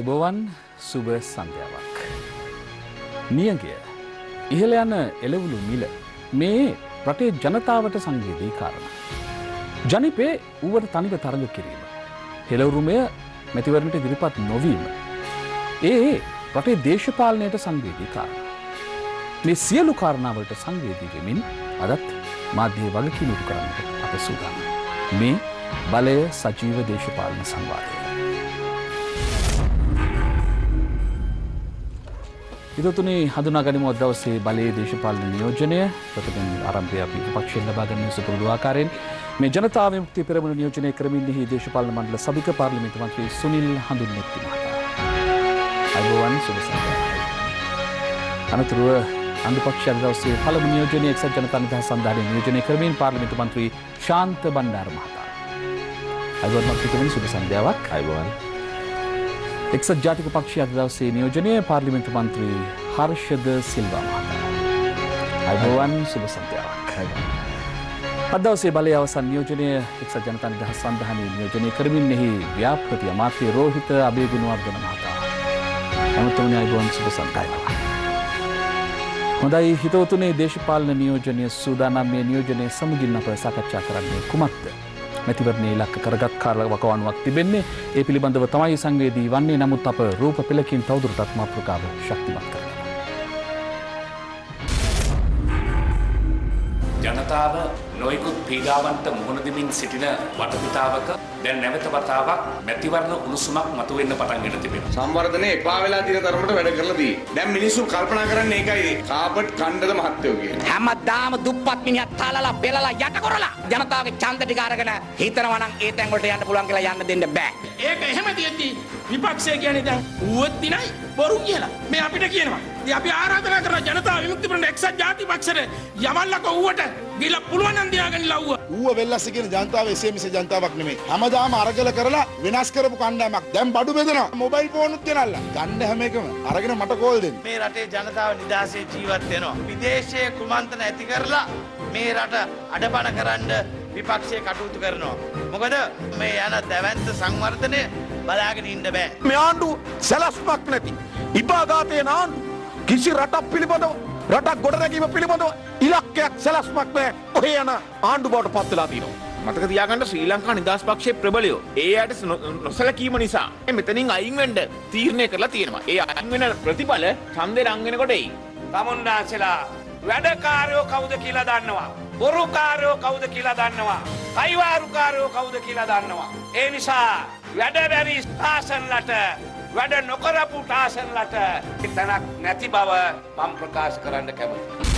අයිබෝවන් සුබ සන්ධ්‍යාවක්. නියගිය ඉහළ යන එළවුළු මිල මේ රටේ ජනතාවට සංගීදී කාරණ. ජනිපේ ඌවට තනිව තරග කිරීම. හෙළවරුමය මැතිවරණට දිරිපත් නොවීම. ඒ රටේ දේශපාලනයට සංවේදී කාරණ. මේ සියලු කාරණාවලට සංවේදීගෙමින් අදත් මාධ්‍යය වගකිනුට කරන්නට අප සූදාන. මේ බලය සජීව දේශපාලන සංවාදය. ඉදතුනේ හඳුනාගනිම අදවසේ බලයේ දේශපාලන නියෝජනය ප්‍රතිපෙන් ආරම්භය අපි පක්ෂයෙන් ලබාගන්න සුපුරුදු ආකාරයෙන් මේ ජනතා විමුක්ති පෙරමුණ නියෝජනය කරමින්නෙහි දේශපාලන මණ්ඩල සභික පාර්ලිමේන්තු මන්ත්‍රී සුනිල් හඳුන්නෙත්ති මහතා. අයිබෝවන් සුබ සන්ධ්‍යාවක්. අනතුරුව අන්දුපක්ෂ අදවසේ පළමු නියෝජනය එක්සත් ජනතා නිදහස් සන්ධානය නියෝජනය කරමින් පාර්ලිමේන්තු මන්ත්‍රී ශාන්ත බණ්ඩාර මහතා. අයිබෝවන් මන්ත්‍රී කෙනෙක් සුබ සන්ධ්‍යාවක්. අයිබෝවන්. එක්සත් ජාතික පක්ෂ අද දවසේ නියෝජනය පාර්ලිමේන්තු මන්ත්‍රී හර්ෂද සිල්වා මහතා. අයිබෝවන් සුබ සන්ධ්‍යාවක්. අද දවසේ බලය අවසන් නියෝජනය එක්සත් ජනතා නිදහස් සන්ධානයේ නියෝජනය කරමින් එහි ව්‍යාප්‍රති අමාත්‍ය රෝහිත අබේගුණවර්ධන මහතා. අමතමනි අයිබෝවන් සුබ සන්ධ්‍යාවක්. හොඳයි හිතවතුනේ දේශපාලන නියෝජනය සූදානම් මේ නියෝජනය සමගින් අප සාකච්ඡා කරන්නේ කුමක්ද? මැතිවරණය ඉලක්ක කරගත් කාල වකවානුවක් තිබෙන්නේ ඒ පිළිබඳව තමයි සංවේදී වන්නේ නමුත් අප රූප පෙළකින් තවදුරටත් මාතෘකාව ශක්තිමත් කරගන්න. ජනතාව නොයෙකුත් පීඩාවන්ට මුහුණ දෙමින් සිටින වටපිටාවක දැන් නැවත වතාවක් මැතිවරණ උණුසුමක් මතුවෙන්න පටන් ගෙන තිබෙනවා. සංවර්ධනය එපා වෙලා තියෙන තරමට වැඩ කරලා තියෙන්නේ. දැන් මිනිස්සු කල්පනා කරන්නේ ඒකයි කාබට් කණ්ඩද මහත්තයෝ කියන්නේ. හැමදාම දුප්පත් මිනිහා තලලා පෙලලා යට කරලා ජනතාවගේ ඡන්ද ටික අරගෙන හිතනවා නම් ඒ තැන් වලට යන්න පුළුවන් කියලා යන්න දෙන්න බෑ. ඒක එහෙම තියෙද්දි විපක්ෂය කියන්නේ දැන් ඌවත් දිනයි බොරු කියලා. මේ අපිට කියනවා. ඉතින් අපි ආරාධනා කරන ජනතා විමුක්ති පෙරමුණ එක්සත් ජාතික පක්ෂයේ යමල්ලක ඌවට ගිල පුළුවන් කණ්ඩයාගෙන් ලව්ව ඌව වෙල්ලස්ස කියන ජනතාව එසේ මිස ජනතාවක් නෙමෙයි. හැමදාම අරගල කරලා වෙනස් කරපු කණ්ඩායමක්. දැන් බඩු බෙදනවා. මොබයිල් ෆෝනුත් දෙනල්ලා. ගන්න හැම එකම අරගෙන මට කෝල් දෙන්න. මේ රටේ ජනතාව නිදාසේ ජීවත් වෙනවා. විදේශයේ කුමන්ත්‍රණ ඇති කරලා මේ රට අඩපණ කරන්න විපක්ෂය කටයුතු කරනවා. මොකද මේ යන දැවැන්ත සංවර්ධනය බලාගෙන ඉන්න බෑ. මේ ආණ්ඩුව සැලස්මක් නැති. ඉපාගාතය නාන්ඩු කිසි රටක් පිළිබඳව රටක් ගොඩනැගීම පිළිබඳව ඉලක්කයක් සැලැස්මක් නෑ ඔහේ යන ආණ්ඩු බවට පත් වෙලා තියෙනවා. මතක තියාගන්න ශ්‍රී ලංකා නිදහස් පක්ෂයේ ප්‍රබලයෝ ඒ අයට නොසැලකීම නිසා මෙතනින් අයින් වෙන්න තීරණය කරලා තියෙනවා. ඒ අයින් වෙන ප්‍රතිඵල ඡන්දේ ලං වෙනකොට එයි. තමුන්නාසලා වැඩකාරයෝ කවුද කියලා දන්නවා. බොරුකාරයෝ කවුද කියලා දන්නවා. කයිවාරුකාරයෝ කවුද කියලා දන්නවා. ඒ නිසා වැඩ බැරි ස්ථාසන්ලට වැඩ නොකරපු ටාසන්ලට තැනක් නැති බව මම ප්‍රකාශ කරන්න කැමති.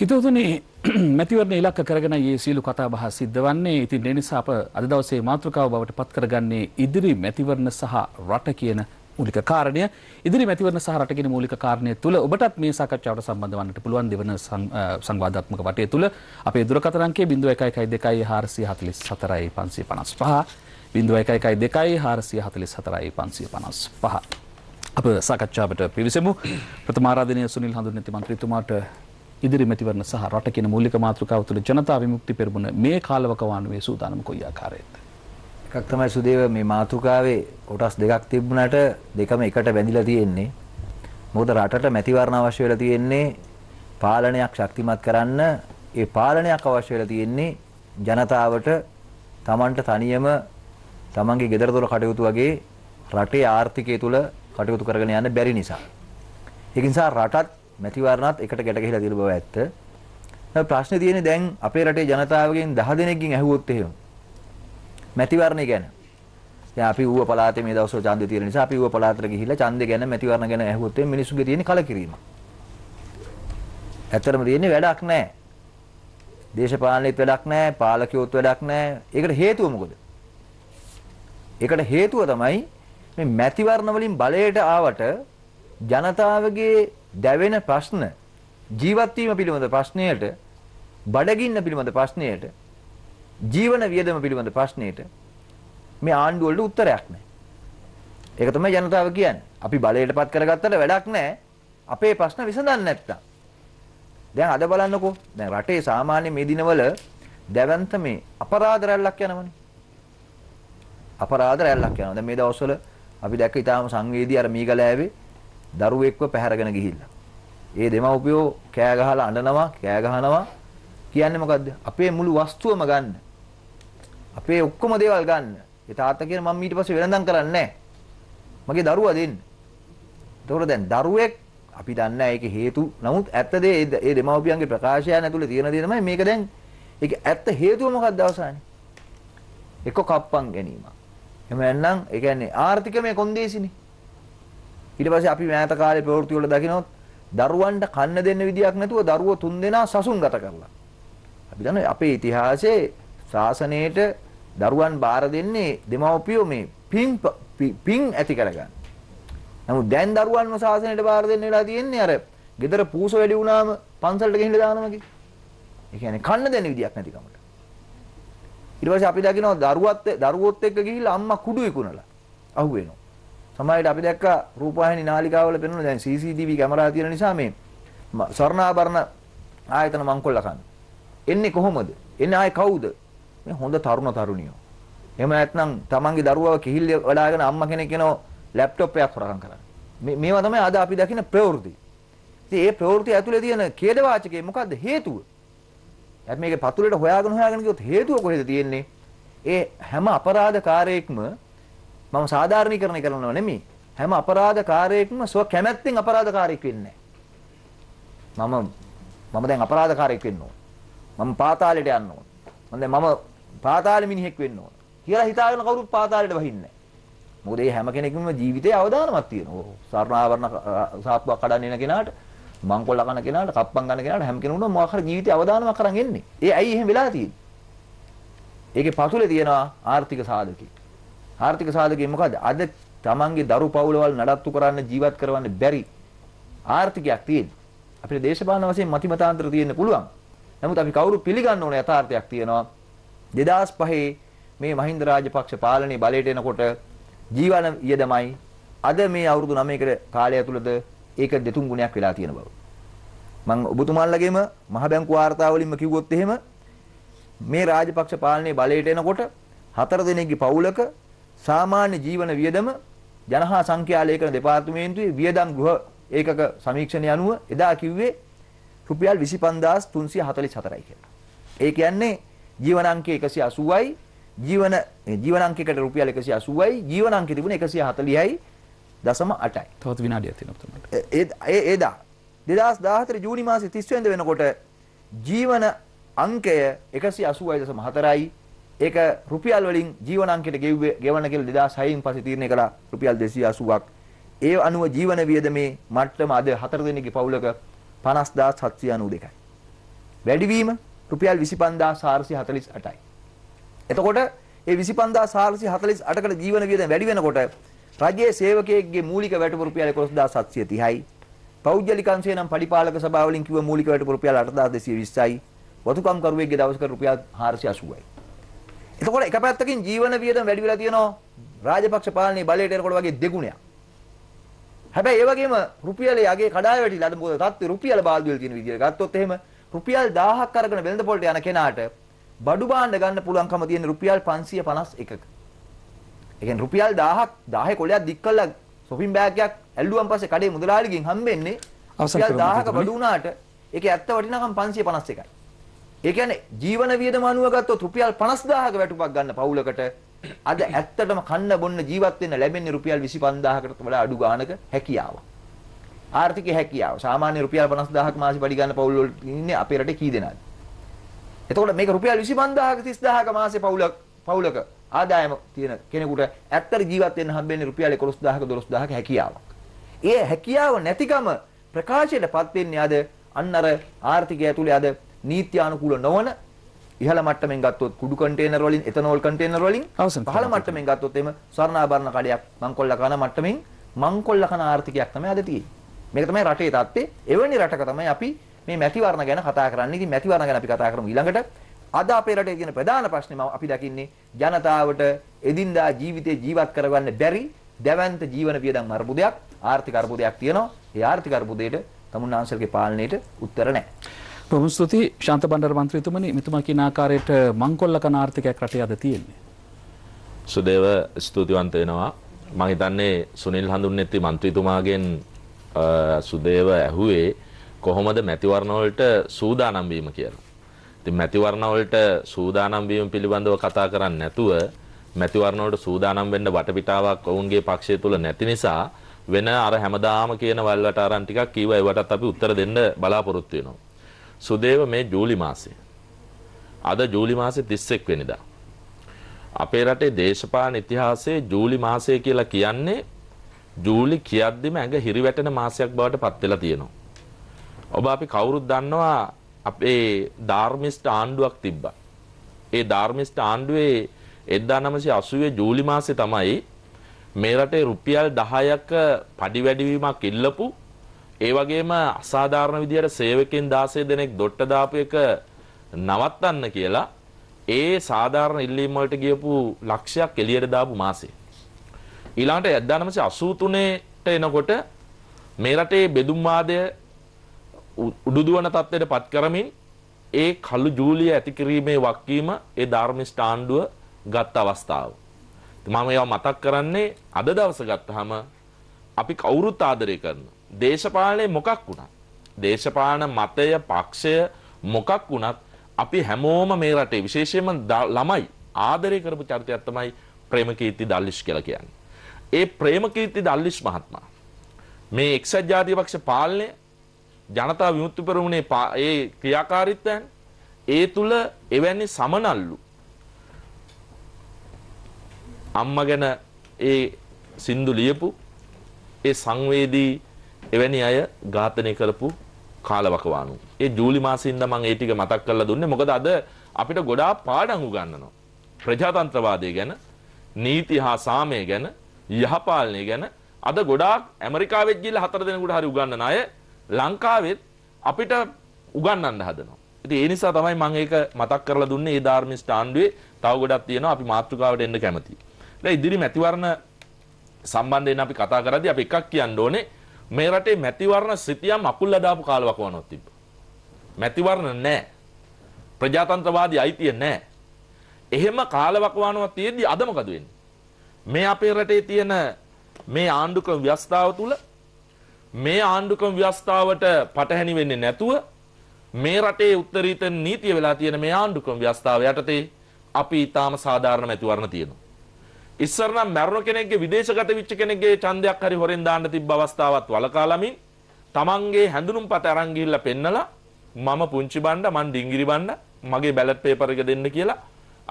හිතවතුනේ මැතිවරණ ඉලක්ක කරගෙන මේ සීලු කතා බහ සිද්ධ වන්නේ. ඉතින් ඒ නිසා අප අද දවසේ මාතෘකාව බවට පත් කරගන්නේ ඉදිරි මැතිවරණ සහ රට කියන මූලික කාරණය ඉදිරි මැතිවරණ සහ රටගෙන මූලික කාරණය තුළ ඔබටත් මේ සාකච්ඡාවට සම්බන්ධ වන්නට පුළුවන් දෙවන සංවාධාත්මක වටය තුළ අපේ දුරකතරන්ගේ බිඳුව එකයි එකයි දෙකයි හාරසිය හතලිස් සතරයි පන්සේ පනස් පහ බිඳුව එකයි එකයි දෙකයි හාරසිය හතලිස් හතරයි පන්සිය පනස් පහ. අප සාකච්ඡාවට පිවිසමු ප්‍රථමාරාධනය සුනිල් හඳුනැති මන්ත්‍රීතුමාට ඉදිරි මැතිවරණ සහ රට කියන මූලික මාතෘකාව තුළ ජනතා විමුක්ති පෙරමුණ මේ කාලවකවානුවේ සූදානම් කොයි ආකාරයේද? එකක් තමයි සුදේව මේ මාතෘකාවේ කොටස් දෙකක් තිබුණාට දෙකම එකට බැඳිලා තියෙන්නේ. මොකද රටට මැතිවරණ අවශ්‍ය වෙලා තියෙන්නේ පාලනයක් ශක්තිමත් කරන්න ඒ පාලනයක් අවශ්‍ය වෙලා තියෙන්නේ ජනතාවට තමන්ට තනියම තමන්ගේ ගෙදර දොර කටයුතු වගේ රටේ ආර්ථිකය තුල කටයුතු කරගෙන යන්න බැරි නිසා. ඒක නිසා රටත් මැතිවරණත් එකට ගැට ගහලා තියෙන බව ඇත්ත. ප්‍රශ්නේ තියෙන්නේ දැන් අපේ රටේ ජනතාවගෙන් 10 දෙනෙක්ගෙන් ඇහුවොත් එහෙම මැතිවරණය ගැන. දැන් අපි ඌව පළාතේ මේ දවස්වල ඡන්දය තියෙන නිසා අපි ඌව පළාතට ගිහිල්ලා ඡන්දය ගැන මැතිවරණ ගැන ඇහුවොත් එම් මිනිස්සුගේ තියෙන කලකිරීම. ඇත්තටම තියෙන්නේ වැඩක් නැහැ. දේශපාලනෙත් වැඩක් නැහැ, පාලකයොත් වැඩක් නැහැ. ඒකට හේතුව මොකද? ඒකට හේතුව තමයි මේ මැතිවරණ වලින් බලයට ආවට ජනතාවගේ දැවෙන ප්‍රශ්න ජීවත් වීම පිළිබඳ ප්‍රශ්නයට බඩගින්න පිළිබඳ ප්‍රශ්නයට ජීවන වියදම පිළිබඳ ප්‍රශ්නයට මේ ආණ්ඩුව වලට උත්තරයක් නැහැ. ඒක තමයි ජනතාව කියන්නේ. අපි බලයටපත් කරගත්තට වැඩක් නැහැ. අපේ ප්‍රශ්න විසඳන්නේ නැත්තම්. දැන් අද බලන්නකෝ. දැන් රටේ සාමාන්‍ය මේ දිනවල දැවන්ත මේ අපරාධ රැල්ලක් යනවනේ. අපරාධ රැල්ලක් යනවා. දැන් මේ දවස්වල අපි දැක්ක ඊටාම සංවේදී අර මීගලෑවේ දරුවෙක්ව පැහැරගෙන ගිහිල්ලා. ඒ දෙමව්පියෝ කෑ ගහලා අඬනවා, කෑ ගහනවා. කියන්නේ මොකද්ද? අපේ මුළු වස්තුවම ගන්න. අපේ ඔක්කොම දේවල් ගන්න. ඒ තාත්තා කියන මම ඊට පස්සේ වෙනඳම් කරන්නේ මගේ දරුවා දෙන්න. එතකොට දැන් දරුවෙක් අපි දන්නේ නැහැ ඒකේ හේතු. නමුත් ඇත්තද ඒ දෙමව්පියන්ගේ ප්‍රකාශයන් ඇතුලේ තියෙන දේ තමයි මේක දැන් ඒක ඇත්ත හේතුව මොකක්ද අවසානයේ? එක්ක කප්පම් ගැනීම. එහෙම නැත්නම් ඒ කියන්නේ ආර්ථිකමය කොන්දේසිනේ. ඊට පස්සේ අපි මෑත කාලේ ප්‍රවෘත්ති වල දකින්නොත් දරුවන්ට කන්න දෙන්න විදියක් නැතුව දරුවෝ තුන් දෙනා සසුන්ගත කරලා. අපි දන්නවා අපේ ඉතිහාසයේ ශාසනයේට දරුවන් බාර දෙන්නේ දෙමව්පියෝ මේ පින් පින් ඇති කරගන්න. නමුත් දැන් දරුවන්ව ශාසනයට බාර දෙන්න වෙලා තියෙන්නේ අර ගෙදර පූස වැඩි වුණාම පන්සලට ගෙහිලා දානවා කිය. ඒ කියන්නේ කන්න දෙන්න විදියක් නැතිකම. ඊට පස්සේ අපි දකිනවා දරුවත් දරුවොත් එක්ක ගිහිල්ලා අම්මා කුඩු විකුණලා අහුවෙනවා. සමහරවිට අපි දැක්කා රූපවාහිනී නාලිකාවල පෙන්වන දැන් CCTV කැමරා තියෙන නිසා මේ ස්වර්ණාභරණ ආයතන මංකොල්ල කන්න. එන්නේ කොහොමද? එන්නේ ආයේ කවුද? මේ හොඳ තරුණ තරුණියෝ. එහෙම නැත්නම් තමන්ගේ දරුවව කිහිල්ල වඩාගෙන අම්මා කෙනෙක් කෙනෝ ලැප්ටොප් එකක් හොරකම් කරන්නේ. මේ මේවා තමයි අද අපි දකින ප්‍රවෘත්ති. ඉතින් ඒ ප්‍රවෘත්ති ඇතුලේ තියෙන ඛේදවාචකේ මොකද්ද හේතුව? දැන් මේක පතුලට හොයාගෙන හොයාගෙන ගියොත් හේතුව කොහෙද තියෙන්නේ? ඒ හැම අපරාධකාරයෙක්ම මම සාධාරණීකරණය කරනව නෙමෙයි. හැම අපරාධකාරයෙක්ම සුව කැමැත්තෙන් අපරාධකාරයෙක් වෙන්නේ මම මම දැන් අපරාධකාරයෙක් වෙන්න මම පාතාලයට යන්න ඕන. මම මම පාතාලෙ මිනිහෙක් වෙන්න ඕන. කියලා හිතාගෙන කවුරුත් පාතාලයට වහින්නේ නැහැ. මොකද මේ හැම කෙනෙකුම ජීවිතේ අවදානමක් තියෙනවා. සර්ණාවරණ සාප්පුවක් කඩන්න එන කෙනාට මංකොල්ල කන කෙනාට, කප්පම් ගන්න කෙනාට හැම කෙනෙකුටම මොකක් හරි ජීවිතය අවදානමක් අරන් එන්නේ. ඒ ඇයි එහෙම වෙලා තියෙන්නේ? ඒකේ පතුලේ තියෙනවා ආර්ථික සාධකේ. ආර්ථික සාධකේ මොකද්ද? අද තමන්ගේ දරු පවුලවල් නඩත්තු කරන්න ජීවත් කරවන්න බැරි ආර්ථිකයක් තියෙන්නේ. අපිට දේශපාලන වශයෙන් මතිමතාන්තර තියෙන්න පුළුවන්. නමුත් අපි කවුරු පිළිගන්න ඕන යථාර්ථයක් තියෙනවා. 2005 මේ මහින්ද රාජපක්ෂ පාලනයේ බලයට එනකොට ජීවන ඊදමයි අද මේ අවුරුදු 9කට කාලය ඇතුළත ඒක දෙතුන් ගුණයක් වෙලා තියෙන බව. මම ඔබතුමාලගේම මහ බැංකු වාර්තාවලින්ම කිව්වොත් එහෙම මේ රාජපක්ෂ පාලනයේ බලයට එනකොට හතර දෙනෙක්ගේ පවුලක සාමාන්‍ය ජීවන වියදම ජනහා සංඛ්‍යා ලේඛන දෙපාර්තමේන්තුවේ වියදම් ගෘහ ඒකක සමීක්ෂණය අනුව එදා කිව්වේ රුපියල් 25344යි කියලා. ඒ කියන්නේ ජීවන අංකය 180යි ජීවන ජීවන අංකයකට රුපියල් 180යි ජීවන අංකෙ තිබුණේ 140යි දසම අටයි තවත් විනාඩියක් තියෙනවා ඒ එදා 2014 ජූනි මාසේ 30 වෙනිදා වෙනකොට ජීවන අංකය 186.4යි ඒක රුපියල් වලින් ජීවන අංකයට ගෙව්වේ ගෙවන කියලා 2006න් පස්සේ තීරණය කළා රුපියල් 280ක් ඒ අනුව ජීවන වියදමේ මට්ටම අද හතර දෙනෙක්ගේ පවුලක 50792යි වැඩිවීම රුපියල් 25448යි එතකොට ඒ 25448කට ජීවන වියදම වැඩි වෙනකොට රජයේ සේවකයෙක්ගේ මූලික වැටුප රුපියල් 11730යි. පෞද්ගලික අංශය නම් පරිපාලක සභාව වලින් කිව්ව මූලික වැටුප රුපියල් 8220යි. වතුකම් කරුවෙක්ගේ දවසක රුපියල් 480යි. එතකොට එක පැත්තකින් ජීවන වියදම වැඩි වෙලා තියෙනවා. රාජපක්ෂ පාලනයේ බලයට එනකොට වගේ දෙගුණයක්. හැබැයි ඒ වගේම රුපියල් යගේ කඩාය වැටිලා අද මොකද තත්ත්වේ රුපියල් බාල්දුවල තියෙන විදිය ගත්තොත් එහෙම රුපියල් 1000ක් අරගෙන වෙළඳ පොළට යන කෙනාට බඩු භාණ්ඩ ගන්න පුළුවන්කම තියෙන රුපියල් 551ක. එකෙන් රුපියල් 1000ක් 1000 කොලයක් දික් කළා shopping bag එකක් ඇල්ලුවන් පස්සේ කඩේ මුදලාලිගෙන් හම්බෙන්නේ රුපියල් 1000ක බඩු වුණාට ඒකේ ඇත්ත වටිනාකම 551යි. ඒ කියන්නේ ජීවන වියදම අනුව ගත්තොත් රුපියල් 50000ක වැටුපක් ගන්න පවුලකට අද ඇත්තටම කන්න බොන්න ජීවත් වෙන්න ලැබෙන්නේ රුපියල් 25000කට වඩා අඩු ගානක හැකියාව. ආර්ථික හැකියාව. සාමාන්‍ය රුපියල් 50000ක් මාසෙ බඩි ගන්න පවුල් වල ඉන්නේ අපේ රටේ කී දෙනාද? එතකොට මේක රුපියල් 25000ක 30000ක මාසෙ පවුලක් පවුලක ආදායම තියෙන කෙනෙකුට ඇත්තට ජීවත් වෙන්න හම්බෙන්නේ රුපියල් 11000ක 12000ක හැකියාවක්. ඒ හැකියාව නැතිකම ප්‍රකාශයටපත් වෙන්නේ අද අන්න අර ආර්ථිකය ඇතුලේ අද නීත්‍යානුකූල නොවන ඉහළ මට්ටමින් ගත්තොත් කුඩු කන්ටේනර් වලින් එතනෝල් කන්ටේනර් වලින් පහළ මට්ටමින් ගත්තොත් එimhe ස්වර්ණාභරණ කඩයක් මංකොල්ල කන මට්ටමින් මංකොල්ල කන ආර්ථිකයක් තමයි අද තියෙන්නේ. මේක තමයි රටේ தත්ත්වය. එවැනි රටක තමයි අපි මේ මැතිවරණ ගැන කතා කරන්නේ. ඉතින් මැතිවරණ ගැන අපි කතා කරමු ඊළඟට. අද අපේ රටේ තියෙන ප්‍රධාන ප්‍රශ්නේ මම අපි දකින්නේ ජනතාවට එදින්දා ජීවිතේ ජීවත් කරගන්න බැරි දැවැන්ත ජීවන වියදම් අර්බුදයක් ආර්ථික අර්බුදයක් තියෙනවා. ඒ ආර්ථික අර්බුදයට තමුන්නාංශලගේ පාලනයට උත්තර නැහැ. බොහොම ස්තුතියි ශාන්ත බණ්ඩාර මන්ත්‍රීතුමනි මෙතුමා කියන ආකාරයට මංකොල්ල කන ආර්ථිකයක් රටේ අද තියෙන්නේ. සුදේව ස්තුතිවන්ත වෙනවා. මම හිතන්නේ සුනිල් හඳුන්නේත්ති මන්ත්‍රීතුමාගෙන් සුදේව ඇහුවේ කොහොමද මැතිවරණ වලට සූදානම් වීම කියලා. ඉතින් මැතිවරණ වලට සූදානම් වීම පිළිබඳව කතා කරන්නේ නැතුව මැතිවරණ වලට සූදානම් වෙන්න වටපිටාවක් ඔවුන්ගේ පක්ෂය තුල නැති නිසා වෙන අර හැමදාම කියන වල්වට අරන් ටිකක් කීවා ඒවටත් අපි උත්තර දෙන්න බලාපොරොත්තු වෙනවා. සුදේව මේ ජූලි මාසේ. අද ජූලි මාසේ 31 වෙනිදා. අපේ රටේ දේශපාලන ඉතිහාසයේ ජූලි මාසය කියලා කියන්නේ ජූලි කියද්දිම ඇඟ හිරිවැටෙන මාසයක් බවට පත් වෙලා තියෙනවා. ඔබ අපි කවුරුත් දන්නවා අපේ ධර්මිෂ්ට ආණ්ඩුවක් තිබ්බා. ඒ ධර්මිෂ්ට ආණ්ඩුවේ 1980 ජූලි මාසේ තමයි මේ රටේ රුපියල් 10ක පඩි වැඩිවීමක් ඉල්ලපු ඒ වගේම අසාධාරණ විදිහට සේවකයන් 16 දෙනෙක් දොට්ට දාපු එක නවත්තන්න කියලා ඒ සාධාරණ ඉල්ලීම් වලට ගියපු ලක්ෂයක් එළියට දාපු මාසේ ඊළඟට 1983 ට එනකොට මේ රටේ බෙදුම් වාදය උඩුදුවන තත්ත්වයට පත් කරමින් ඒ කළු ජූලිය ඇති කිරීමේ වක්කීම ඒ ධර්ම ස්ටාණ්ඩුව ගත් අවස්ථාව. මම ඒවා මතක් කරන්නේ අද දවස ගත්තාම අපි කවුරුත් ආදරය කරන දේශපාලනේ මොකක් වුණත් දේශපාලන මතය පක්ෂය මොකක් වුණත් අපි හැමෝම මේ රටේ විශේෂයෙන්ම ළමයි ආදරය කරපු චරිතයක් තමයි ප්‍රේමකීර්ති දල්ලිෂ් කියලා කියන්නේ. ඒ ප්‍රේමකීර්ති දල්ලිෂ් මහත්මයා මේ එක්සත් ජාතික පක්ෂ පාලනය ජනතා විමුක්ති පෙරමුණේ ඒ ක්‍රියාකාරීත්වයන් ඒ තුල එවැනි සමනල්ලු අම්මා ගැන ඒ සින්දු ලියපු ඒ සංවේදී එවැනි අය ඝාතනය කරපු කාලවකවානු. ඒ ජූලි මාසේ ඉඳන් මම ඒ ටික මතක් කරලා දුන්නේ. මොකද අද අපිට ගොඩාක් පාඩම් උගන්වනවා. ප්‍රජාතන්ත්‍රවාදය ගැන, නීති හා සාමය ගැන, යහපාලනය ගැන අද ගොඩාක් ඇමරිකාවෙත් ගිහිල්ලා හතර දෙනෙකුට හරි උගන්වන අය ලංකාවෙත් අපිට උගන්වන්න හදනවා. ඉතින් ඒ නිසා තමයි මම ඒක මතක් කරලා දුන්නේ ඒ ධාර්මික ස්ටාන්ඩුවේ තව ගොඩක් තියෙනවා අපි මාතෘකාවට එන්න කැමතියි. දැන් ඉදිරි මැතිවරණ සම්බන්ධයෙන් අපි කතා කරද්දී අපි එකක් කියන්න ඕනේ මේ රටේ මැතිවරණ සිතියම් අකුල්ලා දාපු කාලවකවානොත් තිබ්බා. මැතිවරණ නැහැ. ප්‍රජාතන්ත්‍රවාදී අයිතිය නැහැ. එහෙම කාලවකවානුවක් තියෙද්දි අද මොකද වෙන්නේ? මේ අපේ රටේ තියෙන මේ ආණ්ඩුක්‍රම ව්‍යවස්ථාව තුළ මේ ආණ්ඩුක්‍රම ව්‍යවස්ථාවට පටහැනි වෙන්නේ නැතුව මේ රටේ උත්තරීතර නීතිය වෙලා තියෙන මේ ආණ්ඩුක්‍රම ව්‍යවස්ථාව යටතේ අපි ඊටාම සාධාරණ මැතිවරණ තියෙනවා. ඉස්සර නම් මැරුණ කෙනෙක්ගේ විදේශගත වෙච්ච කෙනෙක්ගේ ඡන්දයක් හරි හොරෙන් දාන්න තිබ්බ අවස්ථාවත් වලකාලමින් තමන්ගේ හැඳුනුම්පත අරන් ගිහිල්ලා පෙන්නලා මම පුංචි බණ්ඩ මං ඩිංගිරි බණ්ඩ මගේ බැලට් පේපර් එක දෙන්න කියලා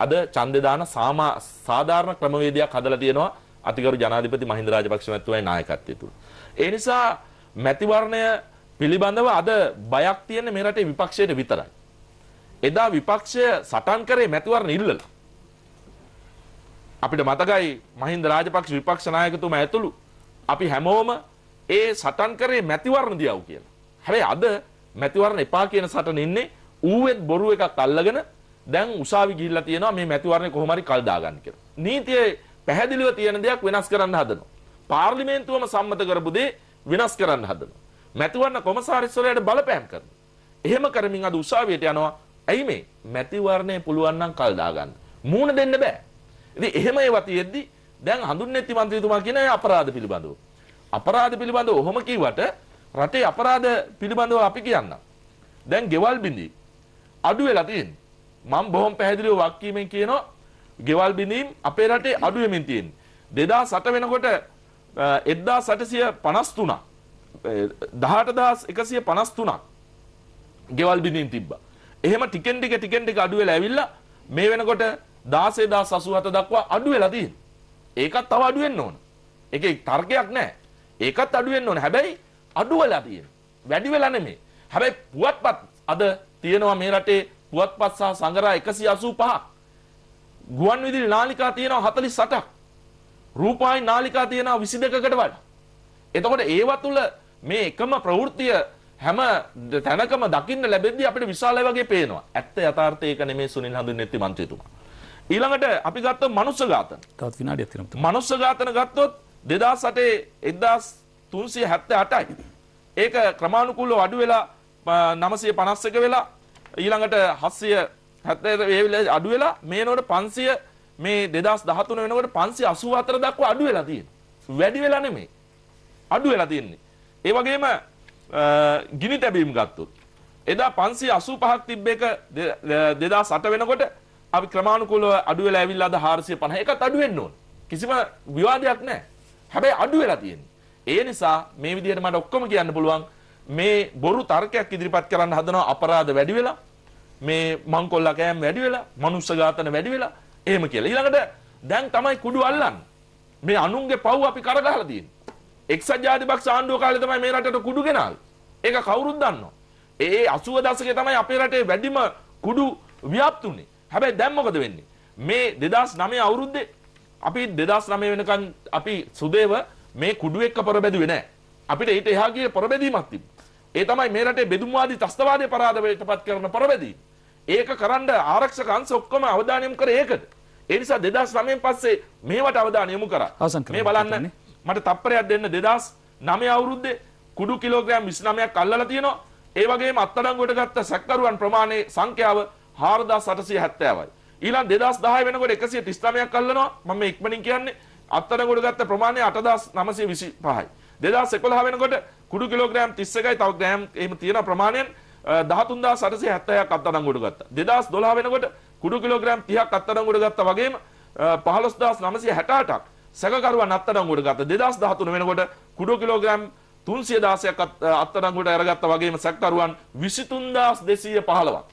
අද ඡන්දේ දාන සාමා සාධාරණ ක්‍රමවේදයක් හදලා තියෙනවා අතිගරු ජනාධිපති මහින්ද රාජපක්ෂ මැතිතුමාගේ නායකත්වය තුල. ඒ නිසා මැතිවරණය පිළිබඳව අද බයක් තියෙන මේ රටේ විපක්ෂයට විතරයි. එදා විපක්ෂය සටන් කරේ මැතිවරණ ඉල්ලලා. අපිට මතකයි මහින්ද රාජපක්ෂ විපක්ෂ නායකතුමා ඇතුළු අපි හැමෝම ඒ සටන් කරේ මැතිවරණ දියව් කියලා. හැබැයි අද මැතිවරණ එපා කියන සටන ඉන්නේ ඌවෙත් බොරු එකක් අල්ලගෙන දැන් උසාවි ගිහිල්ලා තියෙනවා මේ මැතිවරණය කොහොම හරි කල් දාගන්න කියලා. නීතියේ පැහැදිලිව තියෙන දෙයක් වෙනස් කරන්න හදනවා. පාර්ලිමේන්තුවම සම්මත කරපු දේ වෙනස් කරන්න හදනවා. මැතිවරණ කොමසාරිස්වරයාට බලපෑම් කරනවා. එහෙම කරමින් අද උසාවියට යනවා. ඇයි මේ? මැතිවරණය පුළුවන් නම් කල් දාගන්න. මූණ දෙන්න බෑ. ඉතින් එහෙම ඒවා තියෙද්දි දැන් හඳුන්නේත්ති මන්ත්‍රීතුමා කියන අපරාධ පිළිබඳව. අපරාධ පිළිබඳව ඔහොම කිව්වට රටේ අපරාධ පිළිබඳව අපි කියන්න. දැන් ගෙවල් බිඳි අඩු වෙලා තියෙන්නේ. මම බොහොම පැහැදිලිව වාක්‍යයෙන් කියනවා ගෙවල් බිඳීම් අපේ රටේ අඩු වෙමින් තියෙන්නේ. 2008 වෙනකොට එද්දා සටසිය පනස්තුනක් දහට දහස් එකසිය පනස්තුනක් ගෙවල් බිඳින් තිබ්බා එහෙම ටිකෙන් ටික ටිකෙන් ටික අඩු වෙලා ඇවිල්ලා මේ වෙනකොට 16087 දක්වා අඩු වෙලා තියෙනවා. ඒකත් තව අඩු වෙන්න ඕන. ඒකේ තර්කයක් නැහැ. ඒකත් අඩු වෙන්න ඕන. හැබැයි අඩු වෙලා තියෙනවා. වැඩි වෙලා නෙමෙයි. හැබැයි පුවත්පත් අද තියෙනවා මේ රටේ පුවත්පත් සහ සංගරා 185ක්. ගුවන් විදුලි නාලිකා තියෙනවා 48ක්. රූපවාහි නාලිකා තියෙනවා 22කට වඩා. එතකොට ඒව තුළ මේ එකම ප්‍රවෘත්තිය හැම තැනකම දකින්න ලැබෙද්දී අපිට විශාලයි වගේ පේනවා. ඇත්ත යථාර්ථය ඒක නෙමේ සුනිල් හඳුන්නෙත් මන්ත්‍රීතුමා. ඊළඟට අපි ගත්තොත් මනුස්ස ඝාතන. තවත් විනාඩියක් තියෙනවා. මනුස්ස ඝාතන ගත්තොත් 2008 1378යි. ඒක ක්‍රමානුකූලව අඩු වෙලා 951 වෙලා ඊළඟට 700 70 ඒ අඩු වෙලා මේ නෝට 500 මේ 2013 වෙනකොට 584 දක්වා අඩු වෙලා තියෙනවා. වැඩි වෙලා නෙමෙයි. අඩු වෙලා තියෙන්නේ. ඒ වගේම ගිනි තැබීම් ගත්තොත් එදා 585ක් තිබ්බ එක 2008 වෙනකොට අපි ක්‍රමානුකූලව අඩු වෙලා ඇවිල්ලා අද 450 එකත් අඩු වෙන්න ඕන. කිසිම විවාදයක් නැහැ. හැබැයි අඩු වෙලා තියෙන්නේ. ඒ නිසා මේ විදිහට මට ඔක්කොම කියන්න පුළුවන් මේ බොරු තර්කයක් ඉදිරිපත් කරන්න හදනවා අපරාධ වැඩි වෙලා මේ මංකොල්ලා කෑම් වැඩි වෙලා මනුස්ස ඝාතන වැඩි වෙලා එහෙම කියලා. ඊළඟට දැන් තමයි කුඩු අල්ලන්නේ. මේ අනුන්ගේ පව් අපි කරගහලා තියෙන්නේ. එක්සත් ජාතිපක්ෂ ආණ්ඩුව කාලේ තමයි මේ රටට කුඩු ගෙනාවේ. ඒක කවුරුත් දන්නවා. ඒ 80 දශකයේ තමයි අපේ රටේ වැඩිම කුඩු ව්‍යාප්ත උනේ. හැබැයි දැන් මොකද වෙන්නේ? මේ 2009 අවුරුද්දේ අපි 2009 වෙනකන් අපි සුදේව මේ කුඩු එක්ක පොරබැදුවේ නැහැ. අපිට ඊට එහා ගියේ පොරබැදීමක් තිබ්බා. ඒ තමයි මේ රටේ බෙදුම්වාදී ත්‍ස්තවාදී පරාදවලටපත් කරන පොරබැදීම. ඒක කරන්න ආරක්ෂක අංශ ඔක්කොම අවධානය යොමු කරේ ඒකට. ඒ නිසා 2009න් පස්සේ මේවට අවධානය යොමු කරා. මේ බලන්න මට තප්පරයක් දෙන්න 2009 අවුරුද්දේ කුඩු කිලෝග්‍රෑම් 29ක් අල්ලලා තියෙනවා. ඒ වගේම අත්අඩංගුවට ගත්ත සැකකරුවන් ප්‍රමාණය සංඛ්‍යාව 4870යි. ඊළඟ 2010 වෙනකොට 139ක් අල්ලනවා. මම මේ ඉක්මනින් කියන්නේ අත්අඩංගුවට ගත්ත ප්‍රමාණය 8925යි. 2011 වෙනකොට කුඩු කිලෝග්‍රෑම් 31යි තව ග්‍රෑම් එහෙම තියෙන ප්‍රමාණයෙන් දහතුන්දා සටසේ හැත්තයක් අත්තරංගුට ගත්ත දෙදස් දොලා වෙනකොට කුඩු කිලෝග්‍රම් තියක් අත්තරංගුට ගත්ත වගේම පහලොස්දස් නමසේ හැටාටක් සැකරුවන් අත්තරංගුට ගත්ත දෙදස් දහතුන වෙනකොට කුඩු කිලෝග්‍රම් තුන්සිය දාසයක් අත්තරංගුට ඇරගත්ත වගේම සැක්කරුවන් විසිතුන්දස් දෙසීය පහලවක්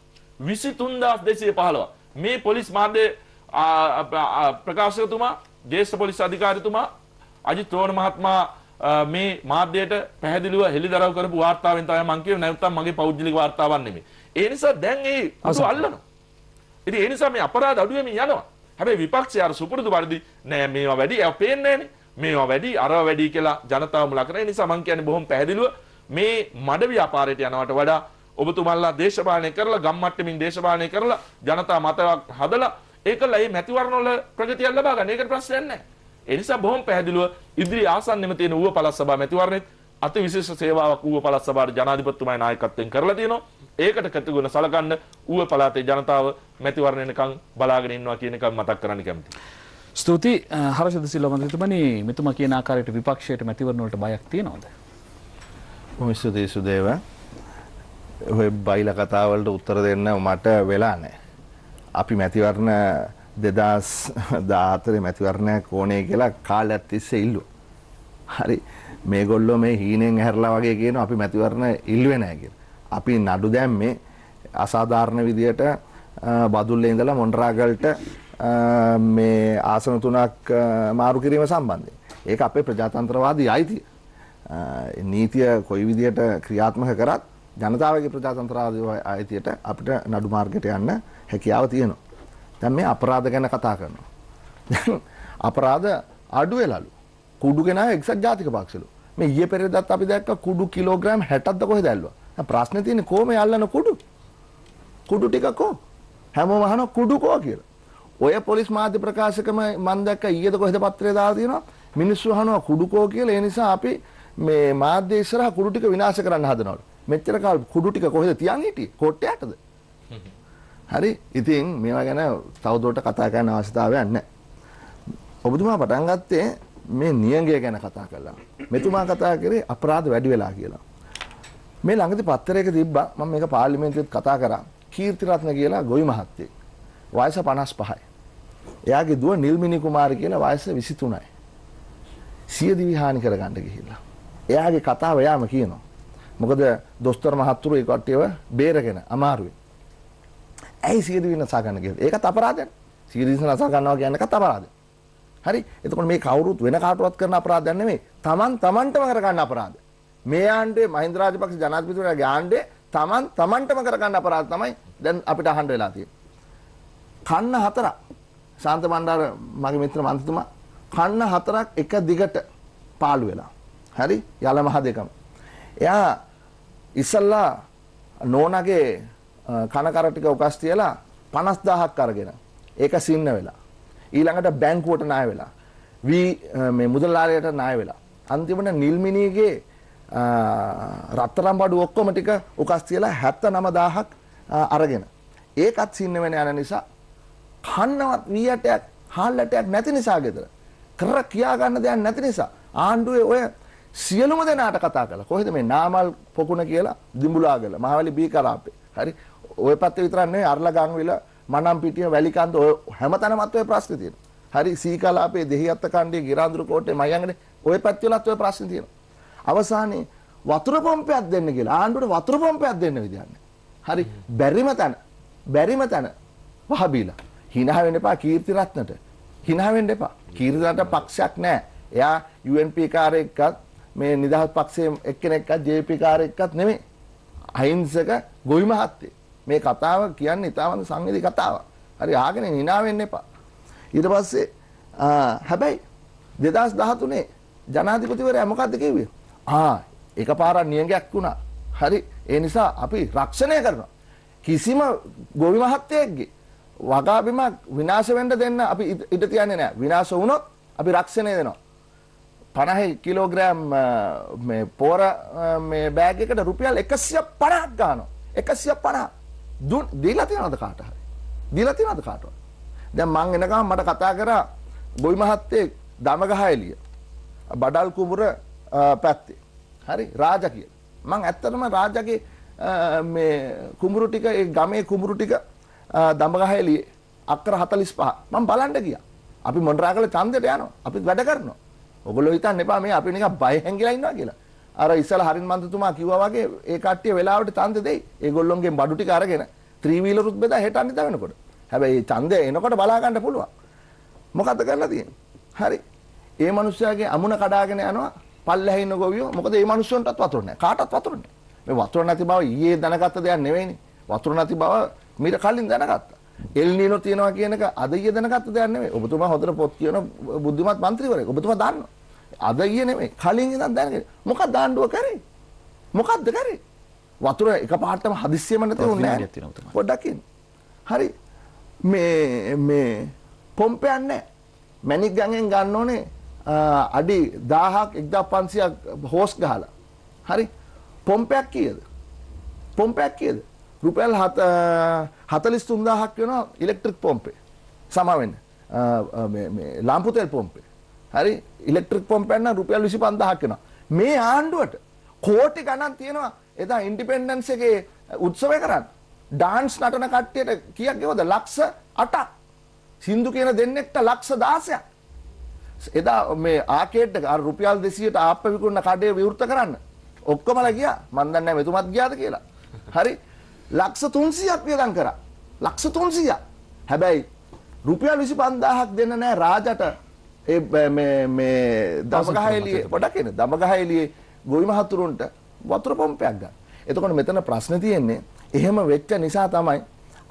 විසිතුන්දස් දෙසය පහලවක් මේ පොලිස් මාධ්‍ය ප්‍රකාශකතුමා ජේෂ්ඨ පොලිස් අධිකාරිතුමා අජිත් රෝණ මහත්මයා මේ මාධ්‍යයට පැහැදිලිව හෙළිදරව් කරපු වාර්තාවෙන් තමයි මම කියවේ නැත්නම් මගේ පෞද්ගලික වාර්තාවක් නෙමෙයි. ඒ නිසා දැන් ඒ අසු අල්ලනවා. ඉතින් ඒ නිසා මේ අපරාධ අඩුවෙමින් යනවා. හැබැයි විපක්ෂය අර සුපුරුදු පරිදි නෑ මේවා වැඩි ඒවා පේන්නේ මේවා වැඩි අරවා වැඩි කියලා ජනතාව මුලා කරන නිසා මම කියන්නේ බොහොම පැහැදිලිව මේ මඩ ව්‍යාපාරයට යනවට වඩා ඔබතුමන්ලා දේශපාලනය කරලා ගම්මට්ටමින් දේශපාලනය කරලා ජනතා මතයක් හදලා ඒකලා මේ මැතිවරණ වල ප්‍රගතියක් ලබා ගන්න. ඒකට ප්‍රශ්නයක් නැහැ. එනිසා බොහොම පැහැදිලිව ඉදිරි ආසන්නෙම තියෙන ඌව පළාත් සභා මැතිවරණෙත් අති විශේෂ සේවාවක් ඌව පළාත් සභාවේ ජනාධිපතිතුමයි නායකත්වයෙන් කරලා තියෙනවා. ඒකට කටගුණ සලකන්න ඌව පළාතේ ජනතාව මැතිවරණයනකම් බලාගෙන ඉන්නවා කියන එක මතක් කරන්න කැමතියි. ස්තුති හර්ෂද සිල්වා මන්ත්‍රීතුමනි මෙතුමා කියන ආකාරයට විපක්ෂයට මැතිවරණ වලට බයක් තියෙනවද? බොහොම ස්තුතියි සුදේව. ඔය බයිලා කතාවලට උත්තර දෙන්න මට වෙලා නැහැ. අපි මැතිවරණ දෙදස් දාතරේ මැතිවරණයක් ඕනේ කියලා කාලයක් තිස්සේ ඉල්ලුව. හරි මේගොල්ලෝ මේ හීනෙන් හැරලා වගේ කියන අපි මැතිවරණ ඉල්ලුවේ නැහැ කියලා. අපි නඩු දැම්මේ අසාධාරණ විදියට බදුල්ලේ ඉඳලා මොන්ඩරාගල්ට මේ ආසන තුනක් මාරු කිරීම සම්බන්ධයෙන්. ඒක අපේ ප්‍රජාතන්ත්‍රවාදී අයිතිය. නීතිය කොයි විදියට ක්‍රියාත්මක කරත් ජනතාවගේ ප්‍රජාතන්ත්‍රවාදී අයිතියට අපිට නඩු මාර්ගයට යන්න හැකියාව තියෙනවා. දැන් මේ අපරාධ ගැන කතා කරනවා. දැන් අපරාධ අඩු වෙලාලු. කුඩු ගෙනාව එක්සත් ජාතික පක්ෂලු. මේ ඊයේ පෙරේදත් අපි දැක්ක කුඩු කිලෝග්‍රෑම් 60ක්ද කොහෙද ඇල්ලුවා. දැන් ප්‍රශ්නේ තියෙන්නේ කොහොම යල්ලන කුඩු? කුඩු ටික කො? හැමෝම අහන කුඩු කෝ කියලා. ඔය පොලිස් මාධ්‍ය ප්‍රකාශකම මම දැක්ක ඊයේද කොහෙද පත්‍රය දාලා තියෙනවා. මිනිස්සු අහනවා කුඩු කෝ කියලා. ඒ නිසා අපි මේ මාධ්‍ය ඉස්සරහා කුඩු ටික විනාශ කරන්න හදනවලු. මෙච්චර කාල කුඩු ටික කොහෙද තියන් හිටියේ? කොට්ටයටද? හරි ඉතින් මේවා ගැන තවදුරට කතා කරන්න අවශ්‍යතාවයක් නැහැ. ඔබතුමා පටන් ගත්තේ මේ නියඟය ගැන කතා කළා. මෙතුමා කතා කරේ අපරාධ වැඩි වෙලා කියලා. මේ ළඟදී පත්තරයක තිබ්බා මම මේක පාර්ලිමේන්තුවේත් කතා කරා. කීර්තිරත්න කියලා ගොවි මහත්තයෙක්. වයස 55යි. එයාගේ දුව නිල්මිනි කුමාර කියලා වයස 23යි. සිය දිවි හානි කරගන්න ගිහිල්ලා. එයාගේ කතාව එයාම කියනවා. මොකද දොස්තර මහත්තුරු ඒ කට්ටියව බේරගෙන අමාරුවේ. ඇයි සියදිවි නසා ගන්න කියලා. ඒකත් අපරාධයක්. සියදිවි නසා ගන්නවා කියන්නේ එකත් අපරාධයක්. හරි. එතකොට මේ කවුරුත් වෙන කාටවත් කරන අපරාධයක් නෙමෙයි. Taman Tamanටම කරගන්න අපරාධ. මේ ආණ්ඩුවේ මහින්ද රාජපක්ෂ ජනාධිපතිවරයාගේ ආණ්ඩුවේ Taman Tamanටම කරගන්න අපරාධ තමයි දැන් අපිට අහන්න වෙලා තියෙන්නේ. කන්න හතරක්. ශාන්ත බණ්ඩාර මගේ මිත්‍ර මන්ත්‍රතුමා කන්න හතරක් එක දිගට පාළු වෙලා. හරි? යලමහ දෙකම. එයා ඉස්සල්ලා නෝනාගේ කනකර ටික උකස් තියලා 50000ක් අරගෙන ඒක සින්න වෙලා ඊළඟට බැංකුවට ණය වෙලා වී මේ මුදලාලයට ණය වෙලා අන්තිමට නිල්මිනීගේ රත්තරම් බඩු ඔක්කොම ටික උකස් තියලා 79000ක් අරගෙන ඒකත් සින්න වෙන යන නිසා කන්නවත් වීයටයක් හාල්ලටයක් නැති නිසා ගෙදර කර කියා ගන්න දෙයක් නැති නිසා ආණ්ඩුවේ ඔය සියලුම දෙනාට කතා කළා. කොහෙද මේ නාමල් පොකුණ කියලා දිඹුලාගල මහවැලි බී කරාපේ. හරි ඔය පැත්තේ විතරක් නෙවෙයි අරලා ගංවිල මනම් පිටිය වැලිකන්ද ඔය හැමතැනමත් ඔය ප්‍රශ්නේ තියෙනවා. හරි සීකලාපේ දෙහිඅත්ත කණ්ඩේ ගිරාඳුරු කෝට්ටේ මයංගනේ ඔය පැත්තෙලත් ඔය ප්‍රශ්නේ තියෙනවා. අවසානයේ වතුර පොම්පයක් දෙන්න කියලා ආණ්ඩුවට වතුර පොම්පයක් දෙන්න විදියක් හරි බැරිම තැන බැරිම තැන වහබීලා. hina වෙන්න එපා කීර්ති රත්නට. hina වෙන්න එපා. කීර්ති රත්න පක්ෂයක් නැහැ. එයා UNP කාරයෙක්වත් මේ නිදහස් පක්ෂයේ එක්කෙනෙක්වත් JP කාරයෙක්වත් නෙමෙයි. අහිංසක ගොවි මහත්තයෙක්. මේ කතාව කියන්නේ ඉතාලම සංවේදී කතාවක්. හරි ආගෙන hina වෙන්න එපා. ඊට පස්සේ හැබැයි 2013 ජනාධිපතිවරයා මොකද්ද කිව්වේ? ආ එකපාරක් නියඟයක් වුණා. හරි ඒ නිසා අපි රක්ෂණය කරනවා. කිසිම ගොවි මහත්තයෙක්ගේ වගාබිමක් විනාශ වෙන්න දෙන්න අපි ඉඩ තියන්නේ නැහැ. විනාශ වුණොත් අපි රක්ෂණය දෙනවා. 50 කිලෝග්‍රෑම් මේ පොර මේ බෑග් එකට රුපියල් 150ක් ගන්නවා. 150 දීලා තියෙනවද කාට හරි? දීලා තියෙනවද කාටවත්? දැන් මං එනකම් මට කතා කරා බොයි මහත්තයෙක් දමගහ එළිය බඩල් කුඹුර පැත්තේ. හරි රාජා කියලා. මං ඇත්තටම රාජාගේ මේ කුඹුරු ටික ඒ ගමේ කුඹුරු ටික දමගහ එළියේ අක්කර 45 මම බලන්න ගියා. අපි මොණරාගල ඡන්දයට යනවා. අපි වැඩ කරනවා. ඔගොල්ලෝ හිතන්න එපා මේ අපි නිකන් බය හැංගිලා ඉන්නවා කියලා. අර ඉස්සලා හරින් මන්ත්‍රතුමා කිව්වා වගේ ඒ කට්ටිය වෙලාවට තන්ත දෙයි. ඒගොල්ලොන්ගෙන් බඩු ටික අරගෙන ත්‍රිවිලරුත් බෙදා හෙටන්න දවනකොට. හැබැයි ඡන්දය එනකොට බලා ගන්න පුළුවන්. මොකද කරලා තියෙන්නේ? හරි. ඒ මිනිස්යාගේ අමුණ කඩාගෙන යනවා පල්ලෙහා ඉන්න ගොවියෝ. මොකද මේ මිනිස්සුන්ටත් වතුර නැහැ. කාටවත් වතුර නැහැ. මේ වතුර නැති බව ඊයේ දැනගත්ත දෙයක් නෙවෙයිනේ. වතුර නැති බව මීට කලින් දැනගත්තා. එල් නීනෝ තියනවා කියන එක අද ඊයේ දැනගත්ත දෙයක් නෙවෙයි. ඔබතුමා හොඳට පොත් කියන බුද්ධිමත් മന്ത്രിවරයෙක්. ඔබතුමා දන්නවා. අද ගිය නෙමෙයි. කලින් ඉඳන් දැනගෙන. මොකක්ද ආණ්ඩුව කරේ? මොකක්ද කරේ? වතුර එකපාරටම හදිස්සියෙම නැතුණේ නෑ. පොඩ්ඩක් ඉන්න. හරි. මේ මේ පොම්පයක් නැහැ. මැණික් ගඟෙන් ගන්න ඕනේ අඩි 1000ක් 1500ක් හෝස් ගහලා. හරි. පොම්පයක් කීයද? පොම්පයක් කීයද? රුපියල් 43000ක් වෙනවා ඉලෙක්ට්‍රික් පොම්පේ. සමා වෙන්න. මේ මේ ලාම්පු තෙල් පොම්පේ. හරි ඉලෙක්ට්‍රික් පොම්ප් එකක් නම් රුපියල් 25000ක් වෙනවා. මේ ආණ්ඩුවට කෝටි ගණන් තියෙනවා එදා ඉන්ඩිපෙන්ඩන්ස් එකේ උත්සවය කරන්න. ඩාන්ස් නටන කට්ටියට කීයක් ගෙවද? ලක්ෂ 8ක්. සින්දු කියන දෙන්නෙක්ට ලක්ෂ 16ක්. එදා මේ ආකේඩ් එක අර රුපියල් 200ට ආප්ප විකුණන කඩේ විවෘත කරන්න. ඔක්කොමලා ගියා. මන් දන්නේ නැහැ මෙතුමත් ගියාද කියලා. හරි. ලක්ෂ 300ක් වියදම් කරා. ලක්ෂ 300ක්. හැබැයි රුපියල් 25000ක් දෙන්න නැහැ රාජට ඒ මේ දමගහ එළියේ ගොඩක් එන දමගහ එළියේ ගොවි මහතුරුන්ට වතුර පොම්පයක් ගන්න. එතකොට මෙතන ප්‍රශ්නේ තියෙන්නේ එහෙම වෙච්ච නිසා තමයි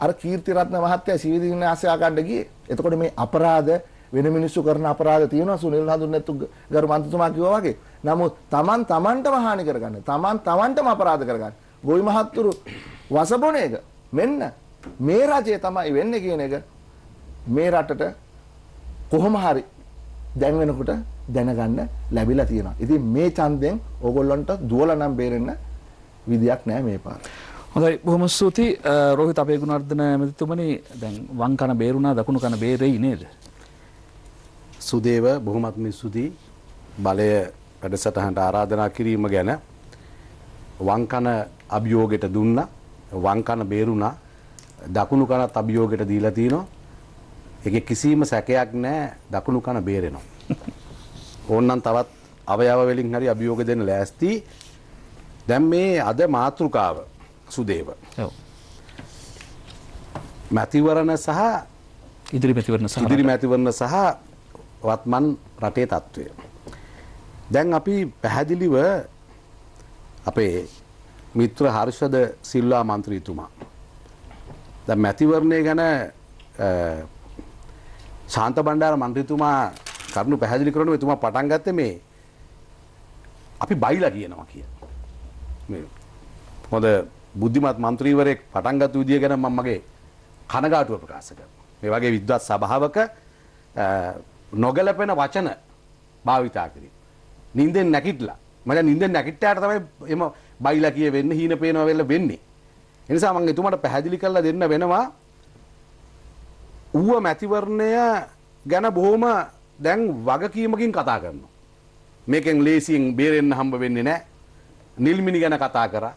අර කීර්තිරත්න මහත්තයා සිවිදින ආශ්‍රය ගන්න ගියේ. එතකොට මේ අපරාධ වෙන මිනිස්සු කරන අපරාධ තියෙනවා සුනිල් හඳුන්නැතු ගරු මන්ත්‍රතුමා කිව්වා වගේ. නමුත් Taman Tamanටම හානි කරගන්න. Taman Tamanටම අපරාධ කරගන්න. ගොවි මහතුරු වසබොන එක මෙන්න මේ රජය තමයි වෙන්නේ කියන එක මේ රටට කොහොම හරි දැන් වෙනකොට දැනගන්න ලැබිලා තියෙනවා. ඉතින් මේ ඡන්දයෙන් ඕගොල්ලන්ට දුවලා නම් බේරෙන්න විදියක් නෑ මේ පාර. හොඳයි බොහොම ස්තුතියි රෝහිත අපේ ගුණවර්ධන ඇමතිතුමනි දැන් වම් කන බේරුණා දකුණු කන බේරෙයි නේද? සුදේව බොහොමත්ම ස්තුතියි බලය වැඩසටහනට ආරාධනා කිරීම ගැන වම් කන අභියෝගයට දුන්නා වම් කන බේරුණා දකුණු කනත් අභියෝගයට දීලා තිනවා එකේ කිසිම සැකයක් නැහැ දකුණු කන බේරෙනවා. ඕන්නම් තවත් අවයව වලින් හරි අභියෝග දෙන්න ලෑස්ති. දැන් මේ අද මාතෘකාව සුදේව. ඔව්. මැතිවරණ සහ ඉදිරි මැතිවරණ සහ ඉදිරි මැතිවරණ සහ වත්මන් රටේ තත්ත්වය. දැන් අපි පැහැදිලිව අපේ මිත්‍ර හර්ෂද සිල්වා මන්ත්‍රීතුමා. දැන් මැතිවරණය ගැන ශාන්ත බණ්ඩාර මන්ත්‍රීතුමා කරුණු පැහැදිලි කරන එතුමා පටන් ගත්ත මේ අපි බයිලා කියනවා කිය හොඳ බුද්ධිමත් මන්ත්‍රීවරයෙක් පටන්ගත් විදිිය ගැන මමගේ කනගාටුව ප්‍රකාශක මේ වගේ විද්වත් සභාවක නොගැලපෙන වචන භාවිතා කරී නින්දෙන් නැකිටලා මට නින්දෙන් නැකිට්ටාට තමයි එම බයිලා කිය වෙන්න හීන පේනවවෙල්ල වෙන්නේ එනිසා මං එතුමට පැහැදිලි කරලා දෙන්න වෙනවා ඌව මැතිවරණය ගැන බොහොම දැන් වගකීමකින් කතා කරනවා. මේකෙන් ලේසියෙන් බේරෙන්න හම්බ වෙන්නේ නැහැ. නිල්මිනි ගැන කතා කරා.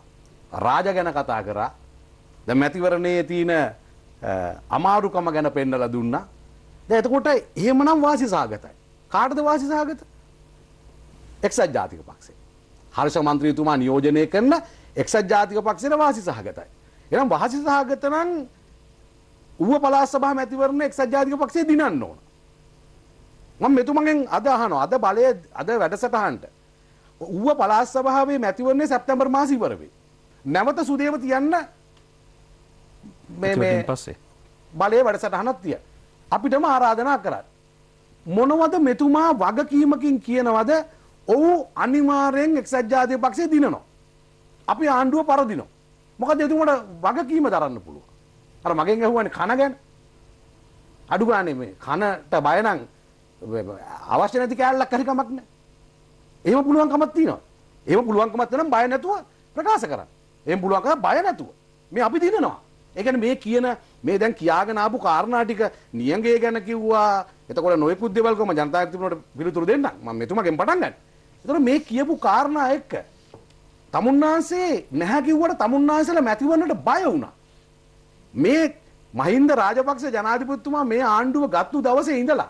රාජ ගැන කතා කරා. දැන් මැතිවරණයේ තියෙන අමාරුකම ගැන පෙන්නලා දුන්නා. දැන් එතකොට එහෙමනම් වාසි සාගතයි. කාටද වාසි සාගත? එක්සත් ජාතික පක්ෂය. හර්ෂ මන්ත්‍රීතුමා නියෝජනය කරන එක්සත් ජාතික පක්ෂයට වාසි සහගතයි. එනම් වාසි සහගත නම් ඌව පළාත් සභා මැතිවරණ එක්සත් ජාතික පක්ෂය දිනන්න ඕන. මම මෙතුමගෙන් අද අහනවා අද බලය අද වැඩසටහනට ඌව පළාත් සභාවේ මැතිවරණේ සැප්තැම්බර් මාසෙ ඉවර වෙයි. නැවත සුදේව තියන්න මේ මේ පස්සේ බලයේ වැඩසටහනක් තිය. අපිටම ආරාධනා කරා. මොනවද මෙතුමා වගකීමකින් කියනවද ඔව් අනිවාර්යෙන් එක්සත් ජාතික පක්ෂය දිනනවා. අපි ආණ්ඩුව පරදිනවා. මොකද එතුමට වගකීම දරන්න පුළුවන්. අර මගෙන් ඇහුවනේ කන ගැන. අඩු ගානේ මේ කනට බය නම් අවශ්‍ය නැති කෑල්ලක් හරි කමක් නැහැ. එහෙම පුළුවන්කමක් තියෙනවා. එහෙම පුළුවන්කමක් තියෙනම් බය නැතුව ප්‍රකාශ කරන්න. එහෙම පුළුවන්කම බය නැතුව. මේ අපි දිනනවා. ඒ කියන්නේ මේ කියන මේ දැන් කියාගෙන ආපු කාරණා ටික නියඟය ගැන කිව්වා. එතකොට නොයෙකුත් දේවල් කොහම ජනතාවට තිබුණාට පිළිතුරු දෙන්නම්. මම මෙතුමගෙන් පටන් ගන්න. එතකොට මේ කියපු කාරණා එක්ක තමුන්නාන්සේ නැහැ කිව්වට තමුන්නාන්සේලා මැතිවන්නට බය වුණා. මේ මහින්ද රාජපක්ෂ ජනාධිපතිතුමා මේ ආණ්ඩුව ගත්තු දවසේ ඉඳලා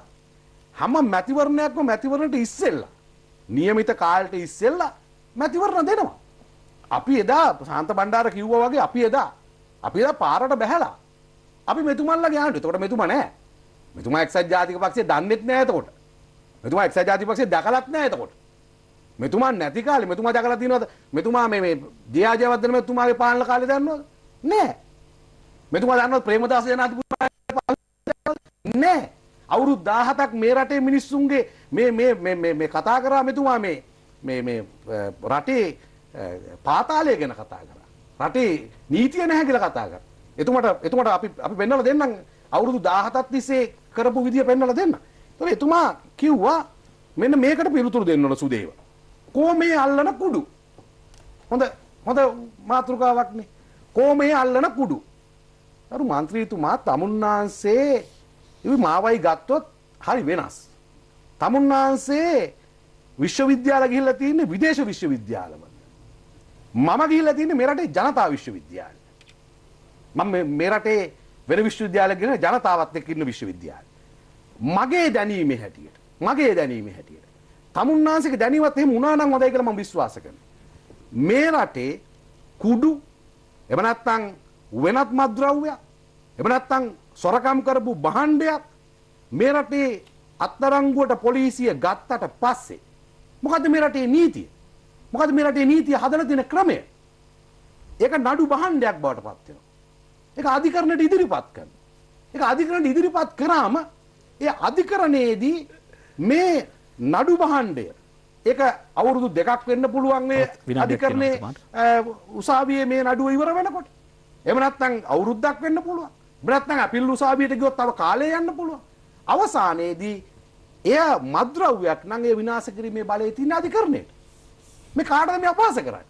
හැම මැතිවරණයක්ම මැතිවරණට ඉස්සෙල්ලා નિયમિત කාලයට ඉස්සෙල්ලා මැතිවරණ දෙනවා. අපි එදා සාන්ත බණ්ඩාර කිව්වා වගේ අපි එදා අපි එදා පාරට බැහැලා අපි මෙතුමන්ලගේ ආණ්ඩුව. එතකොට මෙතුමා නෑ. මෙතුමා එක්සත් ජාතික පක්ෂය දන්නෙත් නෑ එතකොට. මෙතුමා එක්සත් ජාතික පක්ෂය දැකලත් නෑ එතකොට. මෙතුමා නැති කාලේ මෙතුමා දැකලා තියෙනවද? මෙතුමා මේ මේ ජයජයවර්ධන මෙතුමාගේ පාලන කාලේ දන්නවද? නෑ. මෙතුමා දන්නවද ප්‍රේමදාස ජනාධිපතිතුමා නෑ අවුරුදු 17ක් මේ රටේ මිනිස්සුන්ගේ මේ මේ මේ මේ කතා කරා මෙතුමා මේ මේ මේ රටේ පාතාලය ගැන කතා කරා රටේ නීතිය නැහැ කියලා කතා කරා එතුමාට එතුමාට අපි අපි පෙන්වලා දෙන්නම් අවුරුදු 17ක් තිස්සේ කරපු විදිය පෙන්වලා දෙන්න. ඒතකොට එතුමා කිව්වා මෙන්න මේකට පිළිතුරු දෙන්න ඕන සුදේව. කොමේ අල්ලන කුඩු. හොඳ හොඳ මාතෘකාවක්නේ. කොමේ අල්ලන කුඩු. අරු මන්ත්‍රීතුමා තමුන්නාන්සේ මාවයි ගත්තොත් හරි වෙනස්. තමුන්නාන්සේ විශ්වවිද්‍යාල ගිහිල්ලා තියන්නේ විදේශ විශ්වවිද්‍යාලවල. මම ගිහිල්ලා තියන්නේ මෙරටේ ජනතා විශ්වවිද්‍යාලය. මම මෙරටේ වෙන විශ්වවිද්‍යාල ගෙන ජනතාවත් එක්ක ඉන්න විශ්වවිද්‍යාල. මගේ දැනීමේ හැටියට. මගේ දැනීමේ හැටියට. තමුන්නාන්සේගේ දැනීමත් එහෙම වුණා නම් හොඳයි කියලා මම විශ්වාස කරනවා. මේ රටේ කුඩු එම නැත්නම් වෙනත් මත්ද්‍රව්‍යයක් එහෙම නැත්නම් සොරකම් කරපු භාණ්ඩයක් මේ රටේ අත්තරංගුවට පොලිසිය ගත්තට පස්සේ මොකද්ද මේ රටේ නීතිය? මොකද්ද මේ රටේ නීතිය හදලා දෙන ක්‍රමය? ඒක නඩු භාණ්ඩයක් බවට පත් වෙනවා. ඒක අධිකරණයට ඉදිරිපත් කරනවා. ඒක අධිකරණයට ඉදිරිපත් කරාම ඒ අධිකරණයේදී මේ නඩු භාණ්ඩය ඒක අවුරුදු දෙකක් වෙන්න පුළුවන් මේ අධිකරණයේ උසාවියේ මේ නඩුව ඉවර වෙනකොට. එහෙම නැත්නම් අවුරුද්දක් වෙන්න පුළුවන්. බ්‍රත්න අපිල් උසාවියට ගොත් තව කාලය යන්න පුළුව අවසානයේදී එය මද්‍රව්යක් නගේ විනාස කිරීමේ බලය තින අධිකරණයට මේ කාඩ මේ අපාස කරයි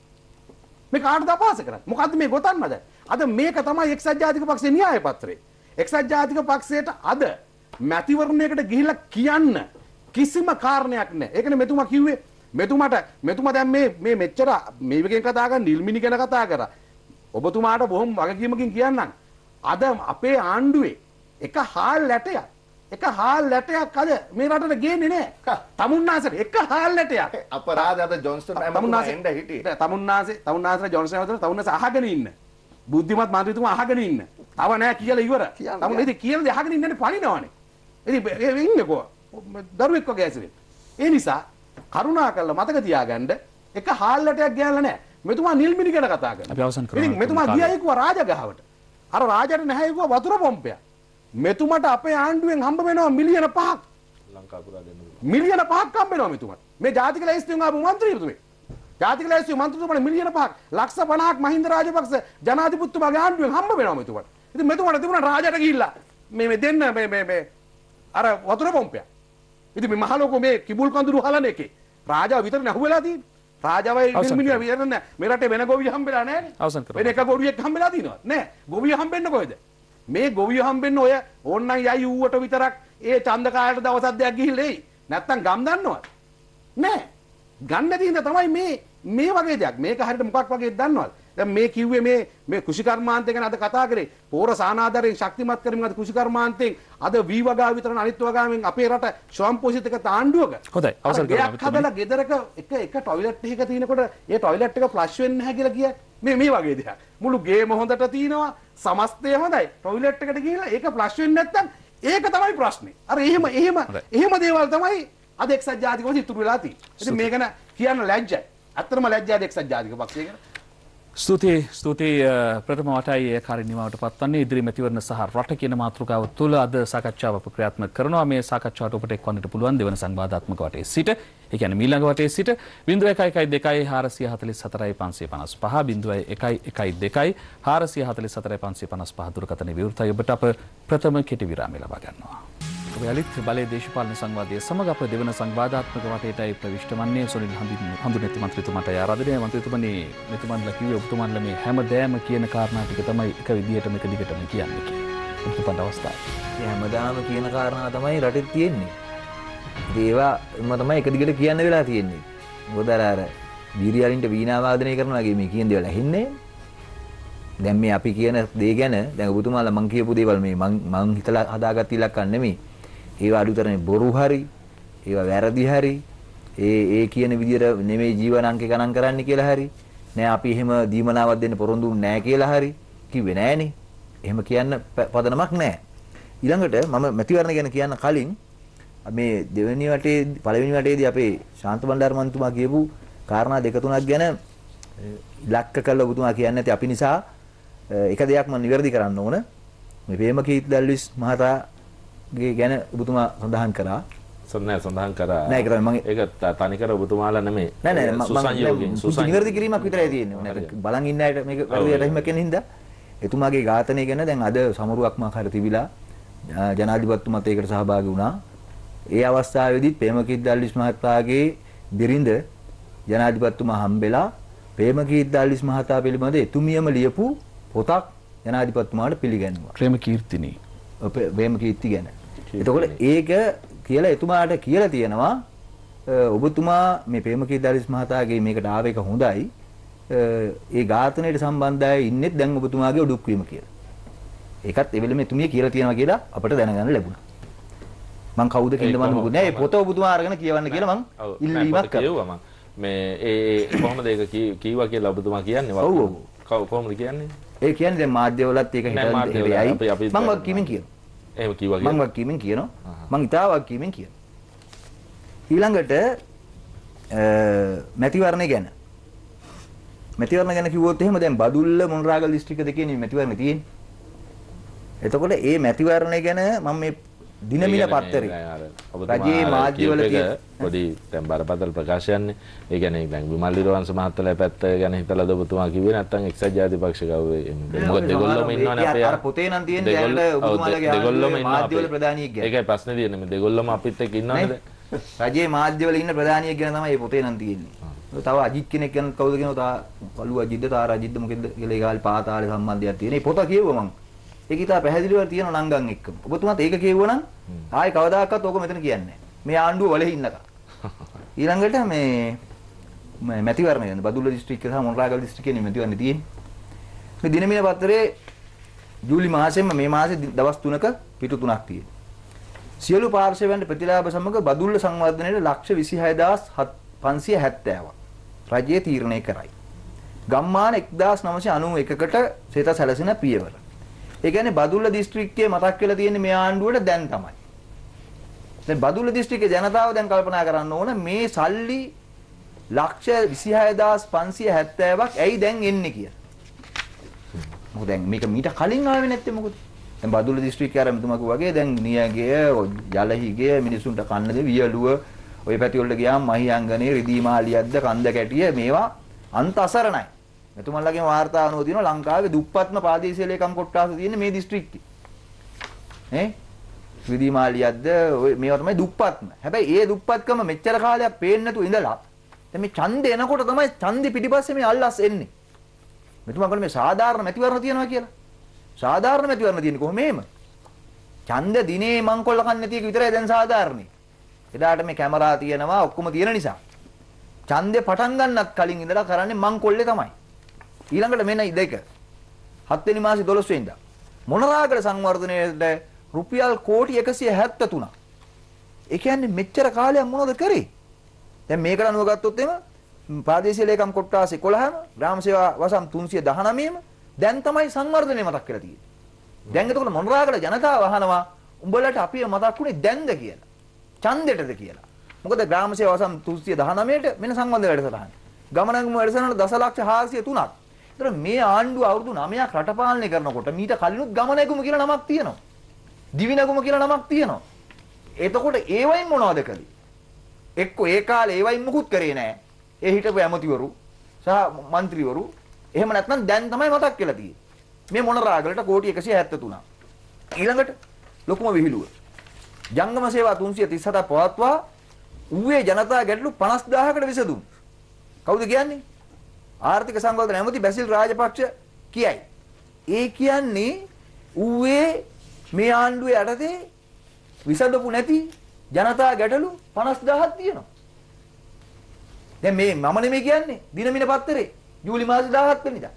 මේ කාඩ අපාස කර මොකද මේ ගොතන්නද අද මේක තමයි එක්සත් ජාතික පක්ෂේ න්‍යාය පත්‍රේ එක්සත් ජාතික පක්ෂයට අද මැතිවරණයකට ගිහිලා කියන්න කිසිම කාරණයක් නැහැ ඒකනේ මෙතුමා කිව්වේ මෙතුමට මෙතුමා දැන් මේ මේ මෙච්චර මේකෙන් කතා කරන නිල්මිනි ගැන කතා කරා ඔබතුමාට බොහොම වගකීමකින් කියන්නම් අද අපේ ආණ්ඩුවේ එක හාල් ලැටයක් එක හාල් ලැටයක් අද මේ රටට ගේන්නේ නෑ. තමුන්නාසට එක හාල් ලැටයක්. අපරාධ අද ජොන්ස්ටන් තමුන්නාස එන්න හිටියේ. තමුන්නාසේ තමුන්නාසට ජොන්ස්ටන් අතර තමුන්නාස අහගෙන ඉන්න. බුද්ධිමත් මන්ත්‍රීතුමා අහගෙන ඉන්න. තව නෑ කියලා ඉවර. තමුන් ඉතින් කියන දේ අහගෙන ඉන්නනේ පණිනවනේ. ඉතින් ඉන්නකෝ. දරුවෙක් වගේ ඇසෙන්නේ. ඒ නිසා කරුණා කරලා මතක තියාගන්න එක හාල් ලැටයක් ගෑනලා නෑ. මෙතුමා නිල්මිණි ගැන කතා කරනවා. අපි අවසන් කරනවා. ඉතින් මෙතුමා ගියා එක්ව රාජගහවට. අර රාජට නැහැ කිව්වා වතුර පොම්පයක්. මෙතුමට අපේ ආණ්ඩුවෙන් හම්බ වෙනවා මිලියන 5ක්. ලංකා පුරා දෙන්න. මිලියන 5ක් හම්බ වෙනවා මෙතුමට. මේ ජාතික ලැයිස්තුවෙන් ආපු මන්ත්‍රීතුමේ. ජාතික ලැයිස්තුවේ මන්ත්‍රීතුමට මිලියන 5ක් ලක්ෂ 50ක් මහින්ද රාජපක්ෂ ජනාධිපතිතුමාගේ ආණ්ඩුවෙන් හම්බ වෙනවා මෙතුමට. ඉතින් මෙතුමට තිබුණා රාජට ගිහිල්ලා මේ මේ දෙන්න මේ මේ මේ අර වතුර පොම්පයක්. ඉතින් මේ මහලොකෝ මේ කිඹුල් කඳුළු හලන එකේ රාජා විතරනේ අහුවෙලා තියෙන්නේ. රාජවයි මිනිහ විතරන මෙරට වෙන ගොවි හම්බෙලා නෑ අවසන් කරන වෙන එක ගොවියෙක් හම්බෙලා තිනවා නෑ ගොවිය හම්බෙන්න කොහෙද මේ ගොවිය හම්බෙන්න ඔය ඕන්නම් යයි ඌවට විතරක් ඒ චන්දකායට දවසක් දෙයක් ගිහිල්ලා එයි නැත්තම් ගම් දන්නවද නෑ ගන්න තියෙන තමයි මේ මේ වගේ දෙයක් මේක හරියට මොකක් වගේ දන්නවද දැන් මේ කිව්වේ මේ මේ කෘෂිකර්මාන්තය ගැන අද කතා කරේ පෝර සානාධාරයෙන් ශක්තිමත් කරමින් අද කෘෂිකර්මාන්තයෙන් අද වී වගා විතරන අනිත් වගාවෙන් අපේ රට ස්වයංපෝෂිත එක තාණ්ඩුවක හොඳයි අවසන් කරනවා හදලා ගෙදරක එක එක ටොයිලට් එකක තියෙනකොට ඒ ටොයිලට් එක ෆ්ලෂ් වෙන්නේ නැහැ කියලා කිය මේ මේ වගේ දෙයක් මුළු ගේම හොඳට තියෙනවා සමස්තය හොඳයි ටොයිලට් එකට ගිහිලා ඒක ෆ්ලෂ් වෙන්නේ නැත්නම් ඒක තමයි ප්‍රශ්නේ අර එහෙම එහෙම එහෙම දේවල් තමයි අද එක්සත් ජාතික පක්ෂය ඉතුරු වෙලා තියෙන්නේ ඉතින් මේක ගැන කියන්න ලැජ්ජයි අත්‍තරම ලැජ්ජයි අද එක්සත් ජාතික පක්ෂය ගැන ස්තුතියි ස්තුතියි ප්‍රථමවටයි ඒ කාර්ය නිමාවට පත්වන්නේ ඉදිරි මැතිවරණ සහ රට කියන මාතෘකාව තුළ අද සාකච්ඡාව ප්‍රක්‍රියාත්මක කරනවා මේ සාකච්ඡාවට ඔබට එක්වන්නට පුළුවන් දෙවන සංවාදාත්මක වටේ සිට ඒ කියන්නේ මීළඟ වටේ සිට 0112 444 555 0112 444 555 දුරකථනයේ විවෘතයි ඔබට අප ප්‍රථම කෙටි විරාමය ලබා ගන්නවා ඔයාලිත් බලය දේශපාලන සංවාදය සමඟ අප දෙවන සංවාධාත්මක වටයටයි ප්‍රවිෂ්ට වන්නේ සුනිල් හඳුන් හඳුනැති මන්ත්‍රතුමට ආරාධනය මන්ත්‍රතුමනි මෙතුමන්ලා කිව්වේ ඔබතුමන්ල මේ හැම දෑම කියන කාරණා ටික තමයි එක විදියටම එක දිගටම කියන්නේ කියලා. ඒක පොඩි අවස්ථාවක්. මේ හැමදාම කියන කාරණා තමයි රටේ තියෙන්නේ. ඒවා මම තමයි එක දිගට කියන්න වෙලා තියෙන්නේ. මොකද අර අර වීරියලින්ට වීණා වාදනය කරනවා වගේ මේ කියන දේවල් ඇහෙන්නේ නැහැ. දැන් මේ අපි කියන දේ ගැන දැන් ඔබතුමාලා මං කියපු දේවල් මේ මං මං හිතලා හදාගත්ත ඉලක්කක් නෙමෙයි. ඒවා අලුතරනේ බොරු හරි ඒවා වැරදි හරි ඒ ඒ කියන විදිහට නෙමෙයි ජීවන අංක ගණන් කරන්න කියලා හරි නෑ අපි එහෙම දීමනාවක් දෙන්න පොරොන්දු නෑ කියලා හරි කිව්වේ නෑනේ එහෙම කියන්න පදනමක් නෑ ඊළඟට මම මැතිවරණ ගැන කියන්න කලින් මේ දෙවෙනි වටේ පළවෙනි වටේදී අපේ ශාන්ත බණ්ඩාර මන්තුමා කියපු කාරණා දෙක තුනක් ගැන ඉලක්ක කළ ඔබතුමා කියන්නේ නැති අපි නිසා එක දෙයක් මම නිවැරදි කරන්න ඕන මේ වේමකීත් දල්විස් මහතා ගේ ගැන ඔබතුමා සඳහන් කරා සන්නෑ සඳහන් කරා නෑ ඒක තමයි මම ඒක තනිකර ඔබතුමාලා නෙමෙයි නෑ නෑ මම නිවැරදි කිරීමක් විතරයි තියෙන්නේ බලන් ඉන්න අයට මේක වැරදි රහිම කෙනින් හින්දා එතුමාගේ ඝාතනය ගැන දැන් අද සමරුවක්ම කර තිබිලා ජනාධිපතිතුමත් ඒකට සහභාගී වුණා ඒ අවස්ථාවේදීත් ප්‍රේමකීද්දල්ලිස් මහත්මයාගේ බිරිඳ ජනාධිපතිතුමා හම්බෙලා ප්‍රේමකීද්දල්ලිස් මහතා පිළිබඳ එතුමියම ලියපු පොතක් ජනාධිපතිතුමාට පිළිගැන්නුවා. ප්‍රේමකීර්තිනී. ප්‍රේමකීර්ති ගැන. එතකොට ඒක කියලා එතුමාට කියලා තියෙනවා ඔබතුමා මේ ප්‍රේමකී දරිස් මහතාගේ මේකට ආව එක හොඳයි. ඒ ඝාතනයට සම්බන්ධය ඉන්නෙත් දැන් ඔබතුමාගේ ඔඩුක් වීම කියලා. ඒකත් එවෙලම එතුමිය කියලා තියෙනවා කියලා අපට දැනගන්න ලැබුණා. මං කවුද කියලා මම මොකද නෑ ඒ පොත ඔබතුමා අරගෙන කියවන්න කියලා මම ඉල්ලීමක් කළා. මේ ඒ කොහොමද ඒක කීවා කියලා ඔබතුමා කියන්නේ? ඔව් ඔව්. කොහොමද කියන්නේ? ඒ කියන්නේ දැන් මාධ්‍යවලත් ඒක හිතන්නේ. මම කිමින් කියනවා. එහෙම කිව්වා කියලා. මම වක්කීමෙන් කියනවා. මම ඉතාල වක්කීමෙන් කියනවා. ඊළඟට මැතිවරණය ගැන. මැතිවරණ ගැන කිව්වොත් එහෙම දැන් බදුල්ල මොනරාගල දිස්ත්‍රික්ක දෙකේ නේ මැතිවරණ තියෙන්නේ. එතකොට ඒ මැතිවරණය ගැන මම මේ දිනමිල පත්තරේ රජයේ මාධ්‍යවල පොඩි දැන් බරපතල ප්‍රකාශයන්නේ ඒ කියන්නේ දැන් විමල්ලි රවංශ මහත්තයා පැත්ත ගැන හිතලාද ඔබතුමා කිව්වේ නැත්නම් එක්සත් ජාතික පක්ෂ ගාවේ මොකද දෙගොල්ලොම ඉන්නවනේ අපේ අර පොතේ නම් තියෙන්නේ දැන් ඔබතුමාලගේ දෙගොල්ලොම ඉන්නවා මාධ්‍යවල ප්‍රධානියෙක් ගැන ඒකයි ප්‍රශ්නේ තියෙන්නේ මේ දෙගොල්ලොම අපිත් එක්ක ඉන්නවනේ රජයේ මාධ්‍යවල ඉන්න ප්‍රධානියෙක් ගැන තමයි මේ පොතේ නම් තියෙන්නේ තව අජිත් කෙනෙක් ගැන කවුද කියනවා තා කළු අජිත්ද තා රජිත්ද මොකෙද්ද කියලා ඒ කාලේ පාතාලේ සම්බන්ධයක් තියෙන මේ පොත කියුවා මම ඒක ඉතා පැහැදිලිව තියෙන ලංගම් එක්කම. ඔබතුමාත් ඒක කියවුවනම් ආයේ කවදාකවත් ඕක මෙතන කියන්නේ මේ ආණ්ඩුව වලේ ඉන්නකම්. ඊළඟට මේ මැතිවරණය වෙන බදුල්ල දිස්ත්‍රික්කය සහ මොනරාගල දිස්ත්‍රික්කයේ මැතිවරණ තියෙන්නේ. මේ දිනමින පත්‍රයේ ජූලි මාසෙම මේ මාසේ දවස් 3ක පිටු 3ක් තියෙනවා. සියලු පාර්ශවයන්ට ප්‍රතිලාභ සමග බදුල්ල සංවර්ධනයේ ලක්ෂ 26570ක් රජය තීරණය කරයි. ගම්මාන 1991කට සේත සැලසෙන පියවර. ඒ කියන්නේ බදුල්ල දිස්ත්‍රික්කයේ මතක් වෙලා තියෙන්නේ මේ ආණ්ඩුවට දැන් තමයි. දැන් බදුල්ල දිස්ත්‍රික්කයේ ජනතාව දැන් කල්පනා කරන්න ඕන මේ සල්ලි ලක්ෂ 26570ක් ඇයි දැන් එන්නේ කියලා. මොකද දැන් මේක මීට කලින් ආවේ නැත්තේ මොකද? දැන් බදුල්ල දිස්ත්‍රික්කයේ අර මෙතුමා කිව්වාගේ දැන් නියගය, ජලහිගය, මිනිසුන්ට කන්න දෙ වියලුව, ওই පැති වලට ගියාම මහියංගනේ, රිදීමාලියක්ද, කන්ද කැටිය මේවා අන්ත අසරණයි. මෙතුමන්ලගේ වාර්තා අනුව දිනන ලංකාවේ දුප්පත්ම ප්‍රාදේශීය ලේකම් කොට්ටාස තියෙන මේ දිස්ත්‍රික්කේ. ඈ විදිමාලියක්ද මේවා තමයි දුප්පත්ම. හැබැයි ඒ දුප්පත්කම මෙච්චර කාලයක් පේන්නේ නැතුව ඉඳලා දැන් මේ ඡන්දේ එනකොට තමයි ඡන්දේ පිටිපස්සේ මේ අල්ලස් එන්නේ. මෙතුමා කියන්නේ මේ සාධාරණ මැතිවරණ තියනවා කියලා. සාධාරණ මැතිවරණ තියෙන්නේ කොහොම එහෙම? ඡන්ද දිනේ මං කොල්ල කන්නේ නැති එක විතරයි දැන් සාධාරණේ. එදාට මේ කැමරා තියෙනවා ඔක්කොම තියෙන නිසා. ඡන්දේ පටන් ගන්නත් කලින් ඉඳලා කරන්නේ මං කොල්ලේ තමයි. ඊළඟට මෙන්න දෙක. 7 වෙනි මාසේ 12 වෙනිදා. මොනරාගල සංවර්ධනයේට රුපියල් කෝටි 173ක්. ඒ කියන්නේ මෙච්චර කාලයක් මොනවද කරේ? දැන් මේකට අනුව ගත්තොත් එම ප්‍රාදේශීය ලේකම් කොට්ටාස 11ම ග්‍රාම සේවා වසම් 319ම දැන් තමයි සංවර්ධනය මතක් කරලා තියෙන්නේ. දැන් එතකොට මොනරාගල ජනතාව අහනවා උඹලට අපිව මතක් වුණේ දැන්ද කියලා. ඡන්දෙටද කියලා. මොකද ග්‍රාම සේවා වසම් 319ට මෙන්න සංවර්ධන වැඩසටහන. ගමනාගම වැඩසටහන දසලක්ෂ 403ක්. ඒතර මේ ආණ්ඩුව අවුරුදු 9ක් රට පාලනය කරනකොට මීට කලිනුත් ගමනැගුම කියලා නමක් තියෙනවා. දිවිනැගුම කියලා නමක් තියෙනවා. එතකොට ඒවයින් මොනවද කළේ? එක්ක ඒ කාලේ ඒවයින් මුකුත් කරේ නැහැ. ඒ හිටපු ඇමතිවරු සහ മന്ത്രിවරු එහෙම නැත්නම් දැන් තමයි මතක් කියලා තියෙන්නේ. මේ මොන රාගලට කෝටි 173ක්. ඊළඟට ලොකුම විහිළුව. ජංගම සේවා 337ක් පවත්වා ඌයේ ජනතා ගැටලු 50000කට විසඳුම්. කවුද කියන්නේ? ආර්ථික සංවර්ධන ඇමති බැසිල් රාජපක්ෂ කියයි. ඒ කියන්නේ ඌවේ මේ ආණ්ඩුවේ යටතේ විසඳපු නැති ජනතා ගැටලු 50000ක් තියෙනවා. දැන් මේ මම නෙමෙයි කියන්නේ දිනමින පත්තරේ ජූලි මාස 17 වෙනිදා.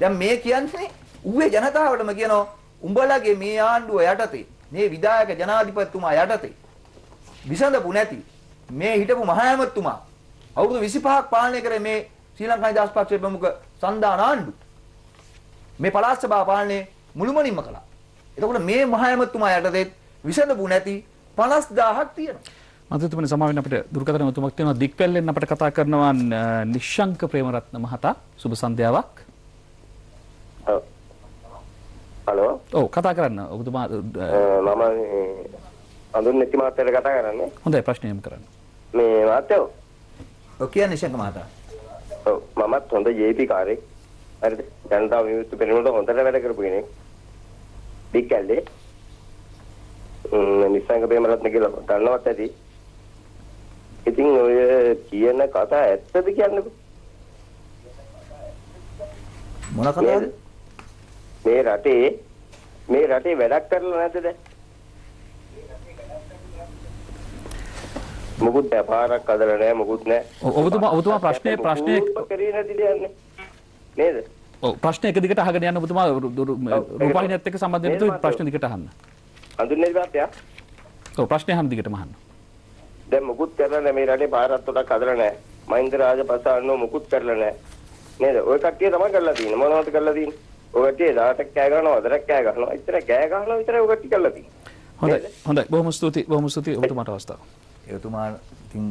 දැන් මේ කියන්නේ ඌවේ ජනතාවටම කියනවා උඹලගේ මේ ආණ්ඩුව යටතේ මේ විධායක ජනාධිපතිතුමා යටතේ විසඳපු නැති මේ හිටපු මහාමතුමා අවුරුදු 25ක් පාලනය කරේ මේ ශ්‍රී ලංකා නිදහස් පක්ෂයේ ප්‍රමුඛ සන්දාන ආණ්ඩු මේ පළාත් සභාව පාලනය මුළුමනින්ම කළා. එතකොට මේ මහ ඇමතුමා යටතේ විසඳපු නැති 50000ක් තියෙනවා. මන්ත්‍රීතුමනි සමාවෙන්න අපිට දුරකථන මතුමක් තියෙනවා දික්පැල්ලෙන් අපිට කතා කරනවා නිශ්ශංක ප්‍රේමරත්න මහතා සුබ සන්ධ්‍යාවක් හලෝ ඔව් කතා කරන්න ඔබතුමා මම අඳුන්නච්චි මහත්තයට කතා කරන්නේ හොඳයි ප්‍රශ්නයම කරන්න මේ මහත්තයෝ ඔව් කියන්නේ නිශ්ශංක මහතා මමත් හොඳ ජේපිකාරෙක්. හරිද? ජනතා විමුක්ති පෙරමුණට හොඳට වැඩ කරපු කෙනෙක්. දික්කැලේ. නිසංග ප්‍රේමරත්න කියලා දන්නවත් ඇති. ඉතින් ඔය කියන කතා ඇත්තද කියන්නේ? මොන කතාවද? මේ රටේ මේ රටේ වැඩක් කරලා නැද්ද දැන්? මොකුත් ව්‍යාපාරයක් අදලා නැහැ මොකුත් නැහැ. ඔබතුමා ඔබතුමා ප්‍රශ්නේ ප්‍රශ්නේ කරේ නැති දෙන්නේ. නේද? ඔව් ප්‍රශ්න එක දිගට අහගෙන යන්න ඔබතුමා රූපවාහිනියත් එක්ක සම්බන්ධ වෙන තුරු ප්‍රශ්න දිගට අහන්න. හඳුන්නේ ඉතින් ඔව් ප්‍රශ්නේ හැම දිගටම අහන්න. දැන් මොකුත් කරලා නැහැ මේ රටේ පාරක් උඩක් හදලා නැහැ. මහින්ද රාජපක්ෂානෝ මොකුත් කරලා නැහැ. නේද? ඔය කට්ටිය තමයි කරලා තියෙන්නේ. මොනවද කරලා තියෙන්නේ? ඔය කට්ටිය දාටක් කෑ ගන්නවා, අදටක් කෑ ගන්නවා. ඉතර කෑ ගන්නවා විතරයි ඔය කට්ටිය කරලා තියෙන්නේ. හොඳයි. හොඳයි. බොහොම ස්තුතියි. බොහොම ස්තුතියි ඔබතුමාට අවස්ථාව. එතුමා ඉතින්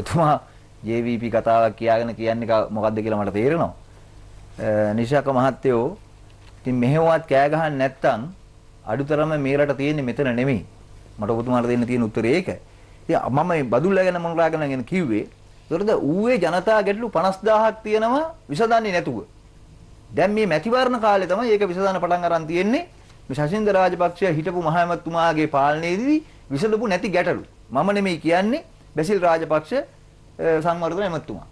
එතුමා JVP කතාවක් කියාගෙන කියන්නේ මොකද්ද කියලා මට තේරෙනවා. නිශාක මහත්තයෝ ඉතින් මෙහෙවත් කෑ ගහන්න නැත්තම් අඩුතරම මේ රට තියෙන්නේ මෙතන නෙමෙයි. මට ඔබතුමාට දෙන්න තියෙන උත්තරේ ඒක. ඉතින් මම මේ බදුල්ලා ගැන මොනරා ගැන ගැන කිව්වේ. ඒතරද ඌවේ ජනතා ගැටලු 50000ක් තියෙනවා විසඳන්නේ නැතුව. දැන් මේ මැතිවරණ කාලේ තමයි ඒක විසඳන්න පටන් අරන් තියෙන්නේ. මේ ශෂින්ද රාජපක්ෂය හිටපු මහමතුමාගේ පාලනයේදී විසඳපු නැති ගැටලු. මම නෙමෙයි කියන්නේ බැසිල් රාජපක්ෂ සංවර්ධන ඇමතුමා.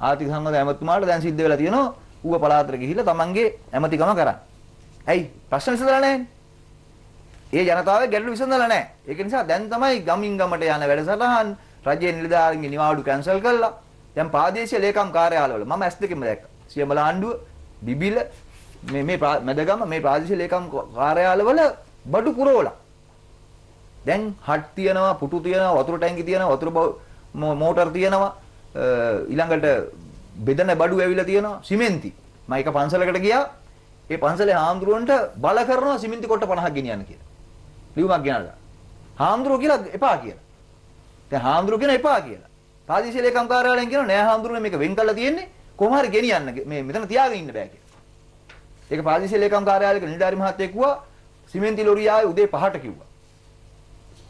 ආර්ථික සංවර්ධන ඇමතුමාට දැන් සිද්ධ වෙලා තියෙනවා ඌව පලාතර ගිහිල්ලා තමන්ගේ ඇමතිකම කරා. ඇයි? ප්‍රශ්න විසඳලා නැහැ. ඒ ජනතාවගේ ගැටලු විසඳලා නැහැ. ඒක නිසා දැන් තමයි ගමින් ගමට යන වැඩසටහන් රජයේ නිලධාරීන්ගේ නිවාඩු කැන්සල් කළා. දැන් ප්‍රාදේශීය ලේකම් කාර්යාලවල මම S2කින්ම දැක්කා. සියඹල ආණ්ඩුව, බිබිල මේ මේ මැදගම මේ ප්‍රාදේශීය ලේකම් කාර්යාලවල බඩු පුරවලා දැන් හට් තියනවා, පුටු තියනවා, වතුර ටැංකි තියනවා, වතුර මෝටර් තියනවා, ඊළඟට බෙදන බඩු ඇවිල්ලා තියනවා, සිමෙන්ති. මම එක පන්සලකට ගියා. ඒ පන්සලේ හාමුදුරුවන්ට බල කරනවා සිමෙන්ති කොට 50ක් ගෙනියන්න කියලා. ලියුමක් ගෙනල්ලා. හාමුදුරුවෝ කියලා එපා කියලා. දැන් හාමුදුරුවෝ කියන එපා කියලා. පාදිශීල ලේකම් කාර්යාලයෙන් කියනවා නෑ හාමුදුරුවනේ මේක වෙන් කරලා තියෙන්නේ කොහොම හරි ගෙනියන්න මේ මෙතන තියාගෙන ඉන්න බෑ කියලා. ඒක පාදිශීල ලේකම් කාර්යාලයක නිලධාරි මහත්තයෙක් කිව්වා සිමෙන්ති ලොරිය ආයේ උදේ 5ට කිව්වා.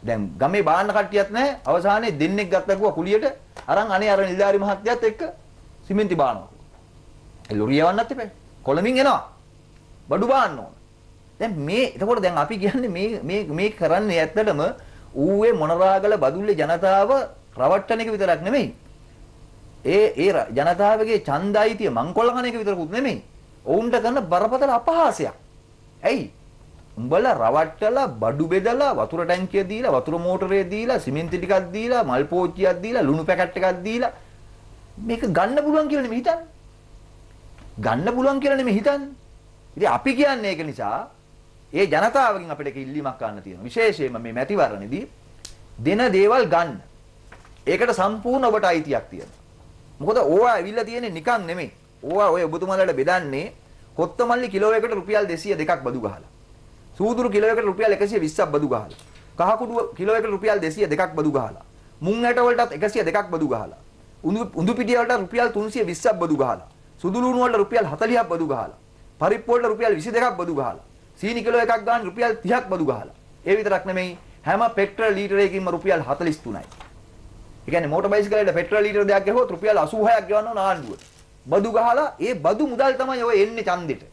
දැන් ගමේ බාන්න කට්ටියත් නැහැ. අවසානයේ දෙන්නෙක් ගත්ත ගුවා කුලියට අරන් අනේ අර නිලධාරි මහත්තයත් එක්ක සිමෙන්ති බානවා. ඒ ලොරිය යවන්නත් එපා. කොළඹින් එනවා. බඩු බාන්න ඕන. දැන් මේ එතකොට දැන් අපි කියන්නේ මේ මේ මේ කරන්නේ ඇත්තටම ඌවේ මොනරාගල බදුල්ලේ ජනතාව රවට්ටන එක විතරක් නෙමෙයි. ඒ ඒ ජනතාවගේ ඡන්දයිතිය මංකොල්ල කන එක විතරකුත් නෙමෙයි. ඔවුන්ට කරන බරපතල අපහාසයක්. ඇයි? උඹලා රවට්ටලා බඩු බෙදලා වතුර ටැංකිය දීලා වතුර මෝටරේ දීලා සිමෙන්ති ටිකක් දීලා මල් පෝච්චියක් දීලා ලුණු පැකට් එකක් දීලා මේක ගන්න පුළුවන් කියලා නෙමෙයි හිතන්නේ. ගන්න පුළුවන් කියලා නෙමෙයි හිතන්නේ. ඉතින් අපි කියන්නේ ඒක නිසා ඒ ජනතාවගෙන් අපිට ඒක ඉල්ලීමක් ගන්න තියෙනවා. විශේෂයෙන්ම මේ මැතිවරණෙදී දෙන දේවල් ගන්න. ඒකට සම්පූර්ණ ඔබට අයිතියක් තියෙනවා. මොකද ඕවා ඇවිල්ලා තියෙන්නේ නිකන් නෙමෙයි. ඕවා ඔය ඔබතුමාලට බෙදන්නේ කොත්තමල්ලි කිලෝ එකට රුපියල් 202ක් බදු ගහලා. සූදුරු කිලෝ එකට රුපියල් 120ක් බදු ගහලා. කහකුඩුව කිලෝ එකට රුපියල් 202ක් බදු ගහලා. මුං ඇට වලටත් 102ක් බදු ගහලා. උඳු උඳු පිටිය වලට රුපියල් 320ක් බදු ගහලා. සුදුලුණු වලට රුපියල් 40ක් බදු ගහලා. පරිප්පු වලට රුපියල් 22ක් බදු ගහලා. සීනි කිලෝ එකක් ගන්න රුපියල් 30ක් බදු ගහලා. ඒ විතරක් නෙමෙයි හැම පෙට්‍රල් ලීටරයකින්ම රුපියල් 43යි. ඒ කියන්නේ මෝටර් බයිසිකලයට පෙට්‍රල් ලීටර දෙකක් ගහුවොත් රුපියල් 86ක් ගෙවන්න ඕන ආණ්ඩුවට. බදු ගහලා ඒ බදු මුදල් තමයි ඔය එන්නේ ඡන්දෙට.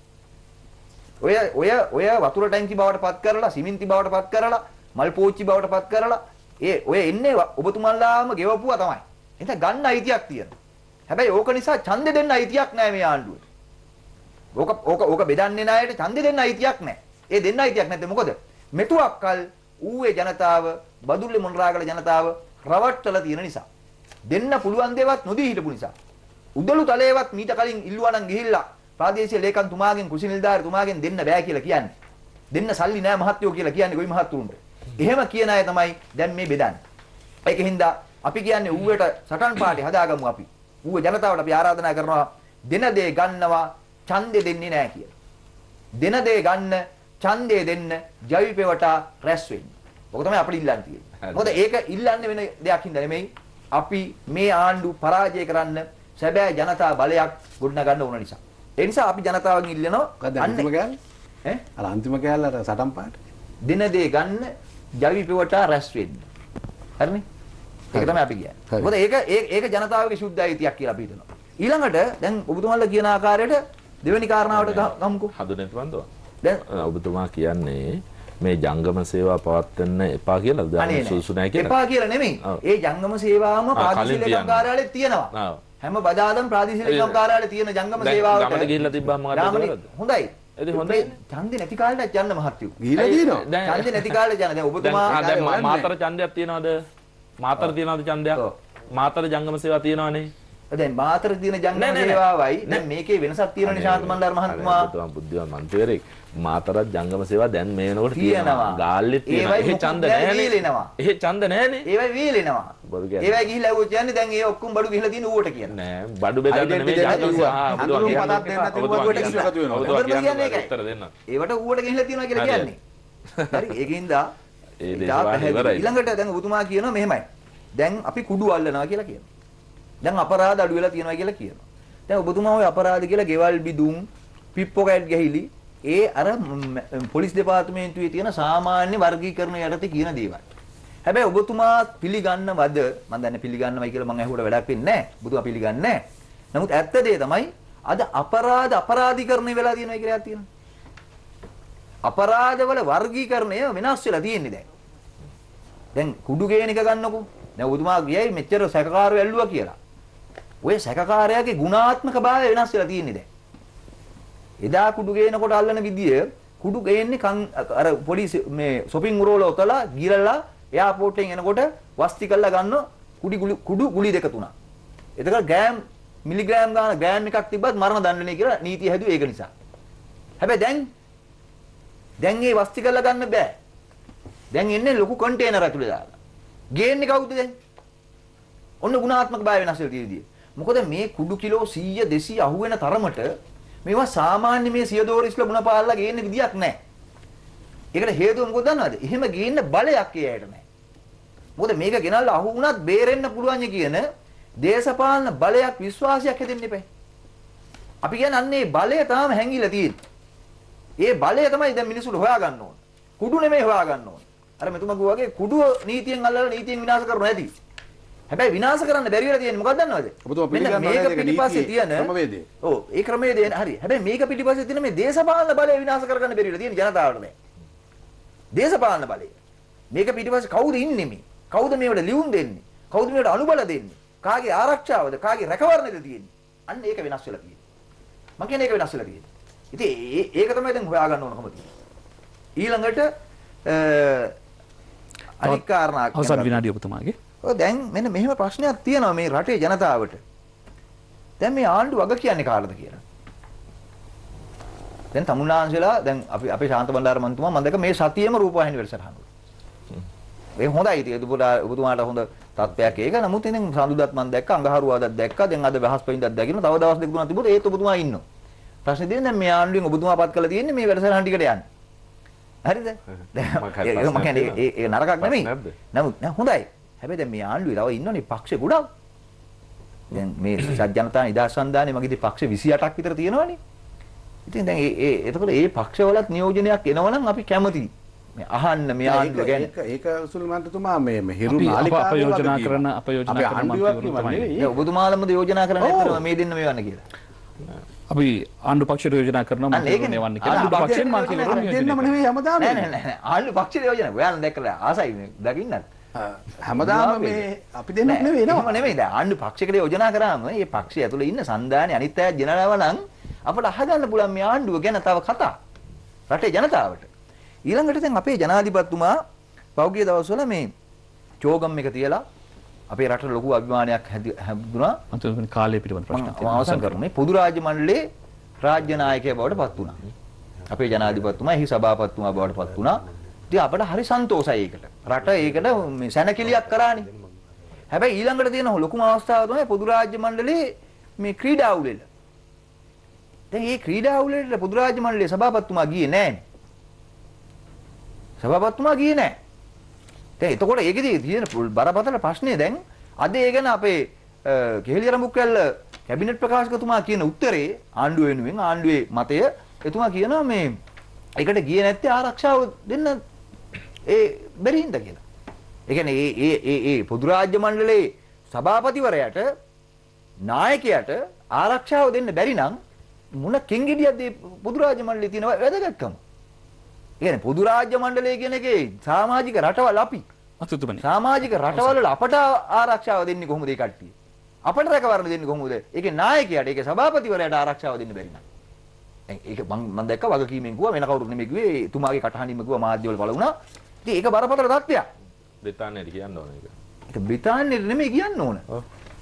ඔය ඔය ඔය වතුර ටැංකි බවට පත් කරලා සිමෙන්ති බවට පත් කරලා මල් පෝච්චි බවට පත් කරලා ඒ ඔය එන්නේ ඔබතුමන්ලාම ගෙවපුවා තමයි. එහෙනම් ගන්න අයිතියක් තියෙනවා. හැබැයි ඕක නිසා ඡන්දෙ දෙන්න අයිතියක් නැහැ මේ ආණ්ඩුවට. ඕක ඕක ඕක බෙදන්නේ නැහැට ඡන්දෙ දෙන්න අයිතියක් නැහැ. ඒ දෙන්න අයිතියක් නැත්නම් මොකද? මෙතුවක්කල් ඌවේ ජනතාව බදුල්ලේ මොණරාගල ජනතාව රවට්ටලා තියෙන නිසා දෙන්න පුළුවන් දේවත් නොදී හිටපු නිසා උදළු තලයේවත් මීට කලින් ඉල්ලුවා නම් ගිහිල්ලා ප්‍රාදේශීය ලේකම් තුමාගෙන් කුසි නිලධාරි තුමාගෙන් දෙන්න බෑ කියලා කියන්නේ. දෙන්න සල්ලි නෑ මහත්යෝ කියලා කියන්නේ ගොවි මහත්තුන්ට. එහෙම කියන අය තමයි දැන් මේ බෙදන්නේ. ඒකෙන් අපි කියන්නේ ඌවට සටන් පාටි හදාගමු අපි. ඌව ජනතාවට අපි ආරාධනා කරනවා දෙන දේ ගන්නවා ඡන්දේ දෙන්නේ නෑ කියලා. දෙන දේ ගන්න ඡන්දේ දෙන්න ජවිපෙවට රැස් වෙන්න. ඔක තමයි අපිට ඉල්ලන්නේ තියෙන්නේ. මොකද ඒක ඉල්ලන්නේ වෙන දෙයක් හින්දා නෙමෙයි. අපි මේ ආණ්ඩු පරාජය කරන්න සැබෑ ජනතා බලයක් ගොඩනගන්න ඕන නිසා. ඒ නිසා අපි ජනතාවගෙන් ඉල්ලනවා අන්තිම කෑල්ල ඈ අර අන්තිම කෑල්ල අර සටන් පාට දින දේ ගන්න ජවි පිවටා රැස් වෙන්න. හරිනේ? ඒක තමයි අපි කියන්නේ. මොකද ඒක ඒක ජනතාවගේ සුද්ධ අයිතියක් කියලා අපි හිතනවා. ඊළඟට දැන් ඔබතුමාලා කියන ආකාරයට දෙවෙනි කාරණාවට ගමුකෝ. හඳුනනවද? දැන් ඔබතුමා කියන්නේ මේ ජංගම සේවා පවත්වන්න එපා කියලා දාන සුසු නැහැ කියලා. එපා කියලා නෙමෙයි. ඒ ජංගම සේවාවම පාකිස්තාන කාර්යාලයේ තියෙනවා. හැම බදාදම ප්‍රාදේශීය ලේකම් කාර්යාලයේ තියෙන ජංගම සේවාවට ගමන ගිහිල්ලා තිබ්බම මම හොඳයි එතකොට හොඳයි ඡන්දේ නැති කාලේට යන්න මහත්යෝ ගිහිලා තියෙනවා ඡන්දේ නැති කාලේට යන්න දැන් ඔබතුමා දැන් මාතර ඡන්දයක් තියනවද මාතර තියනවද ඡන්දයක් මාතර ජංගම සේවාව තියනවනේ දැන් මාතර දින ජංගම සේවාවයි දැන් මේකේ වෙනසක් තියෙන නිසා තමයි මහත්මයා බුද්ධිමත් මන්ත්‍රීවරයෙක් මාතරත් ජංගම සේවා දැන් මේ වෙනකොට තියෙනවා. ගාල්ලෙත් තියෙනවා. ඒහි ඡන්ද නැහැනේ. වීලෙනවා. ඒහි ඡන්ද නැහැනේ. ඒවයි වීලෙනවා. බඩු කියන්නේ. ඒවයි ගිහිල්ලා ඇහුවොත් කියන්නේ දැන් ඒ ඔක්කොම බඩු ගිහිල්ලා තියෙන ඌවට කියන්නේ. නෑ බඩු බෙදන්න නෙමෙයි ජංගම සේවා. ආ බුදුවා කියන්නේ. පතක් දෙන්න තිබුණා ඌවට කිසි එකතු වෙනවා. ඔබතුමා කියන්නේ ඒකයි. උත්තර දෙන්න. ඒවට ඌවට ගිහිල්ලා තියෙනවා කියලා කියන්නේ. හරි ඒකින්ද ඒ දේශපාලන ඉවරයි. ඊළඟට දැන් ඔබතුමා කියනවා මෙහෙමයි. දැන් අපි කුඩු අල්ලනවා කියලා කියනවා. දැන් අපරාධ අඩු වෙලා තියෙනවා කියලා කියනවා. දැන් ඔබතුමා ওই අපරාධ කියලා ගෙවල් බිදුම් පිප්පොකට් ගහලි ඒ අර පොලිස් දෙපාර්තමේන්තුවේ තියෙන සාමාන්‍ය වර්ගීකරණ යටතේ කියන දේවල්. හැබැයි ඔබතුමා පිළිගන්නවද? මම දන්නේ පිළිගන්නවයි කියලා මම ඇහුවට වැඩක් වෙන්නේ නැහැ. බුදුමා පිළිගන්නේ නැහැ. නමුත් ඇත්ත දේ තමයි අද අපරාධ අපරාධීකරණය වෙලා තියෙනවා කියලා තියෙනවා. අපරාධවල වර්ගීකරණය වෙනස් වෙලා තියෙන්නේ දැන්. දැන් කුඩු ගේන එක ගන්නකො. දැන් ඔබතුමා ගියයි මෙච්චර සැකකාරයෝ ඇල්ලුවා කියලා. ඔය සැකකාරයාගේ ගුණාත්මක භාවය වෙනස් වෙලා තියෙන්නේ දැන්. එදා කුඩු ගේනකොට අල්ලන විදිය කුඩු ගේන්නේ කන් අර පොඩි මේ shopping උරවල ඔතලා ගිරලා එයාපෝට් එකෙන් එනකොට වස්ති කරලා ගන්න කුඩි කුඩු ගුලි දෙක තුනක්. එතකොට ග්‍රෑම් මිලිග්‍රෑම් ගන්න ග්‍රෑම් එකක් තිබ්බත් මරණ දඬුවම කියලා නීතිය හැදුවේ ඒක නිසා. හැබැයි දැන් දැන් ඒ වස්ති කරලා ගන්න බෑ. දැන් එන්නේ ලොකු කන්ටේනර් ඇතුලේ දාලා. ගේන්නේ කවුද දැන්? ඔන්න ගුණාත්මක බය වෙනස් වෙලා තියෙදී. මොකද මේ කුඩු කිලෝ 100 200 අහුවෙන තරමට මේවා සාමාන්‍ය මේ සියදෝරිස්ල ගුණපාලලා ගේන්න විදියක් නැහැ. ඒකට හේතුව මොකද දන්නවද? එහෙම ගේන්න බලයක් එයාට නැහැ. මොකද මේක ගෙනල්ලා අහු වුණත් බේරෙන්න පුළුවන් කියන දේශපාලන බලයක් විශ්වාසයක් හැදෙන්න එපා. අපි කියන්නේ අන්නේ බලය තාම හැංගිලා තියෙන්නේ. ඒ බලය තමයි දැන් මිනිසුන්ට හොයාගන්න ඕන. කුඩු නෙමෙයි හොයාගන්න ඕන. අර මෙතුමා කිව්වා වගේ කුඩුව නීතියෙන් අල්ලලා නීතියෙන් විනාශ කරනවා ඇති. හැබැයි විනාශ කරන්න බැරි වෙලා තියෙන්නේ මොකක්ද දන්නවද? ඔබතුමා පිළිගන්නවා මේක පිටිපස්සේ තියෙන ක්‍රමවේදය. ඔව් ඒ ක්‍රමවේදය හරි. හැබැයි මේක පිටිපස්සේ තියෙන මේ දේශපාලන බලය විනාශ කරගන්න බැරි වෙලා තියෙන ජනතාවට මේ. දේශපාලන බලය. මේක පිටිපස්සේ කවුද ඉන්නේ මේ? කවුද මේවට ලියුම් දෙන්නේ? කවුද මේවට අනුබල දෙන්නේ? කාගේ ආරක්ෂාවද? කාගේ රැකවරණද තියෙන්නේ? අන්න ඒක වෙනස් වෙලා තියෙන්නේ. මම කියන්නේ ඒක වෙනස් වෙලා තියෙන්නේ. ඉතින් ඒක තමයි දැන් හොයාගන්න ඕන කොහොමද? ඊළඟට අනික් කාරණා අවසන් විනාඩිය ඔබතුමාගේ ඔය දැන් මෙන්න මෙහෙම ප්‍රශ්නයක් තියෙනවා මේ රටේ ජනතාවට. දැන් මේ ආණ්ඩු වග කියන්නේ කාටද කියලා. දැන් තමුන්නාන්සලා දැන් අපි අපේ ශාන්ත බණ්ඩාර මන්තුමා මම දැක මේ සතියේම රූපවාහිනී වැඩසටහන. මේ හොඳයි ඉතින් ඔබතුමාට හොඳ තත්ත්වයක් ඒක. නමුත් ඉතින් සඳුදාත් මම දැක්ක අඟහරුවාදත් දැක්ක. දැන් අද බ්‍රහස්පතින්දාත් දැකිනවා. තව දවස් දෙක තුනක් තිබුණා ඒත් ඔබතුමා ඉන්නවා. ප්‍රශ්නේ තියෙන්නේ දැන් මේ ආණ්ඩුවෙන් ඔබතුමා පත් කළා තියෙන්නේ මේ වැඩසටහන ටිකට යන්න. හරිද? දැන් මම කියන්නේ ඒ නරකක් නෙමෙයි. නමුත් හොඳයි. හැබැයි දැන් මේ ආණ්ඩුවේ තව ඉන්නෝනේ පක්ෂ ගොඩක්. දැන් මේ සජ්ජනතා නිදහස් සන්ධානයේ මගේ ඉතින් පක්ෂ 28ක් විතර තියෙනවනේ. ඉතින් දැන් ඒ ඒ එතකොට ඒ පක්ෂවලත් නියෝජනයක් එනවනම් අපි කැමතියි. මේ අහන්න මේ ආණ්ඩුව ගැන ඒක ඒක සුළුමන්තතුමා මේ හිරු නාලිකාව අප යෝජනා කරන අප යෝජනා කරන මන්ත්‍රීවරු තමයි. ඔබතුමාලමද යෝජනා කරන්නේ නැත්නම් මේ දෙන්න මේ වන්න කියලා. අපි ආණ්ඩු පක්ෂයට යෝජනා කරනවා මම නෙවන්න කියලා. ආණ්ඩු පක්ෂයෙන් මම කියනවා දෙන්නම නෙවෙයි හැමදාම. නෑ නෑ නෑ ආණ්ඩු පක්ෂයට යෝජනා. ඔයාලා දැක්කලා ආසයි දකින්නත්. හැමදාම මේ අපි දෙන්නක් නෙවෙයි නම නෙවෙයි දැන් ආණ්ඩු පක්ෂයකට යෝජනා කරාම මේ පක්ෂය ඇතුළේ ඉන්න සන්දානේ අනිත් අය ජනරාව නම් අපිට අහගන්න පුළුවන් මේ ආණ්ඩුව ගැන තව කතා රටේ ජනතාවට ඊළඟට දැන් අපේ ජනාධිපතිතුමා පෞගිය දවස්වල මේ චෝගම් එක තියලා අපේ රටට ලොකු අභිමානයක් හැදුනා අන්තිම කාලයේ පිටවන ප්‍රශ්න මම අවසන් කරන්නේ පොදු රාජ්‍ය මණ්ඩලයේ රාජ්‍ය නායකයා බවට පත් වුණා අපේ ජනාධිපතිතුමා එහි සභාපතිතුමා බවට පත් වුණා ඉතින් අපිට හරි සන්තෝෂයි ඒකට. රට ඒකට මේ සැනකෙලියක් කරානේ. හැබැයි ඊළඟට තියෙන ලොකුම අවස්ථාව තමයි පොදු රාජ්‍ය මණ්ඩලයේ මේ ක්‍රීඩා උළෙල. දැන් මේ ක්‍රීඩා උළෙලට පොදු රාජ්‍ය මණ්ඩලයේ සභාපතිතුමා ගියේ නෑනේ. සභාපතිතුමා ගියේ නෑ. දැන් එතකොට ඒකෙදි තියෙන බරපතල ප්‍රශ්නේ දැන් අද ඒ ගැන අපේ කෙහෙලිදරඹුක්කැල්ල කැබිනට් ප්‍රකාශකතුමා කියන උත්තරේ ආණ්ඩුව වෙනුවෙන් ආණ්ඩුවේ මතය එතුමා කියනවා මේ ඒකට ගියේ නැත්තේ ආරක්ෂාව දෙන්න ඒ බැරි හින්දා කියලා. ඒ කියන්නේ ඒ ඒ ඒ පොදු රාජ්‍ය මණ්ඩලයේ සභාපතිවරයාට නායකයාට ආරක්ෂාව දෙන්න බැරි නම් මොන කිංගිඩියක්ද මේ පොදු රාජ්‍ය මණ්ඩලයේ තියෙන වැදගත්කම? ඒ කියන්නේ පොදු රාජ්‍ය මණ්ඩලය කියන එකේ සමාජික රටවල් අපි අසුතුමනි සමාජික රටවල් වල අපට ආරක්ෂාව දෙන්නේ කොහොමද ඒ කට්ටිය? අපට රැකවරණ දෙන්නේ කොහොමද? ඒකේ නායකයාට ඒකේ සභාපතිවරයාට ආරක්ෂාව දෙන්න බැරි නම්. ඒක මම දැක්ක වගකීමෙන් කිව්වා වෙන කවුරුත් නෙමෙයි කිව්වේ එතුමාගේ කටහඬින්ම කිව්වා මාධ්‍යවල පළ වුණා. ඉතින් ඒක බරපතල තත්ත්වයක්. බ්‍රිතාන්‍යයට කියන්න ඕන ඒක. ඒක බ්‍රිතාන්‍යයට නෙමෙයි කියන්න ඕන.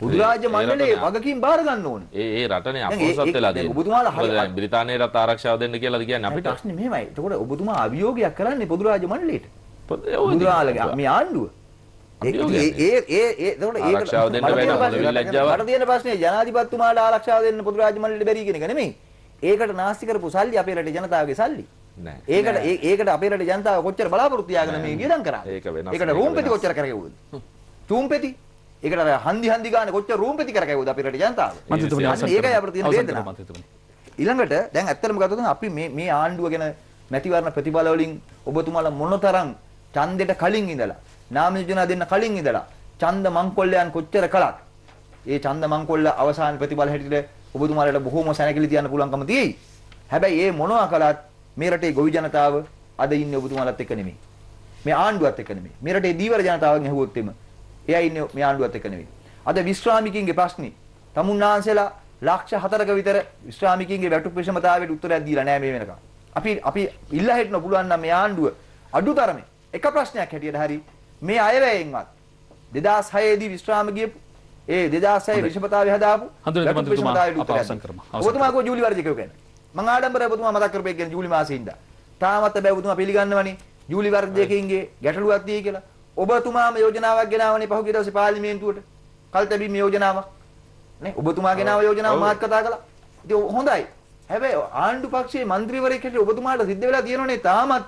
බුදුරාජ්‍ය මණ්ඩලයේ වගකීම් බාර ගන්න ඕනේ. ඒ ඒ රටනේ අපොසත් වෙලා තියෙන්නේ. ඔබතුමාලා හරි බ්‍රිතාන්‍යයට ආරක්ෂාව දෙන්න කියලාද කියන්නේ අපිට? ප්‍රශ්නේ මේමයි. එතකොට ඔබතුමා අභියෝගයක් කරන්නේ බුදුරාජ්‍ය මණ්ඩලයට. බුදුරාලගේ මේ ආණ්ඩුව. ඒ ඒ ඒ එතකොට ඒක ආරක්ෂාව දෙන්න බැහැ ලැජ්ජාව. මට තියෙන ප්‍රශ්නේ ජනාධිපතිතුමාලා ආරක්ෂාව දෙන්න බුදුරාජ්‍ය මණ්ඩලෙට බැරි කියන එක නෙමෙයි. ඒකට නාස්ති කරපු සල්ලි අපේ රටේ ජනතාවගේ සල්ලි. නෑ. ඒකට ඒකට අපේ රටේ ජනතාව කොච්චර බලාපොරොත්තු යාගෙන මේ වියදම් කරාද? ඒක වෙනස්. ඒකට රූම් පෙති කොච්චර කරකැවුවද? තුම් පෙති. ඒකට අර හන්දි හන්දි ගානේ කොච්චර රූම් පෙති කරකැවුවද අපේ රටේ ජනතාව? ඒකයි අපිට තියෙන වේදනාව. ඊළඟට දැන් ඇත්තටම ගත්තොත් අපි මේ මේ ආණ්ඩුව ගැන මැතිවරණ ප්‍රතිඵල වලින් ඔබතුමාලා මොනතරම් ඡන්දෙට කලින් ඉඳලා නාම යෝජනා දෙන්න කලින් ඉඳලා ඡන්ද මංකොල්ලයන් කොච්චර කළත් ඒ ඡන්ද මංකොල්ල අවසාන ප්‍රතිඵල හැටියට ඔබතුමාලට බොහොම සැනකෙලි තියන්න පුළුවන්කම තියෙයි. හැබැයි ඒ මොනවා කළත් මේ රටේ ගොවි ජනතාව අද ඉන්නේ ඔබතුමාලත් එක්ක නෙමෙයි. මේ ආණ්ඩුවත් එක්ක නෙමෙයි. මේ රටේ දීවර ජනතාවගෙන් ඇහුවොත් එම එයා ඉන්නේ මේ ආණ්ඩුවත් එක්ක නෙමෙයි. අද විශ්‍රාමිකින්ගේ ප්‍රශ්නේ තමුන්නාන්සලා ලක්ෂ 4ක විතර විශ්‍රාමිකින්ගේ වැටුප් විෂමතාවයට උත්තරයක් දීලා නැහැ මේ වෙනකම්. අපි අපි ඉල්ලා හිටන පුළුවන් නම් මේ ආණ්ඩුව අඩු තරමේ එක ප්‍රශ්නයක් හැටියට හරි මේ අයවැයෙන්වත් 2006 දී විශ්‍රාම ගියපු ඒ 2006 විෂමතාවය හදාපු හඳුනන මන්ත්‍රීතුමා අපහසන් කරමු. ඔබතුමා කෝ ජූලි වර්ජිකයෝ කියන්නේ මම ආඩම්බරයි ඔබතුමා මතක් කරපේ කියන ජූලි මාසේ ඉඳලා. තාමත් බෑ ඔබතුමා පිළිගන්නවනේ ජූලි වර්ගයකින්ගේ ගැටලුවක් තියෙයි කියලා. ඔබතුමාම යෝජනාවක් ගෙනාවනේ පහුගිය දවසේ පාර්ලිමේන්තුවට. කල්තැබීම් යෝජනාවක්. නේ ඔබතුමා ගෙනාව යෝජනාව මාත් කතා කළා. ඉතින් හොඳයි. හැබැයි ආණ්ඩු පක්ෂයේ මන්ත්‍රීවරයෙක් හැටියට ඔබතුමාට සිද්ධ වෙලා තියෙනෝනේ තාමත්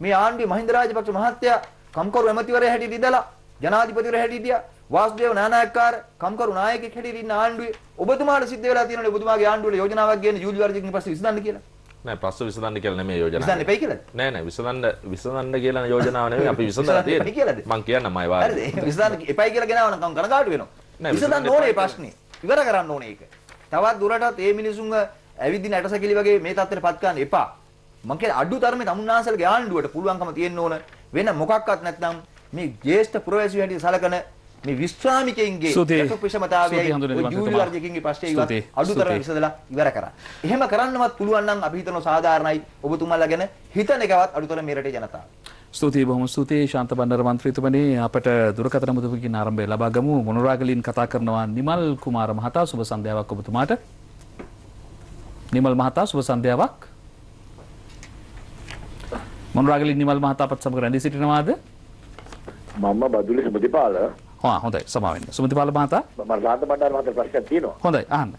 මේ ආණ්ඩුවේ මහින්ද රාජපක්ෂ මහත්තයා කම්කරු ඇමතිවරයා හැටියට ඉඳලා ජනාධිපතිවරයා හැටියට වාස්දේව නානායක්කාර කම්කරු නායකයෙක් හැටියට ඉන්න ආණ්ඩුවේ ඔබතුමාට සිද්ධ වෙලා තියෙනනේ ඔබතුමාගේ ආණ්ඩුවේ යෝජනාවක් ගේන්න ජූලි වර්ජිකින් පස්සේ විසඳන්න කියලා. නෑ ප්‍රශ්න විසඳන්න කියලා නෙමෙයි යෝජනාව. විසඳන්න එපයි කියලාද? නෑ නෑ විසඳන්න විසඳන්න කියලා යෝජනාව නෙමෙයි අපි විසඳලා තියෙන්නේ. මං කියන්නම් අය වාර. හරිද? විසඳන්න එපයි කියලා ගෙනාවනම් කම් කනකාටු වෙනවා. විසඳන්න ඕනේ ප්‍රශ්නේ. ඉවර කරන්න ඕනේ ඒක. තවත් දුරටත් මේ මිනිසුන්ව ඇවිදින ඇටසැකිලි වගේ මේ තත්ත්වෙට පත් කරන්න එපා. මං කියන්නේ අඩු තරමේ තමුන්නාසලගේ ආණ්ඩුවට පුළුවන්කම තියෙන්න ඕන වෙන මොකක්වත් නැත්නම් මේ ජේෂ්ඨ පුරවැසියන් හැටියට සලකන මේ විශ්‍රාමිකයින්ගේ විෂමතාවයයි ජූරි වර්ගයකින් ප්‍රශ්නේ ඉවත් අඩු කරලා විසඳලා ඉවර කරා. එහෙම කරන්නවත් පුළුවන් නම් අපි හිතන සාධාරණයි ඔබතුමාලා ගැන හිතන එකවත් අඩුතර මේ රටේ ජනතාව. ස්තුතියි බොහොම ස්තුතියි ශාන්ත බණ්ඩාර මන්ත්‍රීතුමනි අපට දුරකථන මුදවකින් ආරම්භය ලබා ගමු මොනරාගලින් කතා කරනවා නිමල් කුමාර මහතා සුබ සන්ධ්‍යාවක් ඔබතුමාට. නිමල් මහතා සුබ සන්ධ්‍යාවක්. මොනරාගලින් නිමල් මහතා අපත් සමග රැඳී සිටිනවාද? මම බදුලි හැමදෙපාල හා හොඳයි සමාවෙන්න සුමතිපාල මහතා මම සාන්ත බණ්ඩාර මහත්තයාට ප්‍රශ්නයක් තියෙනවා හොඳයි අහන්න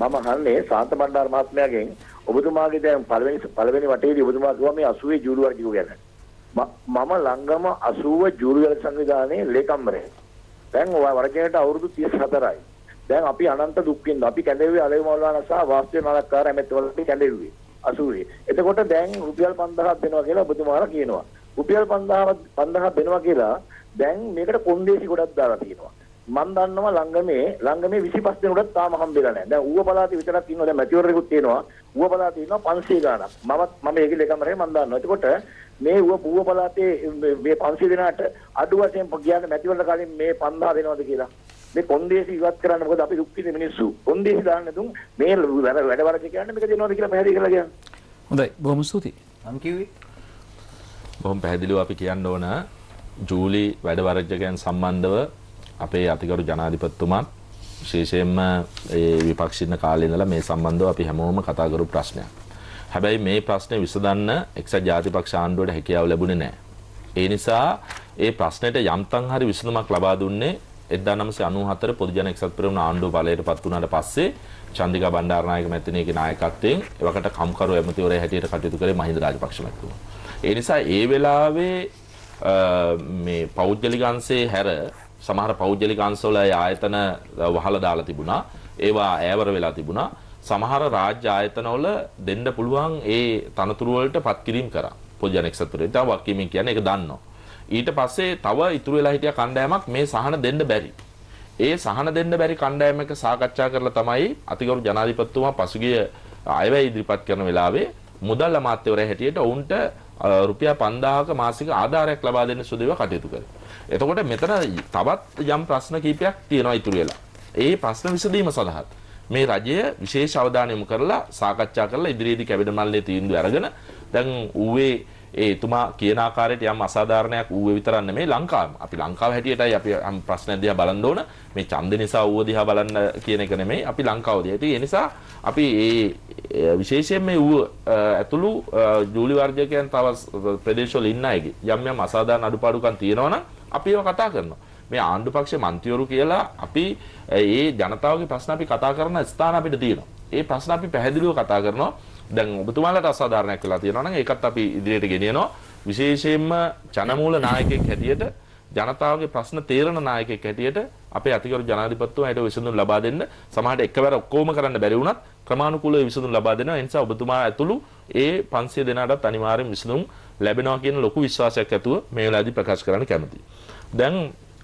මම අහන්නේ සාන්ත බණ්ඩාර මහත්මයාගෙන් ඔබතුමාගේ දැන් පළවෙනි පළවෙනි වටේදී ඔබතුමා කිව්වා මේ 80 ජූරි වර්ගය ගැන මම ලංගම 80 ජූරි වර්ග සංවිධානයේ ලේකම්වරයෙක් දැන් ඔය වර්ගයට අවුරුදු 34යි දැන් අපි අනන්ත දුක් විඳ අපි කැඳෙව්වේ අලෙවි මවලාන සහ වාස්තුවේ නලක්කාර ඇමෙත්වලට කැඳෙව්වේ 80 එතකොට දැන් රුපියල් 5000ක් දෙනවා කියලා ඔබතුමාලා කියනවා රුපියල් 5000ක් දෙනවා කියලා දැන් මේකට කොන්දේසි ගොඩක් දාලා තියෙනවා. මම දන්නවා ළංගමේ ළංගමේ 25 දෙනෙකුට තාම හම්බෙලා නැහැ. දැන් ඌව පළාතේ විතරක් ඉන්නවා. දැන් මැතිවරයෙකුත් තියෙනවා. ඌව පළාතේ ඉන්නවා 500 ගාණක්. මමත් මම ඒකේ ලේකම්වරයෙක් මම දන්නවා. එතකොට මේ ඌව ඌව පළාතේ මේ 500 දෙනාට අඩු වශයෙන් කියන්නේ මැතිවරණ කාලේ මේ 5000 දෙනවද කියලා. මේ කොන්දේසි ඉවත් කරන්න මොකද අපි දුක් විඳින මිනිස්සු. කොන්දේසි දාන්න දුන් මේ වැඩ වැඩ වර්ග කියන්නේ මේක දෙනවද කියලා පැහැදිලි කරලා කියන්න. හොඳයි. බොහොම ස්තුතියි. මං කිව්වේ. බොහොම පැහැදිලිව අපි කියන්න ඕන ජූලි වැඩ වරජකයන් සම්බන්ධව අපේ අතිකරු ජනාධිපතිතුමාත් විශේෂයෙන්ම ඒ විපක්ෂින්න කාලේ ඉඳලා මේ සම්බන්ධව අපි හැමෝම කතා කරපු ප්‍රශ්නයක්. හැබැයි මේ ප්‍රශ්නේ විසඳන්න එක්සත් ජාතිපක්ෂ ආණ්ඩුවට හැකියාව ලැබුණේ නැහැ. ඒ නිසා ඒ ප්‍රශ්නෙට යම්තම් හරි විසඳුමක් ලබා දුන්නේ 1994 පොදුජන එක්සත් පෙරමුණ ආණ්ඩුව බලයටපත් වුණාට පස්සේ චන්දිකා බණ්ඩාරනායක මැතිණියගේ නායකත්වයෙන් එවකට කම්කරු ඇමතිවරයා හැටියට කටයුතු කරේ මහින්ද රාජපක්ෂ මැතිතුමා. ඒ නිසා ඒ වෙලාවේ මේ පෞද්ගලිකංශේ හැර සමහර පෞද්ගලිකංශවල ආයතන වහලා දාලා තිබුණා. ඒවා ඈවර වෙලා තිබුණා. සමහර රාජ්‍ය ආයතනවල දෙන්න පුළුවන් ඒ තනතුරු වලට පත්කිරීම කරා. පොදු ජනක්ෂත්‍රය. ඒක වක්කීමෙන් කියන්නේ ඒක දන්නවා. ඊට පස්සේ තව ඉතුරු වෙලා හිටිය කණ්ඩායමක් මේ සහන දෙන්න බැරි. ඒ සහන දෙන්න බැරි කණ්ඩායමක සාකච්ඡා කරලා තමයි අතිගරු ජනාධිපතිතුමා පසුගිය අයවැය ඉදිරිපත් කරන වෙලාවේ මුදල් අමාත්‍යවරයා හැටියට ඔවුන්ට රුපියල් 5000ක මාසික ආධාරයක් ලබා දෙන්න සුදුව කටයුතු කරේ. එතකොට මෙතන තවත් යම් ප්‍රශ්න කිහිපයක් තියෙනවා ඉතුරු වෙලා. ඒ ප්‍රශ්න විසඳීම සඳහා මේ රජය විශේෂ අවධානය යොමු කරලා සාකච්ඡා කරලා ඉදිරියේදී කැබිනට් මණ්ඩලයේ තීන්දුව අරගෙන දැන් ඌවේ ඒ එතුමා කියන ආකාරයට යම් අසාධාරණයක් ඌවේ විතරක් නෙමෙයි ලංකාවම. අපි ලංකාව හැටියටයි අපි ප්‍රශ්න දිහා බලන්න ඕන. මේ ඡන්ද නිසා ඌව දිහා බලන්න කියන එක නෙමෙයි. අපි ලංකාව දිහා. ඒ නිසා අපි ඒ විශේෂයෙන් මේ ඌ ඇතුළු ජූලි වර්ජකයන් තව ප්‍රදේශවල ඉන්න අයගේ යම් යම් අසාධාරණ අඩුපාඩුකම් තියෙනවා නම් අපි ඒවා කතා කරනවා. මේ ආණ්ඩු පක්ෂ මන්ත්‍රීවරු කියලා අපි ඒ ජනතාවගේ ප්‍රශ්න අපි කතා කරන ස්ථාන අපිට තියෙනවා. ඒ ප්‍රශ්න අපි පැහැදිලිව කතා කරනවා. දැන් ඔබතුමාලට අසාධාරණයක් වෙලා තියෙනවා නම් ඒකත් අපි ඉදිරියට ගෙනියනවා. විශේෂයෙන්ම ජනමූල නායකයෙක් හැටියට ජනතාවගේ ප්‍රශ්න තේරන නායකයෙක් හැටියට අපේ අතිගරු ජනාධිපතිතුමා හිට විසඳුම් ලබා දෙන්න සමහරට එකවර ඔක්කොම කරන්න බැරි වුණත් ක්‍රමානුකූලව විසඳුම් ලබා දෙනවා ඒ නිසා ඔබතුමා ඇතුළු ඒ 500 දෙනාටත් අනිවාර්යෙන් විසඳුම් ලැබෙනවා කියන ලොකු විශ්වාසයක් ඇතුව මේ වෙලාවේදී ප්‍රකාශ කරන්න කැමතියි. දැන්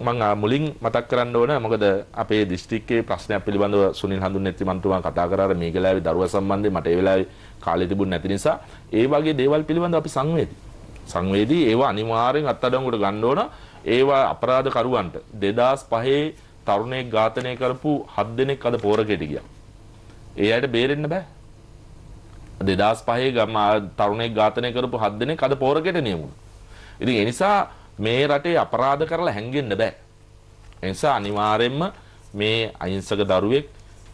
මම මුලින් මතක් කරන්න ඕන මොකද අපේ දිස්ත්‍රික්කයේ ප්‍රශ්නයක් පිළිබඳව සුනිල් හඳුන්නේත් මන්තුමා කතා කරා මේගලාවේ දරුවා සම්බන්ධයෙන් මට ඒ වෙලාවේ කාලේ තිබුණ නැති නිසා ඒ වගේ දේවල් පිළිබඳව අපි සංවේදී. සංවේදී ඒවා අනිවාර්යෙන් අත්අඩංගුවට ගන්න ඕන. ඒවා අපරාධ කරුවන්ට 2005 තරුණයෙක් ඝාතනය කරපු 7 දෙනෙක් අද පෝරකයට ගියා. ඒ අයට බේරෙන්න බෑ. 2005 ගම තරුණයෙක් ඝාතනය කරපු 7 දෙනෙක් අද පෝරකයට නියමුණා. ඉතින් ඒ නිසා මේ රටේ අපරාධ කරලා හැංගෙන්න බෑ. ඒ නිසා අනිවාර්යෙන්ම මේ අහිංසක දරුවෙක්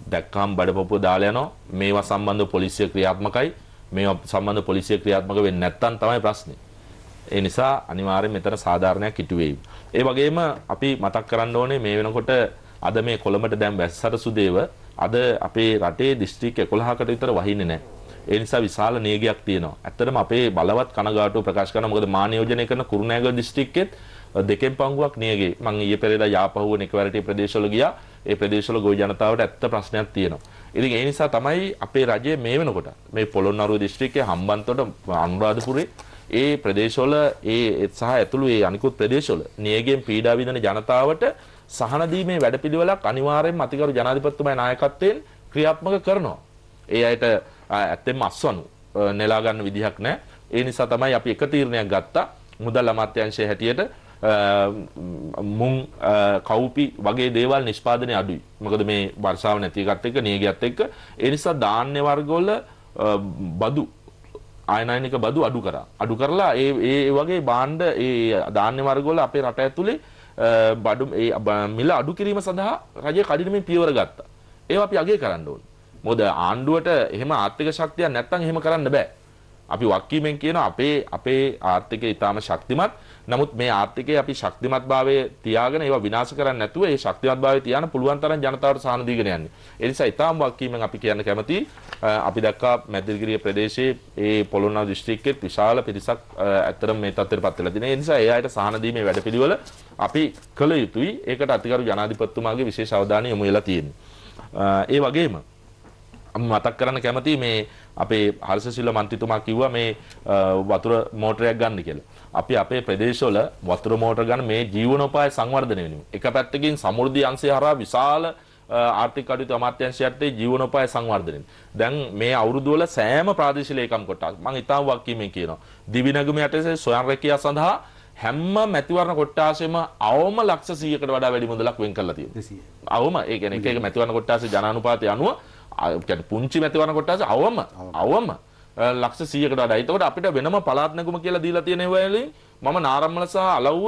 දැක්කහම බඩපපුව දාලා යනවා. මේවා සම්බන්ධව පොලිසිය ක්‍රියාත්මකයි. මේවා සම්බන්ධව පොලිසිය ක්‍රියාත්මක වෙන්නේ නැත්නම් තමයි ප්‍රශ්නේ. ඒ නිසා අනිවාර්යෙන් මෙතන සාධාරණයක් ඉටු වෙයි. ඒ වගේම අපි මතක් කරන්න ඕනේ මේ වෙනකොට අද මේ කොළඹට දැන් වැස්සට සුදේව අද අපේ රටේ දිස්ත්‍රික් 11කට විතර වහින්නේ නැහැ. ඒ නිසා විශාල නේගයක් තියෙනවා. ඇත්තටම අපේ බලවත් කනගාටුව ප්‍රකාශ කරනවා. මොකද මා නියෝජනය කරන කුරුණෑගල දිස්ත්‍රික්කෙත් දෙකෙන් පංගුවක් නියගේ. මම ඊයේ පෙරේදා යාපහුවන එකවරටි ප්‍රදේශවල ගියා. ඒ ප්‍රදේශවල ගොවි ජනතාවට ඇත්ත ප්‍රශ්නයක් තියෙනවා. ඉතින් ඒ නිසා තමයි අපේ රජය මේ වෙනකොට මේ පොළොන්නරුව දිස්ත්‍රික්කයේ හම්බන්තොට අනුරාධපුරේ ඒ ප්‍රදේශවල ඒ සහ ඇතුළු ඒ අනිකුත් ප්‍රදේශවල නියගෙන් පීඩා විඳින ජනතාවට සහන දීමේ වැඩපිළිවෙලක් අනිවාර්යයෙන්ම අතිගරු ජනාධිපතිතුමා නායකත්වයෙන් ක්‍රියාත්මක කරනවා. ඒ අයට ඇත්තෙන්ම අස්වනු නෙලා ගන්න විදිහක් නැහැ. ඒ නිසා තමයි අපි එක තීරණයක් ගත්තා. මුදල් අමාත්‍යාංශයේ හැටියට මුං කවුපි වගේ දේවල් නිෂ්පාදනය අඩුයි. මොකද මේ වර්ෂාව නැති එකත් එක්ක නියගියත් එක්ක ඒ නිසා ධාන්‍ය වර්ගවල බදු ආයනයනික බදු අඩු කරා. අඩු කරලා ඒ ඒ වගේ භාණ්ඩ ඒ ධාන්‍ය වර්ගවල අපේ රට ඇතුලේ බඩු ඒ මිල අඩු කිරීම සඳහා රජය කඩිනමින් පියවර ගත්තා. ඒවා අපි අගය කරන්න ඕනේ. මොකද ආණ්ඩුවට එහෙම ආර්ථික ශක්තියක් නැත්නම් එහෙම කරන්න බෑ. අපි වක්කීමෙන් කියන අපේ අපේ ආර්ථිකය ඊටාම ශක්තිමත් නමුත් මේ ආර්ථිකයේ අපි ශක්තිමත්භාවය තියාගෙන ඒවා විනාශ කරන්නේ නැතුව ඒ ශක්තිමත්භාවය තියාන පුළුවන් තරම් ජනතාවට සහන දීගෙන යන්නේ. ඒ නිසා ඊටාම් වක්කීමෙන් අපි කියන්න කැමතියි අපි දැක්කා මැදිරිගිරිය ප්‍රදේශයේ ඒ පොළොන්නරුව දිස්ත්‍රික්කයේ විශාල පිරිසක් ඇත්තටම මේ තත්ත්වයටපත් වෙලා තිනේ. ඒ නිසා ඒ අයට සහන දීමේ වැඩපිළිවෙල අපි කළ යුතුයි. ඒකට අතිගරු ජනාධිපතිතුමාගේ විශේෂ අවධානය යොමු වෙලා තියෙනවා. ඒ වගේම මතක් කරන්න කැමති මේ අපේ හර්ෂසිල්ල මන්ත්‍රීතුමා කිව්වා මේ වතුර මෝටරයක් ගන්න කියලා. අපි අපේ ප්‍රදේශවල වතුර මෝටර ගන්න මේ ජීවනෝපාය සංවර්ධනය වෙනුවෙන් එක පැත්තකින් සමෘද්ධි අංශය හරහා විශාල ආර්ථික කටයුතු අමාත්‍යාංශය යටතේ ජීවනෝපාය සංවර්ධනය. දැන් මේ අවුරුදු වල සෑම ප්‍රාදේශීය ලේකම් කොටස් මම ඉතාම වක්කීමෙන් කියනවා. දිවිනගම යටතේ සොයන් රැකියාව සඳහා හැම මැතිවරණ කොට්ටාසෙම අවම ලක්ෂ 100කට වඩා වැඩි මුදලක් වෙන් කරලා තියෙනවා. අවම ඒ කියන්නේ එක එක මැතිවරණ කොට්ටාසේ ජනානුපාතය අනුව කියන්නේ පුංචි මැතිවරණ කොට්ටාස අවම අවම ලක්ෂ 100කට වඩා. ඒතකොට අපිට වෙනම පළාත් නැගුම කියලා දීලා තියෙන ඒවායින් මම නාරම්මල සහ අලව්ව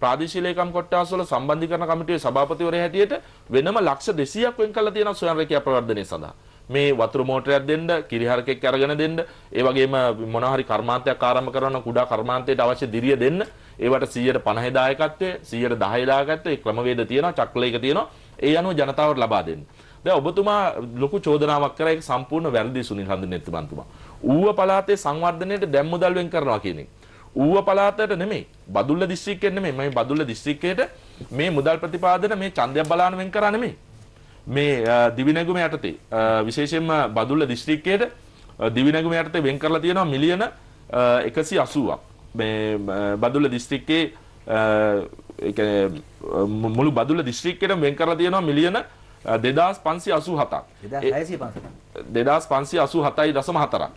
ප්‍රාදේශීය ලේකම් කොට්ටාස වල සම්බන්ධීකරණ කමිටුවේ සභාපතිවරයා හැටියට වෙනම ලක්ෂ 200ක් වෙන් කරලා තියෙනවා ස්වයං රැකියා ප්‍රවර්ධනය සඳහා. මේ වතුර මෝටරයක් දෙන්න කිරිහරකෙක් අරගෙන දෙන්න ඒ වගේම මොන හරි කර්මාන්තයක් ආරම්භ කරන කුඩා කර්මාන්තයට අවශ්‍ය දිරිය දෙන්න ඒවට 150 දායකත්වය 110 දායකත්වය ක්‍රමවේද තියෙනවා චක්‍රලයක තියෙනවා ඒ අනුව ජනතාවට ලබා දෙන්න. දැන් ඔබතුමා ලොකු චෝදනාවක් කරා ඒක සම්පූර්ණ වැරදි සුනිල් හඳුනෙත් මන්තුමා. ඌව පළාතේ සංවර්ධනයට දැම්මුදල් වෙන් කරනවා කියන එක. ඌව පළාතට නෙමෙයි බදුල්ල දිස්ත්‍රික්කයෙන් නෙමෙයි මේ බදුල්ල දිස්ත්‍රික්කයට මේ මුදල් ප්‍රතිපාදන මේ ඡන්දයක් බලාන වෙන් කරා නෙමෙයි. මේ දිවිනැගුම යටතේ විශේෂයෙන්ම බදුල්ල දිස්ත්‍රික්කයට දිවිනැගුම යටතේ වෙන් කරලා තියෙනවා මිලියන 180ක්. මේ බදුල්ල දිස්ත්‍රික්කේ ඒ කියන්නේ මුළු බදුල්ල දිස්ත්‍රික්කයටම වෙන් කරලා තියෙනවා මිලියන 180 දෙදස් පන්සි අසු හතක් දෙදස් පන්සි අසු හතයි දසම හතරක්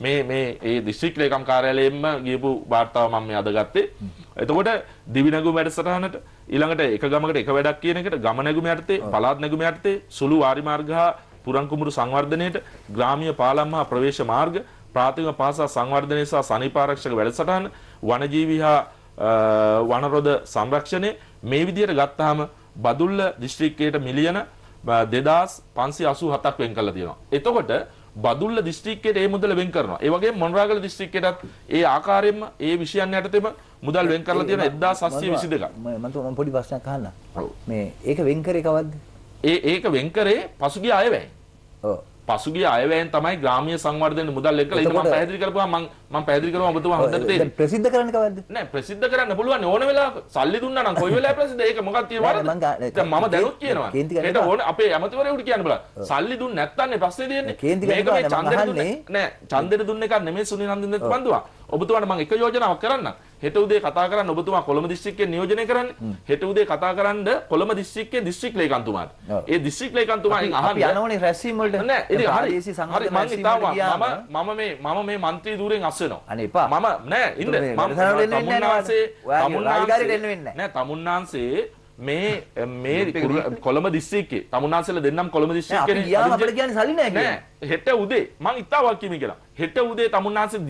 මේ මේ ඒ දිස්ත්‍රික් ලේකම් කාර්යාලයෙන්ම ගියපු වාර්තාව මම මේ අදගත්තේ එතකොට දිවිනගු වැඩසටහනට ඊළඟට එක ගමකට එක වැඩක් කියන එකට ගම නැගුම යටතේ පළාත් නැගුම යටතේ සුළු වාරි මාර්ග හා පුරන් කුමරු සංවර්ධනයේට ග්‍රාමීය පාලම් හා ප්‍රවේශ මාර්ග ප්‍රාථමික පාසා සංවර්ධනය සහ සනීපාරක්ෂක වැඩසටහන වනජීවී හා වනරොද සංරක්ෂණය මේ විදිහට ගත්තාම බදුල්ල දිස්ත්‍රික්කයට මිලියන දෙදස් පන්සි අසු හතක් වෙන් කළ තියෙනවා. එතකොට බදුල්ල දිස්ත්‍රික්කයට ඒ මුදල වෙන් කරනවා. ඒ වගේ මොනරාගල දිස්ත්‍රික්කයටත් ඒ ආකාරයෙන්ම ඒ විෂයන් යටතේම මුදල් වෙන් කරලා තියෙන 1722ක්. මම පොඩි ප්‍රශ්නයක් අහන්න. මේ ඒක වෙන් කරේ කවද්ද? ඒ ඒක වෙන් කරේ පසුගිය අයවැය. ඔව්. පසුගිය අයවැයෙන් තමයි ග්‍රාමීය සංවර්ධන මුදල් එක්කලා ඒක මම පැහැදිලි කරපුවා මම මම පැහැදිලි කරනවා ඔබතුමා හොඳට තේරෙයි. දැන් ප්‍රසිද්ධ කරන්න කවද්ද? නෑ ප්‍රසිද්ධ කරන්න පුළුවන් ඕන වෙලාවක. සල්ලි දුන්නා නම් කොයි වෙලාවෙ ප්‍රසිද්ධ? ඒක මොකක්ද තියෙන්නේ? දැන් මම දැනුත් කියනවා. ඒකට ඕන අපේ ඇමතිවරයෙකුට කියන්න බලන්න. සල්ලි දුන්නේ නැත්තම් නේ ප්‍රශ්නේ තියෙන්නේ. මේක මේ ඡන්දෙට දුන්නේ නෑ ඡන්දෙට දුන්න එකක් නෙමෙයි සුනිල් නන්දින්දත් බඳුවා. ඔබතුමාට මම එක යෝජනාවක් කරන්නම්. හෙට උදේ කතා කරන්න ඔබතුමා කොළඹ දිස්ත්‍රික්කයෙන් නියෝජනය කරන්නේ. හෙට උදේ කතා කරන්න කොළඹ දිස්ත්‍රික්කයේ දිස්ත්‍රික් ලේකම්තුමාට. ඒ දිස්ත්‍රික් ලේකම්තුමාගෙන් අහන්න. අපි යනවනේ රැස්වීම වලට. නෑ ඉතින් හරි. හරි මම ඉතාලුවා මම මම මේ මම මේ മന്ത്രി ධූරෙන් අස්සනවා. අනේ එපා. මම නෑ ඉන්න. මම තමුන්නාන්සේ තමුන්නාන්සේ නෑ තමුන්නාන්සේ මේ මේ කොළඹ දිස්ත්‍රික්කේ තමුන්නාන්සේලා දෙන්නම් කොළඹ දිස්ත්‍රික්කේ අපි ගියාම අපිට කියන්නේ සල්ලි නැහැ කියලා. නෑ හෙට උදේ මං ඉතාවක් කියමි කියලා. හෙට උදේ තමුන්නාන්සේ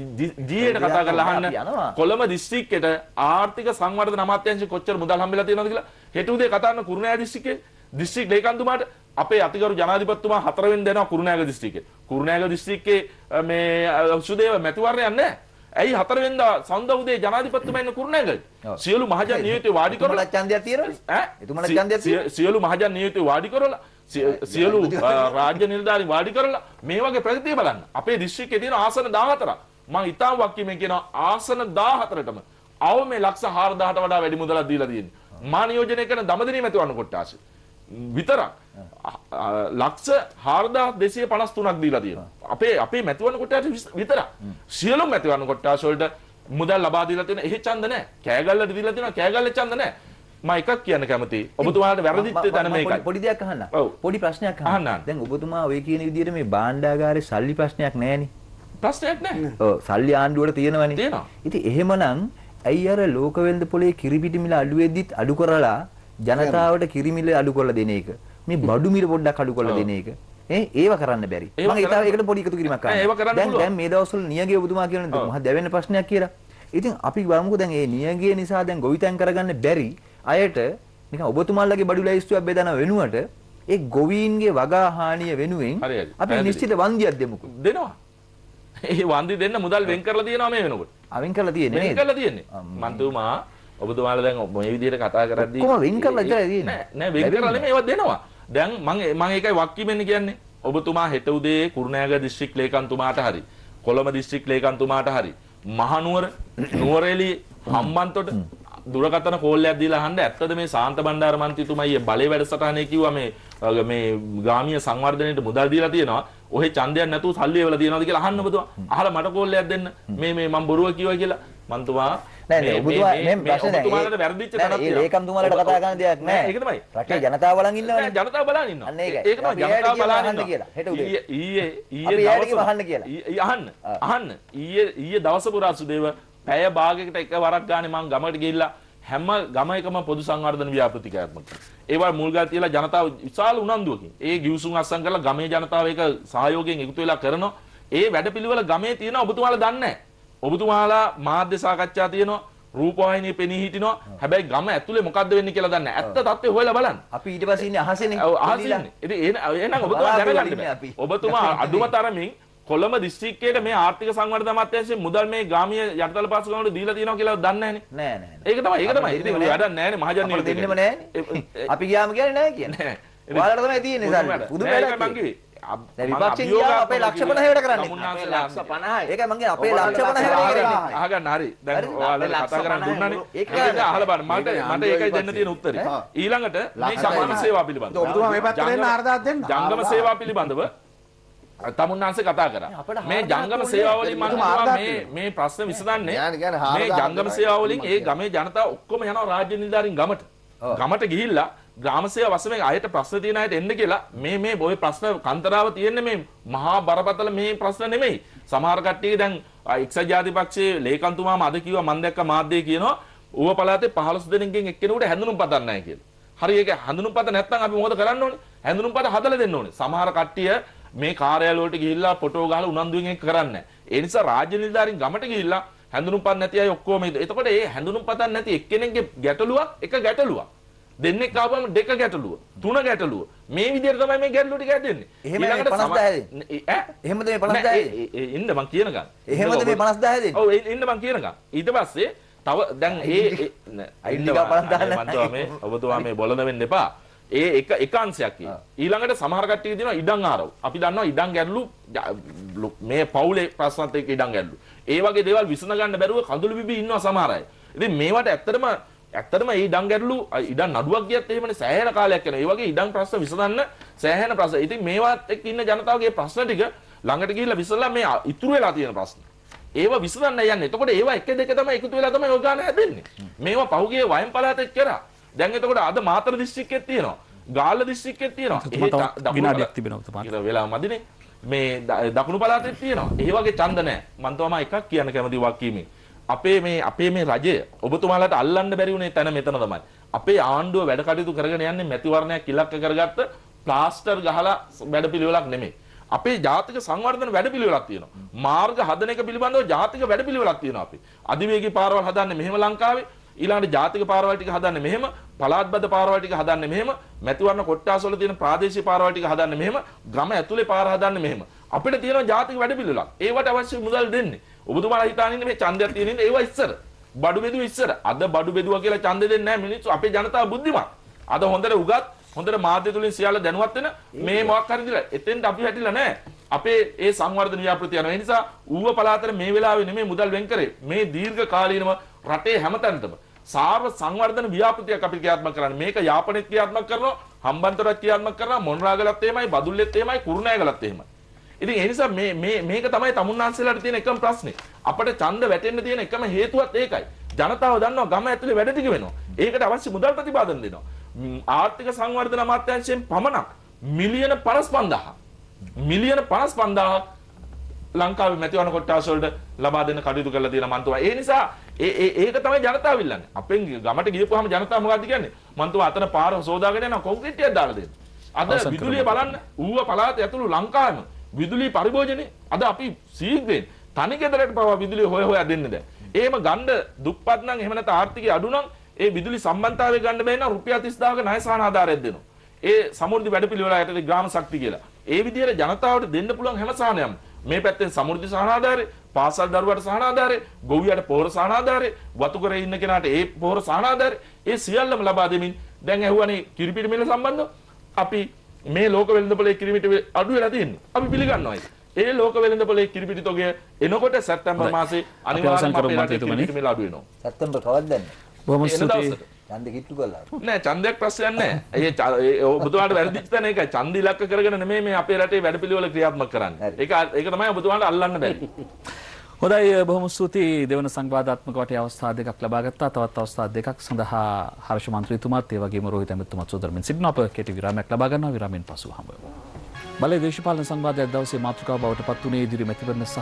ජීයට කතා කරලා අහන්න කොළඹ දිස්ත්‍රික්කේට ආර්ථික සංවර්ධන අමාත්‍යාංශය කොච්චර මුදල් හම්බෙලා තියෙනවද කියලා. හෙට උදේ කතා කරන කුරුණෑ දිස්ත්‍රික්කේ දිස්ත්‍රික් ලේකම්තුමාට අපේ අතිගරු ජනාධිපතිතුමා හතරවෙනි දෙනවා කුරුණෑගල දිස්ත්‍රික්කේ. කුරුණෑගල දිස්ත්‍රික්කේ මේ සුදේව මැතිවරණයක් නැහැ. ඇයි හතරවෙනිදා සඳ උදේ ජනාධිපතිතුමා එන්න කුරුණෑගල සියලු මහජන නියුතු වාඩි කරලා ඡන්දය තියෙනවනේ ඈ එතුමලා ඡන්දය තියෙනවා සියලු මහජන නියුතු වාඩි කරලා සියලු රාජ්‍ය නිලධාරීන් වාඩි කරලා මේ වගේ ප්‍රගතිය බලන්න අපේ දිස්ත්‍රික්කයේ තියෙන ආසන 14ක් මම ඉතාම වක්කීමෙන් කියනවා ආසන 14ටම අවම ලක්ෂ 4000ට වඩා වැඩි මුදලක් දීලා තියෙනවා මා නියෝජනය කරන දමදිනීමැතිවරණ කොට්ටාසේ විතරක් ලක්ෂ හාරදා දෙසේ පනස් තුනක් දීලා තියෙන අපේ අපේ මැතිවන කොටට විතර සියලුම් මැතිවන්න කොට්ටාශවලට මුදල් ලබා දීලා තියෙන එහෙ ඡන්ද නැහැ කෑගල්ලට දීලා තියෙනවා කෑගල්ල ඡන්ද නැහැ මම එකක් කියන්න කැමති ඔබතුමාට වැරදිත් තැන මේකයි පොඩි දෙයක් අහන්න පොඩි ප්‍රශ්නයක් අහන්න දැන් ඔබතුමා ඔය කියන විදිහට මේ භාණ්ඩාගාරේ සල්ලි ප්‍රශ්නයක් නැහැනේ ප්‍රශ්නයක් නැහැ ඔව් සල්ලි ආණ්ඩුවට තියෙනවනේ තියෙනවා ඉතින් එහෙමනම් ඇයි අර ලෝකවෙන්ද පොලේ කිරිපිටි මිල අඩු වෙද්දිත් අඩු කරලා ජනතාවට කිරිමිල අඩු කරලා දෙන එක. මේ බඩු මිල පොඩ්ඩක් අඩු කරලා දෙන එක. ඒ ඒව කරන්න බැරි. මම ඊට ඒකට පොඩි එකතු කිරීමක් කරනවා. දැන් දැන් මේ දවස්වල නියගේ ඔබතුමා කියන මහ දැවෙන ප්‍රශ්නයක් කියලා. ඉතින් අපි බලමුකෝ දැන් මේ නියගේ නිසා දැන් ගොවිතැන් කරගන්න බැරි අයට නිකන් ඔබතුමාලගේ බඩු ලැයිස්තුවක් බෙදන වෙනුවට ඒ ගොවීන්ගේ වගා හානිය වෙනුවෙන් අපි නිශ්චිත වන්දියක් දෙමුකෝ. දෙනවා. ඒ වන්දි දෙන්න මුදල් වෙන් කරලා තියෙනවා මේ වෙනකොට. අවෙන් කරලා තියෙන්නේ නේද? වෙන් කරලා තියෙන්නේ. මන්තුමා ඔබතුමාලා දැන් මේ විදිහට කතා කරද්දී ඔක්කොම වෙන් කරලා ඉතලා තියෙන්නේ නෑ නෑ වෙන් කරලා නෙමෙයි ඒවා දෙනවා දැන් මම මම ඒකයි වක්කිමෙන් කියන්නේ ඔබතුමා හෙට උදේ කුරුණෑගල දිස්ත්‍රික් ලේකම්තුමාට හරි කොළඹ දිස්ත්‍රික් ලේකම්තුමාට හරි මහනුවර නුවරඑළි හම්බන්තොට දුරකතන කෝල්ලයක් දීලා අහන්න ඇත්තද මේ සාන්ත බණ්ඩාර මන්ත්‍රීතුමයි බලේ වැඩසටහනේ කිව්වා මේ මේ ග්‍රාමීය සංවර්ධනයේට මුදල් දීලා තියෙනවා. ඔහෙ ඡන්දයක් නැතුව සල්ලි වේවලා තියෙනවාද කියලා අහන්න ඔබතුමා. අහලා මට කෝල්ලයක් දෙන්න. මේ මේ මම බොරුව කිව්වා කියලා මන්තුමා නෑ ඔබතුමා මේ ප්‍රශ්නේ නෑ ඔබතුමාලට වැරදිච්ච තැනක් තියෙනවා ඒකම් තුමාලට කතා කරන දෙයක් නෑ ඒක තමයි රටේ ජනතාව බලන් ඉන්නවනේ ජනතාව බලන් ඉන්නවා අන්න ඒකයි ඒක තමයි ජනතාව බලන් ඉන්නවා කියලා හෙට උදේ ඊයේ ඊයේ දවස අහන්න කියලා අහන්න අහන්න ඊයේ ඊයේ දවස පුරා සුදේව පැය භාගයකට එක වරක් ගානේ මං ගමකට ගිහිල්ලා හැම ගම එකම පොදු සංවර්ධන ව්‍යාපෘතිකාත්මක ඒවා මුල්ගල් තියලා ජනතාව විශාල උනන්දුවකින් ඒ ගිවිසුම් අත්සන් කරලා ගමේ ජනතාව ඒක සහයෝගයෙන් එකතු වෙලා කරනවා ඒ වැඩපිළිවෙල ගමේ තියෙනවා ඔබතුමාලා දන්නේ නැහැ ඔබතුමාලා මාධ්‍ය සාකච්ඡා තියෙනවා රූපවාහිනියේ පෙනී හිටිනවා. හැබැයි ගම ඇතුලේ මොකද්ද වෙන්නේ කියලා දන්නේ නැහැ. ඇත්ත தත්ත්වය හොයලා බලන්න. අපි ඊට පස්සේ ඉන්නේ අහසෙනේ. ඔව් අහසෙනේ. ඉතින් එහෙනම් ඔබතුමා දැනගන්න. ඔබතුමා අඳුම තරමින් කොළඹ දිස්ත්‍රික්කයට මේ ආර්ථික සංවර්ධන අමාත්‍යාංශයෙන් මුදල් මේ ග්‍රාමීය යටිතල පහසුකම් වලට දීලා තියෙනවා කියලා දන්නේ නැහනේ. නෑ නෑ. ඒක තමයි ඒක තමයි. ඉතින් වැඩක් නෑනේ මහජන නියෝජනය. දෙන්නෙම නෑනේ. අපි ගියාම කියන්නේ නෑ කියන්නේ. ඔයාලට තමයි තියෙන්නේ සල්ලි. පුදුම වැඩක්. විපක්ෂයෙන් කියන්නේ අපේ ලක්ෂ 50 වැඩ කරන්නේ. ලක්ෂ 50යි. ඒකයි මම කියන්නේ අපේ ලක්ෂ 50 වැඩ කරන්නේ. අහගන්න හරි. දැන් ඔයාලා කතා කරන් දුන්නානේ. ඒක අහලා බලන්න. මට මට ඒකයි දෙන්න තියෙන උත්තරේ. ඊළඟට මේ ජංගම සේවා පිළිබඳව. ඔබතුමා මේ පැත්තට එන්න ආර්දාත් දෙන්න. ජංගම සේවා පිළිබඳව තමුන්නාන්සේ කතා කරා. මේ ජංගම සේවාවලින් මම මේ මේ ප්‍රශ්න විසඳන්නේ. මේ ජංගම සේවාවලින් ඒ ගමේ ජනතාව ඔක්කොම යනවා රාජ්‍ය නිලධාරීන් ගමට. ගමට ගිහිල්ලා ග්‍රාමසය වසමෙන් අයට ප්‍රශ්න තියෙන අයට එන්න කියලා මේ මේ ඔය ප්‍රශ්න කන්තරාව තියෙන්නේ මේ මහා බරපතල මේ ප්‍රශ්න නෙමෙයි. සමහර කට්ටිය දැන් එක්සත් ජාතිපක්ෂයේ ලේකම්තුමාම අද කිව්වා මම දැක්ක මාධ්‍යයේ කියනවා ඌව පළාතේ 15 දෙනෙක්ගෙන් එක්කෙනෙකුට හැඳුනුම් පතක් නැහැ කියලා. හරි ඒක හැඳුනුම් පත නැත්නම් අපි මොකද කරන්න ඕනේ? හැඳුනුම් පත හදලා දෙන්න ඕනේ. සමහර කට්ටිය මේ කාර්යාල වලට ගිහිල්ලා ෆොටෝ ගහලා උනන්දුවෙන් ඒක කරන්නේ නැහැ. ඒ නිසා රාජ්‍ය නිලධාරීන් ගමට ගිහිල්ලා හැඳුනුම් පත නැති අය ඔක්කොම එතකොට ඒ හැඳුනුම් පතක් නැති එක්කෙනෙක්ගේ ගැටලුවක් එක ගැටලුවක්. දෙන්නෙක් ආවම දෙක ගැටලුව තුන ගැටලුව මේ විදිහට තමයි මේ ගැටලුව ටික හැදෙන්නේ එහෙම ඊළඟට 50000 හැදෙන්නේ ඈ එහෙමද මේ 50000 හැදෙන්නේ ඉන්න මං කියනකම් එහෙමද මේ 50000 හැදෙන්නේ ඔව් ඉන්න මං කියනකම් ඊට පස්සේ තව දැන් ඒ අයින්ඩිකා 50000 මන්දවා මේ ඔබතුමා මේ බොළඳ වෙන්න එපා ඒ එක එක අංශයක් කියන ඊළඟට සමහර කට්ටිය දෙනවා ඉඩම් ආරව අපි දන්නවා ඉඩම් ගැටලු මේ පවුලේ ප්‍රශ්නත් එක්ක ඉඩම් ගැටලු ඒ වගේ දේවල් විසඳ ගන්න බැරුව කඳුළු බිබී ඉන්නවා සමහර අය ඉතින් මේවට ඇත්තටම ඇත්තටම මේ ඉඩම් ගැටලු ඉඩම් නඩුවක් ගියත් එහෙමනේ සෑහෙන කාලයක් යනවා. ඒ වගේ ඉඩම් ප්‍රශ්න විසඳන්න සෑහෙන ප්‍රශ්න. ඉතින් මේවත් එක්ක ඉන්න ජනතාවගේ ප්‍රශ්න ටික ළඟට ගිහිල්ලා විසඳලා මේ ඉතුරු වෙලා තියෙන ප්‍රශ්න. ඒව විසඳන්න යන්නේ. එතකොට ඒවා එක දෙක තමයි එකතු වෙලා තමයි යෝගාන හැදෙන්නේ. මේවා පහුගිය වයන් පළාතෙත් කරා. දැන් එතකොට අද මාතර දිස්ත්‍රික්කෙත් තියෙනවා. ගාල්ල දිස්ත්‍රික්කෙත් තියෙනවා. ඒ විනාඩියක් තිබෙනවා තමයි. වෙලා මදිනේ. මේ දකුණු පළාතෙත් තියෙනවා. ඒ වගේ ඡන්ද නැහැ. මම තමයි එකක් කියන්න කැමති වක්කීමේ. අපේ මේ අපේ මේ රජය ඔබතුමාලට අල්ලන්න බැරි වුණේ තැන මෙතන තමයි. අපේ ආණ්ඩුව වැඩ කටයුතු කරගෙන යන්නේ මැතිවරණයක් ඉලක්ක කරගත්ත ප්ලාස්ටර් ගහලා වැඩපිළිවෙලක් නෙමෙයි. අපේ ජාතික සංවර්ධන වැඩපිළිවෙලක් තියෙනවා. මාර්ග හදන එක පිළිබඳව ජාතික වැඩපිළිවෙලක් තියෙනවා අපි. අධිවේගී පාරවල් හදන්නේ මෙහෙම ලංකාවේ. ඊළඟට ජාතික පාරවල් ටික හදන්නේ මෙහෙම, පළාත්බද පාරවල් ටික හදන්නේ මෙහෙම, මැතිවරණ කොට්ටාස වල තියෙන ප්‍රාදේශීය පාරවල් ටික හදන්නේ මෙහෙම, ගම ඇතුලේ පාර හදන්නේ මෙහෙම. අපිට තියෙනවා ජාතික වැඩපිළිවෙලක්. ඒවට අවශ්‍ය මුදල් දෙන්නේ. ඔබතුමාලා හිතාන ඉන්නේ මේ ඡන්දයක් තියෙන ඉන්නේ ඒවා ඉස්සර. බඩු බෙදුව ඉස්සර. අද බඩු බෙදුවා කියලා ඡන්ද දෙන්නේ නැහැ මිනිස්සු. අපේ ජනතාව බුද්ධිමත්. අද හොඳට උගත් හොඳට මාධ්‍ය තුලින් සියල්ල දැනුවත් වෙන මේ මොකක් හරි දිලා එතෙන්ට අපි හැටිලා නැහැ. අපේ ඒ සංවර්ධන ව්‍යාපෘති යනවා. ඒ නිසා ඌව පළාතේ මේ වෙලාවේ නෙමෙයි මුදල් වෙන් කරේ. මේ දීර්ඝ කාලීනව රටේ හැමතැනටම සාර්ව සංවර්ධන ව්‍යාපෘතියක් අපි ක්‍රියාත්මක කරන්න. මේක යාපනයේ ක්‍රියාත්මක කරනවා, හම්බන්තොටත් ක්‍රියාත්මක කරනවා, මොණරාගලත් එහෙමයි, බදුල්ලෙත් එහෙමයි, කුරුණෑගලත් එහෙමයි. ඉතින් ඒ නිසා මේ මේ මේක තමයි තමුන්නාන්සේලාට තියෙන එකම ප්‍රශ්නේ. අපිට ඡන්ද වැටෙන්න තියෙන එකම හේතුවත් ඒකයි. ජනතාව දන්නවා ගම ඇතුලේ වැඩ ටික වෙනවා. ඒකට අවශ්‍ය මුදල් ප්‍රතිපාදන දෙනවා. ආර්ථික සංවර්ධන අමාත්‍යාංශයෙන් පමණක් මිලියන 55000 මිලියන 55000 ලංකාවේ මැතිවන කොට්ටාස වලට ලබා දෙන කටයුතු කරලා තියෙනවා මන්තුමා. ඒ නිසා ඒ ඒ ඒක තමයි ජනතාව ඉල්ලන්නේ. අපෙන් ගමට ගියපුවාම ජනතාව මොකක්ද කියන්නේ? මන්තුමා අතන පාර සෝදාගෙන යනවා කොන්ක්‍රීට් එකක් දාලා දෙන්න. අද විදුලිය බලන්න ඌව පළාත ඇතුළු ලංකාවේම විදුලි පරිභෝජනේ අද අපි සීග්‍රයෙන් තනි ගෙදරට පවා විදුලිය හොය හොයා දෙන්නේ දැන්. එහෙම ගන්න දුප්පත් නම් එහෙම නැත්නම් ආර්ථිකය අඩු නම් ඒ විදුලි සම්බන්ධතාවය ගන්න බැහැ නම් රුපියල් 30000ක ණය සහන ආධාරයක් දෙනවා. ඒ සමෘද්ධි වැඩපිළිවෙල යටතේ ග්‍රාම ශක්තිය කියලා. ඒ විදිහට ජනතාවට දෙන්න පුළුවන් හැම සහනයක්ම මේ පැත්තෙන් සමෘද්ධි සහනාධාරය, පාසල් දරුවට සහනාධාරය, ගොවියට පොහොර සහනාධාරය, වතුකරේ ඉන්න කෙනාට ඒ පොහොර සහනාධාරය, ඒ සියල්ලම ලබා දෙමින් දැන් ඇහුවනේ කිරිපිටි මිල සම්බන්ධව අපි මේ ලෝක වෙළඳපොලේ කිරිමිටි අඩු වෙලා තියෙන්නේ. අපි පිළිගන්නවා ඒක. ඒ ලෝක වෙළඳපොලේ කිරිමිටි තොගය එනකොට සැප්තැම්බර් මාසේ අනිවාර්යයෙන්ම අපේ රටේ කිරිමිටි මිල අඩු වෙනවා. සැප්තැම්බර් කවද්ද දැන්නේ? බොහොම ස්තුතියි. ඡන්ද කිට්ටු කළා. නෑ ඡන්දයක් ප්‍රශ්නයක් නෑ. ඒ ඔබතුමාට වැරදිච්ච තැන ඒකයි. ඡන්ද ඉලක්ක කරගෙන නෙමෙයි මේ අපේ රටේ වැඩපිළිවෙල ක්‍රියාත්මක කරන්නේ. ඒක ඒක තමයි ඔබතුමාට අල්ලන්න බැරි. හොඳයි බොහොම ස්තුතියි දෙවන සංවාදාත්මක වටේ අවස්ථා දෙකක් ලබා ගත්තා. තවත් අවස්ථා දෙකක් සඳහා හර්ෂ මන්ත්‍රීතුමාත් ඒ වගේම රෝහිත ඇමතිතුමත් සෝදරමින් සිටින අප කෙටි විරාමයක් ලබා ගන්නවා. විරාමෙන් පසු හමු වෙමු. බලය දේශපාලන සංවාදයක් දවසේ මාතෘකාව බවට පත් වුණේ ඉදිරි මැතිවරණ සහ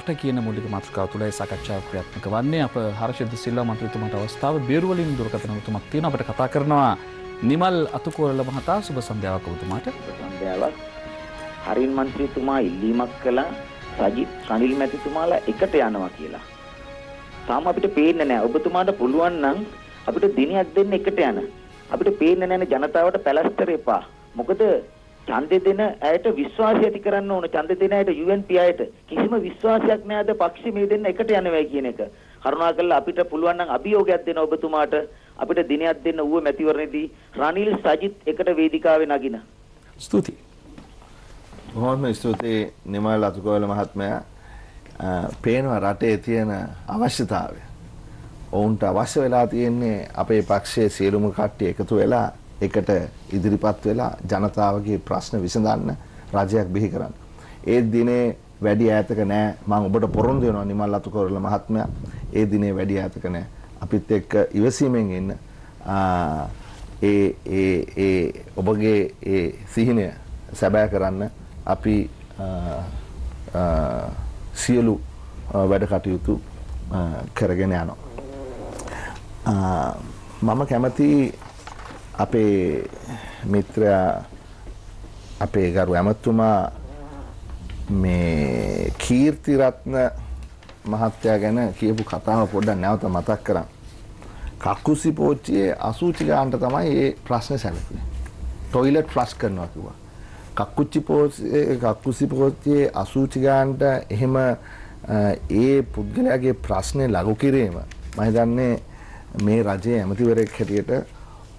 රට කියන මූලික මාතෘකාව තුළයි සාකච්ඡාව ක්‍රියාත්මක වන්නේ අප හර්ෂද සිල්වා මන්ත්‍රීතුමන්ට අවස්ථාව බේරු වලින් දුරකථන උතුමක් තියෙනවා අපිට කතා කරනවා නිමල් අතුකෝරළ මහතා සුබ සන්ධ්‍යාවක් ඔබතුමාට සුබ සන්ධ්‍යාවක් හරින් මන්ත්‍රීතුමා ඉල්ලීමක් කළා සජිත් රනිල් මැතිතුමාලා එකට යනවා කියලා. තාම අපිට පේන්නේ නැහැ. ඔබතුමාට පුළුවන් නම් අපිට දිනයක් දෙන්න එකට යන. අපිට පේන්නේ නැන ජනතාවට පැලස්තර එපා. මොකද ඡන්දෙ දෙන ඇයට විශ්වාසය ඇති කරන්න ඕන. ඡන්දෙ දෙන ඇයට UNPI-ට කිසිම විශ්වාසයක් නැහැද පක්ෂි මේ දෙන්න එකට යනවායි කියන එක. කරුණාකරලා අපිට පුළුවන් නම් අභියෝගයක් දෙන්න ඔබතුමාට අපිට දිනයක් දෙන්න ඌව මැතිවරණයේදී රනිල් සජිත් එකට වේදිකාවේ නගින. ස්තුතියි. බොහොම ස්තුතියි නිමල් අතුකෝල මහත්මයා පේනවා රටේ තියෙන අවශ්‍යතාවය. ඔවුන්ට අවශ්‍ය වෙලා තියෙන්නේ අපේ පක්ෂයේ සියලුම කට්ටිය එකතු වෙලා එකට ඉදිරිපත් වෙලා ජනතාවගේ ප්‍රශ්න විසඳන්න රජයක් බිහි කරන්න. ඒ දිනේ වැඩි ඈතක නෑ මම ඔබට පොරොන්දු වෙනවා නිමල් අතුකෝරල මහත්මයා. ඒ දිනේ වැඩි ඈතක නෑ. අපිත් එක්ක ඉවසීමෙන් එන්න ඒ ඒ ඒ ඔබගේ ඒ සිහිනය සැබෑ කරන්න අපි සියලු වැඩ කටයුතු කරගෙන යනවා. මම කැමති අපේ මිත්‍රයා අපේ ගරු ඇමතුමා මේ කීර්තිරත්න මහත්තයා ගැන කියපු කතාව පොඩ්ඩක් නැවත මතක් කරන්න. කක්කුසි පෝච්චියේ අසූචිකාන්ට තමයි ඒ ප්‍රශ්න සැලකුණේ. ටොයිලට් ෆ්ලෂ් කරනවා කිව්වා. කක්කුච්චි පෝස්ට් කක්කුසි පෝස්ට්යේ 80 ගානට එහෙම ඒ පුද්ගලයාගේ ප්‍රශ්නේ ලඝු කිරීම මම දන්නේ මේ රජයේ ඇමතිවරයෙක් හැටියට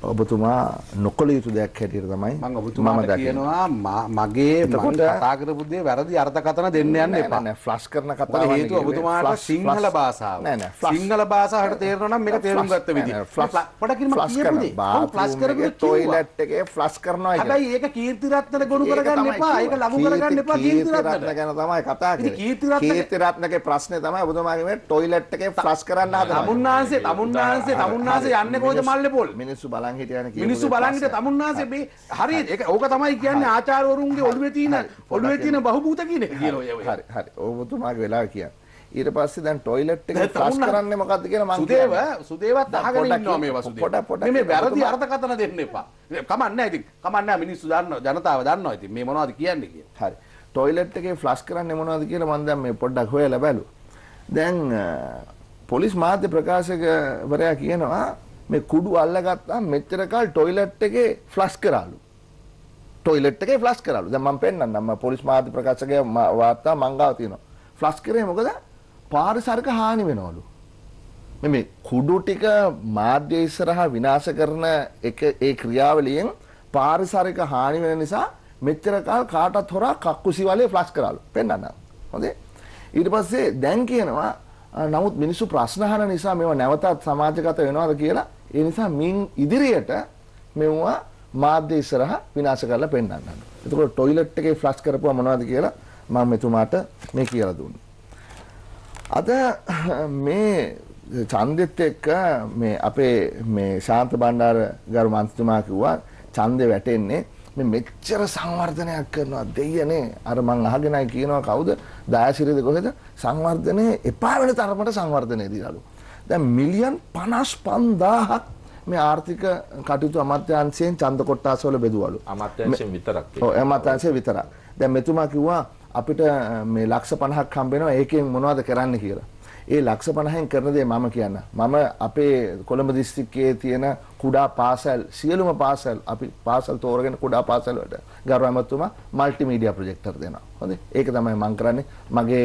ඔබතුමා නොකළ යුතු දෙයක් හැටියට තමයි මම ඔබතුමාට කියනවා මගේ මම කතා කරපු දේ වැරදි අර්ථකථන දෙන්න යන්න එපා. නෑ ෆ්ලෂ් කරන කතාව හේතුව ඔබතුමාට සිංහල භාෂාව. නෑ නෑ සිංහල භාෂාවට තේරෙනවා නම් මේක තේරුම් ගත්ත විදිහ. පොඩක් කිරිම කියපු දේ. ෆ්ලෂ් කරගෙන টয়ලට් එකේ ෆ්ලෂ් කරනවා කියලා. හැබැයි ඒක කීර්තිරත්නට ගොනු කරගන්න එපා. ඒක ලඟු කරගන්න එපා කීර්තිරත්න ගැන තමයි කතා කරන්නේ. කීර්තිරත්නගේ ප්‍රශ්නේ තමයි ඔබතුමාගේ මේ টয়ලට් එකේ ෆ්ලෂ් කරන්න හදනවා. තමුන්නාංශේ තමුන්නාංශේ තමුන්නාංශේ යන්නේ කොහෙද මල්ලේ පොල්. මිනිස්සු බලයි බලන් හිටියන මිනිස්සු බලන් හිට තමුන්නාසේ මේ හරි ඒක ඕක තමයි කියන්නේ ආචාර්යවරුන්ගේ ඔළුවේ තියෙන ඔළුවේ තියෙන බහුබූත කියන එක කියලා ඔය හරි හරි ඔබතුමාගේ වෙලාව කියන්නේ ඊට පස්සේ දැන් ටොයිලට් එක ෆ්ලෂ් කරන්නේ මොකද්ද කියලා මම සුදේව සුදේවත් අහගෙන ඉන්නවා මේ වසුදේව පොඩ පොඩ මේ වැරදි අර්ථකථන දෙන්න එපා කමන්නේ නැහැ ඉතින් කමන්නේ නැහැ මිනිස්සු දන්නවා ජනතාව දන්නවා ඉතින් මේ මොනවද කියන්නේ කියලා හරි ටොයිලට් එකේ ෆ්ලෂ් කරන්නේ මොනවද කියලා මම දැන් මේ පොඩ්ඩක් හොයලා බලුවා දැන් පොලිස් මාධ්‍ය ප්‍රකාශකවරයා කියනවා මේ කුඩු අල්ලගත්තා මෙච්චර කල් ටොයිලට් එකේ ෆ්ලෂ් කරාලු. ටොයිලට් එකේ ෆ්ලෂ් කරාලු. දැන් මම පෙන්නන්නම් මම පොලිස් මාධ්‍ය ප්‍රකාශකගේ වාර්තා මංගාව තියෙනවා. ෆ්ලෂ් කරේ මොකද? පාරිසරික හානි වෙනවලු. මේ මේ කුඩු ටික මාධ්‍ය ඉස්සරහා විනාශ කරන එක ඒ ක්‍රියාවලියෙන් පාරිසරික හානි වෙන නිසා මෙච්චර කල් කාටත් හොරා කක්කුසි වලේ ෆ්ලෂ් කරාලු. පෙන්නන්නම්. හොඳේ. ඊට පස්සේ දැන් කියනවා නමුත් මිනිස්සු ප්‍රශ්න අහන නිසා මේවා නැවතත් සමාජගත වෙනවද කියලා ඒ නිසා මින් ඉදිරියට මෙවුවා මාධ්‍ය ඉස්සරහා විනාශ කරලා පෙන්වන්න. එතකොට টয়ලට් එකේ ෆ්ලෂ් කරපුවා මොනවද කියලා මම මෙතුමාට මේ කියලා දුන්නා. අද මේ ඡන්දෙත් එක්ක මේ අපේ මේ ශාන්ත බණ්ඩාර ගරු මන්ත්‍රීතුමා කිව්වා ඡන්දේ වැටෙන්නේ මේ මෙච්චර සංවර්ධනයක් කරනවා දෙයනේ අර මං අහගෙනයි කියනවා කවුද දයාසිරිද කොහෙද සංවර්ධනය එපා වෙන තරමට සංවර්ධනය දීලාලු දැන් මිලියන් 55000ක් මේ ආර්ථික කටයුතු අමාත්‍යාංශයෙන් ඡන්ද කොට්ටාසවල බෙදුවලු. අමාත්‍යාංශයෙන් විතරක්. ඔව් අමාත්‍යාංශයෙන් විතරක්. දැන් මෙතුමා කිව්වා අපිට මේ ලක්ෂ 50ක් හම්බ වෙනවා ඒකෙන් මොනවද කරන්න කියලා. ඒ ලක්ෂ පණහෙන් කරන දේ මම කියන්න. මම අපේ කොළඹ දිස්ත්‍රික්කයේ තියෙන කුඩා පාසල් සියලුම පාසල් අපි පාසල් තෝරගෙන කුඩා පාසල් වලට ගරු ඇමතුමා මල්ටිමීඩියා ප්‍රොජෙක්ටර් දෙනවා. හොඳයි. ඒක තමයි මම කරන්නේ. මගේ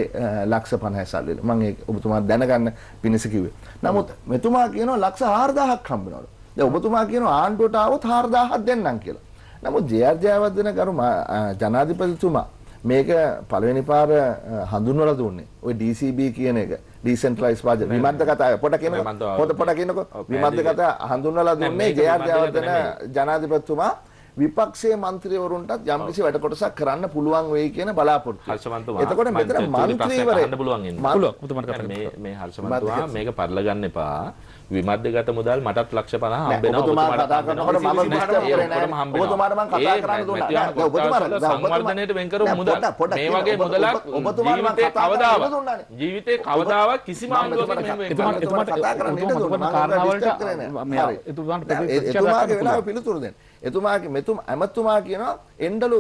ලක්ෂ 50 සල්ලි. මම ඒක ඔබතුමා දැනගන්න පිණිස කිව්වේ. නමුත් මෙතුමා කියනවා ලක්ෂ 4000ක් හම්බෙනවලු. දැන් ඔබතුමා කියනවා ආණ්ඩුවට ආවොත් 4000ක් දෙන්නම් කියලා. නමුත් ජේ.ආර් ජයවර්ධන ගරු ජනාධිපතිතුමා මේක පළවෙනි පාර හඳුන්වලා දුන්නේ. ওই DCB කියන එක. ඩීසෙන්ට්‍රලයිස් බජට් විමර්ශ කතාව පොඩ කියනකෝ පොඩ පොඩ කියනකෝ විමර්ශ කතාව හඳුන්වලා දුන්නේ ජයාර්ජවර්ධන ජනාධිපතිතුමා විපක්ෂයේ മന്ത്രിවරුන්ටත් යම්කිසි වැඩ කොටසක් කරන්න පුළුවන් වෙයි කියන බලාපොරොත්තු. හර්ෂවන්තතුමා. එතකොට මෙතන മന്ത്രിවරයෙක් පුළුවන් ඉන්න. පුළුවන්. මුතුමන් කතා කරන්න. මේ මේ හර්ෂවන්තතුමා මේක පරිලගන්න එපා. විමධ්‍යගත මුදල් මටත් ලක්ෂ 50 හම්බෙනවා ඔබතුමා කතා කරනකොට මම විස්තර කරේ නැහැ ඔබතුමාට මම කතා කරන්න දුන්නා ඔබතුමා සංවර්ධනයට වෙන් කරපු මුදල් මේ වගේ මුදලක් ජීවිතේ කවදාවත් ජීවිතේ කවදාවත් කිසිම ආංගුවකින් මෙහෙම එතුමාට කතා කරන්න ඉඩ දුන්නා කාරණාවලට මේ එතුමාට එතුමාගේ වෙලාව පිළිතුරු දෙන්න එතුමාගේ මෙතුම ඇමතුමා කියනවා එන්ඩලු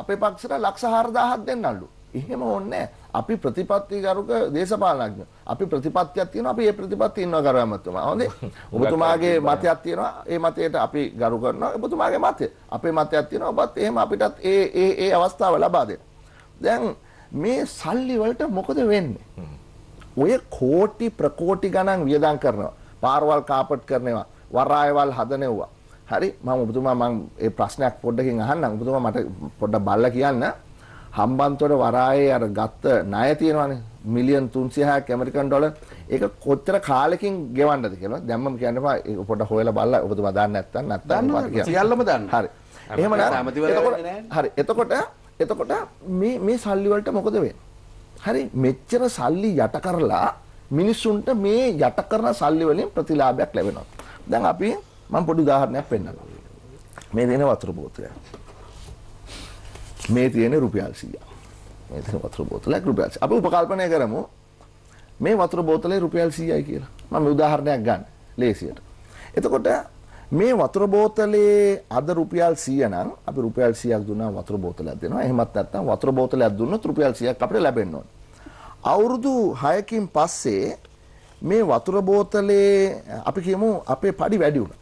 අපේ පක්ෂට ලක්ෂ 4000ක් දෙන්නලු එහෙම ඕනේ නැහැ අපි ප්‍රතිපත්ති ගරුක දේශපාලනඥ අපි ප්‍රතිපත්තියක් තියෙනවා අපි ඒ ප්‍රතිපත්ති ඉන්නවා ගරවැමතුමා හොඳේ ඔබතුමාගේ මතයක් තියෙනවා ඒ මතයට අපි ගරු කරනවා ඔබතුමාගේ මතය අපේ මතයක් තියෙනවා ඔබත් එහෙම අපිටත් ඒ ඒ ඒ අවස්ථාව ලබා දෙන්න දැන් මේ සල්ලි වලට මොකද වෙන්නේ ඔය කෝටි ප්‍රකෝටි ගණන් වියදම් කරනවා පාරවල් කාපට් කරනවා වරායවල් හදනවා හරි මම ඔබතුමා මම ඒ ප්‍රශ්නයක් පොඩ්ඩකින් අහන්නම් ඔබතුමා මට පොඩ්ඩක් බලලා කියන්න හම්බන්තොට වරායේ අර ගත්ත ණය තියෙනවානේ මිලියන් 360ක් ඇමරිකන් ඩොලර් ඒක කොච්චර කාලෙකින් ගෙවන්නද කියලා දැන් මම කියන්නවා ඒක පොඩ්ඩක් හොයලා බලලා ඔබතුමා දන්නේ නැත්නම් නැත්නම් මම කියන්න. සියල්ලම දන්න. හරි. එහෙම නම් හරි. එතකොට එතකොට මේ මේ සල්ලි වලට මොකද වෙන්නේ? හරි මෙච්චර සල්ලි යට කරලා මිනිස්සුන්ට මේ යට කරන සල්ලි වලින් ප්‍රතිලාභයක් ලැබෙනවා. දැන් අපි මම පොඩි උදාහරණයක් පෙන්නනවා. මේ දෙන වතුර බෝතලයක්. මේ තියෙන රුපියල් 100ක්. මේ තියෙන වතුර බෝතලයක් රුපියල් 100. අපි උපකල්පනය කරමු මේ වතුර බෝතලේ රුපියල් 100යි කියලා. මම උදාහරණයක් ගන්න ලේසියට. එතකොට මේ වතුර බෝතලේ අද රුපියල් 100 නම් අපි රුපියල් 100ක් දුන්නා වතුර බෝතලයක් දෙනවා. එහෙමත් නැත්නම් වතුර බෝතලයක් දුන්නොත් රුපියල් 100ක් අපිට ලැබෙන්න ඕනේ. අවුරුදු 6කින් පස්සේ මේ වතුර බෝතලේ අපි කියමු අපේ padi වැඩි වුණා.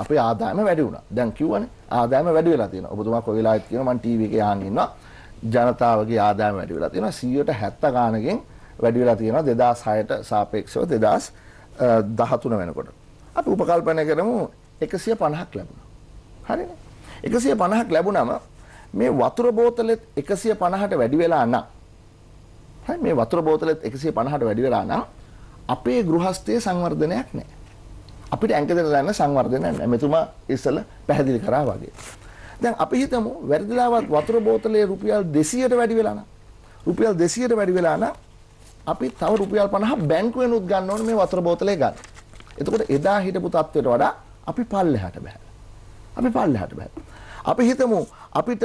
අපේ ආදායම වැඩි වුණා. දැන් කියවනේ ආදායම වැඩි වෙලා තියෙනවා. ඔබතුමා කොයි වෙලාවෙත් කියනවා මම ටීවී එකේ අහන් ඉන්නවා. ජනතාවගේ ආදායම වැඩි වෙලා තියෙනවා 170 ගානකින් වැඩි වෙලා තියෙනවා 2006ට සාපේක්ෂව 2013 වෙනකොට. අපි උපකල්පනය කරමු 150ක් ලැබුණා. හරිනේ. 150ක් ලැබුණම මේ වතුර බෝතලෙත් 150ට වැඩි වෙලා නම් හරි මේ වතුර බෝතලෙත් 150ට වැඩි වෙලා නම් අපේ ගෘහස්තයේ සංවර්ධනයක් නැහැ. අපිට ඇඟ දෙක ගන්න සංවර්ධනය නැහැ. මෙතුමා ඉස්සෙල්ලා පැහැදිලි කරා වගේ. දැන් අපි හිතමු වැරදිලාවත් වතුර බෝතලයේ රුපියල් 200ට වැඩි වෙලා නම් රුපියල් 200ට වැඩි වෙලා නම් අපි තව රුපියල් 50 බැංකුවෙන් උත් ගන්න ඕනේ මේ වතුර බෝතලේ ගන්න. එතකොට එදා හිටපු තත්වයට වඩා අපි පල්ලෙහාට බෑ. අපි පල්ලෙහාට බෑ. අපි හිතමු අපිට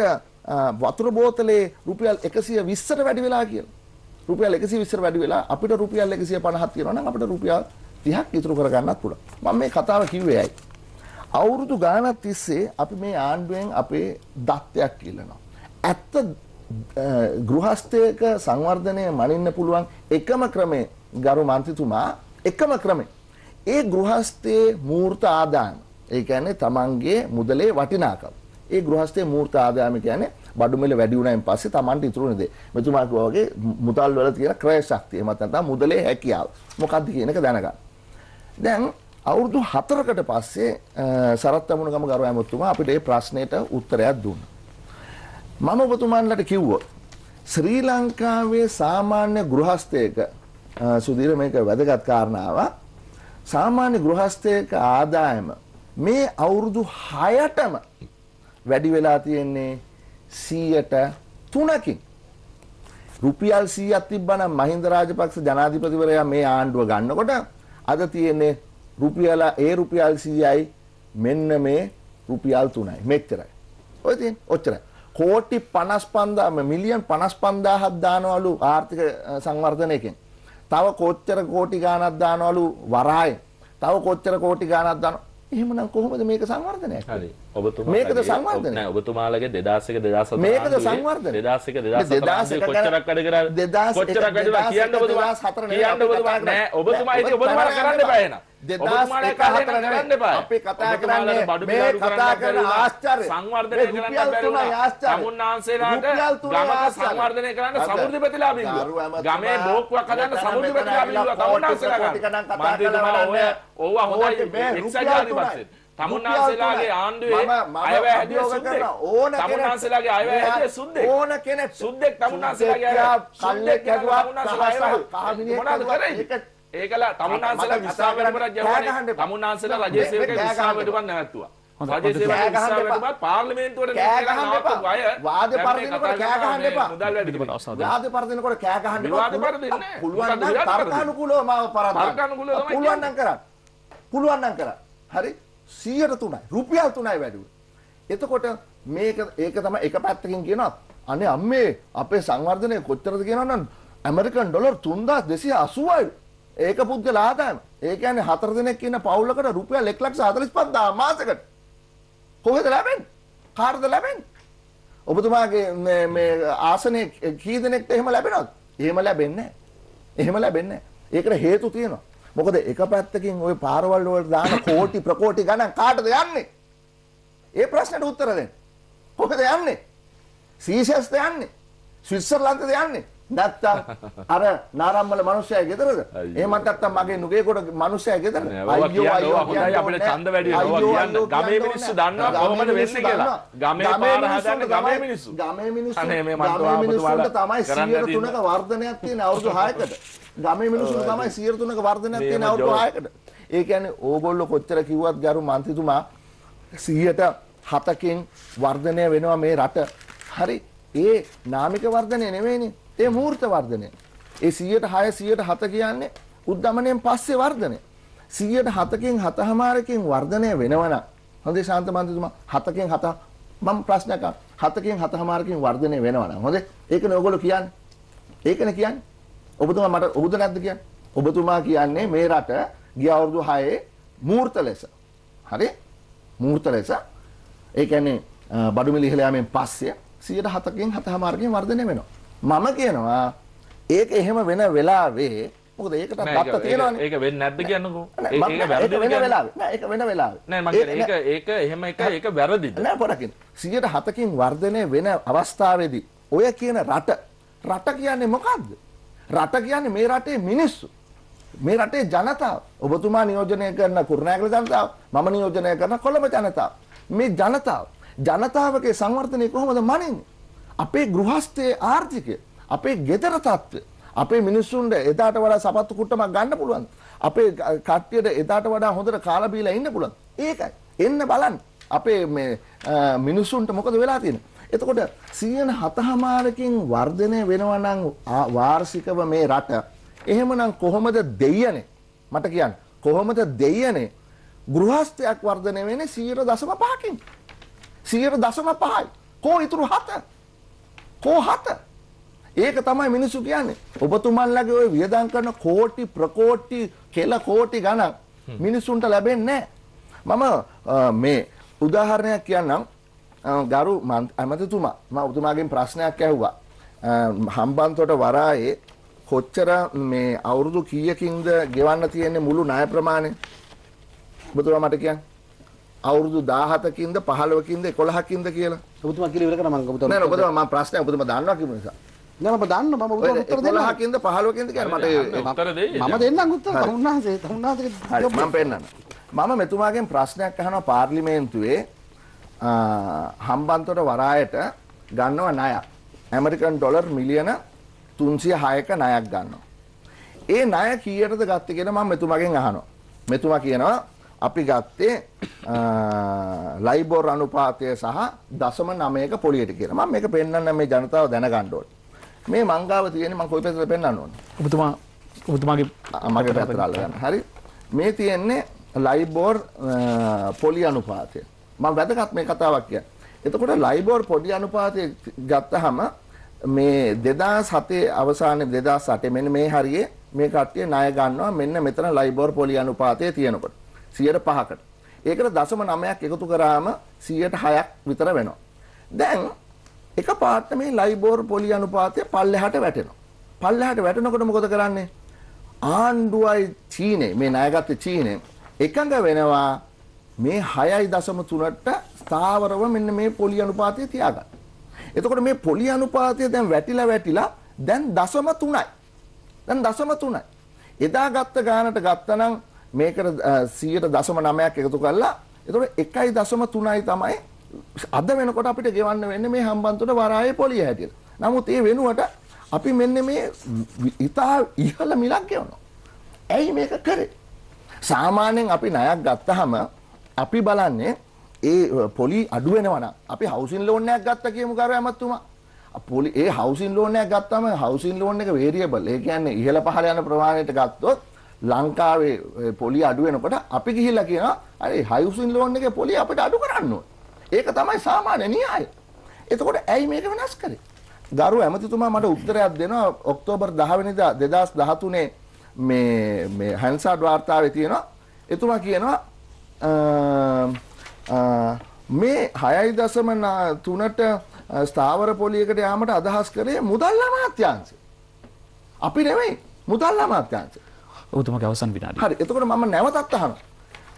වතුර බෝතලේ රුපියල් 120ට වැඩි වෙලා කියලා. රුපියල් 120ට වැඩි වෙලා අපිට රුපියල් 150ක් තියෙනවා නම් අපිට රුපියල් 30ක් ඉතුරු කරගන්නත් පුළුවන්. මම මේ කතාව කිව්වේ ඇයි? අවුරුදු ගාණක් තිස්සේ අපි මේ ආණ්ඩුවෙන් අපේ දත්තයක් ඉල්ලනවා. ඇත්ත ගෘහස්ථයක සංවර්ධනය මනින්න පුළුවන් එකම ක්‍රමේ ගරු මන්ත්‍රීතුමා එකම ක්‍රමේ. ඒ ගෘහස්ථයේ මූර්ත ආදායම. ඒ කියන්නේ තමන්ගේ මුදලේ වටිනාකම. ඒ ගෘහස්ථයේ මූර්ත ආදායම කියන්නේ බඩු මිල වැඩි වුණායින් පස්සේ තමන්ට ඉතුරුනේ දේ. මෙතුමා කිව්වා වගේ මුදල් වල තියෙන ක්‍රය ශක්තිය. එහෙමත් නැත්නම් මුදලේ හැකියාව. මොකක්ද කියන එක දැනගන්න. දැන් අවුරුදු 4කට පස්සේ සරත් අමුණුගම ගරු ඇමතුමා අපිට මේ ප්‍රශ්නෙට උත්තරයක් දුන්නා. මම ඔබතුමන්ලට කිව්වොත් ශ්‍රී ලංකාවේ සාමාන්‍ය ගෘහස්ථයක සුදීර මේක වැදගත් කාරණාවක්. සාමාන්‍ය ගෘහස්ථයක ආදායම මේ අවුරුදු 6ටම වැඩි වෙලා තියෙන්නේ 100ට 3කින්. රුපියල් 100ක් තිබ්බනම් මහින්ද රාජපක්ෂ ජනාධිපතිවරයා මේ ආණ්ඩුව ගන්නකොට අද තියෙන්නේ රුපියල ඒ රුපියල් 100යි මෙන්න මේ රුපියල් 3යි මෙච්චරයි. ඔය තියෙන ඔච්චරයි. කෝටි 55000 මිලියන් 55000ක් දානවලු ආර්ථික සංවර්ධනයකින්. තව කොච්චර කෝටි ගාණක් දානවලු වරායෙන්. තව කොච්චර කෝටි ගාණක් දාන. එහෙමනම් කොහොමද මේක සංවර්ධනයක්? හරි. ඔබතුමා මේකද සංවර්ධනය නෑ ඔබතුමාලගේ 2001 2007 මේකද සංවර්ධනය 2001 2007 කොච්චරක් වැඩ කරාද 2001 කොච්චරක් වැඩ කරා කියන්න ඔබතුමා 2004 කියන්න ඔබතුමා නෑ ඔබතුමා ඉතින් ඔබතුමා කරන්න එපා එහෙනම් 2001 කරන්න එපා අපි කතා කරන්නේ මේ කතා කරන ආශ්චර්ය සංවර්ධනය කරන්න බැරි ආශ්චර්ය සමුන්නාංශේලාට ගමක සංවර්ධනය කරන්න සමෘද්ධි ප්‍රතිලාභී ගමේ බෝක්කුවක් හදන්න සමෘද්ධි ප්‍රතිලාභී සමුන්නාංශේලා ගන්න මන්ත්‍රීතුමා ඔය ඕවා හොඳයි එක්සත් ජාතිපත්‍රයේ තමුන්නාන්සේලාගේ ආණ්ඩුවේ අයවැය හැදිය සුද්දෙක් ඕන කෙනෙක් තමුන්නාන්සේලාගේ අයවැය හැදිය සුද්දෙක් ඕන කෙනෙක් සුද්දෙක් තමුන්නාන්සේලාගේ අයවැය සුද්දෙක් හැදුවා කහමිනියෙක් මොනවද කරන්නේ ඒකලා තමුන්නාන්සේලා කතා කරපරක් ජවනේ තමුන්නාන්සේලා රජයේ සේවකයෙක් විශ්වාස වෙටුමක් නැවැත්තුවා පාර්ලිමේන්තුවට වාද පරදිනකොට කෑ ගහන්න එපා. මුදල් වැඩි කරන අවස්ථාව. වාද පරදිනකොට කෑ ගහන්න එපා. වාද පරදින්නේ. පුළුවන් නම් තර්කානුකූලව මාව පරද්දන්න. පුළුවන් නම් කරන්න. පුළුවන් නම් කරන්න. හරි? 100ට 3යි. රුපියල් 3යි වැඩිුවේ. එතකොට මේක ඒක තමයි එක පැත්තකින් කියනවා අනේ අම්මේ අපේ සංවර්ධනය කොච්චරද කියනවනම් ඇමරිකන් ඩොලර් 3280යි. ඒක පුද්ගල ආදායම. ඒ කියන්නේ හතර දිනක් ඉන්න පවුලකට රුපියල් 145000 මාසෙකට. කොහෙද ලැබෙන්නේ? කාටද ලැබෙන්නේ? ඔබතුමාගේ මේ මේ ආසනයේ කී දෙනෙක්ට එහෙම ලැබෙනවද? එහෙම ලැබෙන්නේ නැහැ. එහෙම ලැබෙන්නේ නැහැ. ඒකට හේතු තියෙනවා. මොකද එක පැත්තකින් ওই පාරවල් වලට දාන කෝටි ප්‍රකෝටි ගණන් කාටද යන්නේ? ඒ ප්‍රශ්නට උත්තර දෙන්න. කොහෙද යන්නේ? සීෂස්ද යන්නේ? ස්විට්සර්ලන්තද යන්නේ? නැත්තම් අර නාරම්මල මිනිස්සයා ගෙදරද? එහෙම නැත්තම් මගේ නුගේ කොට මිනිස්සයා ගෙදරද? අයියෝ අයියෝ හොඳයි අපිට ඡන්ද වැඩි වෙනවා කියන්න. ගමේ මිනිස්සු දන්නවා කොහොමද වෙන්නේ කියලා. ගමේ පාර හදන්නේ ගමේ මිනිස්සු. ගමේ මිනිස්සු. අනේ මේ මන්තුවා ඔබතුමාලා තමයි 103ක වර්ධනයක් තියෙන අවුරුදු 6කට. ගමේ මිනිස්සු තමයි 103ක වර්ධනයක් තියෙන අවුරුදු 6කට. ඒ කියන්නේ ඕගොල්ලෝ කොච්චර කිව්වත් ගරු මන්ත්‍රීතුමා 100ට 7කින් වර්ධනය වෙනවා මේ රට. හරි. ඒ නාමික වර්ධනය නෙවෙයිනේ. ඒ මූර්ත වර්ධනය. ඒ 106 107 කියන්නේ උද්දමණයෙන් පස්සේ වර්ධනය. 107කින් 7මාරකින් වර්ධනය වෙනවනම් හොඳේ ශාන්ත මන්ත්‍රීතුමා 7කින් 7 මම ප්‍රශ්නයක් අහනවා. 7කින් 7මාරකින් වර්ධනය වෙනවනම් හොඳේ ඒකනේ ඔයගොල්ලෝ කියන්නේ. ඒකනේ කියන්නේ. ඔබතුමා මට ඔබද නැද්ද කියන්නේ? ඔබතුමා කියන්නේ මේ රට ගිය අවුරුදු 6 මූර්ත ලෙස. හරි? මූර්ත ලෙස ඒ කියන්නේ බඩු මිල ඉහළ යෑමෙන් පස්සේ 107කින් 7මාරකින් වර්ධනය වෙනවා. මම කියනවා ඒක එහෙම වෙන වෙලාවේ මොකද ඒකට දත්ත තියෙනවනේ ඒක වෙන්නේ නැද්ද කියන්නකෝ ඒක වැරදි වෙන වෙලාවේ නෑ ඒක වෙන වෙලාවේ නෑ මම කියන්නේ ඒක ඒක එහෙම එක ඒක වැරදිද නෑ පොඩකින් 107කින් වර්ධනය වෙන අවස්ථාවේදී ඔය කියන රට රට කියන්නේ මොකද්ද රට කියන්නේ මේ රටේ මිනිස්සු මේ රටේ ජනතාව ඔබතුමා නියෝජනය කරන කුරුණෑගල ජනතාව මම නියෝජනය කරන කොළඹ ජනතාව මේ ජනතාව ජනතාවගේ සංවර්ධනය කොහොමද මනින්නේ අපේ ගෘහස්තයේ ආර්ථිකය අපේ ගෙදර තත්ත්වය අපේ මිනිස්සුන්ට එදාට වඩා සපත්තු කුට්ටමක් ගන්න පුළුවන් අපේ කට්ටියට එදාට වඩා හොඳට කාලා බීලා ඉන්න පුළුවන් ඒකයි එන්න බලන්න අපේ මේ මිනිස්සුන්ට මොකද වෙලා තියෙන්නේ එතකොට 107මාරකින් වර්ධනය වෙනවා නම් වාර්ෂිකව මේ රට එහෙමනම් කොහොමද දෙයනේ මට කියන්න කොහොමද දෙයනේ ගෘහස්ථයක් වර්ධනය වෙන්නේ 100.5කින් 100.5යි කෝ ඉතුරු 7 කෝහත. ඒක තමයි මිනිස්සු කියන්නේ. ඔබතුමන්ලගේ ওই වියදම් කරන කෝටි ප්‍රකෝටි කෙල කෝටි ගණන් මිනිසුන්ට ලැබෙන්නේ නැහැ. මම මේ උදාහරණයක් කියන්නම්. ගරු අමතතුමා මම ඔබතුමාගෙන් ප්‍රශ්නයක් ඇහුවා. හම්බන්තොට වරායේ කොච්චර මේ අවුරුදු කීයකින්ද ගෙවන්න තියෙන්නේ මුළු ණය ප්‍රමාණය? ඔබතුමා මට කියන්න. අවුරුදු 17කින්ද 15කින්ද 11කින්ද කියලා. ඔබතුමා කියලා ඉවර කරා මම ඔබතුමා. නෑ ඔබතුමා මම ප්‍රශ්නය ඔබතුමා දන්නවා කිව්ව නිසා. නෑ මම දන්නවා මම ඔබතුමා උත්තර දෙන්න. 11කින්ද 15කින්ද කියන්නේ මට උත්තර දෙයි. මම දෙන්නම් උත්තර. තමුන්නාසේ තමුන්නාසේ මම පෙන්නන්න. මම මෙතුමාගෙන් ප්‍රශ්නයක් අහනවා පාර්ලිමේන්තුවේ හම්බන්තොට වරායට ගන්නව ණයක්. ඇමරිකන් ඩොලර් මිලියන 306ක ණයක් ගන්නවා. ඒ ණය කීයටද ගත්තේ කියලා මම මෙතුමාගෙන් අහනවා. මෙතුමා කියනවා අපි ගත්තේ ලයිබෝර් අනුපාතය සහ දශම 9ක පොලියට කියලා. මම මේක පෙන්වන්න මේ ජනතාව දැනගන්න ඕනේ. මේ මංගාව තියෙන්නේ මම කොයි පැත්තට පෙන්වන්න ඕනේ? ඔබතුමා ඔබතුමාගේ මගේ පැත්තට අල්ලගන්න. හරි. මේ තියෙන්නේ ලයිබෝර් පොලි අනුපාතය. මම වැදගත් මේ කතාවක් කියන්නේ. එතකොට ලයිබෝර් පොඩි අනුපාතය ගත්තහම මේ 2007 අවසානයේ 2008 මෙන්න මේ හරියේ මේ කට්ටිය ණය ගන්නවා මෙන්න මෙතන ලයිබෝර් පොලි අනුපාතය තියෙනකොට. සියයට පහකට. ඒකට දශම නමයක් එකතු කරාම සියයට හයක් විතර වෙනවා. දැන් එක පාට මේ ලයිබෝර් පොලි අනුපාතය පල්ලෙහාට වැටෙනවා. පල්ලෙහාට වැටෙනකොට මොකද කරන්නේ? ආණ්ඩුවයි චීනේ මේ ණයගත්තු චීනේ එකඟ වෙනවා මේ 6.3ට ස්ථාවරව මෙන්න මේ පොලි අනුපාතය තියාගන්න. එතකොට මේ පොලි අනුපාතය දැන් වැටිලා වැටිලා දැන් 0.3යි. දැන් 0.3යි. එදා ගත්ත ගානට ගත්තනම් මේකට 100.9ක් එකතු කරලා එතකොට 1.3යි තමයි අද වෙනකොට අපිට ගෙවන්න වෙන්නේ මේ හම්බන්තොට වරායේ පොලිය හැටියට. නමුත් ඒ වෙනුවට අපි මෙන්න මේ ඉතා ඉහළ මිලක් ගෙවනවා. ඇයි මේක කරේ? සාමාන්‍යයෙන් අපි ණයක් ගත්තාම අපි බලන්නේ ඒ පොලි අඩු වෙනවා නම් අපි හවුසින් ලෝන් එකක් ගත්ත කියමු කරු ඇමතුමා. පොලි ඒ හවුසින් ලෝන් එකක් ගත්තාම හවුසින් ලෝන් එක වේරියබල්. ඒ කියන්නේ ඉහළ පහළ යන ප්‍රමාණයට ගත්තොත් ලංකාවේ පොලිය අඩු වෙනකොට අපි ගිහිල්ලා කියනවා අර හයිසින් ලෝන් එකේ පොලිය අපිට අඩු කරන්න ඒක තමයි සාමාන්‍ය න්‍යාය. එතකොට ඇයි මේක වෙනස් කරේ? ගරු ඇමතිතුමා මට උත්තරයක් දෙනවා ඔක්තෝබර් 10 වෙනිදා 2013 මේ මේ හැන්සාඩ් වාර්තාවේ තියෙනවා. එතුමා කියනවා මේ 6.3ට ස්ථාවර පොලියකට යාමට අදහස් කරේ මුදල් අමාත්‍යාංශය. අපි නෙවෙයි මුදල් අමාත්‍යාංශය. ඔබතුමාගේ අවසන් විනාඩිය. හරි. එතකොට මම නැවතත් අහනවා.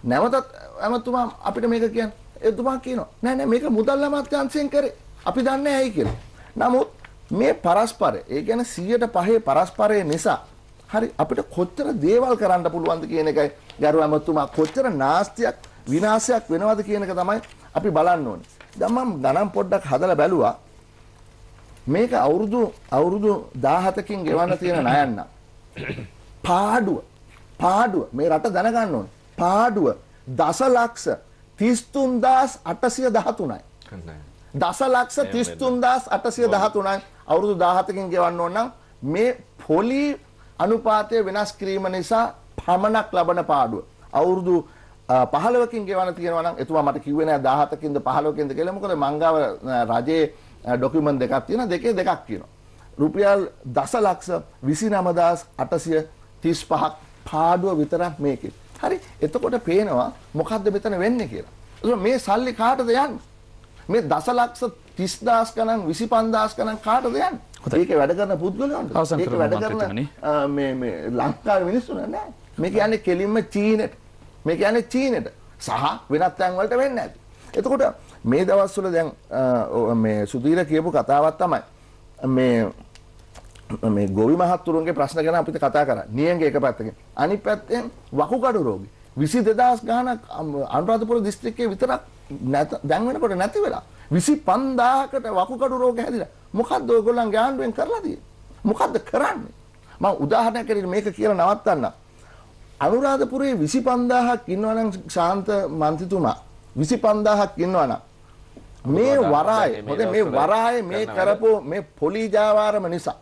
නැවතත් ඇමතුමා අපිට මේක කියන්නේ. එතුමා කියනවා නෑ නෑ මේක මුදල් අමාත්‍යාංශයෙන් කරේ. අපි දන්නේ ඇයි කියලා. නමුත් මේ පරස්පරය, ඒ කියන්නේ 105 පරස්පරය නිසා හරි අපිට කොච්චර දේවල් කරන්න පුළුවන්ද කියන එකයි ගරු ඇමතුමා කොච්චර නාස්තියක් විනාශයක් වෙනවද කියන එක තමයි අපි බලන්න ඕනේ. දැන් මම ගණන් පොඩ්ඩක් හදලා බැලුවා. මේක අවුරුදු අවුරුදු 17කින් ගෙවන්න තියෙන ණයක් නම් පාඩුව පාඩුව මේ රට දැනගන්න ඕනේ. පාඩුව දසලක්ෂ 33813යි. දසලක්ෂ 33813යි අවුරුදු 17කින් ගෙවන්න ඕන නම් මේ පොලි අනුපාතය වෙනස් කිරීම නිසා පමණක් ලබන පාඩුව. අවුරුදු 15කින් ගෙවන්න තියෙනවා නම් එතුමා මට කිව්වේ නෑ 17කින්ද 15කින්ද කියලා. මොකද මංගව රජයේ ડોකියුමන්ට් දෙකක් තියෙනවා. දෙකේ දෙකක් කියනවා. රුපියල් දසලක්ෂ 29800 35ක් පාඩුව විතරක් මේකේ. හරි. එතකොට පේනවා මොකද්ද මෙතන වෙන්නේ කියලා. එතකොට මේ සල්ලි කාටද යන්නේ? මේ දසලක්ෂ 30000 ගණන් 25000 ගණන් කාටද යන්නේ? මේක වැඩ කරන පුද්ගලයන්ට. මේක වැඩ කරන මේ මේ ලංකාවේ මිනිස්සුන නෑ. මේ කියන්නේ කෙලින්ම චීනෙට. මේ කියන්නේ චීනෙට. සහ වෙනත් තැන් වලට වෙන්නේ නැති. එතකොට මේ දවස්වල දැන් මේ සුදීර කියපු කතාවක් තමයි මේ මේ ගොවි මහත්තුරුන්ගේ ප්‍රශ්න ගැන අපිට කතා කරා. නියංග එක පැත්තකින්. අනිත් පැත්තෙන් වකුගඩු රෝගී 22000 ගාණක් අනුරාධපුර දිස්ත්‍රික්කයේ විතරක් දැන් වෙනකොට නැති වෙලා 25000කට වකුගඩු රෝග හැදිලා. මොකද්ද ඔයගොල්ලන්ගේ ආණ්ඩුවෙන් කරලා තියෙන්නේ? මොකද්ද කරන්නේ? මම උදාහරණයක් කරේ මේක කියලා නවත්තන්න. අනුරාධපුරයේ 25000ක් ඉන්නවනම් ශාන්ත මන්ත්‍රීතුමා 25000ක් ඉන්නවනම් මේ වරාය මොකද මේ වරාය මේ කරපෝ මේ පොලි ජාවාරම නිසා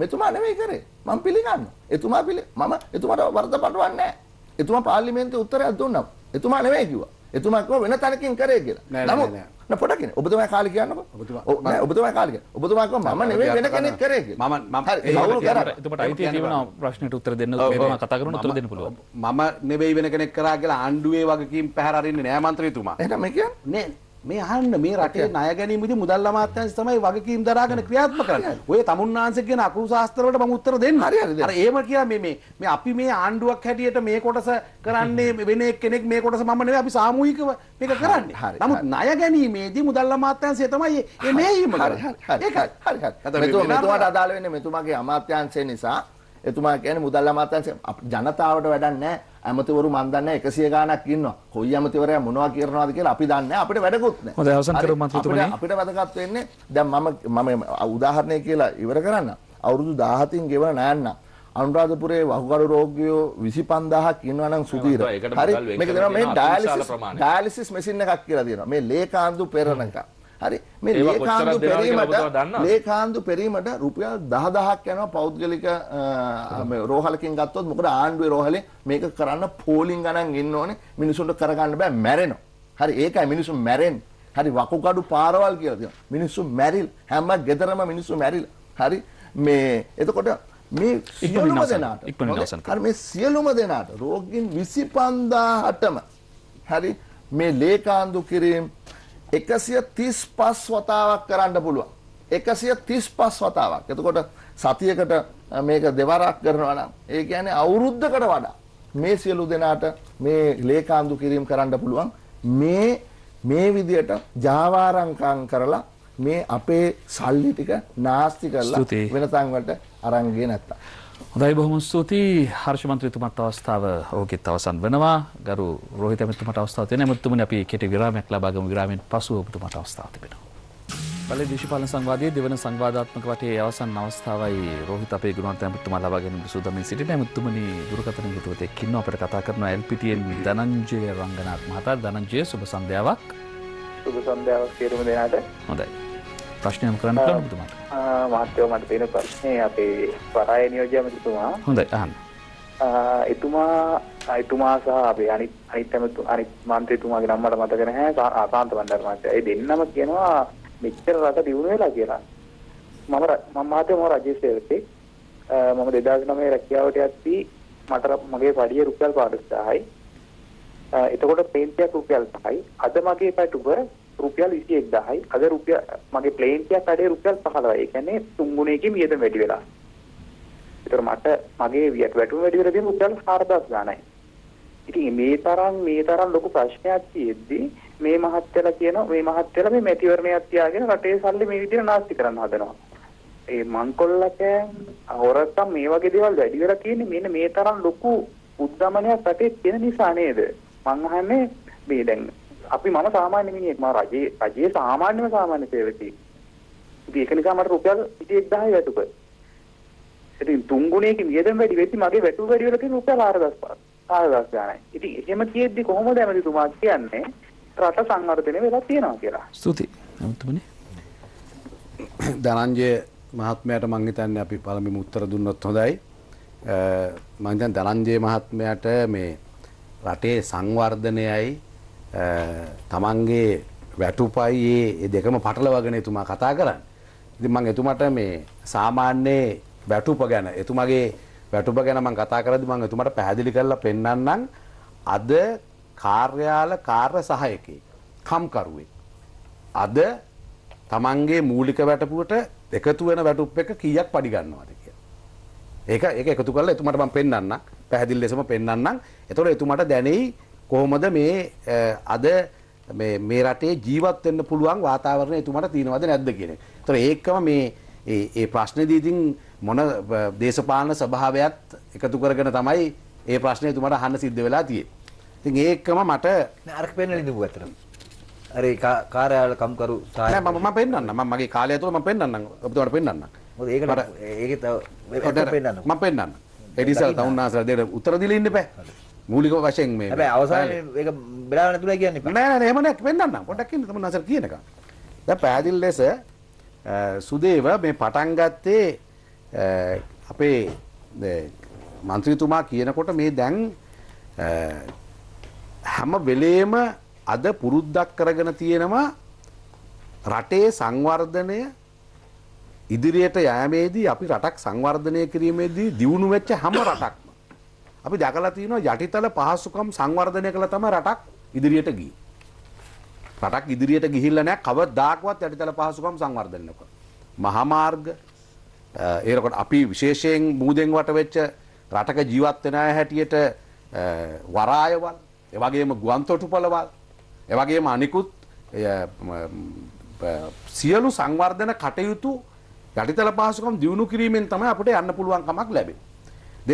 මෙතුමා නෙවෙයි කරේ. මම පිළිගන්නවා. එතුමා පිළි මම එතුමාට වරද පටවන්නේ නැහැ. එතුමා පාර්ලිමේන්තුවේ උත්තරයක් දුන්නා. එතුමා නෙවෙයි කිව්වා. එතුමා කිව්වා වෙන තැනකින් කරේ කියලා. නමුත් නෑ පොඩක් ඉන්න. ඔබතුමා කාලේ කියන්නකො. ඔබතුමා ඔබතුමා කාලේ කියන්න. ඔබතුමා කිව්වා මම නෙවෙයි වෙන කෙනෙක් කරේ කියලා. මම මම හරි කවුරු කරා? එතුමාට අයිතිය තියෙනවා ප්‍රශ්නෙට උත්තර දෙන්න. මේවා කතා කරන උත්තර දෙන්න පුළුවන්. මම නෙවෙයි වෙන කෙනෙක් කරා කියලා ආණ්ඩුවේ වගකීම් පැහැර අරින්නේ නෑ මන්ත්‍රීතුමා. එහෙනම් මේ කියන්නේ නෑ. මේ අහන්න මේ රටේ ණය ගැනීමේදී මුදල් අමාත්‍යාංශ තමයි වගකීම් දරාගෙන ක්‍රියාත්මක කරන්නේ. ඔය තමුන්නාංශ කියන අකුරු ශාස්ත්‍රවලට මම උත්තර දෙන්න. හරි හරි. අර එහෙම කියා මේ මේ මේ අපි මේ ආණ්ඩුවක් හැටියට මේ කොටස කරන්නේ වෙන එක්කෙනෙක් මේ කොටස මම නෙවෙයි අපි සාමූහිකව මේක කරන්නේ. නමුත් ණය ගැනීමේදී මුදල් අමාත්‍යාංශය තමයි මේ මෙහෙයීම කරන්නේ. ඒකයි. හරි හරි. මෙතුමාට අදාළ වෙන්නේ මෙතුමාගේ අමාත්‍යාංශය නිසා එතුමා කියන්නේ මුදල් අමාත්‍යාංශය ජනතාවට වැඩක් නැහැ. ඇමතිවරු මන් දන්නේ 100 ගාණක් ඉන්නවා. කොයි ඇමතිවරයා මොනවා කියනවාද කියලා අපි දන්නේ නැහැ. අපිට වැඩකුත් නැහැ. හොඳයි අවසන් කරු මන්ත්‍රීතුමනි. අපිට වැදගත් වෙන්නේ දැන් මම මම උදාහරණයක් කියලා ඉවර කරන්න. අවුරුදු 17න් ගෙවන නෑන්න. අනුරාධපුරයේ වහුගඩු රෝගියෝ 25000ක් ඉන්නවා නම් සුදීර. හරි මේක දෙනවා මේ ඩයලිසිස් ඩයලිසිස් මැෂින් එකක් කියලා දෙනවා. මේ ලේකාන්දු පෙරණක. හරි මේ ලේකාන්දු පෙරීමට ලේකාන්දු පෙරීමට රුපියල් 10000ක් යනවා පෞද්ගලික රෝහලකින් ගත්තොත් මොකද ආණ්ඩුවේ රෝහලේ මේක කරන්න පෝලිං ගණන් ඉන්න ඕනේ මිනිසුන්ට කරගන්න බෑ මැරෙනවා. හරි ඒකයි මිනිසුන් මැරෙන්නේ. හරි වකුගඩු පාරවල් කියලා තියෙනවා. මිනිස්සු මැරිල් හැම ගෙදරම මිනිස්සු මැරිල්. හරි මේ එතකොට මේ සියලුම දෙනාට හරි මේ සියලුම දෙනාට රෝගීන් 25000ටම හරි මේ ලේකාන්දු කිරීම එකසිය තිස් පස් වතාවක් කරන්න පුළුවන්. එකසිය තිස් පස් වතාවක්. එතකොට සතියකට මේක දෙවරක් කරනවා නම් ඒ කියන්නේ අවුරුද්දකට වඩා මේ සියලු දෙනාට මේ ලේකාන්දු කිරීම කරන්න පුළුවන්. මේ මේ විදියට ජාවාරංකම් කරලා මේ අපේ සල්ලි ටික නාස්ති කරලා වෙනතන් වලට අරන් ගියේ නැත්තම් හොඳයි බොහොම ස්තුතියි හර්ෂ මන්ත්‍රීතුමත් අවස්ථාව ඕකෙත් අවසන් වෙනවා. ගරු රෝහිත ඇමතුමට අවස්ථාව තියෙනවා. එමතුමනි අපි කෙටි විරාමයක් ලබා ගමු. විරාමයෙන් පසු ඔබතුමට අවස්ථාව තිබෙනවා. බලේ දේශපාලන සංවාදයේ දෙවන සංවාදාත්මක වටේ අවසන් අවස්ථාවයි රෝහිත අපේ ගුණවත් ඇමතුමා ලබාගෙන සූදානම් සිටින ඇමතුමනි දුරකථන ගුරුවරයෙක් ඉන්නවා අපිට කතා කරනවා LPTN ධනංජය රංගනාත් මහතා ධනංජය සුබ සන්ධ්‍යාවක්. සුබ සන්ධ්‍යාවක් සියලුම දෙනාට. හොඳයි. ප්‍රශ්නයම් කරන්න පුළුවන් ඔබතුමාට. මාත්‍යෝ මට තියෙන ප්‍රශ්නේ අපේ පරාය නියෝජ්‍ය අමාත්‍යතුමා. හොඳයි අහන්න. එතුමා එතුමා සහ අපේ අනිත් අනිත් අමතු අනිත් මන්ත්‍රීතුමාගේ නම මට මතක නැහැ ආකාන්ත බණ්ඩාර මහත්තයා. ඒ දෙන්නම කියනවා මෙච්චර රට දියුණු වෙලා කියලා. මම මම මාතේ මම රජයේ සේවකෙක්. මම 2009 රැකියාවට යද්දී මට මගේ පඩිය රුපියල් 50000යි. එතකොට පේන්තියක් රුපියල් 5යි. අද මගේ පැටුබ රුපියල් 21000යි. අද රුපියල් මගේ ප්ලේන් එකක් වැඩේ රුපියල් 15යි. ඒ කියන්නේ තුන් ගුණයකින් වියදම වැඩි වෙලා. ඒතර මට මගේ වියට වැටුම් වැඩි වෙලා තියෙන රුපියල් 4000 ගානයි. ඉතින් මේ තරම් මේ තරම් ලොකු ප්‍රශ්නයක් තියෙද්දී මේ මහත්යලා කියන මේ මහත්යලා මේ මැතිවරණයක් තියාගෙන රටේ සල්ලි මේ විදිහට නාස්ති කරන්න හදනවා. ඒ මංකොල්ලක හොරත්තම් මේ වගේ දේවල් වැඩි වෙලා තියෙන්නේ මෙන්න මේ තරම් ලොකු උද්දමනයක් රටේ තියෙන නිසා නේද? මං අහන්නේ මේ දැන් අපි මම සාමාන්‍ය මිනිහෙක් මම රජයේ රජයේ සාමාන්‍යම සාමාන්‍ය සේවකයෙක්. ඉතින් ඒක නිසා මට රුපියල් 21000 වැටුප. ඉතින් තුන් ගුණයකින් වියදම් වැඩි වෙද්දි මගේ වැටුප වැඩි වෙලා තියෙන රුපියල් 4000 4000 ගානයි. ඉතින් එහෙම කියෙද්දි කොහොමද ඇමතිතුමා කියන්නේ රට සංවර්ධනය වෙලා තියෙනවා කියලා. ස්තුතියි. නමුතුනේ ධනංජය මහත්මයට මං හිතන්නේ අපි පළමුවෙම උත්තර දුන්නොත් හොඳයි. මං දැන් ධනංජය මහත්මයට මේ රටේ සංවර්ධනයයි තමන්ගේ වැටුපයි ඒ දෙකම පටලවගෙන එතුමා කතා කරන්න. ඉතින් මම එතුමට මේ සාමාන්‍ය වැටුප ගැන එතුමගේ වැටුප ගැන මම කතා කරද්දී මම එතුමට පැහැදිලි කරලා පෙන්වන්නම් අද කාර්යාල කාර්ය සහායකයෙක් කම්කරුවෙක් අද තමන්ගේ මූලික වැටපුවට එකතු වෙන වැටුප් එක කීයක් පඩි ගන්නවද කියලා. ඒක ඒක එකතු කරලා එතුමට මම පෙන්වන්නම් පැහැදිලි ලෙසම පෙන්වන්නම්. එතකොට එතුමට දැනෙයි කොහොමද මේ අද මේ රටේ ජීවත් වෙන්න පුළුවන් වාතාවරණය එතුමාට තියෙනවද නැද්ද කියන එක. ඒතර ඒකම මේ ඒ ප්‍රශ්නේදී ඉතින් මොන දේශපාලන සභාවයත් එකතු කරගෙන තමයි ඒ ප්‍රශ්නේ එතුමාට අහන්න සිද්ධ වෙලා තියෙන්නේ. ඉතින් ඒකම මට අරක පෙන්වලා ඉඳපු අතර. අර කාර්යාල කම්කරු සාය මම මම පෙන්වන්නම්. මම මගේ කාලය තුළ මම පෙන්වන්නම්. ඔබතුමාට පෙන්වන්නම්. මොකද ඒක ඒක තව මම පෙන්වන්නම්. එඩිසල් තවුන්නාසලා දෙන්න උත්තර දීලා ඉන්න බෑ. මූලික වශයෙන් මේ හැබැයි අවසානයේ ඒක බෙලා නැතුලා කියන්නේ නෑ නෑ එහෙම නෑ වෙන්නම් පොඩ්ඩක් ඉන්න තමන් අසර කියන එක දැන් පෑදිල් ලෙස සුදේව මේ පටන් ගත්තේ අපේ മന്ത്രിතුමා කියනකොට මේ දැන් හැම වෙලේම අද පුරුද්දක් කරගෙන තියෙනවා රටේ සංවර්ධනය ඉදිරියට යෑමේදී අපි රටක් සංවර්ධනය කිරීමේදී දියුණු වෙච්ච හැම රටක් අපි දැකලා තියෙනවා යටිතල පහසුකම් සංවර්ධනය කළා තමයි රටක් ඉදිරියට ගියේ. රටක් ඉදිරියට ගිහිල්ලා නැහැ කවදාකවත් යටිතල පහසුකම් සංවර්ධනය නොකර. මහා මාර්ග ඒකට අපි විශේෂයෙන් මූදෙන් වට වෙච්ච රටක ජීවත් වෙන අය හැටියට වරායවල්, ඒ වගේම ගුවන්තොටුපළවල්, ඒ වගේම අනිකුත් සියලු සංවර්ධන කටයුතු යටිතල පහසුකම් දියුණු කිරීමෙන් තමයි අපිට යන්න පුළුවන් කමක් ලැබෙන්නේ.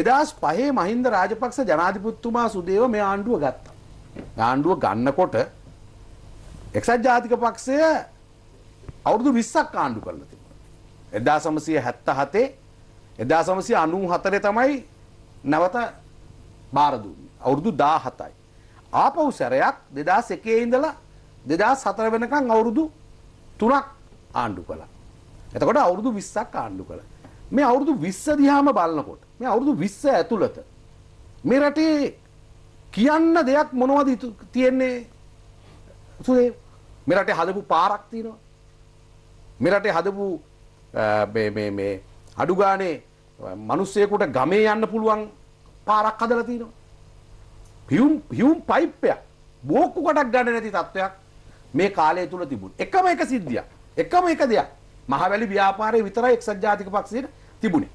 දෙදස් පහේ මහින්ද රාජපක්ෂ ජනාධිපත්තුමා සුදේව මේ ආණ්ඩුව ගත්තා. ආණ්ඩුව ගන්නකොට එක්සත් ජාතික පක්ෂය අවුරුදු විස්සක් ආණ්ඩු කරලා තිබුණා. එදා සමසය හැත්ත හතේ එදා සමසය අනූ හතරේ තමයි නැවත බාරදුන්නේ අවුරුදු දා හතයි. ආපව් සැරයක් දෙදස් එකේ ඉඳලා දෙදස් හතර වෙනකං අවුරුදු තුනක් ආණ්ඩු කළා. එතකොට අවුරුදු විස්සක් ආණ්ඩු කළ මේ අවුරුදු විස්ස දිහාම බලන්නකොට මේ අවුරුදු 20 ඇතුළත මේ රටේ කියන්න දෙයක් මොනවද තියෙන්නේ සුදේ මේ රටේ හදපු පාරක් තියෙනවා මේ රටේ හදපු මේ මේ මේ අඩු ගානේ මිනිස්සෙකුට ගමේ යන්න පුළුවන් පාරක් හදලා තියෙනවා පියුම් පියුම් පයිප් එක බෝක්කු කොටක් ගන්න නැති තත්වයක් මේ කාලය තුල තිබුණා එකම එක සිද්ධියක් එකම එක දෙයක් මහවැලි ව්‍යාපාරයේ විතරයි එක්සත් ජාතික පක්ෂයේ තිබුණේ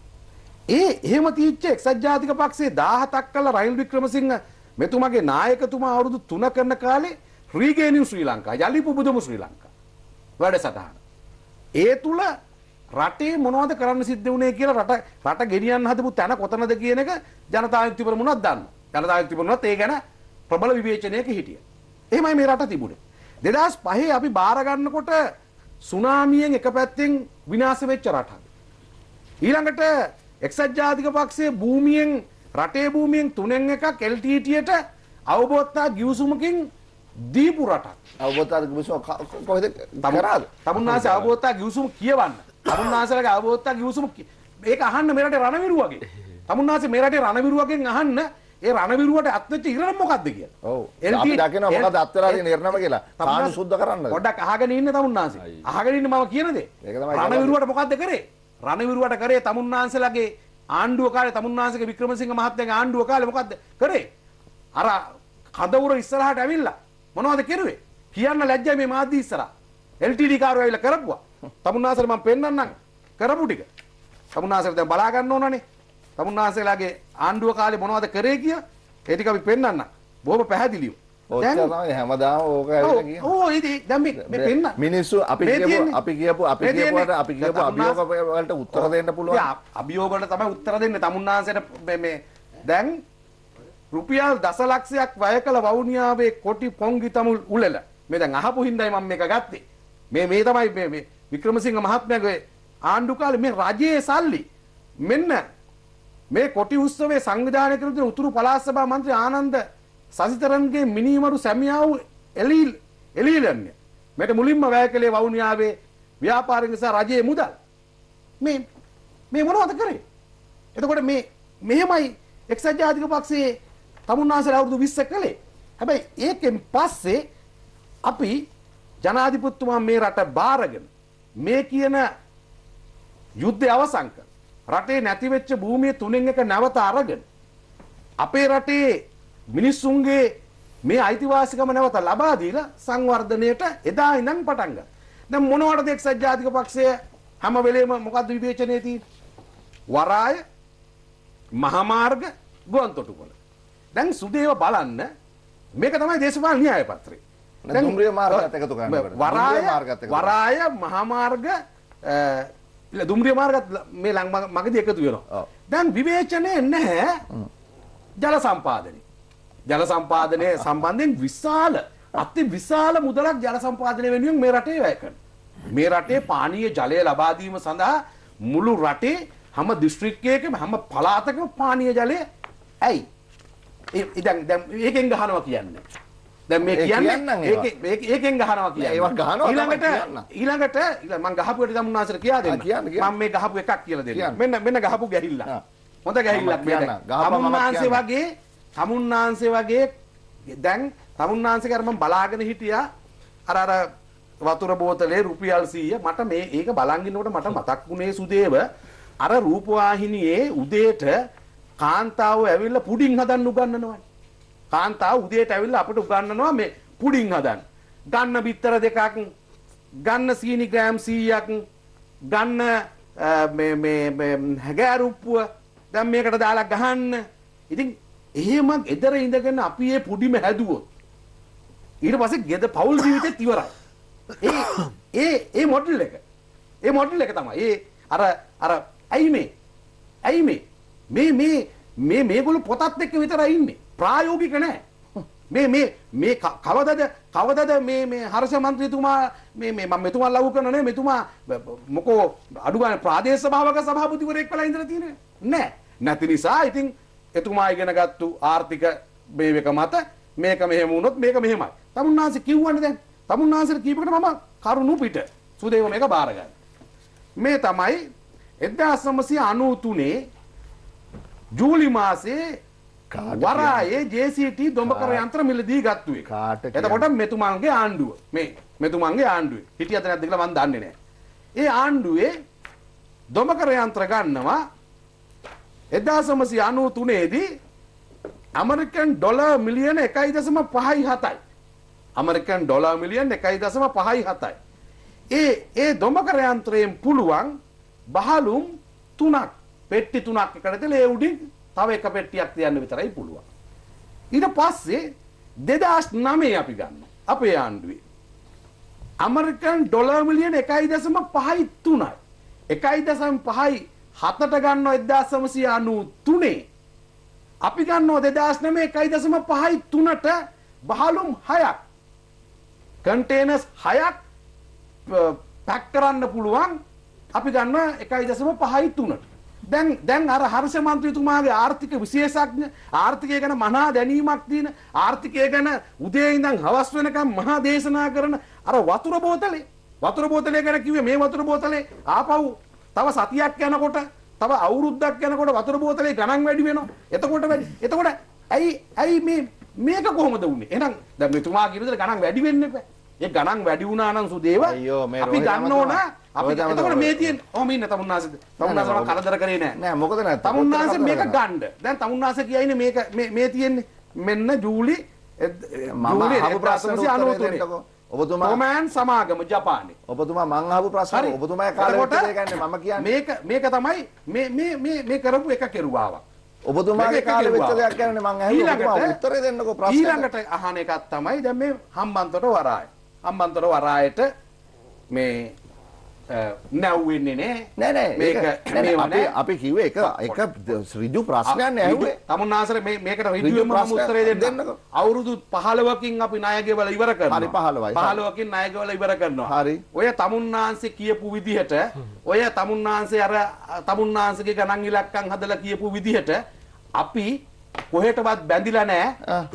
ඒ එහෙම තියච්ච එක්සත් ජාතික පක්ෂේ 17ක් කළ රයිල් වික්‍රමසිංහ මෙතුමගේ නායකතුමා අවුරුදු 3 කරන කාලේ රීගේනිව් ශ්‍රී ලංකා යලි පුබුදමු ශ්‍රී ලංකා වැඩසටහන. ඒ තුල රටේ මොනවද කරන්න සිද්ධ වුණේ කියලා රට රට ගෙනියන්න හදපු තැන කොතනද කියන එක ජනතාවිත්ති ප්‍රමුණක් දන්නවා. ජනතාවිත්ති ප්‍රමුණත් ඒ ගැන ප්‍රබල විවේචනයක හිටිය. එහෙමයි මේ රට තිබුණේ. 2005 අපි බාර ගන්නකොට සුනාමියෙන් එක පැත්තෙන් විනාශ වෙච්ච රටක්. ඊළඟට එක්සත් ජාතික පක්ෂයේ භූමියෙන් රටේ භූමියෙන් තුනෙන් එකක් LTTට අවබෝධතා ගිවිසුමකින් දීපු රටක්. අවබෝධතා ගිවිසුම කොහෙද කරාද? තමුන්නාසේ අවබෝධතා ගිවිසුම කියවන්න. තමුන්නාසේලගේ අවබෝධතා ගිවිසුම ඒක අහන්න මේ රටේ රණවිරු වගේ. තමුන්නාසේ මේ රටේ රණවිරු වගෙන් අහන්න ඒ රණවිරුවට අත්වෙච්ච ඉරණම මොකද්ද කියලා. ඔව්. අපි දකිනවා මොකද අත්තරලා තියෙන ඉරණම කියලා. තාන සුද්ධ කරන්නද? පොඩ්ඩක් අහගෙන ඉන්න තමුන්නාසේ. අහගෙන ඉන්න මම කියන දේ. රණවිරුවට මොකද්ද කරේ? රණවිරුවට කරේ තමුන්නාන්සලගේ ආණ්ඩුව කාලේ තමුන්නාන්සේගේ වික්‍රමසිංහ මහත්තයාගේ ආණ්ඩුව කාලේ මොකද්ද කරේ? අර කඳවුර ඉස්සරහට ඇවිල්ලා මොනවද කෙරුවේ? කියන්න ලැජ්ජයි මේ මාධ්‍ය ඉස්සරහා. LTD කාරෝ ඇවිල්ලා කරපුවා. තමුන්නාන්සල මම පෙන්නන්නම් කරපු ටික. තමුන්නාන්සල දැන් බලා ගන්න ඕනනේ. තමුන්නාන්සලාගේ ආණ්ඩුව කාලේ මොනවද කරේ කිය? ඒ ටික අපි පෙන්නන්නම්. බොහොම පැහැදිලිව. ඔච්චරයි හැමදාම ඕක ඇවිල්ලා කියන. ඕ ඉතින් දැන් මේ මේ පෙන්න මිනිස්සු අපි කියපු අපි කියපු අපි කියපුවට අපි කියපු අභියෝග වලට උත්තර දෙන්න පුළුවන්. අභියෝග වලට තමයි උත්තර දෙන්නේ තමුන්නාන්සේට මේ මේ දැන් රුපියල් දසලක්ෂයක් වැය කළ වවුනියාවේ කොටි පොංගි තමුල් උලල. මේ දැන් අහපු හින්දායි මම මේක ගත්තේ. මේ මේ තමයි මේ මේ වික්‍රමසිංහ මහත්මයාගේ ආණ්ඩු කාලේ මේ රජයේ සල්ලි මෙන්න මේ කොටි උත්සවයේ සංවිධානය කරන උතුරු පළාත් සභා මන්ත්‍රී ආනන්ද සසිතරන්ගේ මිනිමරු සැමියාව එලීල් එලීලන්නේ මෙට මුලින්ම වැය කළේ වවුනියාවේ ව්‍යාපාරික නිසා රජයේ මුදල් මේ මේ මොනවද කරේ එතකොට මේ මෙහෙමයි එක්සත් ජාතික පක්ෂයේ තමුන්නාසල අවුරුදු 20 කළේ හැබැයි ඒකෙන් පස්සේ අපි ජනාධිපතිතුමා මේ රට බාරගෙන මේ කියන යුද්ධය අවසන් කර රටේ නැති වෙච්ච භූමිය තුනෙන් එක නැවත අරගෙන අපේ රටේ මිනිස්සුන්ගේ මේ අයිතිවාසිකම නැවත ලබා දීලා සංවර්ධනයට එදා ඉඳන් පටන් ගත්තා. දැන් මොනවටද එක්සත් ජාතික පක්ෂය හැම වෙලේම මොකද්ද විවේචනයේ තියෙන්නේ? වරාය, මහමාර්ග, ගුවන්තොටුපොළ. දැන් සුදේව බලන්න මේක තමයි දේශපාලන න්‍යාය පත්‍රය. දැන් දුම්රිය මාර්ගات එකතු කරන්න. වරාය, වරාය, මහමාර්ග දුම්රිය මාර්ගات මේ ලඟ මගදී එකතු වෙනවා. දැන් විවේචනයේ නැහැ ජල සම්පාදනයේ. ජල සම්පාදනය සම්බන්ධයෙන් විශාල අති විශාල මුදලක් ජල සම්පාදනය වෙනුවෙන් මේ රටේ වැය කරනවා. මේ රටේ පානීය ජලය ලබා දීම සඳහා මුළු රටේ හැම දිස්ත්‍රික්කයකම හැම පළාතකම පානීය ජලය ඇයි? ඉතින් දැන් ඒකෙන් ගහනවා කියන්නේ. දැන් මේ කියන්නේ ඒක ඒකෙන් ගහනවා කියන්නේ. ඒවා ගහනවා. ඊළඟට ඊළඟට මම ගහපු එකට ගමු නාසර කියා දෙන්න. මම මේ ගහපු එකක් කියලා දෙන්න. මෙන්න මෙන්න ගහපු ගැහිල්ල. හොඳ ගැහිල්ලක් මේ දැන්. ගහපු වගේ තමුන්නාන්සේ වගේ දැන් තමුන්නාන්සේ කරම බලාගෙන හිටියා අර අර වතුර බෝතලේ රුපියල් 100 මට මේ ඒක බලන්ගිනකොට මට මතක් වුණේ සුදේව අර රූපවාහිනියේ උදේට කාන්තාව ඇවිල්ලා පුඩින් හදන්න උගන්වනවා. කාන්තාව උදේට ඇවිල්ලා අපිට උගන්වනවා මේ පුඩින් හදන්න. ගන්න බිත්තර දෙකක් ගන්න සීනි ග්‍රෑම් 100ක් ගන්න මේ මේ හැගෑරුප්පුව දැන් මේකට දාලා ගහන්න. ඉතින් එහෙම ගෙදර ඉඳගෙන අපි ඒ පුඩිම හැදුවොත් ඊට පස්සේ ගෙද පවුල් ජීවිතෙත් ඉවරයි. ඒ ඒ ඒ මොඩල් එක. ඒ මොඩල් එක තමයි. ඒ අර අර ඇයි මේ? ඇයි මේ? මේ මේ මේ මේගොල්ලෝ පොතත් එක්ක විතරයි ඉන්නේ. ප්‍රායෝගික නැහැ. මේ මේ මේ කවදද කවදද මේ මේ හර්ෂ මන්ත්‍රීතුමා මේ මේ මම මෙතුමා ලව් කරන නේ මෙතුමා මොකෝ අඩු ගන්න ප්‍රාදේශ සභාවක සභාපතිවරයෙක් වෙලා ඉඳලා තියෙන්නේ නැහැ. නැති නිසා ඉතින් එතුමා ඉගෙනගත්තු ආර්ථික මේවක මත මේක මෙහෙම වුණොත් මේක මෙහෙමයි. තමුන්නාන්සේ කිව්වනේ දැන්. තමුන්නාන්සේට කීපකට මම කරුණු පිට. සුදේව මේක බාරගන්න. මේ තමයි 1993 ජූලි මාසේ වරායේ JCT දොඹකර යන්ත්‍ර මිලදී ගත්තු එක. එතකොට මෙතුමන්ගේ ආණ්ඩුව. මේ මෙතුමන්ගේ ආණ්ඩුවේ. හිටියද නැද්ද කියලා මම දන්නේ නැහැ. ඒ ආණ්ඩුවේ දොඹකර යන්ත්‍ර ගන්නවා 1993 දී ඇමරිකන් ඩොලර් මිලියන 1.57යි. ඇමරිකන් ඩොලර් මිලියන 1.57යි. ඒ ඒ දොඹකර යන්ත්‍රයෙන් පුළුවන් බහලුම් තුනක් පෙට්ටි තුනක් එකට දාලා ඒ උඩින් තව එක පෙට්ටියක් තියන්න විතරයි පුළුවන්. ඊට පස්සේ 2009 අපි ගන්න අපේ ආණ්ඩුවේ ඇමරිකන් ඩොලර් මිලියන 1.53යි. 1.5යි 7ට ගන්නව 1993 අපි ගන්නව 2009.5.3ට බහලුම් 6ක් කන්ටේනර්ස් 6ක් පැක් කරන්න පුළුවන් අපි ගන්නවා 1.5.3ට දැන් දැන් අර හර්ෂ මන්ත්‍රීතුමාගේ ආර්ථික විශේෂඥ ආර්ථිකය ගැන මනා දැනීමක් තියෙන ආර්ථිකය ගැන උදේ ඉඳන් හවස් වෙනකම් මහා දේශනා කරන අර වතුර බෝතලේ වතුර බෝතලය ගැන කිව්වේ මේ වතුර බෝතලේ ආපහු තව සතියක් යනකොට තව අවුරුද්දක් යනකොට වතුර බෝතලේ ගණන් වැඩි වෙනවා. එතකොට වැඩි. එතකොට ඇයි ඇයි මේ මේක කොහොමද වුනේ? එහෙනම් දැන් මෙතුමා කියන විදිහට ගණන් වැඩි වෙන්න එපා. ඒ ගණන් වැඩි වුණා නම් සුදේව අපි ගන්න ඕන අපි එතකොට මේ තියෙන ඔහොම ඉන්න තමුන්නාසෙද? තමුන්නාසම කලදර කරේ නෑ. නෑ මොකද නෑ. තමුන්නාසෙ මේක ගන්න. දැන් තමුන්නාසෙ කියයිනේ මේක මේ මේ තියෙන්නේ මෙන්න ජූලි මම අහපු ප්‍රශ්න උත්තර දෙන්නකෝ. ඔබතුමා රොමෑන් සමාගම ජපානයේ. ඔබතුමා මං අහපු ප්‍රශ්න ඔබතුමා කාලේ උත්තර ගන්නේ මම කියන්නේ. මේක මේක තමයි මේ මේ මේ මේ කරපු එක කෙරුවාවක්. ඔබතුමාගේ කාලේ වෙච්ච දෙයක් කියන්නේ මං ඇහුවා උත්තරේ දෙන්නකෝ ප්‍රශ්න. ඊළඟට අහන එකක් තමයි දැන් මේ හම්බන්තොට වරාය. හම්බන්තොට වරායට මේ නැව්වෙන්නේ නෑ නෑ නෑ අපි කිව්වේ එක එක රිජු ප්‍රශ්නයන් ඇහුවේ තමුන්නාසර මේකට රිජුම උත්තරේ දෙන්නකෝ අවුරුදු 15කින් අපි ණයගෙවල ඉවර කරනවා හරි 15යි 15කින් ණයගෙවල ඉවර කරනවා හරි ඔය තමුන්නාංශේ කියපු විදිහට ඔය තමුන්නාංශේ අර තමුන්නාංශගේ ගණන් ඉලක්කම් හදලා කියපු විදිහට අපි කොහෙටවත් බැඳිලා නෑ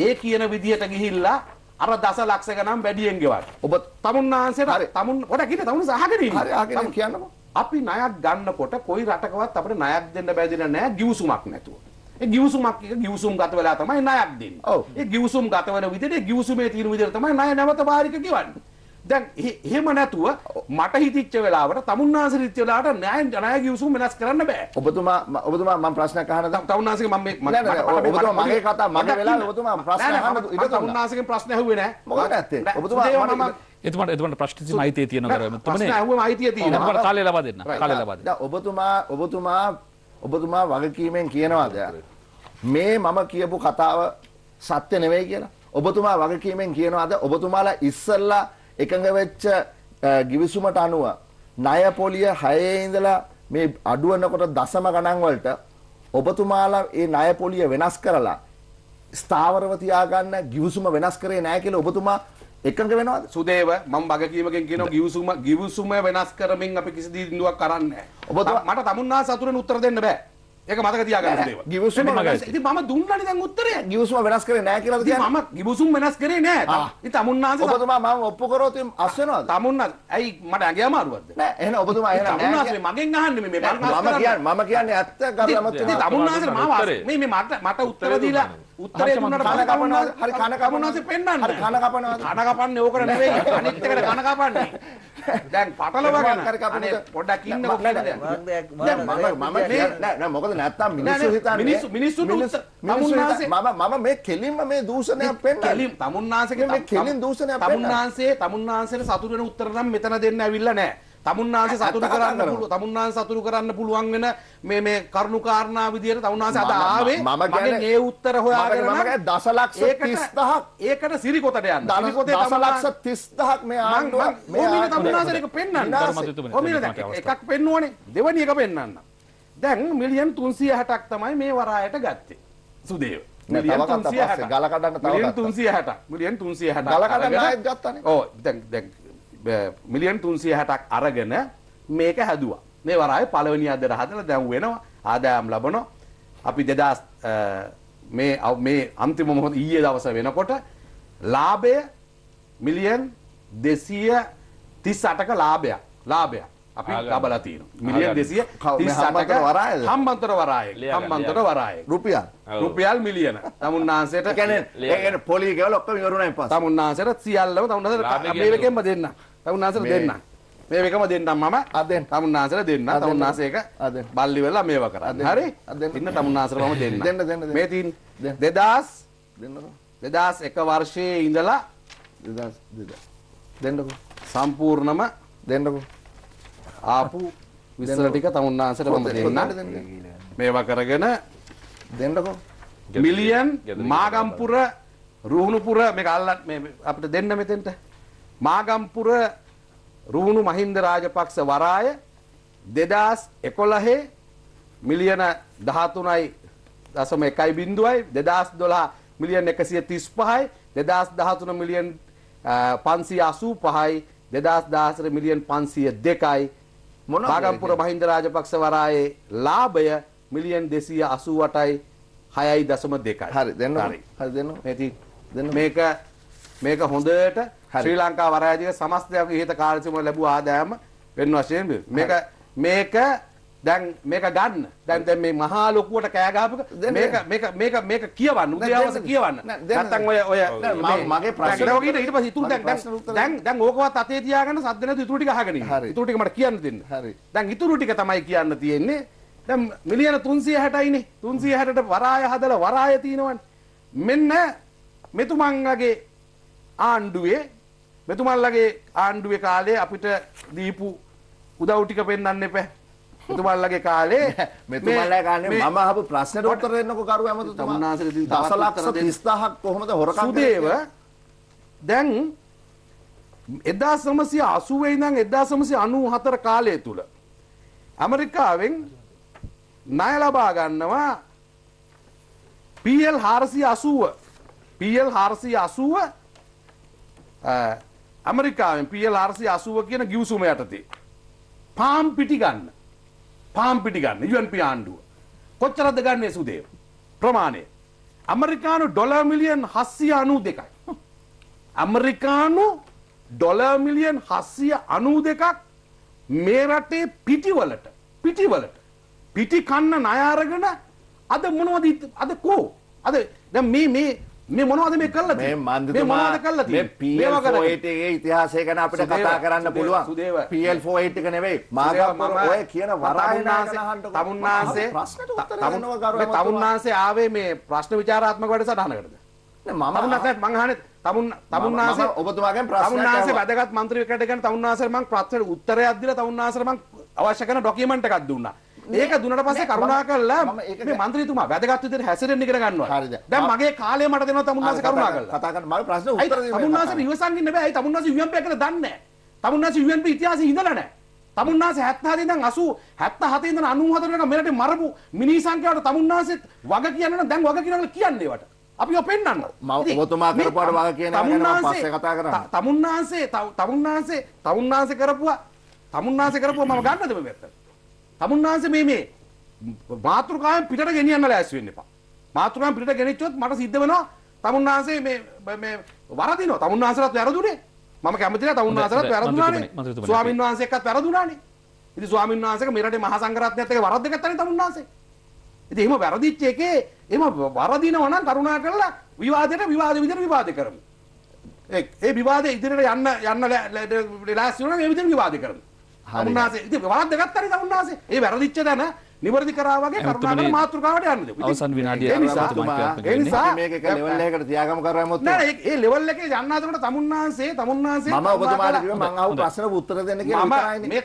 ඒ කියන විදිහට ගිහිල්ලා අර දස ලක්ෂ ගණන් වැඩියෙන් ගෙවන්න. ඔබ තමුන් වහන්සේට තමුන් කොට කියන තමුන් සහගෙන ඉන්නේ. හරි ආගෙන කියන්නකෝ. අපි ණයක් ගන්නකොට කොයි රටකවත් අපිට ණයක් දෙන්න බැඳිලා නැහැ ගිවිසුමක් නැතුව. ඒ ගිවිසුමක් ගිවිසුම් ගත වෙලා තමයි ණයක් දෙන්නේ. ඒ ගිවිසුම් ගත වෙන විදිහට ගිවිසුමේ තියෙන විදිහට තමයි ණය නැවත බාරික ගෙවන්නේ. දැන් එහෙම නැතුව මට හිතිච්ච වෙලාවට තමුන්නාන්සේ හිතිච්ච වෙලාවට න්‍යාය ජනය කිවිසුම් වෙනස් කරන්න බෑ. ඔබතුමා ඔබතුමා මම ප්‍රශ්නයක් අහන තමුන්නාන්සේ මම මේ ඔබතුමා මගේ කතා මගේ වෙලාව ඔබතුමා ප්‍රශ්න අහන්න ඉඩ තමුන්නාන්සේගෙන් ප්‍රශ්න ඇහුවේ නෑ. මොකක්ද ඇත්තේ? ඔබතුමා එතුමට එතුමට ප්‍රශ්න අයිතිය තියෙන කරම තුමනේ ඇහුවම අයිතිය තියෙනවා. කාලය ලබා දෙන්න. කාලය ලබා දෙන්න. ඔබතුමා ඔබතුමා ඔබතුමා වගකීමෙන් කියනවාද මේ මම කියපු කතාව සත්‍ය නෙවෙයි කියලා? ඔබතුමා වගකීමෙන් කියනවාද ඔබතුමාලා ඉස්සල්ලා එකඟ වෙච්ච ගිවිසුමට අනුව ණය පොලිය 6 ඉඳලා මේ අඩුවනකොට දශම ගණන් වලට ඔබතුමාලා මේ ණය පොලිය වෙනස් කරලා ස්ථාවරව තියාගන්න ගිවිසුම වෙනස් කරේ නැහැ කියලා ඔබතුමා එකඟ වෙනවද? සුදේව මම වගකීමකින් කියනවා ගිවිසුම ගිවිසුම වෙනස් කරමින් අපි කිසි දිනුවක් කරන්නේ නැහැ. ඔබතුමා මට තමුන්නා සතුරෙන් උත්තර දෙන්න බෑ. ඒක මතක තියාගන්න දේවා. ගිවිසුම ඉතින් මම දුන්නනේ දැන් උත්තරය. ගිවිසුම වෙනස් කරේ නැහැ කියලා කියන්නේ. මම ගිවිසුම් වෙනස් කරේ නැහැ. ඉතින් අමුන්නාන්සේ ඔබතුමා මම ඔප්පු කරොත් අස් වෙනවද? තමුන්නා ඇයි මට ඇඟේ අමාරුවක්ද? නෑ එහෙනම් ඔබතුමා එහෙනම් අමුන්නාන්සේ මගෙන් අහන්නේ මේ මම කියන්නේ මම කියන්නේ ඇත්ත ගාලමත් වෙනවා. ඉතින් අමුන්නාන්සේ මම මේ මේ මට මට උත්තර දීලා උත්තරේ දුන්නට කන කපනවා හරි කන කපනවාද පෙන්වන්න හරි කන කපනවා කන කපන්නේ ඕකට නෙවෙයි අනිත් එකට කන කපන්නේ දැන් පටලවගෙන කර කපන්නේ පොඩ්ඩක් ඉන්නකො දැන් මම මම නෑ මොකද නැත්තම් මිනිස්සු හිතන්නේ මිනිස්සු මිනිස්සු මම මම මේ කෙලින්ම මේ දූෂණයක් පෙන්වන්නේ කෙලින් තමුන්නාංශගේ මේ කෙලින් දූෂණයක් පෙන්වන්නේ තමුන්නාංශයේ තමුන්නාංශයට සතුරු වෙන උත්තර නම් මෙතන දෙන්න ඇවිල්ලා නෑ තමුන්නාන්සේ සතුරු කරන්න පුළුවන් තමුන්නාන්සේ සතුරු කරන්න පුළුවන් වෙන මේ මේ කරුණු කාරණා විදියට තමුන්නාන්සේ අද ආවේ මම කියන්නේ මේ උත්තර හොයාගෙන මම කියන්නේ දශලක්ෂ 30000ක් ඒකට සිරිකොතට යන්න සිරිකොතේ දශලක්ෂ 30000ක් මේ ආණ්ඩුව මේ ඕමිනේ තමුන්නාන්සේ එක පෙන්වන්න ඕමිනේ දැන් එකක් පෙන්වන්නේ දෙවනි එක පෙන්වන්න දැන් මිලියන් 360ක් තමයි මේ වරායට ගත්තේ සුදේව මිලියන් 360 ගලකඩන්න තව ගත්තා මිලියන් 360 මිලියන් 360 ගලකඩන්න ආයෙත් ගත්තානේ ඔව් දැන් දැන් මිලියන් 360ක් අරගෙන මේක හැදුවා. මේ වරාය පළවෙනි අදට හදලා දැන් වෙනවා ආදායම් ලබනවා. අපි 2000 මේ මේ අන්තිම මොහොත ඊයේ දවස වෙනකොට ලාභය මිලියන් 238ක ලාභයක්. ලාභයක්. අපි ලබලා තියෙනවා. මිලියන් 238ක වරායද? හම්බන්තොට වරායක. හම්බන්තොට වරායක. රුපියල්. රුපියල් මිලියන. තමුන්නාන්සේට කියන්නේ ඒ කියන්නේ පොලි ගෙවල ඔක්කොම ඉවරුණායින් පස්සේ. තමුන්නාන්සේට සියල්ලම තමුන්නාන්සේට මේ එකෙන්ම දෙන්න. තමුන්නාසර දෙන්න මේ එකම දෙන්නම් මම අදෙන් තමුන්නාසර දෙන්න තමුන්නාසේක බල්ලි වෙලා මේවා කරන්න හරි ඉන්න තමුන්නාසරම දෙන්න දෙන්න දෙන්න මේ තින් දෙදස් දෙදස් එක වර්ෂයේ ඉඳලා දෙන්නකු සම්පූර්ණම දෙන්නකු ආපු විසර ටික තමුන්නාසට මම දෙන්න මේවා කරගෙන දෙන්නකෝ මිලියන් මාගම්පුර රුහුණුපුර මේක අල්ලන්න අපිට දෙන්න මෙතෙන්ට මාගම්පුර රුහුණු මහින්ද රාජපක්ෂ වරාය 2011 මිලියන 13.1යි 2012 මිලියන 135යි 2013 මිලියන 585යි 2014 මිලියන 502යි මාගම්පුර මහින්ද රාජපක්ෂ වරායේ ලාභය මිලියන් 288යි 6.2යි හරි දෙන්න හරි දෙන්න මේක මේක හොඳට ශ්‍රී ලංකා වරාජික සමස්තයක් විහිිත කාලසිම ලැබූ ආදායම වෙන වශයෙන් මේක මේක දැන් මේක ගන්න දැන් දැන් මේ මහා ලොකුවට කෑ ගහපක මේක මේක මේක මේක කියවන්න උදේ හවස කියවන්න නැත්තම් ඔය ඔය මගේ ප්‍රශ්න ඔකීට ඊට පස්සේ ඉතුරු දැන් දැන් දැන් ඕකවත් අතේ තියාගෙන සද්ද නැතු ඉතුරු ටික අහගෙන ඉන්න ඉතුරු ටික මට කියන්න දෙන්න හරි දැන් ඉතුරු ටික තමයි කියන්න තියෙන්නේ දැන් මිලියන 360යිනේ 360ට වරාය හදලා වරාය තියෙනවනේ මෙන්න මෙතුමන්ගේ ආණ්ඩුවේ මෙතුමල්ලගේ ආණ්ඩුවේ කාලේ අපිට දීපු උදව් ටික පෙන්වන්න එපා. මෙතුමල්ලගේ කාලේ මෙතුමල්ලගේ කාලේ මම අහපු ප්‍රශ්නෙට උත්තර දෙන්නකෝ කරු ඇමතුමා. උන්වහන්සේ දවස් ලක්ෂ 30000ක් කොහොමද හොරකම් සුදේව දැන් 1980 ඉඳන් 1994 කාලය තුල ඇමරිකාවෙන් ණය ලබා ගන්නවා PL 480 PL 480 ඇමරිකාවෙන් පියල් ආර්සි අසුව කියන ගිවසුම යටතේ. පාම් පිටි ගන්න පාම් පිටි ගන්න යුවන්පි ආණ්ඩුව. කොච්චරද ගන්නේ සුදේ ප්‍රමාණය. ඇමරිකානු ඩොලමිලියන් හස්සිය අනූ දෙකයි. ඇමරිකානු ඩොලමිලියන් හස්සිය අනූ දෙකක් මේ රටේ පිටිවලට පිටිවලට පිටි කන්න නයාරගෙන අද මොනවද අද කෝ අද දැන් මේ මේ මේ මොනවද මේ කරලා තියෙන්නේ මේ මන්ද මොනවද කරලා තියෙන්නේ මේ PL48 ගේ ඉතිහාසය ගැන අපිට කතා කරන්න පුළුවන් PL48 එක නෙවෙයි මාගප්පර ඔය කියන වරායනාසේ තමුන්නාසේ ප්‍රශ්නට උත්තර දෙනවා ගරු තමුන්නාසේ ආවේ මේ ප්‍රශ්න විචාරාත්මක වැඩසටහනකටද මම නෑ මං අහන්නේ තමුන් තමුන්නාසේ ඔබතුමාගෙන් ප්‍රශ්නයක් තමුන්නාසේ වැදගත් മന്ത്രിවරයෙක්ට ගැන තමුන්නාසේ මං ප්‍රශ්නෙට උත්තරයක් දීලා තමුන්නාසේ මං අවශ්‍ය කරන ඩොකියුමන්ට් එකක් දුන්නා ඒක දුන්නට පස්සේ කරුණා කරලා මේ മന്ത്രിතුමා වැදගත් විදිහට හැසිරෙන්න ඉගෙන ගන්නවා. හරිද? දැන් මගේ කාලය මට දෙනවා තමුන්නාස කරුණා කරලා. කතා කරන්න මගේ ප්‍රශ්න උත්තර දෙන්න. තමුන්නාස ඉවසන් ඉන්න බෑ. අයි තමුන්නාස UMP එකට දන්නේ නැහැ. තමුන්නාස UMP ඉතිහාසෙ ඉඳලා නැහැ. තමුන්නාස 77 ඉඳන් 80 77 ඉඳන් 94 වෙනකම් මෙරට මරපු මිනිසංඛ්‍යාවට තමුන්නාසෙත් වග කියනවනම් දැන් වග කියනවා කියන්නේ ඒවට. අපිව පෙන්වන්න. මම ඔබතුමා කරපුවාට වග කියන එක ගැන පස්සේ කතා කරන්න. තමුන්නාසේ තමුන්නාසේ තමුන්නාසේ කරපුවා තමුන්නාසේ කරපුවා මම ගන්නද මේ වැත්තට? තමුන්නාන්සේ මේ මේ මාතෘකාවෙන් පිටට ගෙනියන්න ලෑස්ති වෙන්න එපා. මාතෘකාවෙන් පිටට ගෙනිච්චොත් මට සිද්ධ වෙනවා තමුන්නාන්සේ මේ මේ වරදිනවා. තමුන්නාන්සලත් වැරදුනේ. මම කැමති නැහැ තමුන්නාන්සලත් වැරදුනානේ. ස්වාමින් වහන්සේ එක්කත් වැරදුනානේ. ඉතින් ස්වාමින් වහන්සේක මෙරටේ මහා සංඝරත්නයත් එක්ක වරද්ද ගත්තානේ තමුන්නාන්සේ. ඉතින් එහෙම වැරදිච්ච එකේ එහෙම වරදිනවා නම් කරුණා කරලා විවාදයට විවාද විදිහට විවාද කරමු. ඒ ඒ විවාදේ ඉදිරියට යන්න යන්න ලෑස්ති වෙනවා නම් ඒ විදිහට විවාද කරමු. උන්වහන්සේ ඉතින් වාද දෙකක් හරි උන්වහන්සේ ඒ වැරදිච්ච දැන නිවැරදි කරා වගේ කරුණාකර මාතෘකාවට යන්න දෙමු. අවසන් විනාඩිය ඒ නිසා ඒ නිසා මේක එක ලෙවල් එකකට තියාගම කරාමොත් නෑ ඒ ලෙවල් එකේ යන්නාතකට තමුන්නාන්සේ තමුන්නාන්සේ මම ඔබතුමාට කිව්වා මම අහපු ප්‍රශ්නට උත්තර දෙන්න කියලා මේ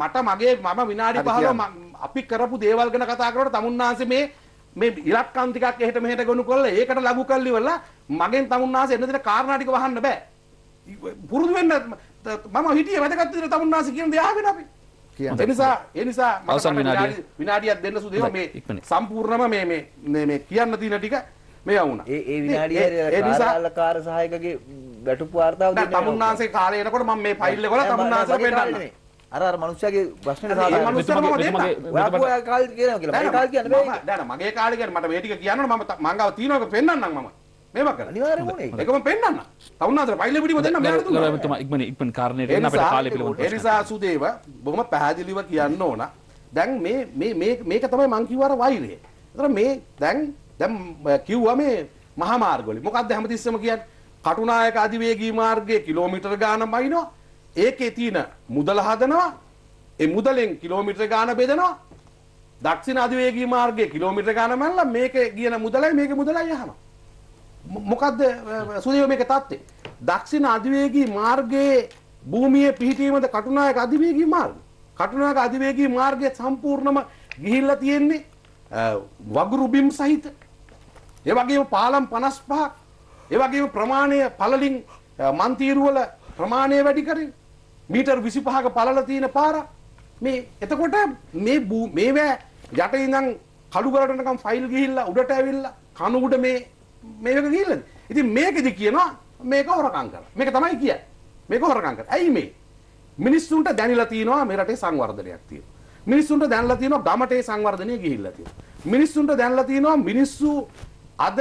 මට මගේ මම විනාඩි 15 අපි කරපු දේවල් ගැන කතා කරනකොට තමුන්නාන්සේ මේ මේ ඉලක්කම් ටිකක් එහෙට මෙහෙට ගොනු කරලා ඒකට ලඝු කරලි වල මගෙන් තමුන්නාන්සේ එන්න දෙන කාරණා ටික වහන්න බෑ. පුරුදු වෙන්න මම හිටියේ වැදගත් විදිහට තමුන්නාසි කියන දේ ආවෙන අපි. ඒ නිසා ඒ නිසා අවසන් විනාඩිය විනාඩියක් දෙන්න සුදු මේ සම්පූර්ණම මේ මේ මේ කියන්න තියෙන ටික මේ වුණා. ඒ ඒ විනාඩිය රාජාලකාර සහායකගේ වැටුපු වார்த்தාව දෙන්න. තමුන්නාසේ කාලේ එනකොට මම මේ ෆයිල් එක වල තමුන්නාසේ පෙන්නන්නම්. අර අර මනුස්සයාගේ ප්‍රශ්නේ සාධාරණ මගේ කාලේ කියන්නේ මගේ කාලේ කියන්නේ මට මේ ටික කියන්න මම මංගව තියනක පෙන්නන්නම් මම. මේවා කරලා අනිවාර්යයෙන්ම ඕනේ ඒකම පෙන්නන්න තවුනාතර පයිල පිටිම දෙන්න මෙයාට දුන්නා නෑ තමයි ඉක්මන ඉක්මන කාරණේට එන්න අපිට කාලය පිළිබඳව ඒ නිසා සුදේව බොහොම පැහැදිලිව කියන්න ඕන දැන් මේ මේ මේ මේක තමයි මං කිව්ව අර වෛරය ඒතර මේ දැන් දැන් කිව්වා මේ මහා මාර්ගවල මොකද්ද හැමතිස්සෙම කියන්නේ කටුනායක අධිවේගී මාර්ගයේ කිලෝමීටර ගානක් බයිනවා ඒකේ තියෙන මුදල හදනවා ඒ මුදලෙන් කිලෝමීටර ගාන බෙදනවා දක්ෂිණ අධිවේගී මාර්ගයේ කිලෝමීටර ගාන මැනලා මේකේ කියන මුදලයි මේකේ මුදලයි යහනවා මොකක්ද සුදේව මේක තත්ත්වේ. දක්ෂිණ අධිවේගී මාර්ගයේ භූමියේ පිහිටීමද කටුනායක අධිවේගී මාර්ගය. කටුනායක අධිවේගී මාර්ගය සම්පූර්ණම ගිහිල්ලා තියෙන්නේ වගුරු බිම් සහිත. ඒ වගේම පාලම් 55ක්. ඒ වගේම ප්‍රමාණය පළලින් මන්තිරුවල ප්‍රමාණය වැඩි කරගෙන මීටර් 25ක පළල තියෙන පාරක්. මේ එතකොට මේ මේවැ යට ඉඳන් කඩු කරටනකම් ෆයිල් ගිහිල්ලා උඩට ඇවිල්ලා කණු උඩ මේ මේක ගිහිල්ලද? ඉතින් මේකෙදි කියනවා මේක හොරකම් කරලා. මේක තමයි කියන්නේ. මේක හොරකම් කරලා. ඇයි මේ? මිනිස්සුන්ට දැනিলা තියෙනවා මේ රටේ සංවර්ධනයක් තියෙනවා. මිනිස්සුන්ට දැනලා තියෙනවා ගමටේ සංවර්ධනය ගිහිල්ලා තියෙනවා. මිනිස්සුන්ට දැනලා තියෙනවා මිනිස්සු අද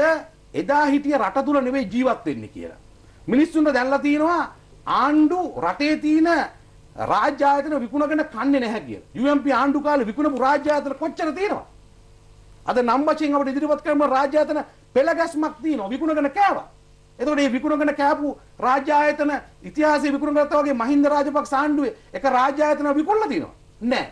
එදා හිටිය රට තුල නෙවෙයි ජීවත් වෙන්නේ කියලා. මිනිස්සුන්ට දැනලා තියෙනවා ආණ්ඩු රටේ තියෙන රාජ්‍ය ආයතන විකුණගෙන කන්නේ නැහැ කියලා. UMP ආණ්ඩු කාලේ විකුණපු රාජ්‍ය ආයතන කොච්චර තියෙනවා? අද නම් වශයෙන් අපිට ඉදිරිපත් කරන රාජ්‍ය ආයතන පෙළ ගැස්මක් තියෙනවා විකුණගෙන කෑවා. එතකොට මේ විකුණගෙන කෑපු රාජ්‍ය ආයතන ඉතිහාසයේ විකුණන කරත්තා වගේ මහින්ද රාජපක්ෂ ආණ්ඩුවේ එක රාජ්‍ය ආයතන විකුණලා තියෙනවා. නෑ.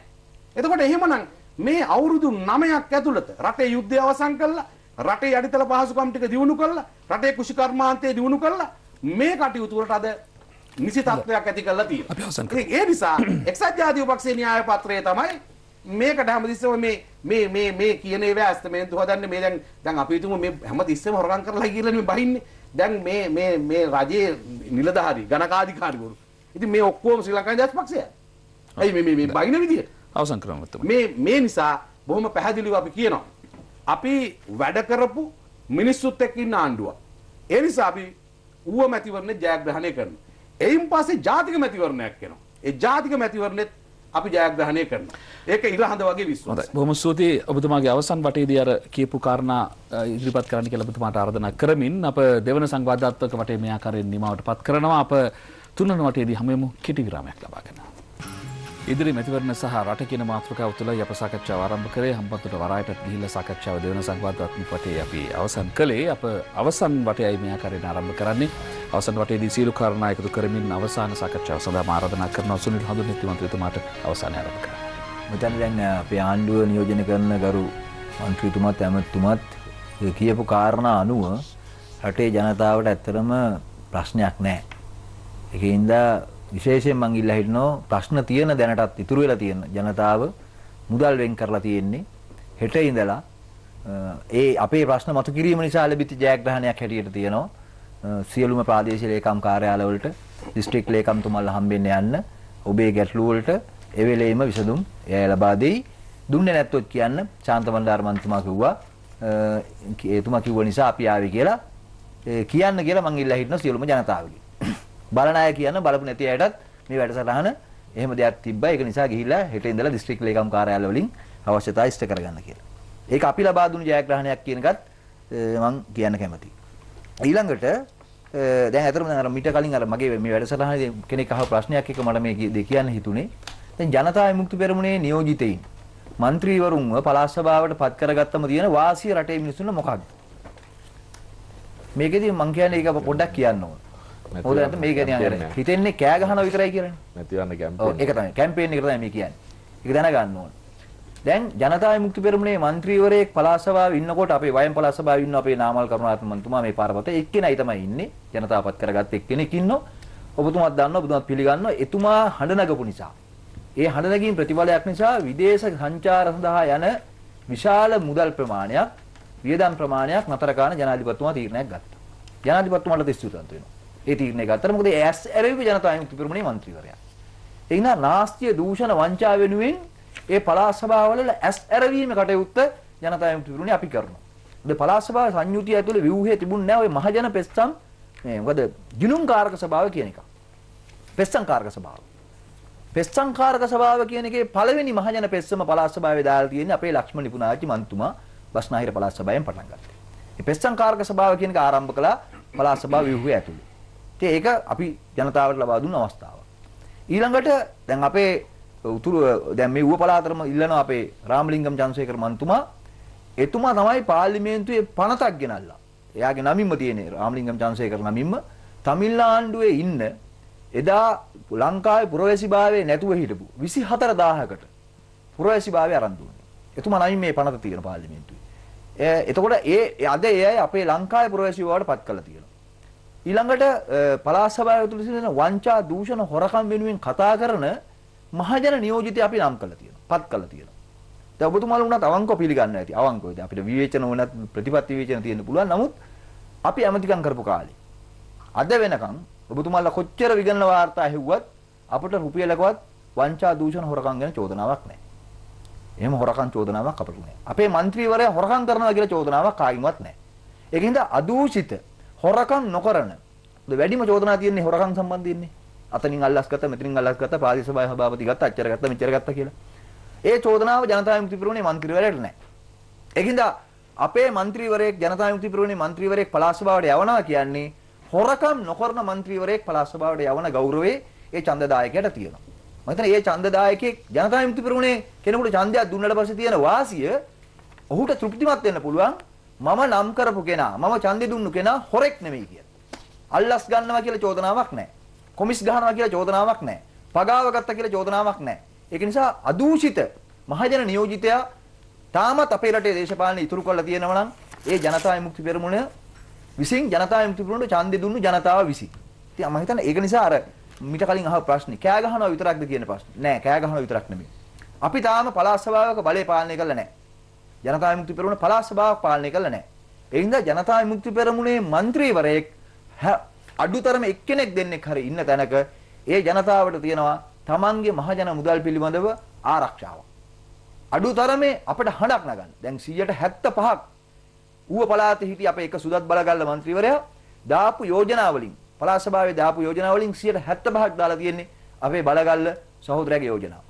එතකොට එහෙමනම් මේ අවුරුදු 9ක් ඇතුළත රටේ යුද්ධය අවසන් කළා රටේ යටිතල පහසුකම් ටික දිනු කළා රටේ කෘෂිකර්මාන්තය දිනු කළා මේ කටයුතු වලට අද නිසි තත්ත්වයක් ඇති කරලා තියෙනවා ඒ නිසා එක්සත් ජාතික පක්ෂයේ න්‍යාය පත්‍රය තමයි මේකට හැමතිස්සම මේ මේ මේ මේ කියන ඒවා අස්තමේන්තු හදන්නේ මේ දැන් දැන් අපි හිතමු මේ හැමතිස්සම හොරගම් කරලා කියලා මේ බහින්නේ දැන් මේ මේ මේ රජයේ නිලධාරි ගණකාධිකාරිවරු ඉතින් මේ ඔක්කොම ශ්‍රී ලංකාවේ දහස් පක්ෂය. ඇයි මේ මේ මේ බහින විදිය? අවසන් කරනවා තමයි. මේ මේ නිසා බොහොම පැහැදිලිව අපි කියනවා. අපි වැඩ කරපු මිනිස්සුත් එක්ක ඉන්න ආණ්ඩුව. ඒ නිසා අපි ඌව මැතිවරණේ ජයග්‍රහණය කරනවා. එයින් පස්සේ ජාතික මැතිවරණයක් එනවා. ඒ ජාතික මැතිවරණෙත් අපි ජයග්‍රහණය කරන. ඒක ඉරහඳ වගේ විශ්වාසයි. බොහොම ස්තුතියි ඔබතුමාගේ අවසන් වටේදී අර කියපු කාරණා ඉදිරිපත් කරන්න කියලා ඔබතුමාට ආරාධනා කරමින් අප දෙවන සංවාදාත්මක වටේ මේ ආකාරයෙන් නිමවටපත් කරනවා අප තුන්වන වටේදී හැමෝම කෙටි විරාමයක් ලබා ගන්නවා. ඉදිරි මැතිවරණ සහ රට කියන මාතෘකාව තුළ අප සාකච්ඡාව ආරම්භ කරේ හම්බන්තොට වරායට ගිහිල්ලා සාකච්ඡාව දෙවන සංවාදාත්මක වටේ අපි අවසන් කළේ අප අවසන් වටයයි මේ ආකාරයෙන් ආරම්භ කරන්නේ අවසන් වටේදී සියලු කාරණා එකතු කරමින් අවසාන සාකච්ඡාව සඳහා ආරාධනා කරන සුනිල් හඳුන් නිතිමන්ත්‍රීතුමාට අවසානය ආරම්භ කරන්න. මෙතන දැන් අපේ ආණ්ඩුව නියෝජනය කරන ගරු මන්ත්‍රීතුමත් ඇමතිතුමත් කියපු කාරණා අනුව රටේ ජනතාවට ඇත්තටම ප්‍රශ්නයක් නැහැ. ඒකින්දා විශේෂයෙන් මං ඉල්ලා හිටිනවා ප්‍රශ්න තියෙන දැනටත් ඉතුරු වෙලා තියෙන ජනතාව මුදල් වෙන් කරලා තියෙන්නේ හෙට ඉඳලා ඒ අපේ ප්‍රශ්න මතු කිරීම නිසා ලැබිච්ච ජයග්‍රහණයක් හැටියට තියෙනවා සියලුම ප්‍රාදේශීය ලේකම් කාර්යාලවලට දිස්ත්‍රික් ලේකම්තුමාලා හම්බෙන්න යන්න ඔබේ ගැටලු වලට එවෙලෙම විසඳුම් එය ලබා දෙයි දුන්නේ නැත්තොත් කියන්න ශාන්ත බණ්ඩාර මන්තුමා කිව්වා එතුමා කිව්ව නිසා අපි ආවේ කියලා කියන්න කියලා මං ඉල්ලා හිටිනවා සියලුම ජනතාවගෙන් බලන අය කියන බලපු නැති අයටත් මේ වැඩසටහන එහෙම දෙයක් තිබ්බා. ඒක නිසා ගිහිල්ලා හෙට ඉඳලා දිස්ත්‍රික් ලේකම් කාර්යාලය වලින් අවශ්‍යතා ඉෂ්ට කරගන්න කියලා. ඒක අපි ලබා දුන් ජයග්‍රහණයක් කියන එකත් මම කියන්න කැමතියි. ඊළඟට දැන් ඇතරම දැන් අර මීට කලින් අර මගේ මේ වැඩසටහනේ කෙනෙක් අහපු ප්‍රශ්නයක් එක මට මේ දෙ කියන්න හිතුනේ. දැන් ජනතා විමුක්ති පෙරමුණේ නියෝජිතයින් മന്ത്രിවරුන්ව පළාත් සභාවට පත් කරගත්තම තියෙන වාසිය රටේ මිනිස්සුන්ට මොකක්ද? මේකෙදි මම කියන්නේ ඒක පොඩ්ඩක් කියන්න ඕන. මොකද මේ කියන්නේ අර හිතෙන්නේ කෑ ගහනවා විතරයි කියලානේ නැතිවන්න කැම්පේන් ඒක තමයි කැම්පේන් එක තමයි මේ කියන්නේ ඒක දැනගන්න ඕන දැන් ජනතා විමුක්ති පෙරමුණේ മന്ത്രിවරයෙක් පළාත් සභාවේ ඉන්නකොට අපේ වයම් පළාත් සභාවේ ඉන්න අපේ නාමල් කරුණාරත්න මන්තුමා මේ පාරපත එක්කෙනයි තමයි ඉන්නේ ජනතාවපත් කරගත්ත එක්කෙනෙක් ඉන්නෝ ඔබතුමාත් දන්නවා ඔබතුමාත් පිළිගන්නවා එතුමා හඬ නගපු නිසා ඒ හඬ නගීම් ප්‍රතිඵලයක් නිසා විදේශ සංචාර සඳහා යන විශාල මුදල් ප්‍රමාණයක් වියදම් ප්‍රමාණයක් නතර කරන ජනාධිපතිතුමා තීරණයක් ගත්තා ජනාධිපතිතුමාට ස්තුතිවන්ත වෙනවා ඒ තීරණය ගත්තට මොකද ඇස් ඇරෙවි ජනතා විමුක්ති පෙරමුණේ മന്ത്രിවරයා. ඒ නිසා නාස්තිය දූෂණ වංචා වෙනුවෙන් ඒ පළාත් සභාවවල ඇස් ඇරවීම කටයුත්ත ජනතා විමුක්ති පෙරමුණේ අපි කරනවා. ඒ පළාත් සභාව සංයුතිය ඇතුළේ ව්‍යුහය තිබුණ නැහැ ওই මහජන පෙස්සම් මේ මොකද ජිනුම්කාරක සභාව කියන එක. පෙස්සම්කාරක සභාව. පෙස්සම්කාරක සභාව කියන එකේ පළවෙනි මහජන පෙස්සම පළාත් සභාවේ දාලා තියෙන්නේ අපේ ලක්ෂ්මණ නිපුණාචි මන්තුමා බස්නාහිර පළාත් සභාවෙන් පටන් ගත්තා. මේ පෙස්සම්කාරක සභාව කියන එක ආරම්භ කළා පළාත් සභාව ව්‍යුහය ඇතුළේ. ඉතින් ඒක අපි ජනතාවට ලබා දුන්න අවස්ථාව. ඊළඟට දැන් අපේ උතුරු දැන් මේ ඌව පළාතරම ඉල්ලන අපේ රාමලිංගම් චන්සේකර මන්තුමා එතුමා තමයි පාර්ලිමේන්තුවේ පනතක් ගෙනල්ලා. එයාගේ නමින්ම තියෙන්නේ රාමලිංගම් චන්සේකර නමින්ම තමිල්නාඩුවේ ඉන්න එදා ලංකාවේ පුරවැසිභාවයේ නැතුව හිටපු 24000කට පුරවැසිභාවය අරන් දුන්නේ. එතුමා නමින් මේ පනත තියෙන පාර්ලිමේන්තුවේ. එතකොට ඒ අද ඒ අය අපේ ලංකාවේ පුරවැසිභාවයට පත් කරලා තියෙනවා. ඊළඟට පළාත් සභාව තුළ සිදෙන වංචා දූෂණ හොරකම් වෙනුවෙන් කතා කරන මහජන නියෝජිතය අපි නම් කළා තියෙනවා. පත් කළා තියෙනවා. දැන් ඔබතුමාලා උනත් අවංකව පිළිගන්න ඇති. අවංකව ඉතින් අපිට විවේචන වුණත් ප්‍රතිපත්ති විවේචන තියෙන්න පුළුවන්. නමුත් අපි ඇමතිකම් කරපු කාලේ අද වෙනකන් ඔබතුමාලා කොච්චර විගණන වාර්තා ඇහුවත් අපට රුපියලකවත් වංචා දූෂණ හොරකම් ගැන චෝදනාවක් නැහැ. එහෙම හොරකම් චෝදනාවක් අපට නැහැ. අපේ മന്ത്രിවරයා හොරකම් කරනවා කියලා චෝදනාවක් කායින්වත් නැහැ. ඒකින්ද අදූෂිත හොරකම් නොකරන. වැඩිම චෝදනා තියෙන්නේ හොරකම් සම්බන්ධයෙන්නේ. අතනින් අල්ලස් ගත්තා, මෙතනින් අල්ලස් ගත්තා, පාරිස සභාවේ සභාපති ගත්තා, අච්චර ගත්තා, මෙච්චර ගත්තා කියලා. ඒ චෝදනාව ජනතා විමුක්ති පෙරමුණේ മന്ത്രിවරයාට නැහැ. ඒකින්දා අපේ മന്ത്രിවරයෙක් ජනතා විමුක්ති පෙරමුණේ മന്ത്രിවරයෙක් පළාත් සභාවට යවනවා කියන්නේ හොරකම් නොකරන മന്ത്രിවරයෙක් පළාත් සභාවට යවන ගෞරවේ ඒ ඡන්දදායකයට තියෙනවා. මම හිතන්නේ ඒ ඡන්දදායකෙක් ජනතා විමුක්ති පෙරමුණේ කෙනෙකුට ඡන්දයක් දුන්නාට පස්සේ තියෙන වාසිය ඔහුට තෘප්තිමත් වෙන්න පුළුවන් මම නම් කරපු කෙනා මම ඡන්දෙ දුන්නු කෙනා හොරෙක් නෙමෙයි කියලා. අල්ලස් ගන්නවා කියලා චෝදනාවක් නැහැ. කොමිස් ගහනවා කියලා චෝදනාවක් නැහැ. පගාව ගත්තා කියලා චෝදනාවක් නැහැ. ඒක නිසා අදූෂිත මහජන නියෝජිතයා තාමත් අපේ රටේ දේශපාලන ඉතුරු කරලා තියෙනවා නම් ඒ ජනතා විමුක්ති පෙරමුණ විසින් ජනතා විමුක්ති පෙරමුණට ඡන්දෙ දුන්නු ජනතාව විසින්. ඉතින් මම හිතන්නේ ඒක නිසා අර මිට කලින් අහපු ප්‍රශ්නේ කෑ ගහනවා විතරක්ද කියන ප්‍රශ්නේ. නෑ කෑ ගහනවා විතරක් නෙමෙයි. අපි තාම පළාත් සභාවක බලය පාලනය කළා නෑ. ජනතා විමුක්ති පෙරමුණ පළාත් සභාවක් පාලනය කළා නැහැ. ඒ හින්දා ජනතා විමුක්ති පෙරමුණේ മന്ത്രിවරයෙක් අඩුතරම එක්කෙනෙක් දෙන්නෙක් හරි ඉන්න තැනක ඒ ජනතාවට තියෙනවා Tamange මහජන මුදල් පිළිබඳව ආරක්ෂාවක්. අඩුතරමේ අපිට හඬක් නගන්න. දැන් 175ක් ඌව පළාතේ හිටිය අපේ එක සුදත් බලගල්ල മന്ത്രിවරයා දාපු යෝජනා වලින් පළාත් සභාවේ දාපු යෝජනා වලින් 75ක් දාලා තියෙන්නේ අපේ බලගල්ල සහෝදරයාගේ යෝජනාව.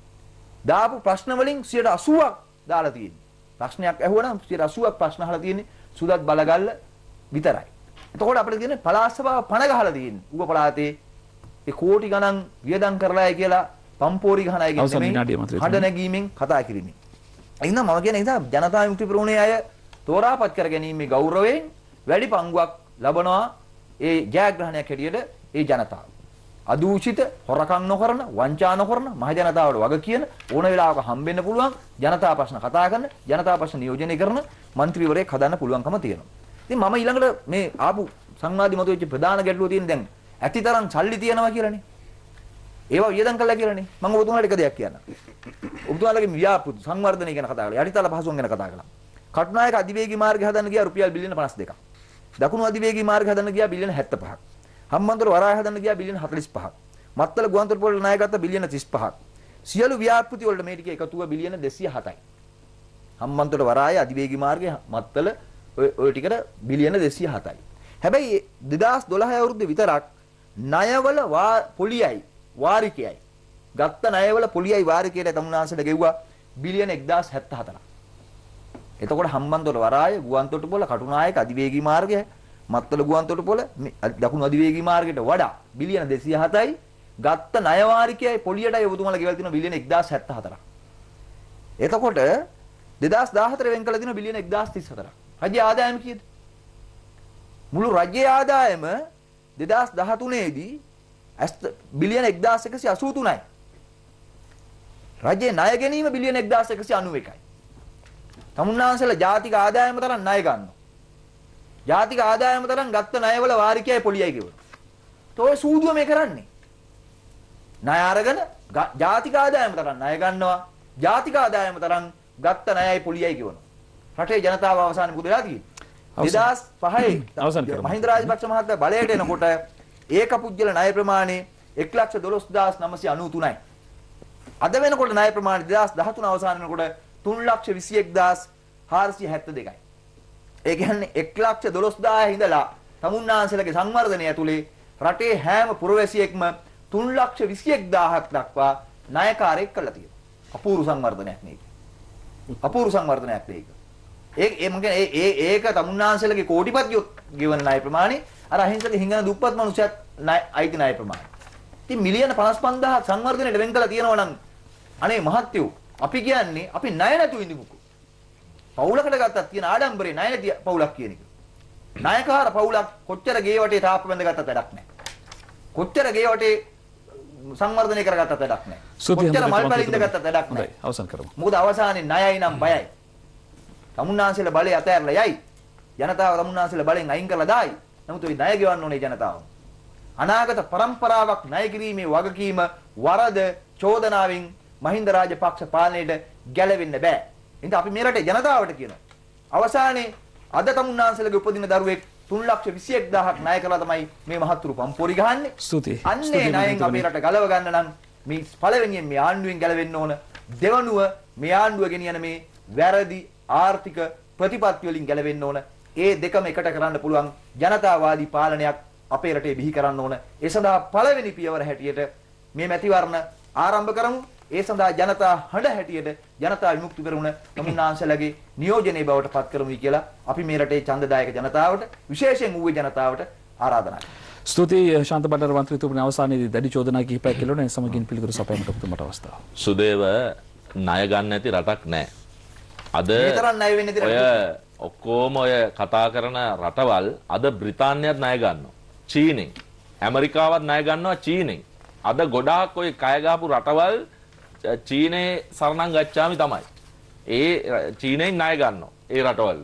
දාපු ප්‍රශ්න වලින් 80ක් දාලා තියෙන්නේ. ප්‍රශ්නයක් ඇහුවනම් 80ක් ප්‍රශ්න අහලා තියෙන්නේ සුදත් බලගල්ල විතරයි. එතකොට අපිට තියෙන්නේ පලාස්සභාව පණ ගහලා තියෙන්නේ. උග පළාතේ ඒ කෝටි ගණන් වියදම් කරලායි කියලා පම්පෝරි ගහනයි කියන්නේ හඩ නැගීමෙන් කතා කිරීමෙන්. එහෙනම් මම කියන නිසා ජනතා විමුක්ති ප්‍රෝණයේ අය තෝරාපත් කර ගැනීමේ ගෞරවයෙන් වැඩි පංගුවක් ලබනවා ඒ ජයග්‍රහණයක් හැටියට ඒ ජනතාව. අදූෂිත හොරකම් නොකරන වංචා නොකරන මහජනතාවට වග කියන ඕන වෙලාවක හම්බෙන්න පුළුවන් ජනතා ප්‍රශ්න කතා කරන ජනතා ප්‍රශ්න නියෝජනය කරන മന്ത്രിවරයෙක් හදන්න පුළුවන්කම තියෙනවා. ඉතින් මම ඊළඟට මේ ආපු සංවාදී මතුවෙච්ච ප්‍රධාන ගැටලුව තියෙන දැන් ඇතිතරම් සල්ලි තියනවා කියලානේ. ඒවා වියදම් කළා කියලානේ. මම ඔබතුමාලට එක දෙයක් කියන්නම්. ඔබතුමාලගේ ව්‍යාපෘති සංවර්ධනය ගැන කතා කළා. යටිතල පහසුකම් ගැන කතා කළා. කටුනායක අධිවේගී මාර්ගය හදන්න ගියා රුපියල් බිලියන 52ක්. දකුණු අධිවේගී මාර්ගය හදන්න ගියා බිලියන 75ක්. හම්බන්තොට වරාය හදන්න ගියා බිලියන 45ක්. මත්තල ගුවන්තොට පොළ ණය ගත්ත බිලියන 35ක්. සියලු ව්‍යාපෘති වලට මේ ටික එකතුව බිලියන 207යි. හම්බන්තොට වරාය අධිවේගී මාර්ගයේ මත්තල ඔය ඔය ටිකට බිලියන 207යි. හැබැයි 2012 අවුරුද්දේ විතරක් ණයවල පොලියයි වාරිකයයි ගත්ත ණයවල පොලියයි වාරිකයට තමුනාසට ගෙව්වා බිලියන 1074ක්. එතකොට හම්බන්තොට වරාය ගුවන්තොට පොළ කටුනායක අධිවේගී මාර්ගය මත්තල ගුවන් තොටුපොළ දකුණු අධිවේගී මාර්ගයට වඩා බිලියන 207යි ගත්ත ණය වාරිකයයි පොලියටයි ඔබතුමාලා ගෙවලා තියෙන බිලියන 1074ක්. එතකොට 2014 වෙන් කළ තියෙන බිලියන 1034ක්. රජයේ ආදායම කීයද? මුළු රජයේ ආදායම 2013 දී බිලියන 1183යි. රජයේ ණය ගැනීම බිලියන 1191යි. තමුන්නාන්සලා ජාතික ආදායම තරම් ණය ගන්නවා. ජාතික ආදායම තරම් ගත්ත ණයවල වාරිකයයි පොලියයි කිව්වා. තෝ සූදුව මේ කරන්නේ. ණය අරගෙන ජාතික ආදායම තරම් ණය ගන්නවා. ජාතික ආදායම තරම් ගත්ත ණයයි පොලියයි කියනවා. රටේ ජනතාව අවසානයේ මොකද වෙලා තියෙන්නේ? 2005 අවසන් කරනවා. මහින්ද රාජපක්ෂ මහත්තයා බලයට එනකොට ඒක පුජ්‍යල ණය ප්‍රමාණය 112993යි. අද වෙනකොට ණය ප්‍රමාණය 2013 අවසන් වෙනකොට 321472යි. ඒ කියන්නේ 112000 ඉඳලා තමුන්නාන්සලගේ සංවර්ධනය ඇතුලේ රටේ හැම පුරවැසියෙක්ම 321000ක් දක්වා ණයකාරයෙක් කරලා තියෙනවා. අපූර්ව සංවර්ධනයක් මේක. අපූර්ව සංවර්ධනයක් මේක. ඒ ඒ මම කියන්නේ ඒ ඒක තමුන්නාන්සලගේ කෝටිපතියෝ ගෙවන ණය ප්‍රමාණය අර අහිංසක හිඟන දුප්පත් මිනිසයත් අයිති ණය ප්‍රමාණය. ඉතින් මිලියන 55000 සංවර්ධනයට වෙන් කළා තියෙනවා නම් අනේ මහත්යෝ අපි කියන්නේ අපි ණය නැතුව ඉඳිමුකෝ. පවුලකට ගත්තත් තියෙන ආඩම්බරේ ණය නැති පවුලක් කියන එක. ණයකාර පවුලක් කොච්චර ගේ වටේ තාප්ප බඳ ගත්තත් වැඩක් නැහැ. කොච්චර ගේ වටේ සංවර්ධනය කරගත්තත් වැඩක් නැහැ. කොච්චර මල් පැලින්ද ගත්තත් වැඩක් නැහැ. අවසන් කරමු. මොකද අවසානයේ ණයයි නම් බයයි. තමුන්නාන්සේල බලය අතහැරලා යයි. ජනතාව තමුන්නාන්සේල බලෙන් අයින් කරලා දායි. නමුත් ওই ණය ගෙවන්න ඕනේ ජනතාව. අනාගත પરම්පරාවක් ණය කිරීමේ වගකීම වරද චෝදනාවෙන් මහින්ද රාජපක්ෂ පාලනයට ගැලවෙන්න බෑ. එහෙනම් අපි මේ රටේ ජනතාවට කියනවා අවසානයේ අද තමුන්නාන්සලගේ උපදින දරුවෙක් 321000ක් ණය කරලා තමයි මේ මහත්තුරු පම්පෝරි ගහන්නේ. ස්තුතියි. අන්නේ ණයෙන් අපේ රට ගලව ගන්න නම් මේ පළවෙනියෙන් මේ ආණ්ඩුවෙන් ගැලවෙන්න ඕන. දෙවනුව මේ ආණ්ඩුව ගෙනියන මේ වැරදි ආර්ථික ප්‍රතිපත්ති වලින් ගැලවෙන්න ඕන. ඒ දෙකම එකට කරන්න පුළුවන් ජනතාවාදී පාලනයක් අපේ රටේ බිහි කරන්න ඕන. ඒ සඳහා පළවෙනි පියවර හැටියට මේ මැතිවරණ ආරම්භ කරමු. ඒ සඳහා ජනතා හඬ හැටියට ජනතා විමුක්ති පෙරමුණ කොමුනාංශලගේ නියෝජනයේ බවට පත් කරමුයි කියලා අපි මේ රටේ ඡන්දදායක ජනතාවට විශේෂයෙන් ඌවේ ජනතාවට ආරාධනා කරනවා. ස්තුතියි ශාන්ත බණ්ඩාර මන්ත්‍රීතුමනි අවසානයේදී දැඩි චෝදනා කිහිපයක් කළොන ඒ සමගින් පිළිතුරු සපයන්නට ඔබතුමට අවස්ථාව. සුදේව ණය ගන්න නැති රටක් නැහැ. අද ඔය ඔක්කොම ඔය කතා කරන රටවල් අද බ්‍රිතාන්‍යයත් ණය ගන්නවා. චීනෙන්. ඇමරිකාවත් ණය ගන්නවා චීනෙන්. අද ගොඩාක් ඔය කය ගහපු රටවල් චීනයේ සරණං ගච්ඡාමි තමයි. ඒ චීනයෙන් ණය ගන්නවා ඒ රටවල.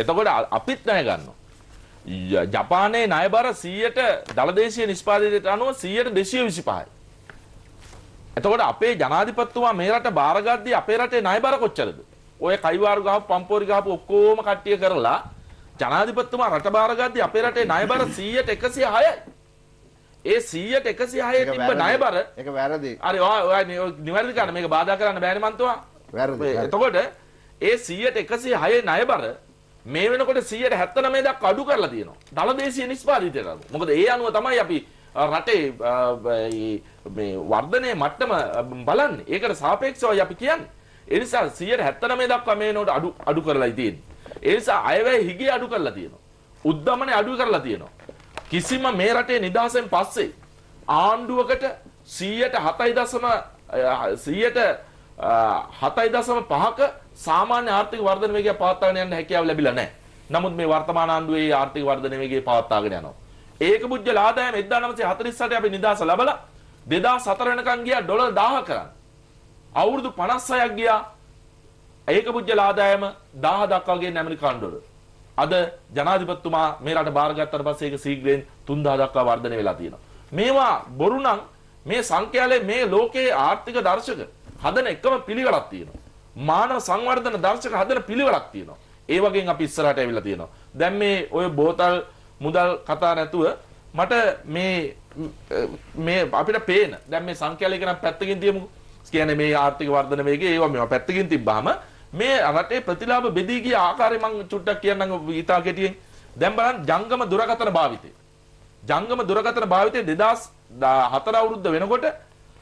එතකොට අපිත් ණය ගන්නවා. ජපානයේ ණය බර 100ට දලදේශීය නිෂ්පාදිතයට අනුව 100ට 225යි. එතකොට අපේ ජනාධිපතිතුමා මේ රට බාරගද්දී අපේ රටේ ණය බර කොච්චරද? ඔය කයිවාරු ගහපු පම්පෝරි ගහපු ඔක්කොම කට්ටිය කරලා ජනාධිපතිතුමා රට බාරගද්දී අපේ රටේ ණය බර 100ට 106යි. ඒ සීයට එකසි හය තිබ නය බර එක වැරදි අරි නිවැරදි කරන්න මේක බාධා කරන්න බෑනමන්තුවා එතකොට ඒ සීයට එකසි හය නය බර මේ වෙනකොට සීයට හැත්තන මේ දක් අඩු කරලා තියෙනවා දළ දේශය නිස්පාලිතයට මොකද ඒ අනුව තමයි අපි රටේ මේ වර්ධනය මට්ටම බලන්න ඒකට සාපේක්ෂව අපි කියන්න එනිසා සියයට හැත්තන මේ දක්වා මේ නොට අඩු අඩු කරලා ඉතින් එනිසා අයවැය හිගේ අඩු කරලා තියෙනවා උද්ධමනය අඩු කරලා තියෙනවා කිසිම මේ රටේ නිදහසෙන් පස්සේ ආණ්ඩුවකට 107.100ට 7.5ක සාමාන්‍ය ආර්ථික වර්ධන වේගය පවත්වාගෙන යන්න හැකියාව ලැබිලා නැහැ. නමුත් මේ වර්තමාන ආණ්ඩුවේ ආර්ථික වර්ධන වේගය පවත්වාගෙන යනවා. ඒක බුද්ධ ආදායම 1948 අපි නිදහස ලැබලා 2004 වෙනකන් ගියා ඩොලර් 1000 කරන්. අවුරුදු 56ක් ගියා ඒක බුද්ධ ආදායම 1000 දක්වා ගිය ඇමරිකානු ඩොලර්. අද ජනාධිපතිතුමා මේ රට බාරගත්තට පස්සේ ඒක සීග්‍රයෙන් 3000 දක්වා වර්ධනය වෙලා තියෙනවා. මේවා බොරු නම් මේ සංඛ්‍යාලේ මේ ලෝකයේ ආර්ථික දර්ශක හදන එකම පිළිවෙලක් තියෙනවා. මානව සංවර්ධන දර්ශක හදන පිළිවෙලක් තියෙනවා. ඒ වගේම අපි ඉස්සරහට ඇවිල්ලා තියෙනවා. දැන් මේ ඔය බෝතල් මුදල් කතා නැතුව මට මේ මේ අපිට පේන දැන් මේ සංඛ්‍යාලේ කියන පැත්තකින් තියමුකෝ. කියන්නේ මේ ආර්ථික වර්ධන වේගය ඒවා මේවා පැත්තකින් තිබ්බාම මේ රටේ ප්‍රතිලාභ බෙදී ගිය ආකාරය මම චුට්ටක් කියන්නම් ඊටා කෙටියෙන්. දැන් බලන්න ජංගම දුරකථන භාවිතය. ජංගම දුරකථන භාවිතය 2004 අවුරුද්ද වෙනකොට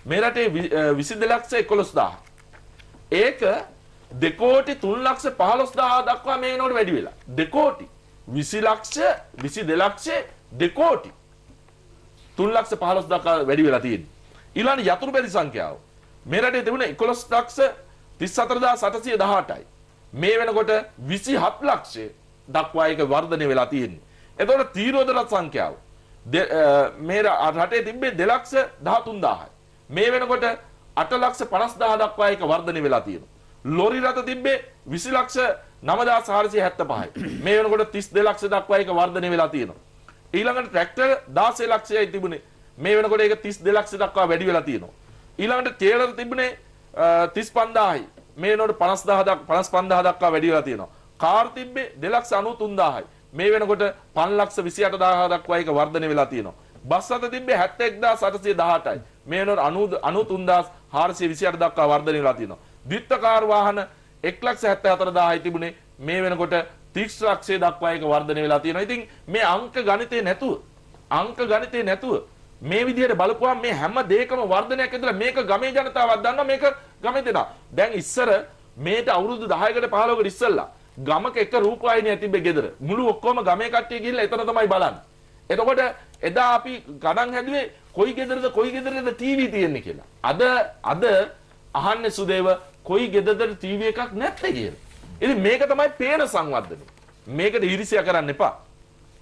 මේ රටේ 22 ලක්ෂ 11000. ඒක 2 කෝටි 3 ලක්ෂ 15000 දක්වා මේ වෙනකොට වැඩි වෙලා. 2 කෝටි 20 ලක්ෂ 22 ලක්ෂ 2 කෝටි 3 ලක්ෂ 15000 දක්වා වැඩි වෙලා තියෙනවා. ඊළඟ යතුරු බැරි සංඛ්‍යාව. මේ රටේ තිබුණේ 11 ලක්ෂ තිස්සතරදා සතසය දහටයි. මේ වෙනකොට විසි හත් ලක්ෂය දක්වායක වර්ධනය වෙලා තියෙන්නේ. එතවට තීරෝදරත් සංඛ්‍යාව. මේ අටේ තිබේ දෙලක්ෂ දහතුන්දාහයි. මේ වෙනකොට අටලක්ෂ පනස්දාහ දක්වායක වර්ධනය වෙලා තියෙන. ලොරි රත තිබ්බේ විසිලක්ෂ නමදා සාරසය හැත්ත පහයි මේ වෙනකොට තිස් දෙලක්ෂ දක්වායක වර්ධනය වෙලා තියෙනවා. ඊළඟට ට්‍රැක්ටර් දාසේ ලක්ෂයයි තිබුණේ මේ වෙනකොට ඒක තිස් දෙලක්ෂ දක්වා වැඩි වෙලා තියෙනවා. ඊළඟට ටේලර් තිබුණේ තිස් පන්දාහයි මේ නොට පනස්දාහදක් පනස් පන්දහ දක්වා වැඩිලා තියෙනවා කාර්තිබ්බේ දෙලක්ෂ අනු තුන්දාහයි මේ වෙනකොට පන්ලක්ෂ විසි අට දාහ දක්වා එක වර්ධනය වෙලා තියෙනවා බස් අත තිබ්බේ හැත්ත එක්දා සටසය දහටයි මේ නොට අනු අනු තුන්දස් හාරසිය විසි අට දක්වා වර්ධනය වෙලා තියෙනවා දිත්තකාර වාහන එක්ලක්ෂ හැත්ත අතර දාහයි තිබුණේ මේ වෙනකොට තිස් ලක්ෂය දක්වා එක වර්ධනය වෙලා තියෙනවා ඉතින් මේ අංක ගණිතේ නැතුව අංක ගණිතේ නැතුව මේ විදිහට බලපුවාම මේ හැම දෙයකම වර්ධනයක් ඇදලා මේක ගමේ ජනතාවක් දන්නවා මේක ගමේ දෙනා. දැන් ඉස්සර මේට අවුරුදු 10කට 15කට ඉස්සෙල්ලා ගමක එක රූපවාහිනියක් තිබ්බේ ගෙදර. මුළු ඔක්කොම ගමේ කට්ටිය ගිහිල්ලා එතන තමයි බලන්නේ. එතකොට එදා අපි ගණන් හැදුවේ කොයි ගෙදරද කොයි ගෙදරද ටීවී තියෙන්නේ කියලා. අද අද අහන්නේ සුදේව කොයි ගෙදරද ටීවී එකක් නැත්තේ කියලා. ඉතින් මේක තමයි පේන සංවර්ධනය. මේකට ඊර්ෂ්‍යා කරන්න එපා.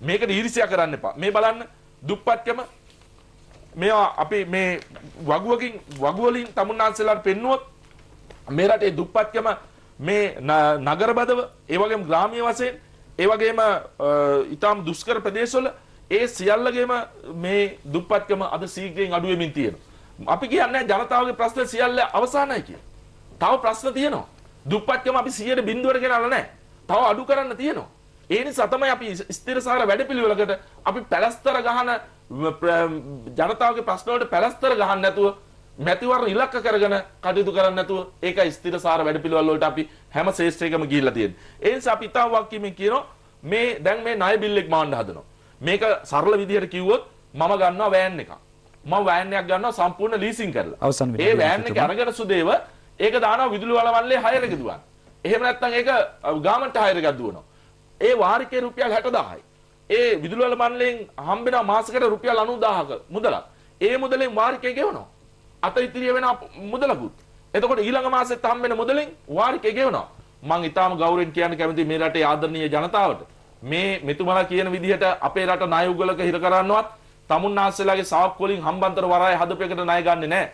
මේකට ඊර්ෂ්‍යා කරන්න එපා. මේ බලන්න දුප්පත්කම මේවා අපි මේ වගුවකින් වගුවලින් තමුන්නාන්සේලාට පෙන්නුවොත් මේ රටේ දුප්පත්කම මේ නගරබදව ඒ වගේම ග්‍රාමීය වශයෙන් ඒ වගේම ඊටාම් දුෂ්කර ප්‍රදේශවල ඒ සියල්ලගේම මේ දුප්පත්කම අද සීඝ්‍රයෙන් අඩු වෙමින් තියෙනවා. අපි කියන්නේ ජනතාවගේ ප්‍රශ්න සියල්ල අවසానයි කියලා. තව ප්‍රශ්න තියෙනවා. දුප්පත්කම අපි 100ට බිඳුවර ගෙනාලා නැහැ. තව අඩු කරන්න තියෙනවා. ඒ නිසා තමයි අපි ස්ථිරසාර වැඩපිළිවෙලකට අපි පැලස්තර ගහන ජනතාවගේ ප්‍රශ්නවලට පැලස්තර ගහන්න නැතුව මැතිවරණ ඉලක්ක කරගෙන කටයුතු කරන්න නැතුව ඒක ස්ථිරසාර වැඩපිළිවෙල වලට අපි හැම ශේෂ්ත්‍රයකම ගිහිල්ලා තියෙන්නේ. ඒ නිසා අපි ඉතාම වක්කීමෙන් කියනවා මේ දැන් මේ ණය බිල් එක මාන්න හදනවා. මේක සරල විදිහට කිව්වොත් මම ගන්නවා වෑන් එකක්. මම වෑන් එකක් ගන්නවා සම්පූර්ණ ලීසින් කරලා. අවසන් වෙනවා. ඒ වෑන් එක අරගෙන සුදේව ඒක දානවා විදුලි වලවල්ලේ හයරක දුවන්න. එහෙම නැත්නම් ඒක ගාමන්ට හයරක දුවනවා. ඒ වාරිකේ රුපියල් 60000යි. ඒ විදුලවල මණ්ඩලයෙන් හම්බෙන මාසෙකට රුපියල් 90000ක මුදලක්. ඒ මුදලෙන් වාරිකය ගෙවනවා. අත ඉතිරිය වෙන මුදලකුත්. එතකොට ඊළඟ මාසෙත් හම්බෙන මුදලෙන් වාරිකය ගෙවනවා. මම ඊටාම ගෞරවයෙන් කියන්න කැමතියි මේ රටේ ආදරණීය ජනතාවට. මේ මෙතුමලා කියන විදිහට අපේ රට ණය උගලක හිර කරන්නවත් තමුන්නාන්සේලාගේ සාක්කු වලින් හම්බන්තර වරාය හදපෙකට ණය ගන්නෙ නැහැ.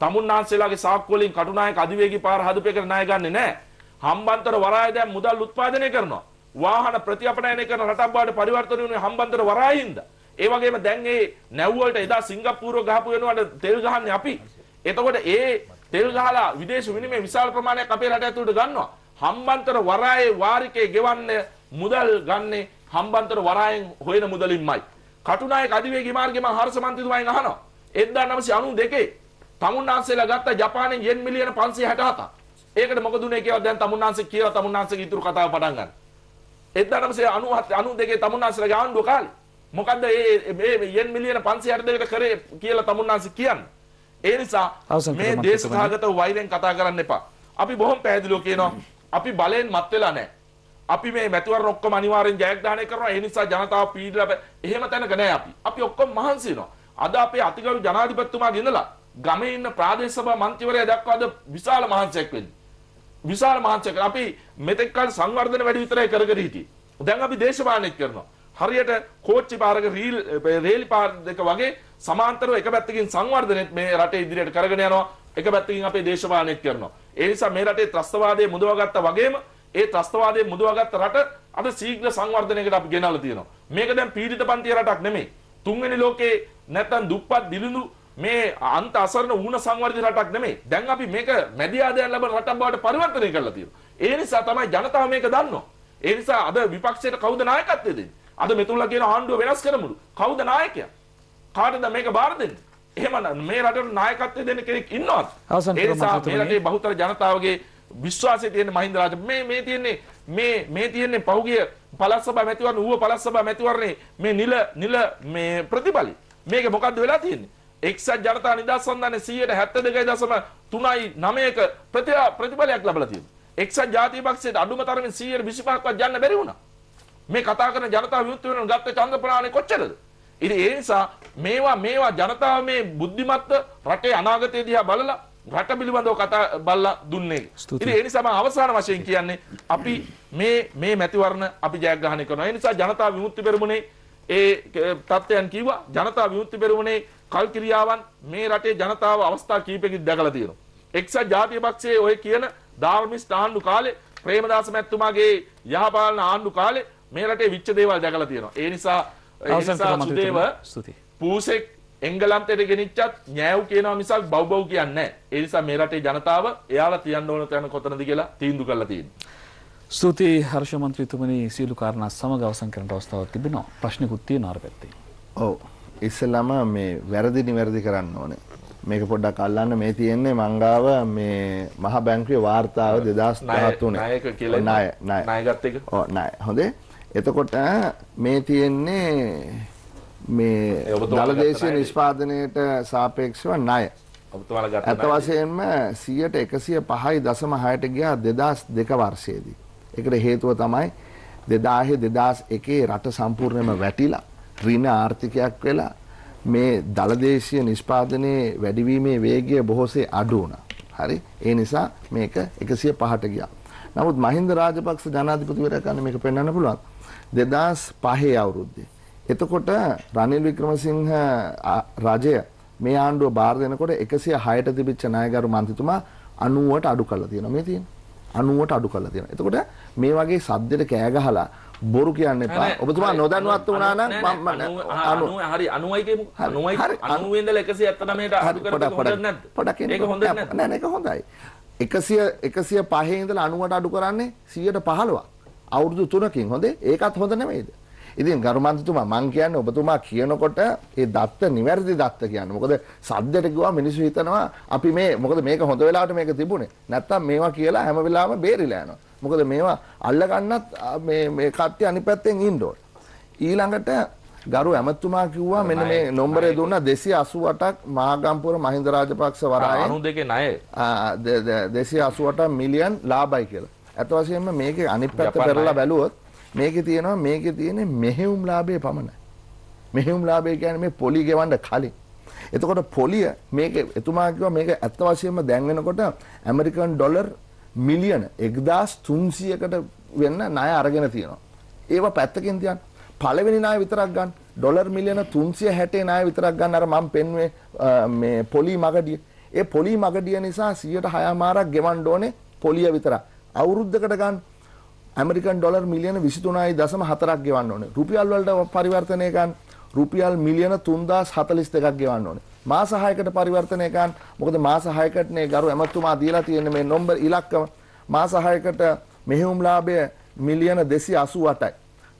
තමුන්නාන්සේලාගේ සාක්කු වලින් කටුනායක අධිවේගී පාර හදපෙකට ණය ගන්නෙ නැහැ. හම්බන්තර වරාය දැන් මුදල් උත්පාදනය කරනවා. වාහන ප්‍රතිඅපනයනය කරන රටක් බවට පරිවර්තනය වුණේ හම්බන්තොට වරායින්ද. ඒ වගේම දැන් ඒ නැව් වලට එදා සිංගප්පූරුව ගහපු වෙනවට තෙල් ගහන්නේ අපි. එතකොට ඒ තෙල් ගහලා විදේශ විනිමය විශාල ප්‍රමාණයක් අපේ රට ඇතුළට ගන්නවා. හම්බන්තොට වරායේ වාරිකේ ගෙවන්නේ මුදල් ගන්නේ හම්බන්තොට වරායෙන් හොයන මුදලින්මයි. කටුනායක අධිවේගී මාර්ගයේ මම හර්ෂ මන්ත්‍රීතුමාගෙන් අහනවා 1992 තමුන්නාන්සේලා ගත්ත ජපානයේ යෙන් මිලියන 567ක්. ඒකට මොකද උනේ කියලා දැන් තමුන්නාන්සේ කියලා තමුන්නාන්සේගේ ඉතුරු කතාව පටන් ගන්න. 1992 92 තමුන්නාන්සලා ගාණ්ඩුව කාලේ. මොකද්ද මේ මේ යෙන් මිලියන 500 දෙකට කරේ කියලා තමුන්නාන්ස කියන්නේ. ඒ නිසා මේ දේශසහගත වෛරෙන් කතා කරන්න එපා. අපි බොහොම පැහැදිලිව කියනවා අපි බලෙන් මත් වෙලා නැහැ. අපි මේ මැතිවරණ ඔක්කොම අනිවාර්යෙන් ජයග්‍රහණය කරනවා. ඒ නිසා ජනතාව පීඩලා එහෙම තැනක නැහැ අපි. අපි ඔක්කොම මහන්සි වෙනවා. අද අපේ අතිගරු ජනාධිපතිතුමා ගෙනලා ගමේ ඉන්න ප්‍රාදේශ සභා මන්ත්‍රීවරයා දක්වාද විශාල මහන්සියක් වෙන්නේ. විශාල මහන්සියක් කරනවා. අපි මෙතෙක් කල සංවර්ධන වැඩ විතරයි කරගෙන හිටියේ. දැන් අපි දේශපාලනයක් කරනවා. හරියට කෝච්චි පාරක රීල් රේලි පාර දෙක වගේ සමාන්තරව එක පැත්තකින් සංවර්ධනෙත් මේ රටේ ඉදිරියට කරගෙන යනවා. එක පැත්තකින් අපේ දේශපාලනයක් කරනවා. ඒ නිසා මේ රටේ ත්‍රස්තවාදය මුදවගත්තා වගේම ඒ ත්‍රස්තවාදය මුදවගත්ත රට අද ශීඝ්‍ර සංවර්ධනයකට අපි ගෙනල්ලා තියෙනවා. මේක දැන් පීඩිත පන්තිය රටක් නෙමෙයි. තුන්වෙනි ලෝකේ නැත්තම් දුප්පත් දිලිඳු මේ අන්ත අසරණ වුණ සංවර්ධිත රටක් නෙමෙයි. දැන් අපි මේක මැදි ආදායම් ලබන රටක් බවට පරිවර්තනය කරලා තියෙනවා. ඒ නිසා තමයි ජනතාව මේක දන්නවා. ඒ නිසා අද විපක්ෂයට කවුද නායකත්වය දෙන්නේ? අද මෙතුමලා කියන ආණ්ඩුව වෙනස් කරමුලු. කවුද නායකයා? කාටද මේක බාර දෙන්නේ? එහෙම මේ රටට නායකත්වය දෙන්න කෙනෙක් ඉන්නවද? ඒ නිසා මේ රටේ බහුතර ජනතාවගේ විශ්වාසය තියෙන මහින්ද රාජ මේ මේ තියෙන්නේ මේ මේ තියෙන්නේ පහුගිය පළාත් සභා මැතිවරණ ඌව පළාත් සභා මැතිවරණේ මේ නිල නිල මේ ප්‍රතිඵලයි. මේක මොකද්ද වෙලා තියෙන්නේ? එක්සත් ජනතා නිදහස් සන්ධානයේ 172.39ක ප්‍රතිඵලයක් ලැබලා තියෙනවා. එක්සත් ජාතික පක්ෂයේ අඩුම තරමින් 125ක්වත් යන්න බැරි වුණා. මේ කතා කරන ජනතාව විමුක්ති වෙන ගත්ත ඡන්ද ප්‍රාණය කොච්චරද? ඉතින් ඒ නිසා මේවා මේවා ජනතාව මේ බුද්ධිමත්ව රටේ අනාගතය දිහා බලලා රට පිළිබඳව කතා බලලා දුන්නේ. ඉතින් ඒ නිසා මම අවසාන වශයෙන් කියන්නේ අපි මේ මේ මැතිවරණ අපි ජයග්‍රහණය කරනවා. ඒ නිසා ජනතා විමුක්ති පෙරමුණේ ඒ තත්ත්වයන් කිව්වා ජනතා විමුක්ති පෙරමුණේ කල් කිරියාවන් මේ රටේ ජනතාව අවස්ථා කීපයකින් දැකලා තියෙනවා. එක්සත් ජාතික පක්ෂයේ ඔය කියන ධාර්මිෂ්ඨ ආණ්ඩු කාලේ ප්‍රේමදාස මැතිතුමාගේ යහපාලන ආණ්ඩු කාලේ මේ රටේ විච්ච දේවල් දැකලා තියෙනවා. ඒ නිසා ඒ නිසා සුදේව පූසෙක් එංගලන්තයට ගෙනිච්චත් ඥෑව් කියනවා මිසක් බව් බව් කියන්නේ නැහැ. ඒ නිසා මේ රටේ ජනතාව එයාලා තියන්න ඕන තැන කොතනද කියලා තීන්දුව කරලා තියෙනවා. ස්තුතියි හර්ෂ මන්ත්‍රීතුමනි සියලු කාරණා සමග අවසන් කරන්න අවස්ථාවක් තිබෙනවා. ප්‍රශ්නිකුත් තියෙනවා අර පැත්තේ. ඔව්. ඉස්සෙල්ලාම මේ වැරදි නිවැරදි කරන්න ඕනේ. මේක පොඩ්ඩක් අල්ලන්න මේ තියෙන්නේ මංගාව මේ මහ බැංකුවේ වාර්තාව 2013 ණයක කියලා ණය ණය ණයගත් එක. ඔව් ණය. හොඳේ. එතකොට මේ තියෙන්නේ මේ දලදේශීය නිෂ්පාදනයට සාපේක්ෂව ණය. ඔබතුමාලා ගත්ත ඇත්ත වශයෙන්ම 100%ට 105.6ට ගියා 2002 වර්ෂයේදී. ඒකට හේතුව තමයි 2000 2001 රට සම්පූර්ණයෙන්ම වැටිලා ඍණ ආර්ථිකයක් වෙලා මේ දලදේශීය නිෂ්පාදනයේ වැඩිවීමේ වේගය බොහෝසේ අඩු වුණා. හරි? ඒ නිසා මේක 105ට ගියා. නමුත් මහින්ද රාජපක්ෂ ජනාධිපතිවරයා කන්නේ මේක පෙන්වන්න පුළුවන්. 2005 අවුරුද්දේ. එතකොට රනිල් වික්‍රමසිංහ රජය මේ ආණ්ඩුව බාර දෙනකොට 106ට තිබිච්ච ණයගරු මන්ත්‍රීතුමා 90ට අඩු කරලා තියෙනවා මේ තියෙන්නේ. 90ට අඩු කරලා තියෙනවා. එතකොට මේ වගේ සද්දෙට කෑ ගහලා බොරු කියන්න එපා. ඔබතුමා නොදැනුවත් වුණා නම් මම 90 හරි 90යි කියමු. 90යි 90 ඉඳලා 179ට අඩු කරලා හොඳ නැද්ද? පොඩක් ඒක හොඳ නැද්ද? නෑ නෑ ඒක හොඳයි. 100 105 ඉඳලා 90ට අඩු කරන්නේ 115ක්. අවුරුදු 3කින් හොඳේ. ඒකත් හොඳ නෙමෙයිද? ඉතින් ගරුමන්තතුමා මං කියන්නේ ඔබතුමා කියනකොට ඒ දත්ත නිවැරදි දත්ත කියන්නේ. මොකද සද්දයට ගියා මිනිස්සු හිතනවා අපි මේ මොකද මේක හොඳ වෙලාවට මේක තිබුණේ. නැත්තම් මේවා කියලා හැම වෙලාවෙම බේරිලා යනවා. මොකද මේවා අල්ල ගන්නත් මේ මේ කට්ටිය අනිත් පැත්තෙන් ඉන්න ඕන. ඊළඟට ගරු ඇමතුමා කිව්වා මෙන්න මේ නම්බරේ දුන්නා 288ක් මහගම්පුර මහින්ද රාජපක්ෂ වරායේ 92 ණය 288 මිලියන් ලාභයි කියලා. අත වශයෙන්ම මේකේ අනිත් පැත්ත පෙරලා බැලුවොත් මේකේ තියෙනවා මේකේ තියෙන්නේ මෙහෙයුම් ලාභයේ පමණයි. මෙහෙයුම් ලාභය කියන්නේ මේ පොලි ගෙවන්න කලින්. එතකොට පොලිය මේක එතුමා කිව්වා මේක ඇත්ත වශයෙන්ම දැන් වෙනකොට ඇමරිකන් ඩොලර් මිලියන 1300කට වෙන්න ණය අරගෙන තියෙනවා. ඒව පැත්තකින් තියන්න. පළවෙනි ණය විතරක් ගන්න. ඩොලර් මිලියන 360 ණය විතරක් ගන්න අර මම පෙන්වේ මේ පොලි මගඩිය. ඒ පොලි මගඩිය නිසා 106 මාරක් ගෙවන්න ඕනේ පොලිය විතරක්. අවුරුද්දකට ගන්න ඇමරිකන් ඩොලර් මිලියන 23.4ක් ගෙවන්න ඕනේ. රුපියල් වලට පරිවර්තනය ගන්න රුපියල් මිලියන 3042ක් ගෙවන්න ඕනේ. මාස 6කට පරිවර්තනය ගන්න. මොකද මාස 6කට නේ ගරු ඇමතුමා දීලා තියෙන මේ නොම්බර් ඉලක්කම මාස 6කට මෙහෙයුම් ලාභය මිලියන 288යි.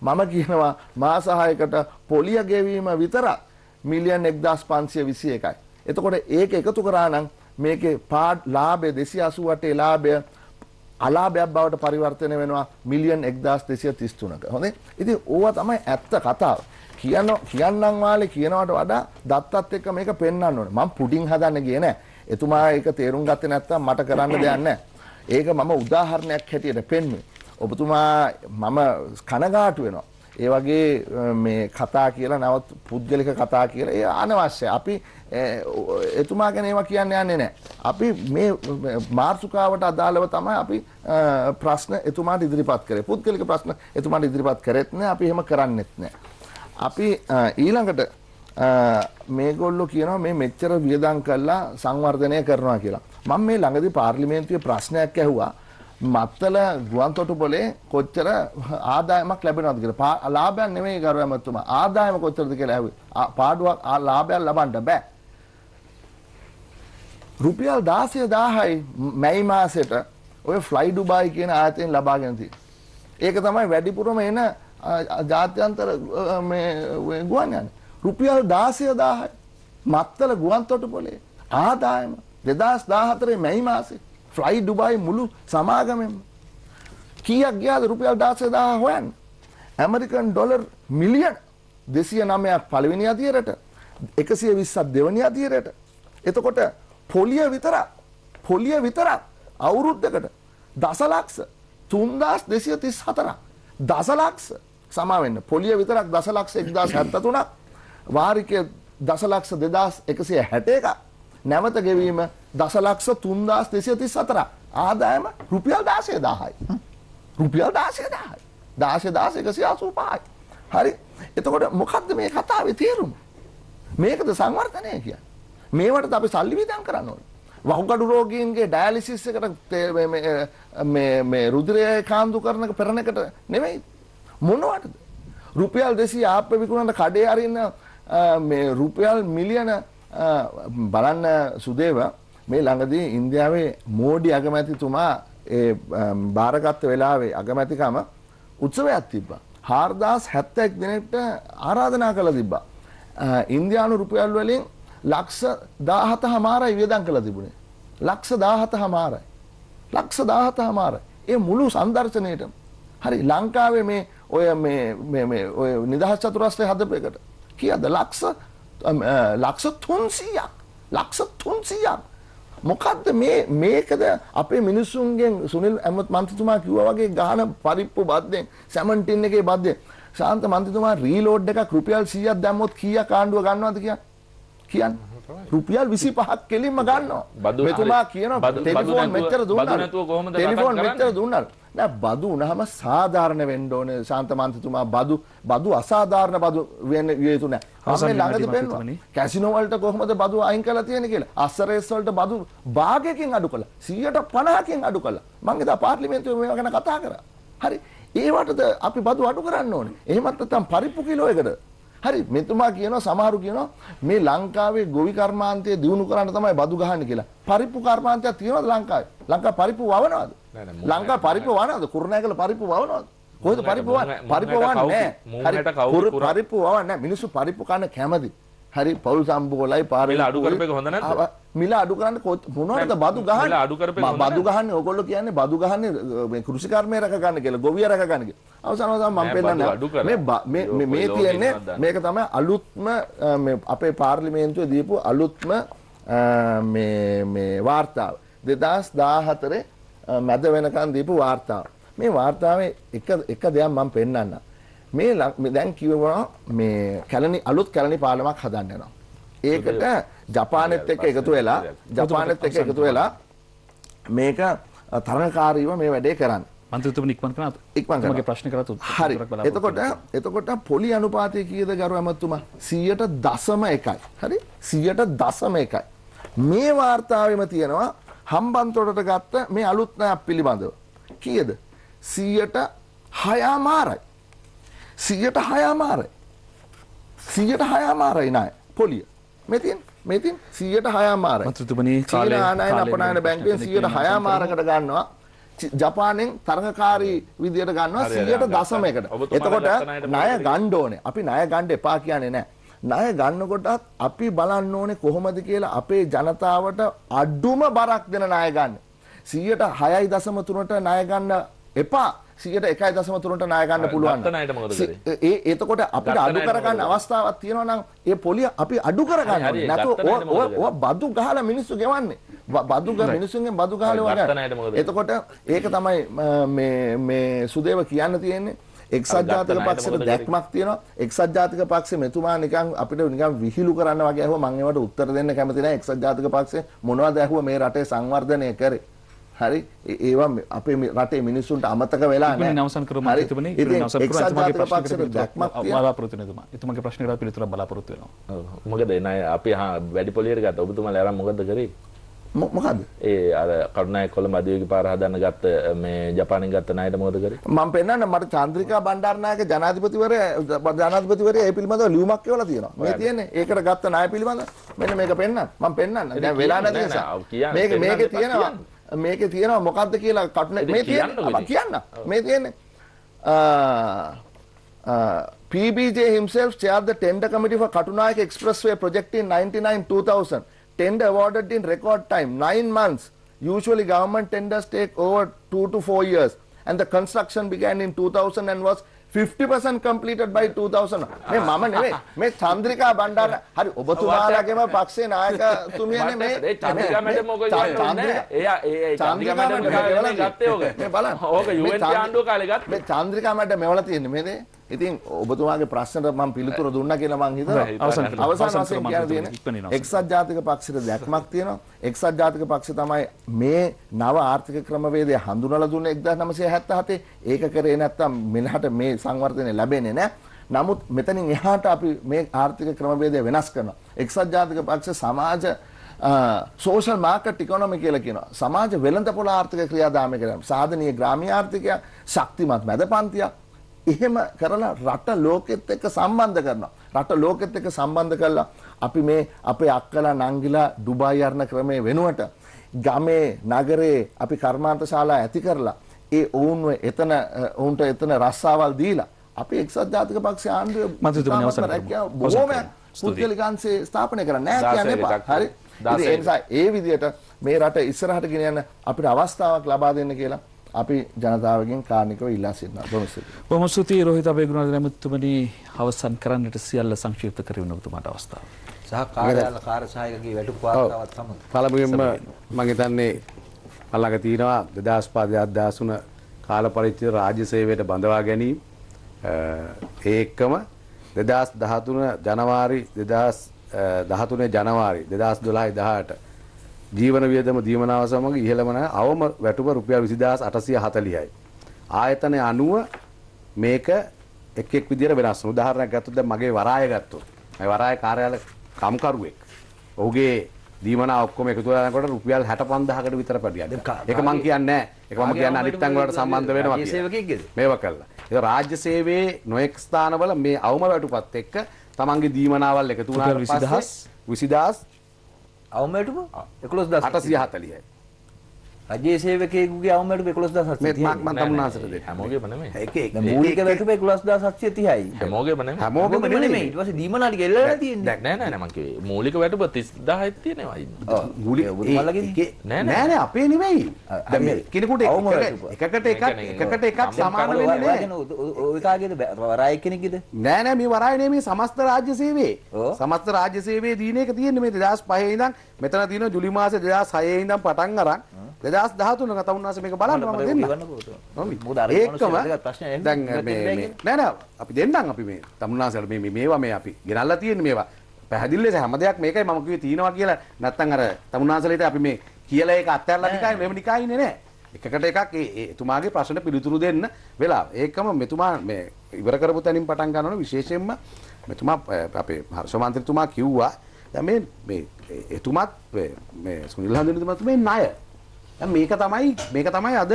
මම කියනවා මාස 6කට පොලිය ගෙවීම විතරක් මිලියන් 1521යි. එතකොට ඒක එකතු කරා නම් මේකේ පාඩ් ලාභය 288 ලාභය අලාභයක් බවට පරිවර්තනය වෙනවා මිලියන් 1233ක. හොඳේ. ඉතින් ඕවා තමයි ඇත්ත කතාව. කියන කියන්නම් වාලේ කියනවට වඩා දත්තත් එක්ක මේක පෙන්වන්න ඕනේ. මම පුඩින් හදන්න ගියේ නෑ. එතුමා ඒක තේරුම් ගත්තේ නැත්නම් මට කරන්න දෙයක් නෑ. ඒක මම උදාහරණයක් හැටියට පෙන්වුවේ. ඔබතුමා මම කනගාටු වෙනවා. ඒ වගේ මේ කතා කියලා නවත් පුද්ගලික කතා කියලා ඒ අනවශ්‍ය. අපි එතුමා ගැන ඒවා කියන්න යන්නේ නැහැ. අපි මේ මාර්සුකාවට අදාළව තමයි අපි ප්‍රශ්න එතුමාට ඉදිරිපත් කරේ. පුද්ගලික ප්‍රශ්න එතුමාට ඉදිරිපත් කරෙත් නැහැ. අපි එහෙම කරන්නෙත් නැහැ. අපි ඊළඟට මේගොල්ලෝ කියනවා මේ මෙච්චර වියදම් කළා සංවර්ධනය කරනවා කියලා. මම මේ ළඟදී පාර්ලිමේන්තුවේ ප්‍රශ්නයක් ඇහුවා. මත්තල ගුවන්තොටුපොලේ කොච්චර ආදායමක් ලැබෙනවද කියලා. ලාභයක් නෙමෙයි ගරු ඇමතුමා. ආදායම කොච්චරද කියලා ඇහුවේ. පාඩුවක් ලාභයක් ලබන්න බෑ. රුපියල් 16000යි මැයි මාසෙට ඔය ෆ්ලයි ඩුබායි කියන ආයතනයෙන් ලබාගෙන තියෙන්නේ. ඒක තමයි වැඩිපුරම එන ජාත්‍යන්තර මේ ගුවන් යාන. රුපියල් 16000යි මත්තල ගුවන් තොටුපළේ ආදායම 2014 මැයි මාසේ ෆ්ලයි ඩුබායි මුළු සමාගමෙම කීයක් ගියාද රුපියල් 16000 හොයන්න. ඇමරිකන් ඩොලර් මිලියන 209ක් පළවෙනි අදියරට 120ක් දෙවෙනි අදියරට. එතකොට පොලිය විතරක් පොලිය විතරක් අවුරුද්ධකට දසලක්ෂ තුන්දස් දෙසිය තිස් හතරක් දසලක්ෂ සමාවෙන්න පොලිය විතරක් දසලක්ෂ එක්දස් හැත්තතුනක් වාරිකය දසලක්ෂ දෙදස් එකසිය හැට එක නැවත ගෙවීම දසලක්ෂ තුන්දස් දෙසිය තිස් සතර ආදායම රුපියල් දාසය දාහයි රුපියල් දාසය දාහයි දාශය දාස එකසි අසූ පහයි හරි එතකොට මොකක්ද මේ කතාව තේරුම් මේකද සංවර්ධනය කියන්න මේවටත් අපි සල්ලි වියදම් කරන්න ඕනේ. වහුකඩු රෝගීන්ගේ ඩයාලිසිස් එකට මේ මේ රුධිරය කාන්දු කරන පෙරණ එකට නෙමෙයි මොනවටද? රුපියල් 200 ආප්ප විකුණන කඩේ අරින්න මේ රුපියල් මිලියන බලන්න සුදේව මේ ළඟදී ඉන්දියාවේ මෝඩි අගමැතිතුමා ඒ භාරගත්ත වෙලාවේ අගමැතිකම උත්සවයක් තිබ්බා. 4071 දිනෙකට ආරාධනා කළා තිබ්බා. ඉන්දියානු රුපියල් වලින් ලක්ෂ 17 හමාරයි වියදම් කළා තිබුණේ. ලක්ෂ 17 හමාරයි. ලක්ෂ 17 හමාරයි. ඒ මුළු සංදර්ශනයේටම හරි ලංකාවේ මේ ඔය මේ මේ මේ ඔය නිදහස් චතුරස්‍රය හදපේකට කීයද ලක්ෂ ලක්ෂ 300ක් ලක්ෂ 300ක් මොකද්ද මේ මේකද අපේ මිනිස්සුන්ගෙන් සුනිල් ඇමත් මන්ත්‍රතුමා කිව්වා වගේ ගහන පරිප්පු බද්දෙන් සැමන් ටින් එකේ බද්දෙන් ශාන්ත මන්ත්‍රතුමා රීලෝඩ් එකක් රුපියල් 100ක් දැම්මොත් කීයක් ආණ්ඩුව ගන්නවද කියලා කියන්නේ. රුපියල් 25ක් කෙලින්ම ගන්නවා. මෙතුමා කියනවා ටෙලිෆෝන් මෙච්චර දුන්නා. ටෙලිෆෝන් මෙච්චර දුන්නා. නෑ බදු වුණාම සාධාරණ වෙන්න ඕනේ ශාන්ත මන්ත්‍රතුමා බදු බදු අසාධාරණ බදු වෙන්න විය යුතු නෑ. අපි ළඟදී පෙන්වනවා. කැසිනෝ වලට කොහොමද බදු අයින් කරලා තියෙන්නේ කියලා. අස්සරේස් වලට බදු භාගයකින් අඩු කළා. 150කින් අඩු කළා. මම එදා පාර්ලිමේන්තුවේ මේවා ගැන කතා කරා. හරි. ඒවටද අපි බදු අඩු කරන්න ඕනේ. එහෙමත් නැත්නම් පරිප්පු කිලෝ එකට හරි මෙතුමා කියනවා සමහරු කියනවා මේ ලංකාවේ ගොවි කර්මාන්තය දිනු කරන්න තමයි බදු ගහන්නේ කියලා. පරිප්පු කර්මාන්තයක් තියෙනවද ලංකාවේ? ලංකාව පරිප්පු වවනවද? ලංකාව පරිප්පු වවනවද? කුරුණෑගල පරිප්පු වවනවද? කොහෙද පරිප්පු වවන්නේ? පරිප්පු වවන්නේ නැහැ. හරි. පරිප්පු වවන්නේ නැහැ. මිනිස්සු පරිප්පු කන්න කැමති. හරි පවුල් සම්බෝලයි පාරල අඩුකරපක හොඳන මිල අඩුකරන්න කොත් මොනවද බදු ගහන්න අඩුකරප බදු ගහන්න ඔකොල්ල කියන්නේ බදු ගහන්න කෘෂිකර්මය රකගන්න කියලා ගොවිය රකගන්න අවසානවසම් මම පෙන්නන්න මේ මේ තියෙන්නේ මේක තමයි අලුත්ම අපේ පාර්ලිමේන්තුව දීපු අලුත්ම මේ වාර්තාව දෙදස් දාහතරේ මැද වෙනකන් දීපු වාර්තාව මේ වාර්තාවේ එක දෙයක් මම පෙන්වන්නම් මේ දැන් කිව්වා මේ කැලණි අලුත් කැලණි පාලමක් හදන්න යනවා. ඒකට ජපානෙත් එක්ක එකතු වෙලා ජපානෙත් එක්ක එකතු වෙලා මේක තරණකාරීව මේ වැඩේ කරන්න. මන්ත්‍රීතුමනි ඉක්මන් කරන ඉක්මන් කරන මගේ ප්‍රශ්න කරා තුත් හරි එතකොට එතකොට පොලි අනුපාතය කීයද ගරු ඇමතුමා 100.1යි හරි 100.1යි මේ වார்த்தාවෙම තියෙනවා හම්බන්තොටට ගත්ත මේ අලුත් ණයක් පිළිබඳව කීයද 100ට 6 මාරයි සියට හයාමාරයි. සියට හයාමාරයි නෑ පොලිය මෙතින් මෙතින් සියට හයාමාර තුමනි කාලනාය අපනන බැංකෙන් සියට හයාමාරකට ගන්නවා ජපානෙන් තරඟකාරී විදියට ගන්නවා සියට දසමයකට එතකොට නය ගණ්ඩෝනේ අපි නය ගණ්ඩ එපා කියන්නේ නෑ ණය ගන්නකොටත් අපි බලන්න ඕනේ කොහොමද කියලා අපේ ජනතාවට අඩුම බරක් දෙන ණය ගන්න. 100ට 6.3ට ණය ගන්න එපා. සියට එකයි දසම තුනට ණය ගන්න පුළුවන්. ඒ එතකොට අපිට අඩු කරගන්න අවස්ථාවක් තියෙනවා නම් ඒ පොලිය අපි අඩු කරගන්න ඕනේ. නැතු ඔය බදු ගහලා මිනිස්සු ගෙවන්නේ. බදු ගහ මිනිස්සුන්ගෙන් බදු ගහලා වඩා. එතකොට ඒක තමයි මේ මේ සුදේව කියන්න තියෙන්නේ. එක්සත් ජාතික පක්ෂයට දැක්මක් තියෙනවා එක්සත් ජාතික පක්ෂය මෙතුමා නිකන් අපිට නිකන් විහිළු කරන්න වගේ ඇහුවා මම ඒවට උත්තර දෙන්න කැමති නැහැ එක්සත් ජාතික පක්ෂය මොනවද ඇහුවා මේ රටේ සංවර්ධනය කරේ හරි ඒවා අපේ රටේ මිනිස්සුන්ට අමතක වෙලා නැහැ. නවසන් කරමු තිබුණේ නවසන් කරමු එතුමාගේ ප්‍රශ්නකට එතුමාගේ ප්‍රශ්නකට පිළිතුරක් බලාපොරොත්තු වෙනවා. මොකද එන අය අපි වැඩි පොලියට ගත්තා. ඔබතුමාලා අරන් මොකද කරේ? මොකද ඒ අර කරුණාය කොළඹ අධිවේගී පාර හදන්න ගත්ත මේ ජපානයෙන් ගත්ත ණයට මොකද කරේ මම පෙන්නන්න මට චන්ද්‍රිකා බණ්ඩාරනායක ජනාධිපතිවරයා ජනාධිපතිවරයා ඒ පිළිබඳව ලියුමක් කියවලා තියෙනවා මේ තියෙන්නේ ඒකට ගත්ත ණය පිළිබඳ මෙන්න මේක පෙන්නන්න මම පෙන්නන්න දැන් වෙලා නැති නිසා මේක මේකේ තියෙනවා මේකේ තියෙනවා මොකද්ද කියලා කටුනේ මේ තියෙනවා කියන්න මේ තියෙන්නේ PBJ himself chaired the tender committee for Katunayak Expressway project in 99-2000. Tender awarded in record time, 9 months. Usually government tenders take over 2 to 4 years. And the construction began in 2000 and was 50% completed by 2000 මේ මම නෙවෙයි මේ චන්ද්‍රිකා බණ්ඩාර හරි ඔබතුමාලාගේම පක්ෂේ නායකතුමියනේ මේ ඒ Chandrika madam ඔක එයා ඒ Chandrika madam ගත්තේ ඔක මේ බලන්න ඕක UN ආණ්ඩුව කාලේ ගත්තා මේ චන්ද්‍රිකා මැඩම් මෙවලා තියෙන්නේ මේ නේ ඉතින් ඔබතුමාගේ ප්‍රශ්නට මම පිළිතුර දුන්නා කියලා මම හිතනවා අවසාන වශයෙන් කියන්න දෙන එක්සත් ජාතික පක්ෂයට දැක්මක් තියෙනවා එක්සත් ජාතික පක්ෂය තමයි මේ නව ආර්ථික ක්‍රමවේදය හඳුනලා දුන්නේ 1977 ඒක කරේ නැත්තම් මෙලහට මේ සංවර්ධනය ලැබෙන්නේ නැහැ නමුත් මෙතනින් එහාට අපි මේ ආර්ථික ක්‍රමවේදය වෙනස් කරනවා එක්සත් ජාතික පක්ෂ සමාජ සෝෂල් මාකට් ඉකොනොමි කියලා කියනවා. සමාජ වෙළඳපොළ ආර්ථික ක්‍රියාදාමය කියලා. සාධනීය ග්‍රාමීය ආර්ථිකය, ශක්තිමත් මැද පන්තියක්, එහෙම කරලා රට ලෝකෙත් එක්ක සම්බන්ධ කරනවා. රට ලෝකෙත් එක්ක සම්බන්ධ කරලා අපි මේ අපේ අක්කලා නංගිලා ඩුබායි යන ක්‍රමයේ වෙනුවට ගමේ නගරේ අපි කර්මාන්ත ශාලා ඇති කරලා ඒ ඔවුන්ව එතන ඔවුන්ට එතන රස්සාවල් දීලා අපි එක්සත් ජාතික පක්ෂයේ ආණ්ඩුවේ මන්ත්‍රීතුමනි අවසන් කරමු. බොහොමයක් පුද්ගලිකංශේ ස්ථාපනය කරන්නේ නැහැ කියන්න එපා. හරි. ඒ නිසා ඒ විදිහට මේ රට ඉස්සරහට ගෙන යන අපිට අවස්ථාවක් ලබා දෙන්න කියලා අපි ජනතාවගෙන් කාර්නිකව ඉල්ලා සිටිනවා. බොහොම ස්තුතියි. බොහොම ස්තුතියි රෝහිත අබේගුණාද නැමුතුමනි අවසන් කරන්නට සියල්ල සංක්ෂිප්ත කරගෙන ඔබතුමාට අවස්ථාව. සහ කාර්යාල කාර්යසහායකගේ වැටුප් වාර්තාවත් සමග. පළමුවෙන්ම මම හිතන්නේ අල්ලක තියෙනවා 2005 2003 කාල පරිච්ඡේද රාජ්‍ය සේවයට බඳවා ගැනීම ඒ එක්කම 2013 ජනවාරි 2013 ජනවාරි 2012 18 ජීවන වියදම දීමනාව සමග ඉහළම නැ අවම වැටුප රුපියල් 20840යි. ආයතන 90 මේක එක් එක් විදියට වෙනස් වෙනවා. උදාහරණයක් ගත්තොත් දැන් මගේ වරාය ගත්තොත්. මගේ වරාය කාර්යාල කම්කරුවෙක්. ඔහුගේ දීමනා ඔක්කොම එකතු වෙලා යනකොට රුපියල් 65000කට විතර පැඩියක්. ඒක මං කියන්නේ නැහැ. ඒක මම කියන්නේ අනිත් අංග වලට සම්බන්ධ වෙනවා කියලා. සේවකයෙක්ගේද? මේවා කළා. ඒක රාජ්‍ය séවේ නොඑක් ස්ථානවල මේ අවම වැටුපත් එක්ක තමන්ගේ දීමනාවල් එකතු වුණාට පස්සේ 20000 අවමටම එකොස් දස් අටසිය හතලියයි අජේ සේවකයෙකුගේ අවමට 11730යි මේ මම තමුනාසර දෙන්න හැමෝගේම නෙමෙයි ඒක ඒක මූලික වැටුප 11730යි හැමෝගේම නෙමෙයි හැමෝගේම නෙමෙයි ඊට පස්සේ දීමනාට ගෙල්ලලා තියෙන්නේ නෑ නෑ නෑ මං කිව්වේ මූලික වැටුප 30000ක් තියෙනවා මූලික ඔබතුමාලගේ නෑ නෑ අපේ නෙමෙයි දැන් මේ කිනෙකුට එකකට එකක් එකකට එකක් සමාන වෙන්නේ නෑ ඔය කාගේද වරාය කෙනෙක්ගේද නෑ නෑ මේ වරාය නෙමෙයි සමස්ත රාජ්‍ය සේවයේ සමස්ත රාජ්‍ය සේවයේ දීන එක තියෙන්නේ මේ 2005 ඉඳන් මෙතන තියෙන ජුලි මාසේ 2006 ඉඳන් පටන් අරන් 2013 කතා වුණාස මේක බලන්න මම දෙන්නම්. ඒකම දැන් මේ නෑ නෑ අපි දෙන්නම් අපි මේ තමුන්නාසල මේ මේවා මේ අපි ගෙනල්ලා තියෙන මේවා පැහැදිලි ලෙස හැම දෙයක් මේකයි මම කිව්වේ තියෙනවා කියලා නැත්තම් අර තමුන්නාසලට අපි මේ කියලා ඒක අත්හැරලා නිකන් මෙහෙම නිකන් ඉන්නේ නෑ. එකකට එකක් එතුමාගේ ප්‍රශ්න පිළිතුරු දෙන්න වෙලා ඒකම මෙතුමා ඉවර කරපු තැනින් පටන් ගන්නවන විශේෂයෙන්ම මෙතුමා අපේ හර්ෂමන්ත්‍රතුමා කිව්වා දැන් මේ මේ එතුමත් මේ සුනිල් හඳුනතුමත් මේ ණය. දැන් මේක තමයි මේක තමයි අද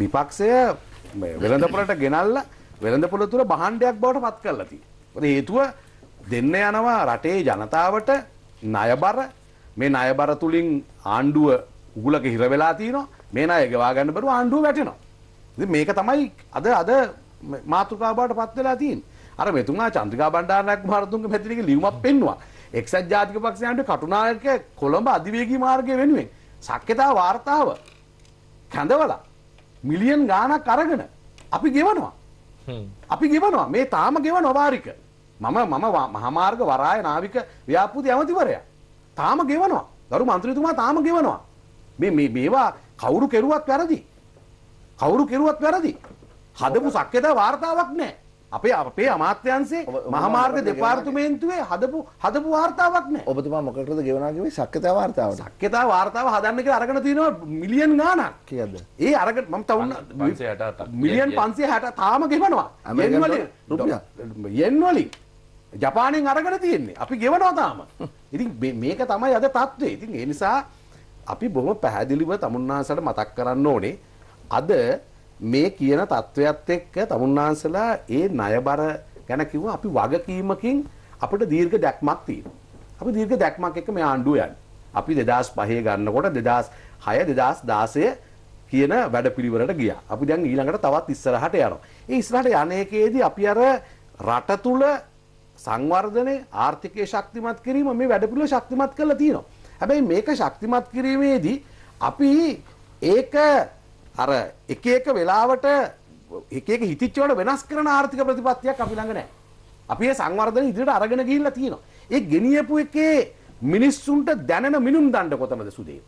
විපක්ෂය වෙළඳපොළට ගෙනල්ලා වෙළඳපොළ තුර බහණ්ඩයක් බවට පත් කරලා තියෙනවා. හේතුව දෙන්න යනවා රටේ ජනතාවට ණයබර මේ ණයබර තුලින් ආණ්ඩුව උගලක හිර වෙලා තිනවා. මේ ණය ගෙවා ගන්න බැරුව ආණ්ඩුව වැටෙනවා. ඉතින් මේක තමයි අද අද මාතෘකාව බවට පත් වෙලා තියෙන්නේ. අර මෙතුමා චන්ද්‍රිකා බණ්ඩාරනායක මහරතුන්ගේ මැතිණිගේ ලියුමක් පෙන්වුවා. එක්සත් ජාතික පක්ෂයන්ට කටුනායක කොළඹ අධිවේගී මාර්ගය වෙනුවෙන් සක්්‍යතා වාර්තාව කැඳවලා මිලියන් ගානක් අරගෙන අපි ගෙවනවා. අපි ගෙවනවා මේ තාම ගෙව නොවාරික. මම මම මහමාර්ග වරාය නාවික ව්‍යාපෘති ඇමතිවරයා. තාම ගෙවනවා. ගරු මන්ත්‍රීතුමා තාම ගෙවනවා. මේ මේ මේවා කවුරු කෙරුවත් වැරදි. කවුරු කෙරුවත් වැරදි. හදපු සක්්‍යතා වාර්තාවක් නෑ. අපේ අපේ අමාත්‍යන්සේ මහමාර්ග දෙපාර්තමේන්තුවේ හදපු හදපු වාර්තාවක් නෑ ඔබතුමා මොකටද ගෙවනා කිව්වේ සක්්‍යතා වාර්තාවට සක්්‍යතා වාර්තාව හදන්න කියලා අරගෙන තිනවා මිලියන් ගාණක් කියලාද ඒ අරගෙන මම තවුන මිලියන් 560 තාම ගෙවනවා යෙන් වලින් රුපියල් යෙන් වලින් ජපානයෙන් අරගෙන තියෙන්නේ අපි ගෙවනවා තාම ඉතින් මේක තමයි අද තත්ත්වය ඉතින් ඒ නිසා අපි බොහොම පැහැදිලිව තමුන්නාසට මතක් කරන්න ඕනේ අද මේ කියන தத்துவයත් එක්ක තමුන්නාන්සලා ඒ ණයබර ගැන කිව්ව අපි වගකීමකින් අපිට දීර්ඝ දැක්මක් තියෙනවා. අපි දීර්ඝ දැක්මක් එක්ක මේ ආණ්ඩුව යන්නේ. අපි 2005 ගන්නකොට 2006 2016 කියන වැඩපිළිවෙලට ගියා. අපි දැන් ඊළඟට තවත් ඉස්සරහට යනවා. ඒ ඉස්සරහට යන්නේකේදී අපි අර රට තුල සංවර්ධනයේ ආර්ථිකය ශක්තිමත් කිරීම මේ වැඩපිළිවෙල ශක්තිමත් කරලා තියෙනවා. හැබැයි මේක ශක්තිමත් කිරීමේදී අපි ඒක අර එක එක වෙලාවට එක එක හිතිච්චවට වෙනස් කරන ආර්ථික ප්‍රතිපත්තියක් අපි ළඟ නැහැ. අපි ඒ සංවර්ධන ඉදිරියට අරගෙන ගිහිල්ලා තියෙනවා. ඒ ගෙනියපු එකේ මිනිස්සුන්ට දැනෙන මිනුම් දණ්ඩ කොතනද සුදේ?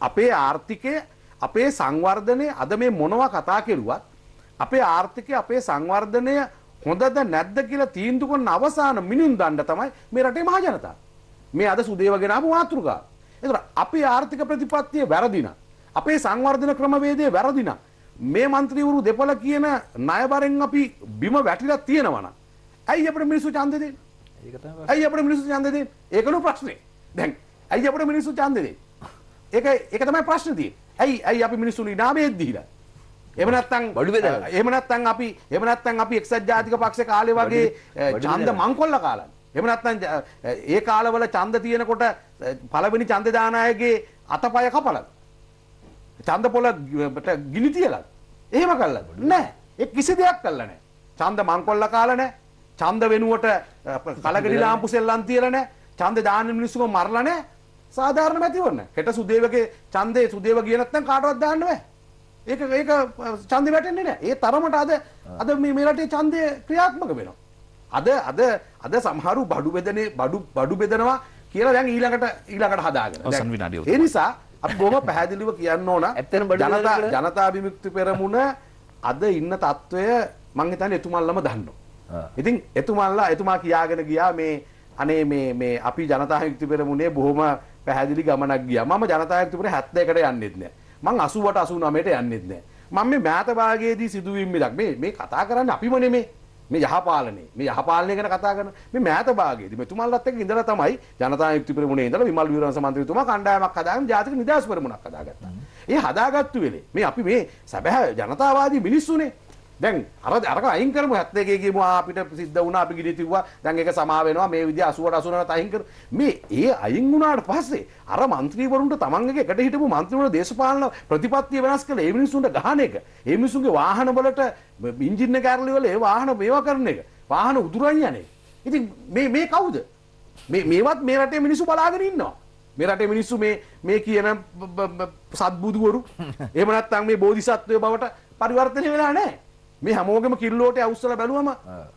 අපේ ආර්ථිකය අපේ සංවර්ධනය අද මේ මොනවා කතා කෙරුවත් අපේ ආර්ථිකය අපේ සංවර්ධනය හොඳද නැද්ද කියලා තීන්දුව කරන අවසාන මිනුම් දණ්ඩ තමයි මේ රටේ මහ ජනතාව. මේ අද සුදේව ගෙනාපු මාතෘකාව. ඒතර අපේ ආර්ථික ප්‍රතිපත්තිය වැරදිනා අපේ සංවර්ධන ක්‍රමවේදය වැරදින. මේ මන්ත්‍රීවරු දෙපල කියන නයබරෙන් අපි බිම වැටිලත් තියෙනවන. ඇයි අපට මිනිසු චන්දදේ ඇයි අපට මිනිසු චන්දදේ ඒකනු ප්‍රශ්නේ දැන් ඇයි අපට මිනිසු චන්දදේ ඒක එක තමයි ප්‍රශ්නතිය ඇයි ඇයි අපි මිනිසුන් ඉනාමේද්දීලා එමනත්තං බඩුවෙද එමනත්තං අපි එමනත්තං අපි එක්සත් ජාතික පක්ෂ කාලේ වගේ ඡන්ද මංකොල්ල කාලන එමනත්තං ඒ කාලවල ඡන්ද තියෙනකොට පළවෙනි ඡන්ද දානායකගේ අතපය කපලද චන්ද පොලට ගිනි තියලත්. එහෙම කල්ල නෑ එක් කිසි දෙයක් කල්ල නෑ. චන්ද මංකොල්ල කාලන චන්ද වෙනුවට කලගනි ලාම්පු සෙල්ලන් තියලන චන්ද දාන මිනිස්සුම මරලන සාධාරණ මැතිවන්න හෙට සුදේවගේ චන්දය සුදේව කියනත්තන් කාටවත් දාන්නවෑ. ඒක ඒක චන්දය වැටෙන්නේ නෑ ඒ තරමට අද අද මේ මේලටේ චන්දය ක්‍රියාත්මක වෙනවා. අද අද අද සමහරු බඩු බෙදනේ බඩු බඩු බෙදනවා කියලා දැන් ඊළඟට ඊළඟට හදාගෙන. ඒ නිසා අපි බොහොම පැහැදිලිව කියන්න ඕන ඇත්තටම ජනතා ජනතා විමුක්ති පෙරමුණ අද ඉන්න తত্ত্বය මං හිතන්නේ එතුමල්ලම දන්නවා. ඉතින් එතුමල්ලා එතුමා කියාගෙන ගියා මේ අනේ මේ මේ අපි ජනතා විමුක්ති පෙරමුණේ බොහොම පැහැදිලි ගමනක් ගියා. මම ජනතා විමුක්ති පෙරමුණ 71ට යන්නෙත් නෑ. මං 80ට 89ට යන්නෙත් නෑ. මම මේ මෑත භාගයේදී සිදුවීම් මිලක් මේ මේ කතා කරන්නේ අපිම නෙමේ. මේ යහපාලනේ මේ යහපාලනය ගැන කතා කරන මේ මෑත භාගයේදී මෙතුමන්ලත් එක්ක ඉඳලා තමයි ජනතා යුක්ති පෙරමුණේ ඉඳලා විමල් වීරවංශ මන්ත්‍රීතුමා කණ්ඩායමක් හදාගෙන ජාතික නිදහස් පෙරමුණක් හදාගත්තා. ඒ හදාගත්තු වෙලේ මේ අපි මේ සැබෑ ජනතාවාදී මිනිස්සුනේ දැන් අර අරක අයින් කරමු 71 ගියමුවා අපිට සිද්ධ වුණා අපි ගිනි තිබ්වා දැන් ඒක සමා වෙනවා මේ විදිහ 80ට 80ට අයින් කර මේ ඒ අයින් වුණාට පස්සේ අර മന്ത്രിවරුන්ට තමන්ගේ එකට හිටපු മന്ത്രിවරුන් දේශපාලන ප්‍රතිපත්තිය වෙනස් කරලා ඒ මිනිස්සුන්ට ගහන එක ඒ මිනිස්සුන්ගේ වාහන වලට එන්ජින් එක ඇරලි වල ඒ වාහන මේවා කරන එක වාහන උදුරන් යන එක ඉතින් මේ මේ කවුද මේ මේවත් මේ රටේ මිනිස්සු බලාගෙන ඉන්නවා මේ රටේ මිනිස්සු මේ මේ කියන සත්බුදුවරු එහෙම නැත්නම් මේ බෝධිසත්වයේ බවට පරිවර්තනය වෙලා නැහැ මේ හැමෝගෙම කිල්ලෝට අවස්සල බැලුවම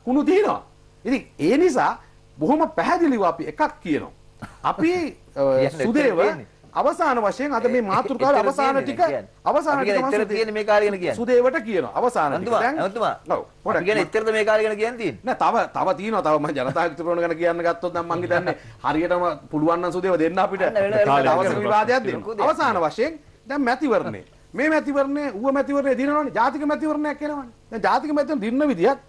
කුණු තියෙනවා. ඉතින් ඒ නිසා බොහොම පැහැදිලිව අපි එකක් කියනවා. අපි සුදේව අවසාන වශයෙන් අද මේ මාතෘකාව අවසාන ටික අවසාන ටික ඉතර තියෙන මේ කාර්ය ගැන කියන්නේ සුදේවට කියනවා අවසාන ටික දැන් අන්තිමා ඔව් පොඩක් කියන්නේ ඉතරද මේ කාර්ය ගැන කියන්නේ තියෙන්නේ නෑ තව තව තියෙනවා තව මම ජනතා විද්‍රෝහණ ගැන කියන්න ගත්තොත් නම් මං හිතන්නේ හරියටම පුළුවන් නම් සුදේව දෙන්න අපිට දවස් විවාදයක් දෙන්න අවසාන වශයෙන් දැන් මැතිවරණේ මේ මැතිවරණය ඌව මැතිවරණය දිනනවනේ ජාතික මැතිවරණයක් එනවනේ. දැන් ජාතික මැතිවරණ දින්න විදිහත්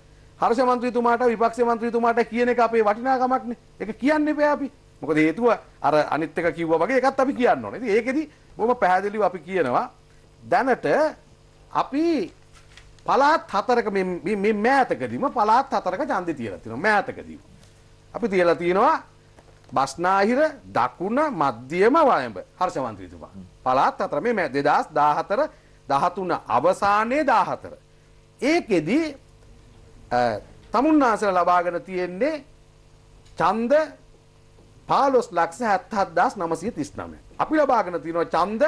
හර්ෂ මන්ත්‍රීතුමාට විපක්ෂ මන්ත්‍රීතුමාට කියන එක අපේ වටිනාකමක්නේ. ඒක කියන්න එපා අපි. මොකද හේතුව අර අනිත් එක කිව්වා වගේ එකත් අපි කියන්න ඕනේ. ඉතින් ඒකෙදි බොහොම පැහැදිලිව අපි කියනවා දැනට අපි පළාත් හතරක මේ මේ මෑතකදීම පළාත් හතරක ඡන්දේ තියලා තියෙනවා මෑතකදීම. අපි තියලා තියෙනවා බස්නාහිර දකුණ මධ්‍යම වයඹ හර්ෂ මන්ත්‍රීතුමා. පලාත් අතරම මේ දෙදස් දාහතර දහතුන අවසානයේ දාහතර. ඒකෙදී තමුන්නාසල ලබාගෙන තියෙන්නේ චන්ද පාලොස් ලක්ෂ හැත්තහත් දස් නමසය තිස්නමය. අපි ලබාගෙන තියෙනවා චන්ද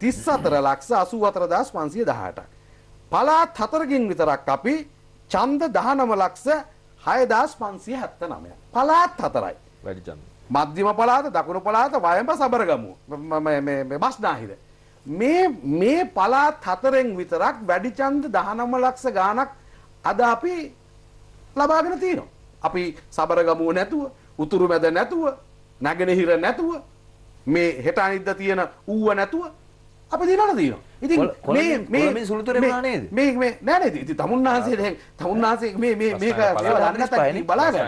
තිස් අතර ලක්ෂ අසූ අතර දස් පන්සිය දහටක්. පලාත් හතරකින් විතරක් අපි චන්ද දහනම ලක්ෂ හයදස් පන්සිය හැත්ත නමය. පලාත් හතරයි. වැඩිචන්ද. මධ්‍යම පලාත දකුණු පලාත වයඹ සබරගමු බස්නාහිර. මේ මේ පලාත් හතරෙන් විතරක් වැඩිචන්ද දහනම ලක්ෂ ගානක් අද අපි ලබාගෙන තියෙනවා. අපි සබරගමුව නැතුව උතුරු මැද නැතුව නැගෙනහිර නැතුව මේ හෙට අනිද්ද තියෙන ඌව නැතුව අප දිනල දීන ඉති මේ සුළුතර නේද මේ නෑන ති තමුන් වහන්සේ තමුන් වහන්සේ මේක බලාග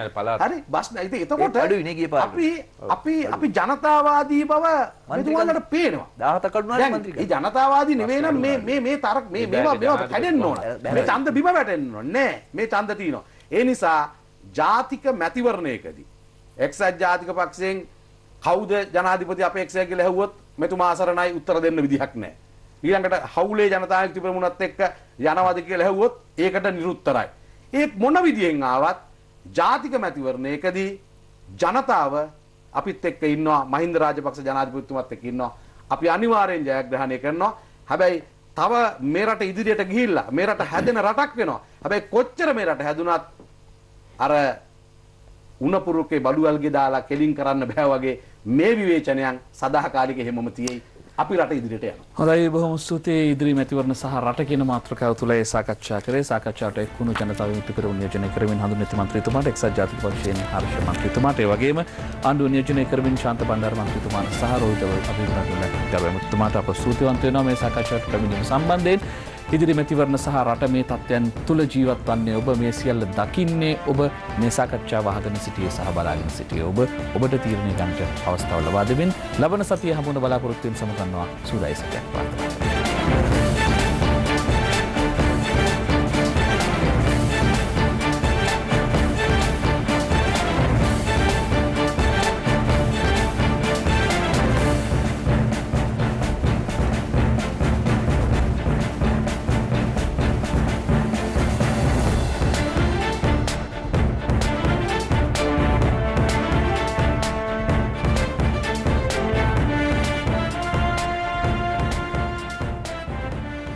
හරි බස්න ඇති එතකොට අඩුනගේ අපි අපි අපි ජනතාවාදී බව මතුවලට පේනවා දාහතකටුන ජනතාවාදී නවේනම් මේ මේ තරක් මේ මේවා මෙවා හැඩෙන් ඕන මේ චන්ද බිම වැටෙන් නොන්නෑ මේ චන්ද තියනවා ඒ නිසා ජාතික මැතිවරණයකදී එක්සත් ජාතික පක්ෂයෙන් කෞද ජනාධිපති අපේක්ෂය කියලා ඇහුවොත් මෙතුමා අසරණයි උත්තර දෙන්න විදිහක් නැහැ. ඊළඟට හවුලේ ජනතාවික තිබුණත් එක්ක යනවාද කියලා ඇහුවොත් ඒකට නිරුත්තරයි. ඒ මොන විදියෙන් ආවත් ජාතික මැතිවරණයකදී ජනතාව අපිත් එක්ක ඉන්නවා මහින්ද රාජපක්ෂ ජනාධිපතිතුමත් එක්ක ඉන්නවා. අපි අනිවාර්යෙන් ජයග්‍රහණය කරනවා. හැබැයි තව මේ රට ඉදිරියට ගිහිල්ලා මේ රට හැදෙන රටක් වෙනවා. හැබැයි කොච්චර මේ රට හැදුනත් අර උණපුරුකේ බලුවල්ගේ දාලා කෙලින් කරන්න බෑ වගේ මේ විවේචනයන් සදාකාලික එහෙමම තියෙයි. අපි රට ඉදිරියට යනවා. හොඳයි බොහොම ස්තුතියි ඉදිරි මැතිවරණ සහ රට කියන මාතෘකාව තුල ඒ සාකච්ඡා කරේ. සාකච්ඡාවට එක්වුණු ජනතා විමුක්ති පෙරමුණ නියෝජනය කරමින් හඳුන්විත මන්ත්‍රීතුමාට එක්සත් ජාතික පක්ෂයෙන් හර්ෂ මන්ත්‍රීතුමාට ඒ වගේම ආණ්ඩුව නියෝජනය කරමින් ශාන්ත බණ්ඩාර මන්ත්‍රීතුමාට සහ රෝහිත අබේරත්න මන්ත්‍රීතුමාට අප ස්තුතිවන්ත වෙනවා මේ සාකච්ඡාවට පැමිණීම සම්බන්ධයෙන්. ඉදිරි මැතිවරණ සහ රට මේ තත්ත්වයන් තුළ ජීවත් වන්නේ ඔබ මේ සියල්ල දකින්නේ ඔබ මේ සාකච්ඡා වහගෙන සිටියේ සහ බලාගෙන සිටියේ ඔබ ඔබට තීරණය ගන්නට අවස්ථාව ලබා දෙමින් ලබන සතිය හමුවන බලාපොරොත්තුවෙන් සමුගන්නවා සූදායි සැකයක් පාර්ථනා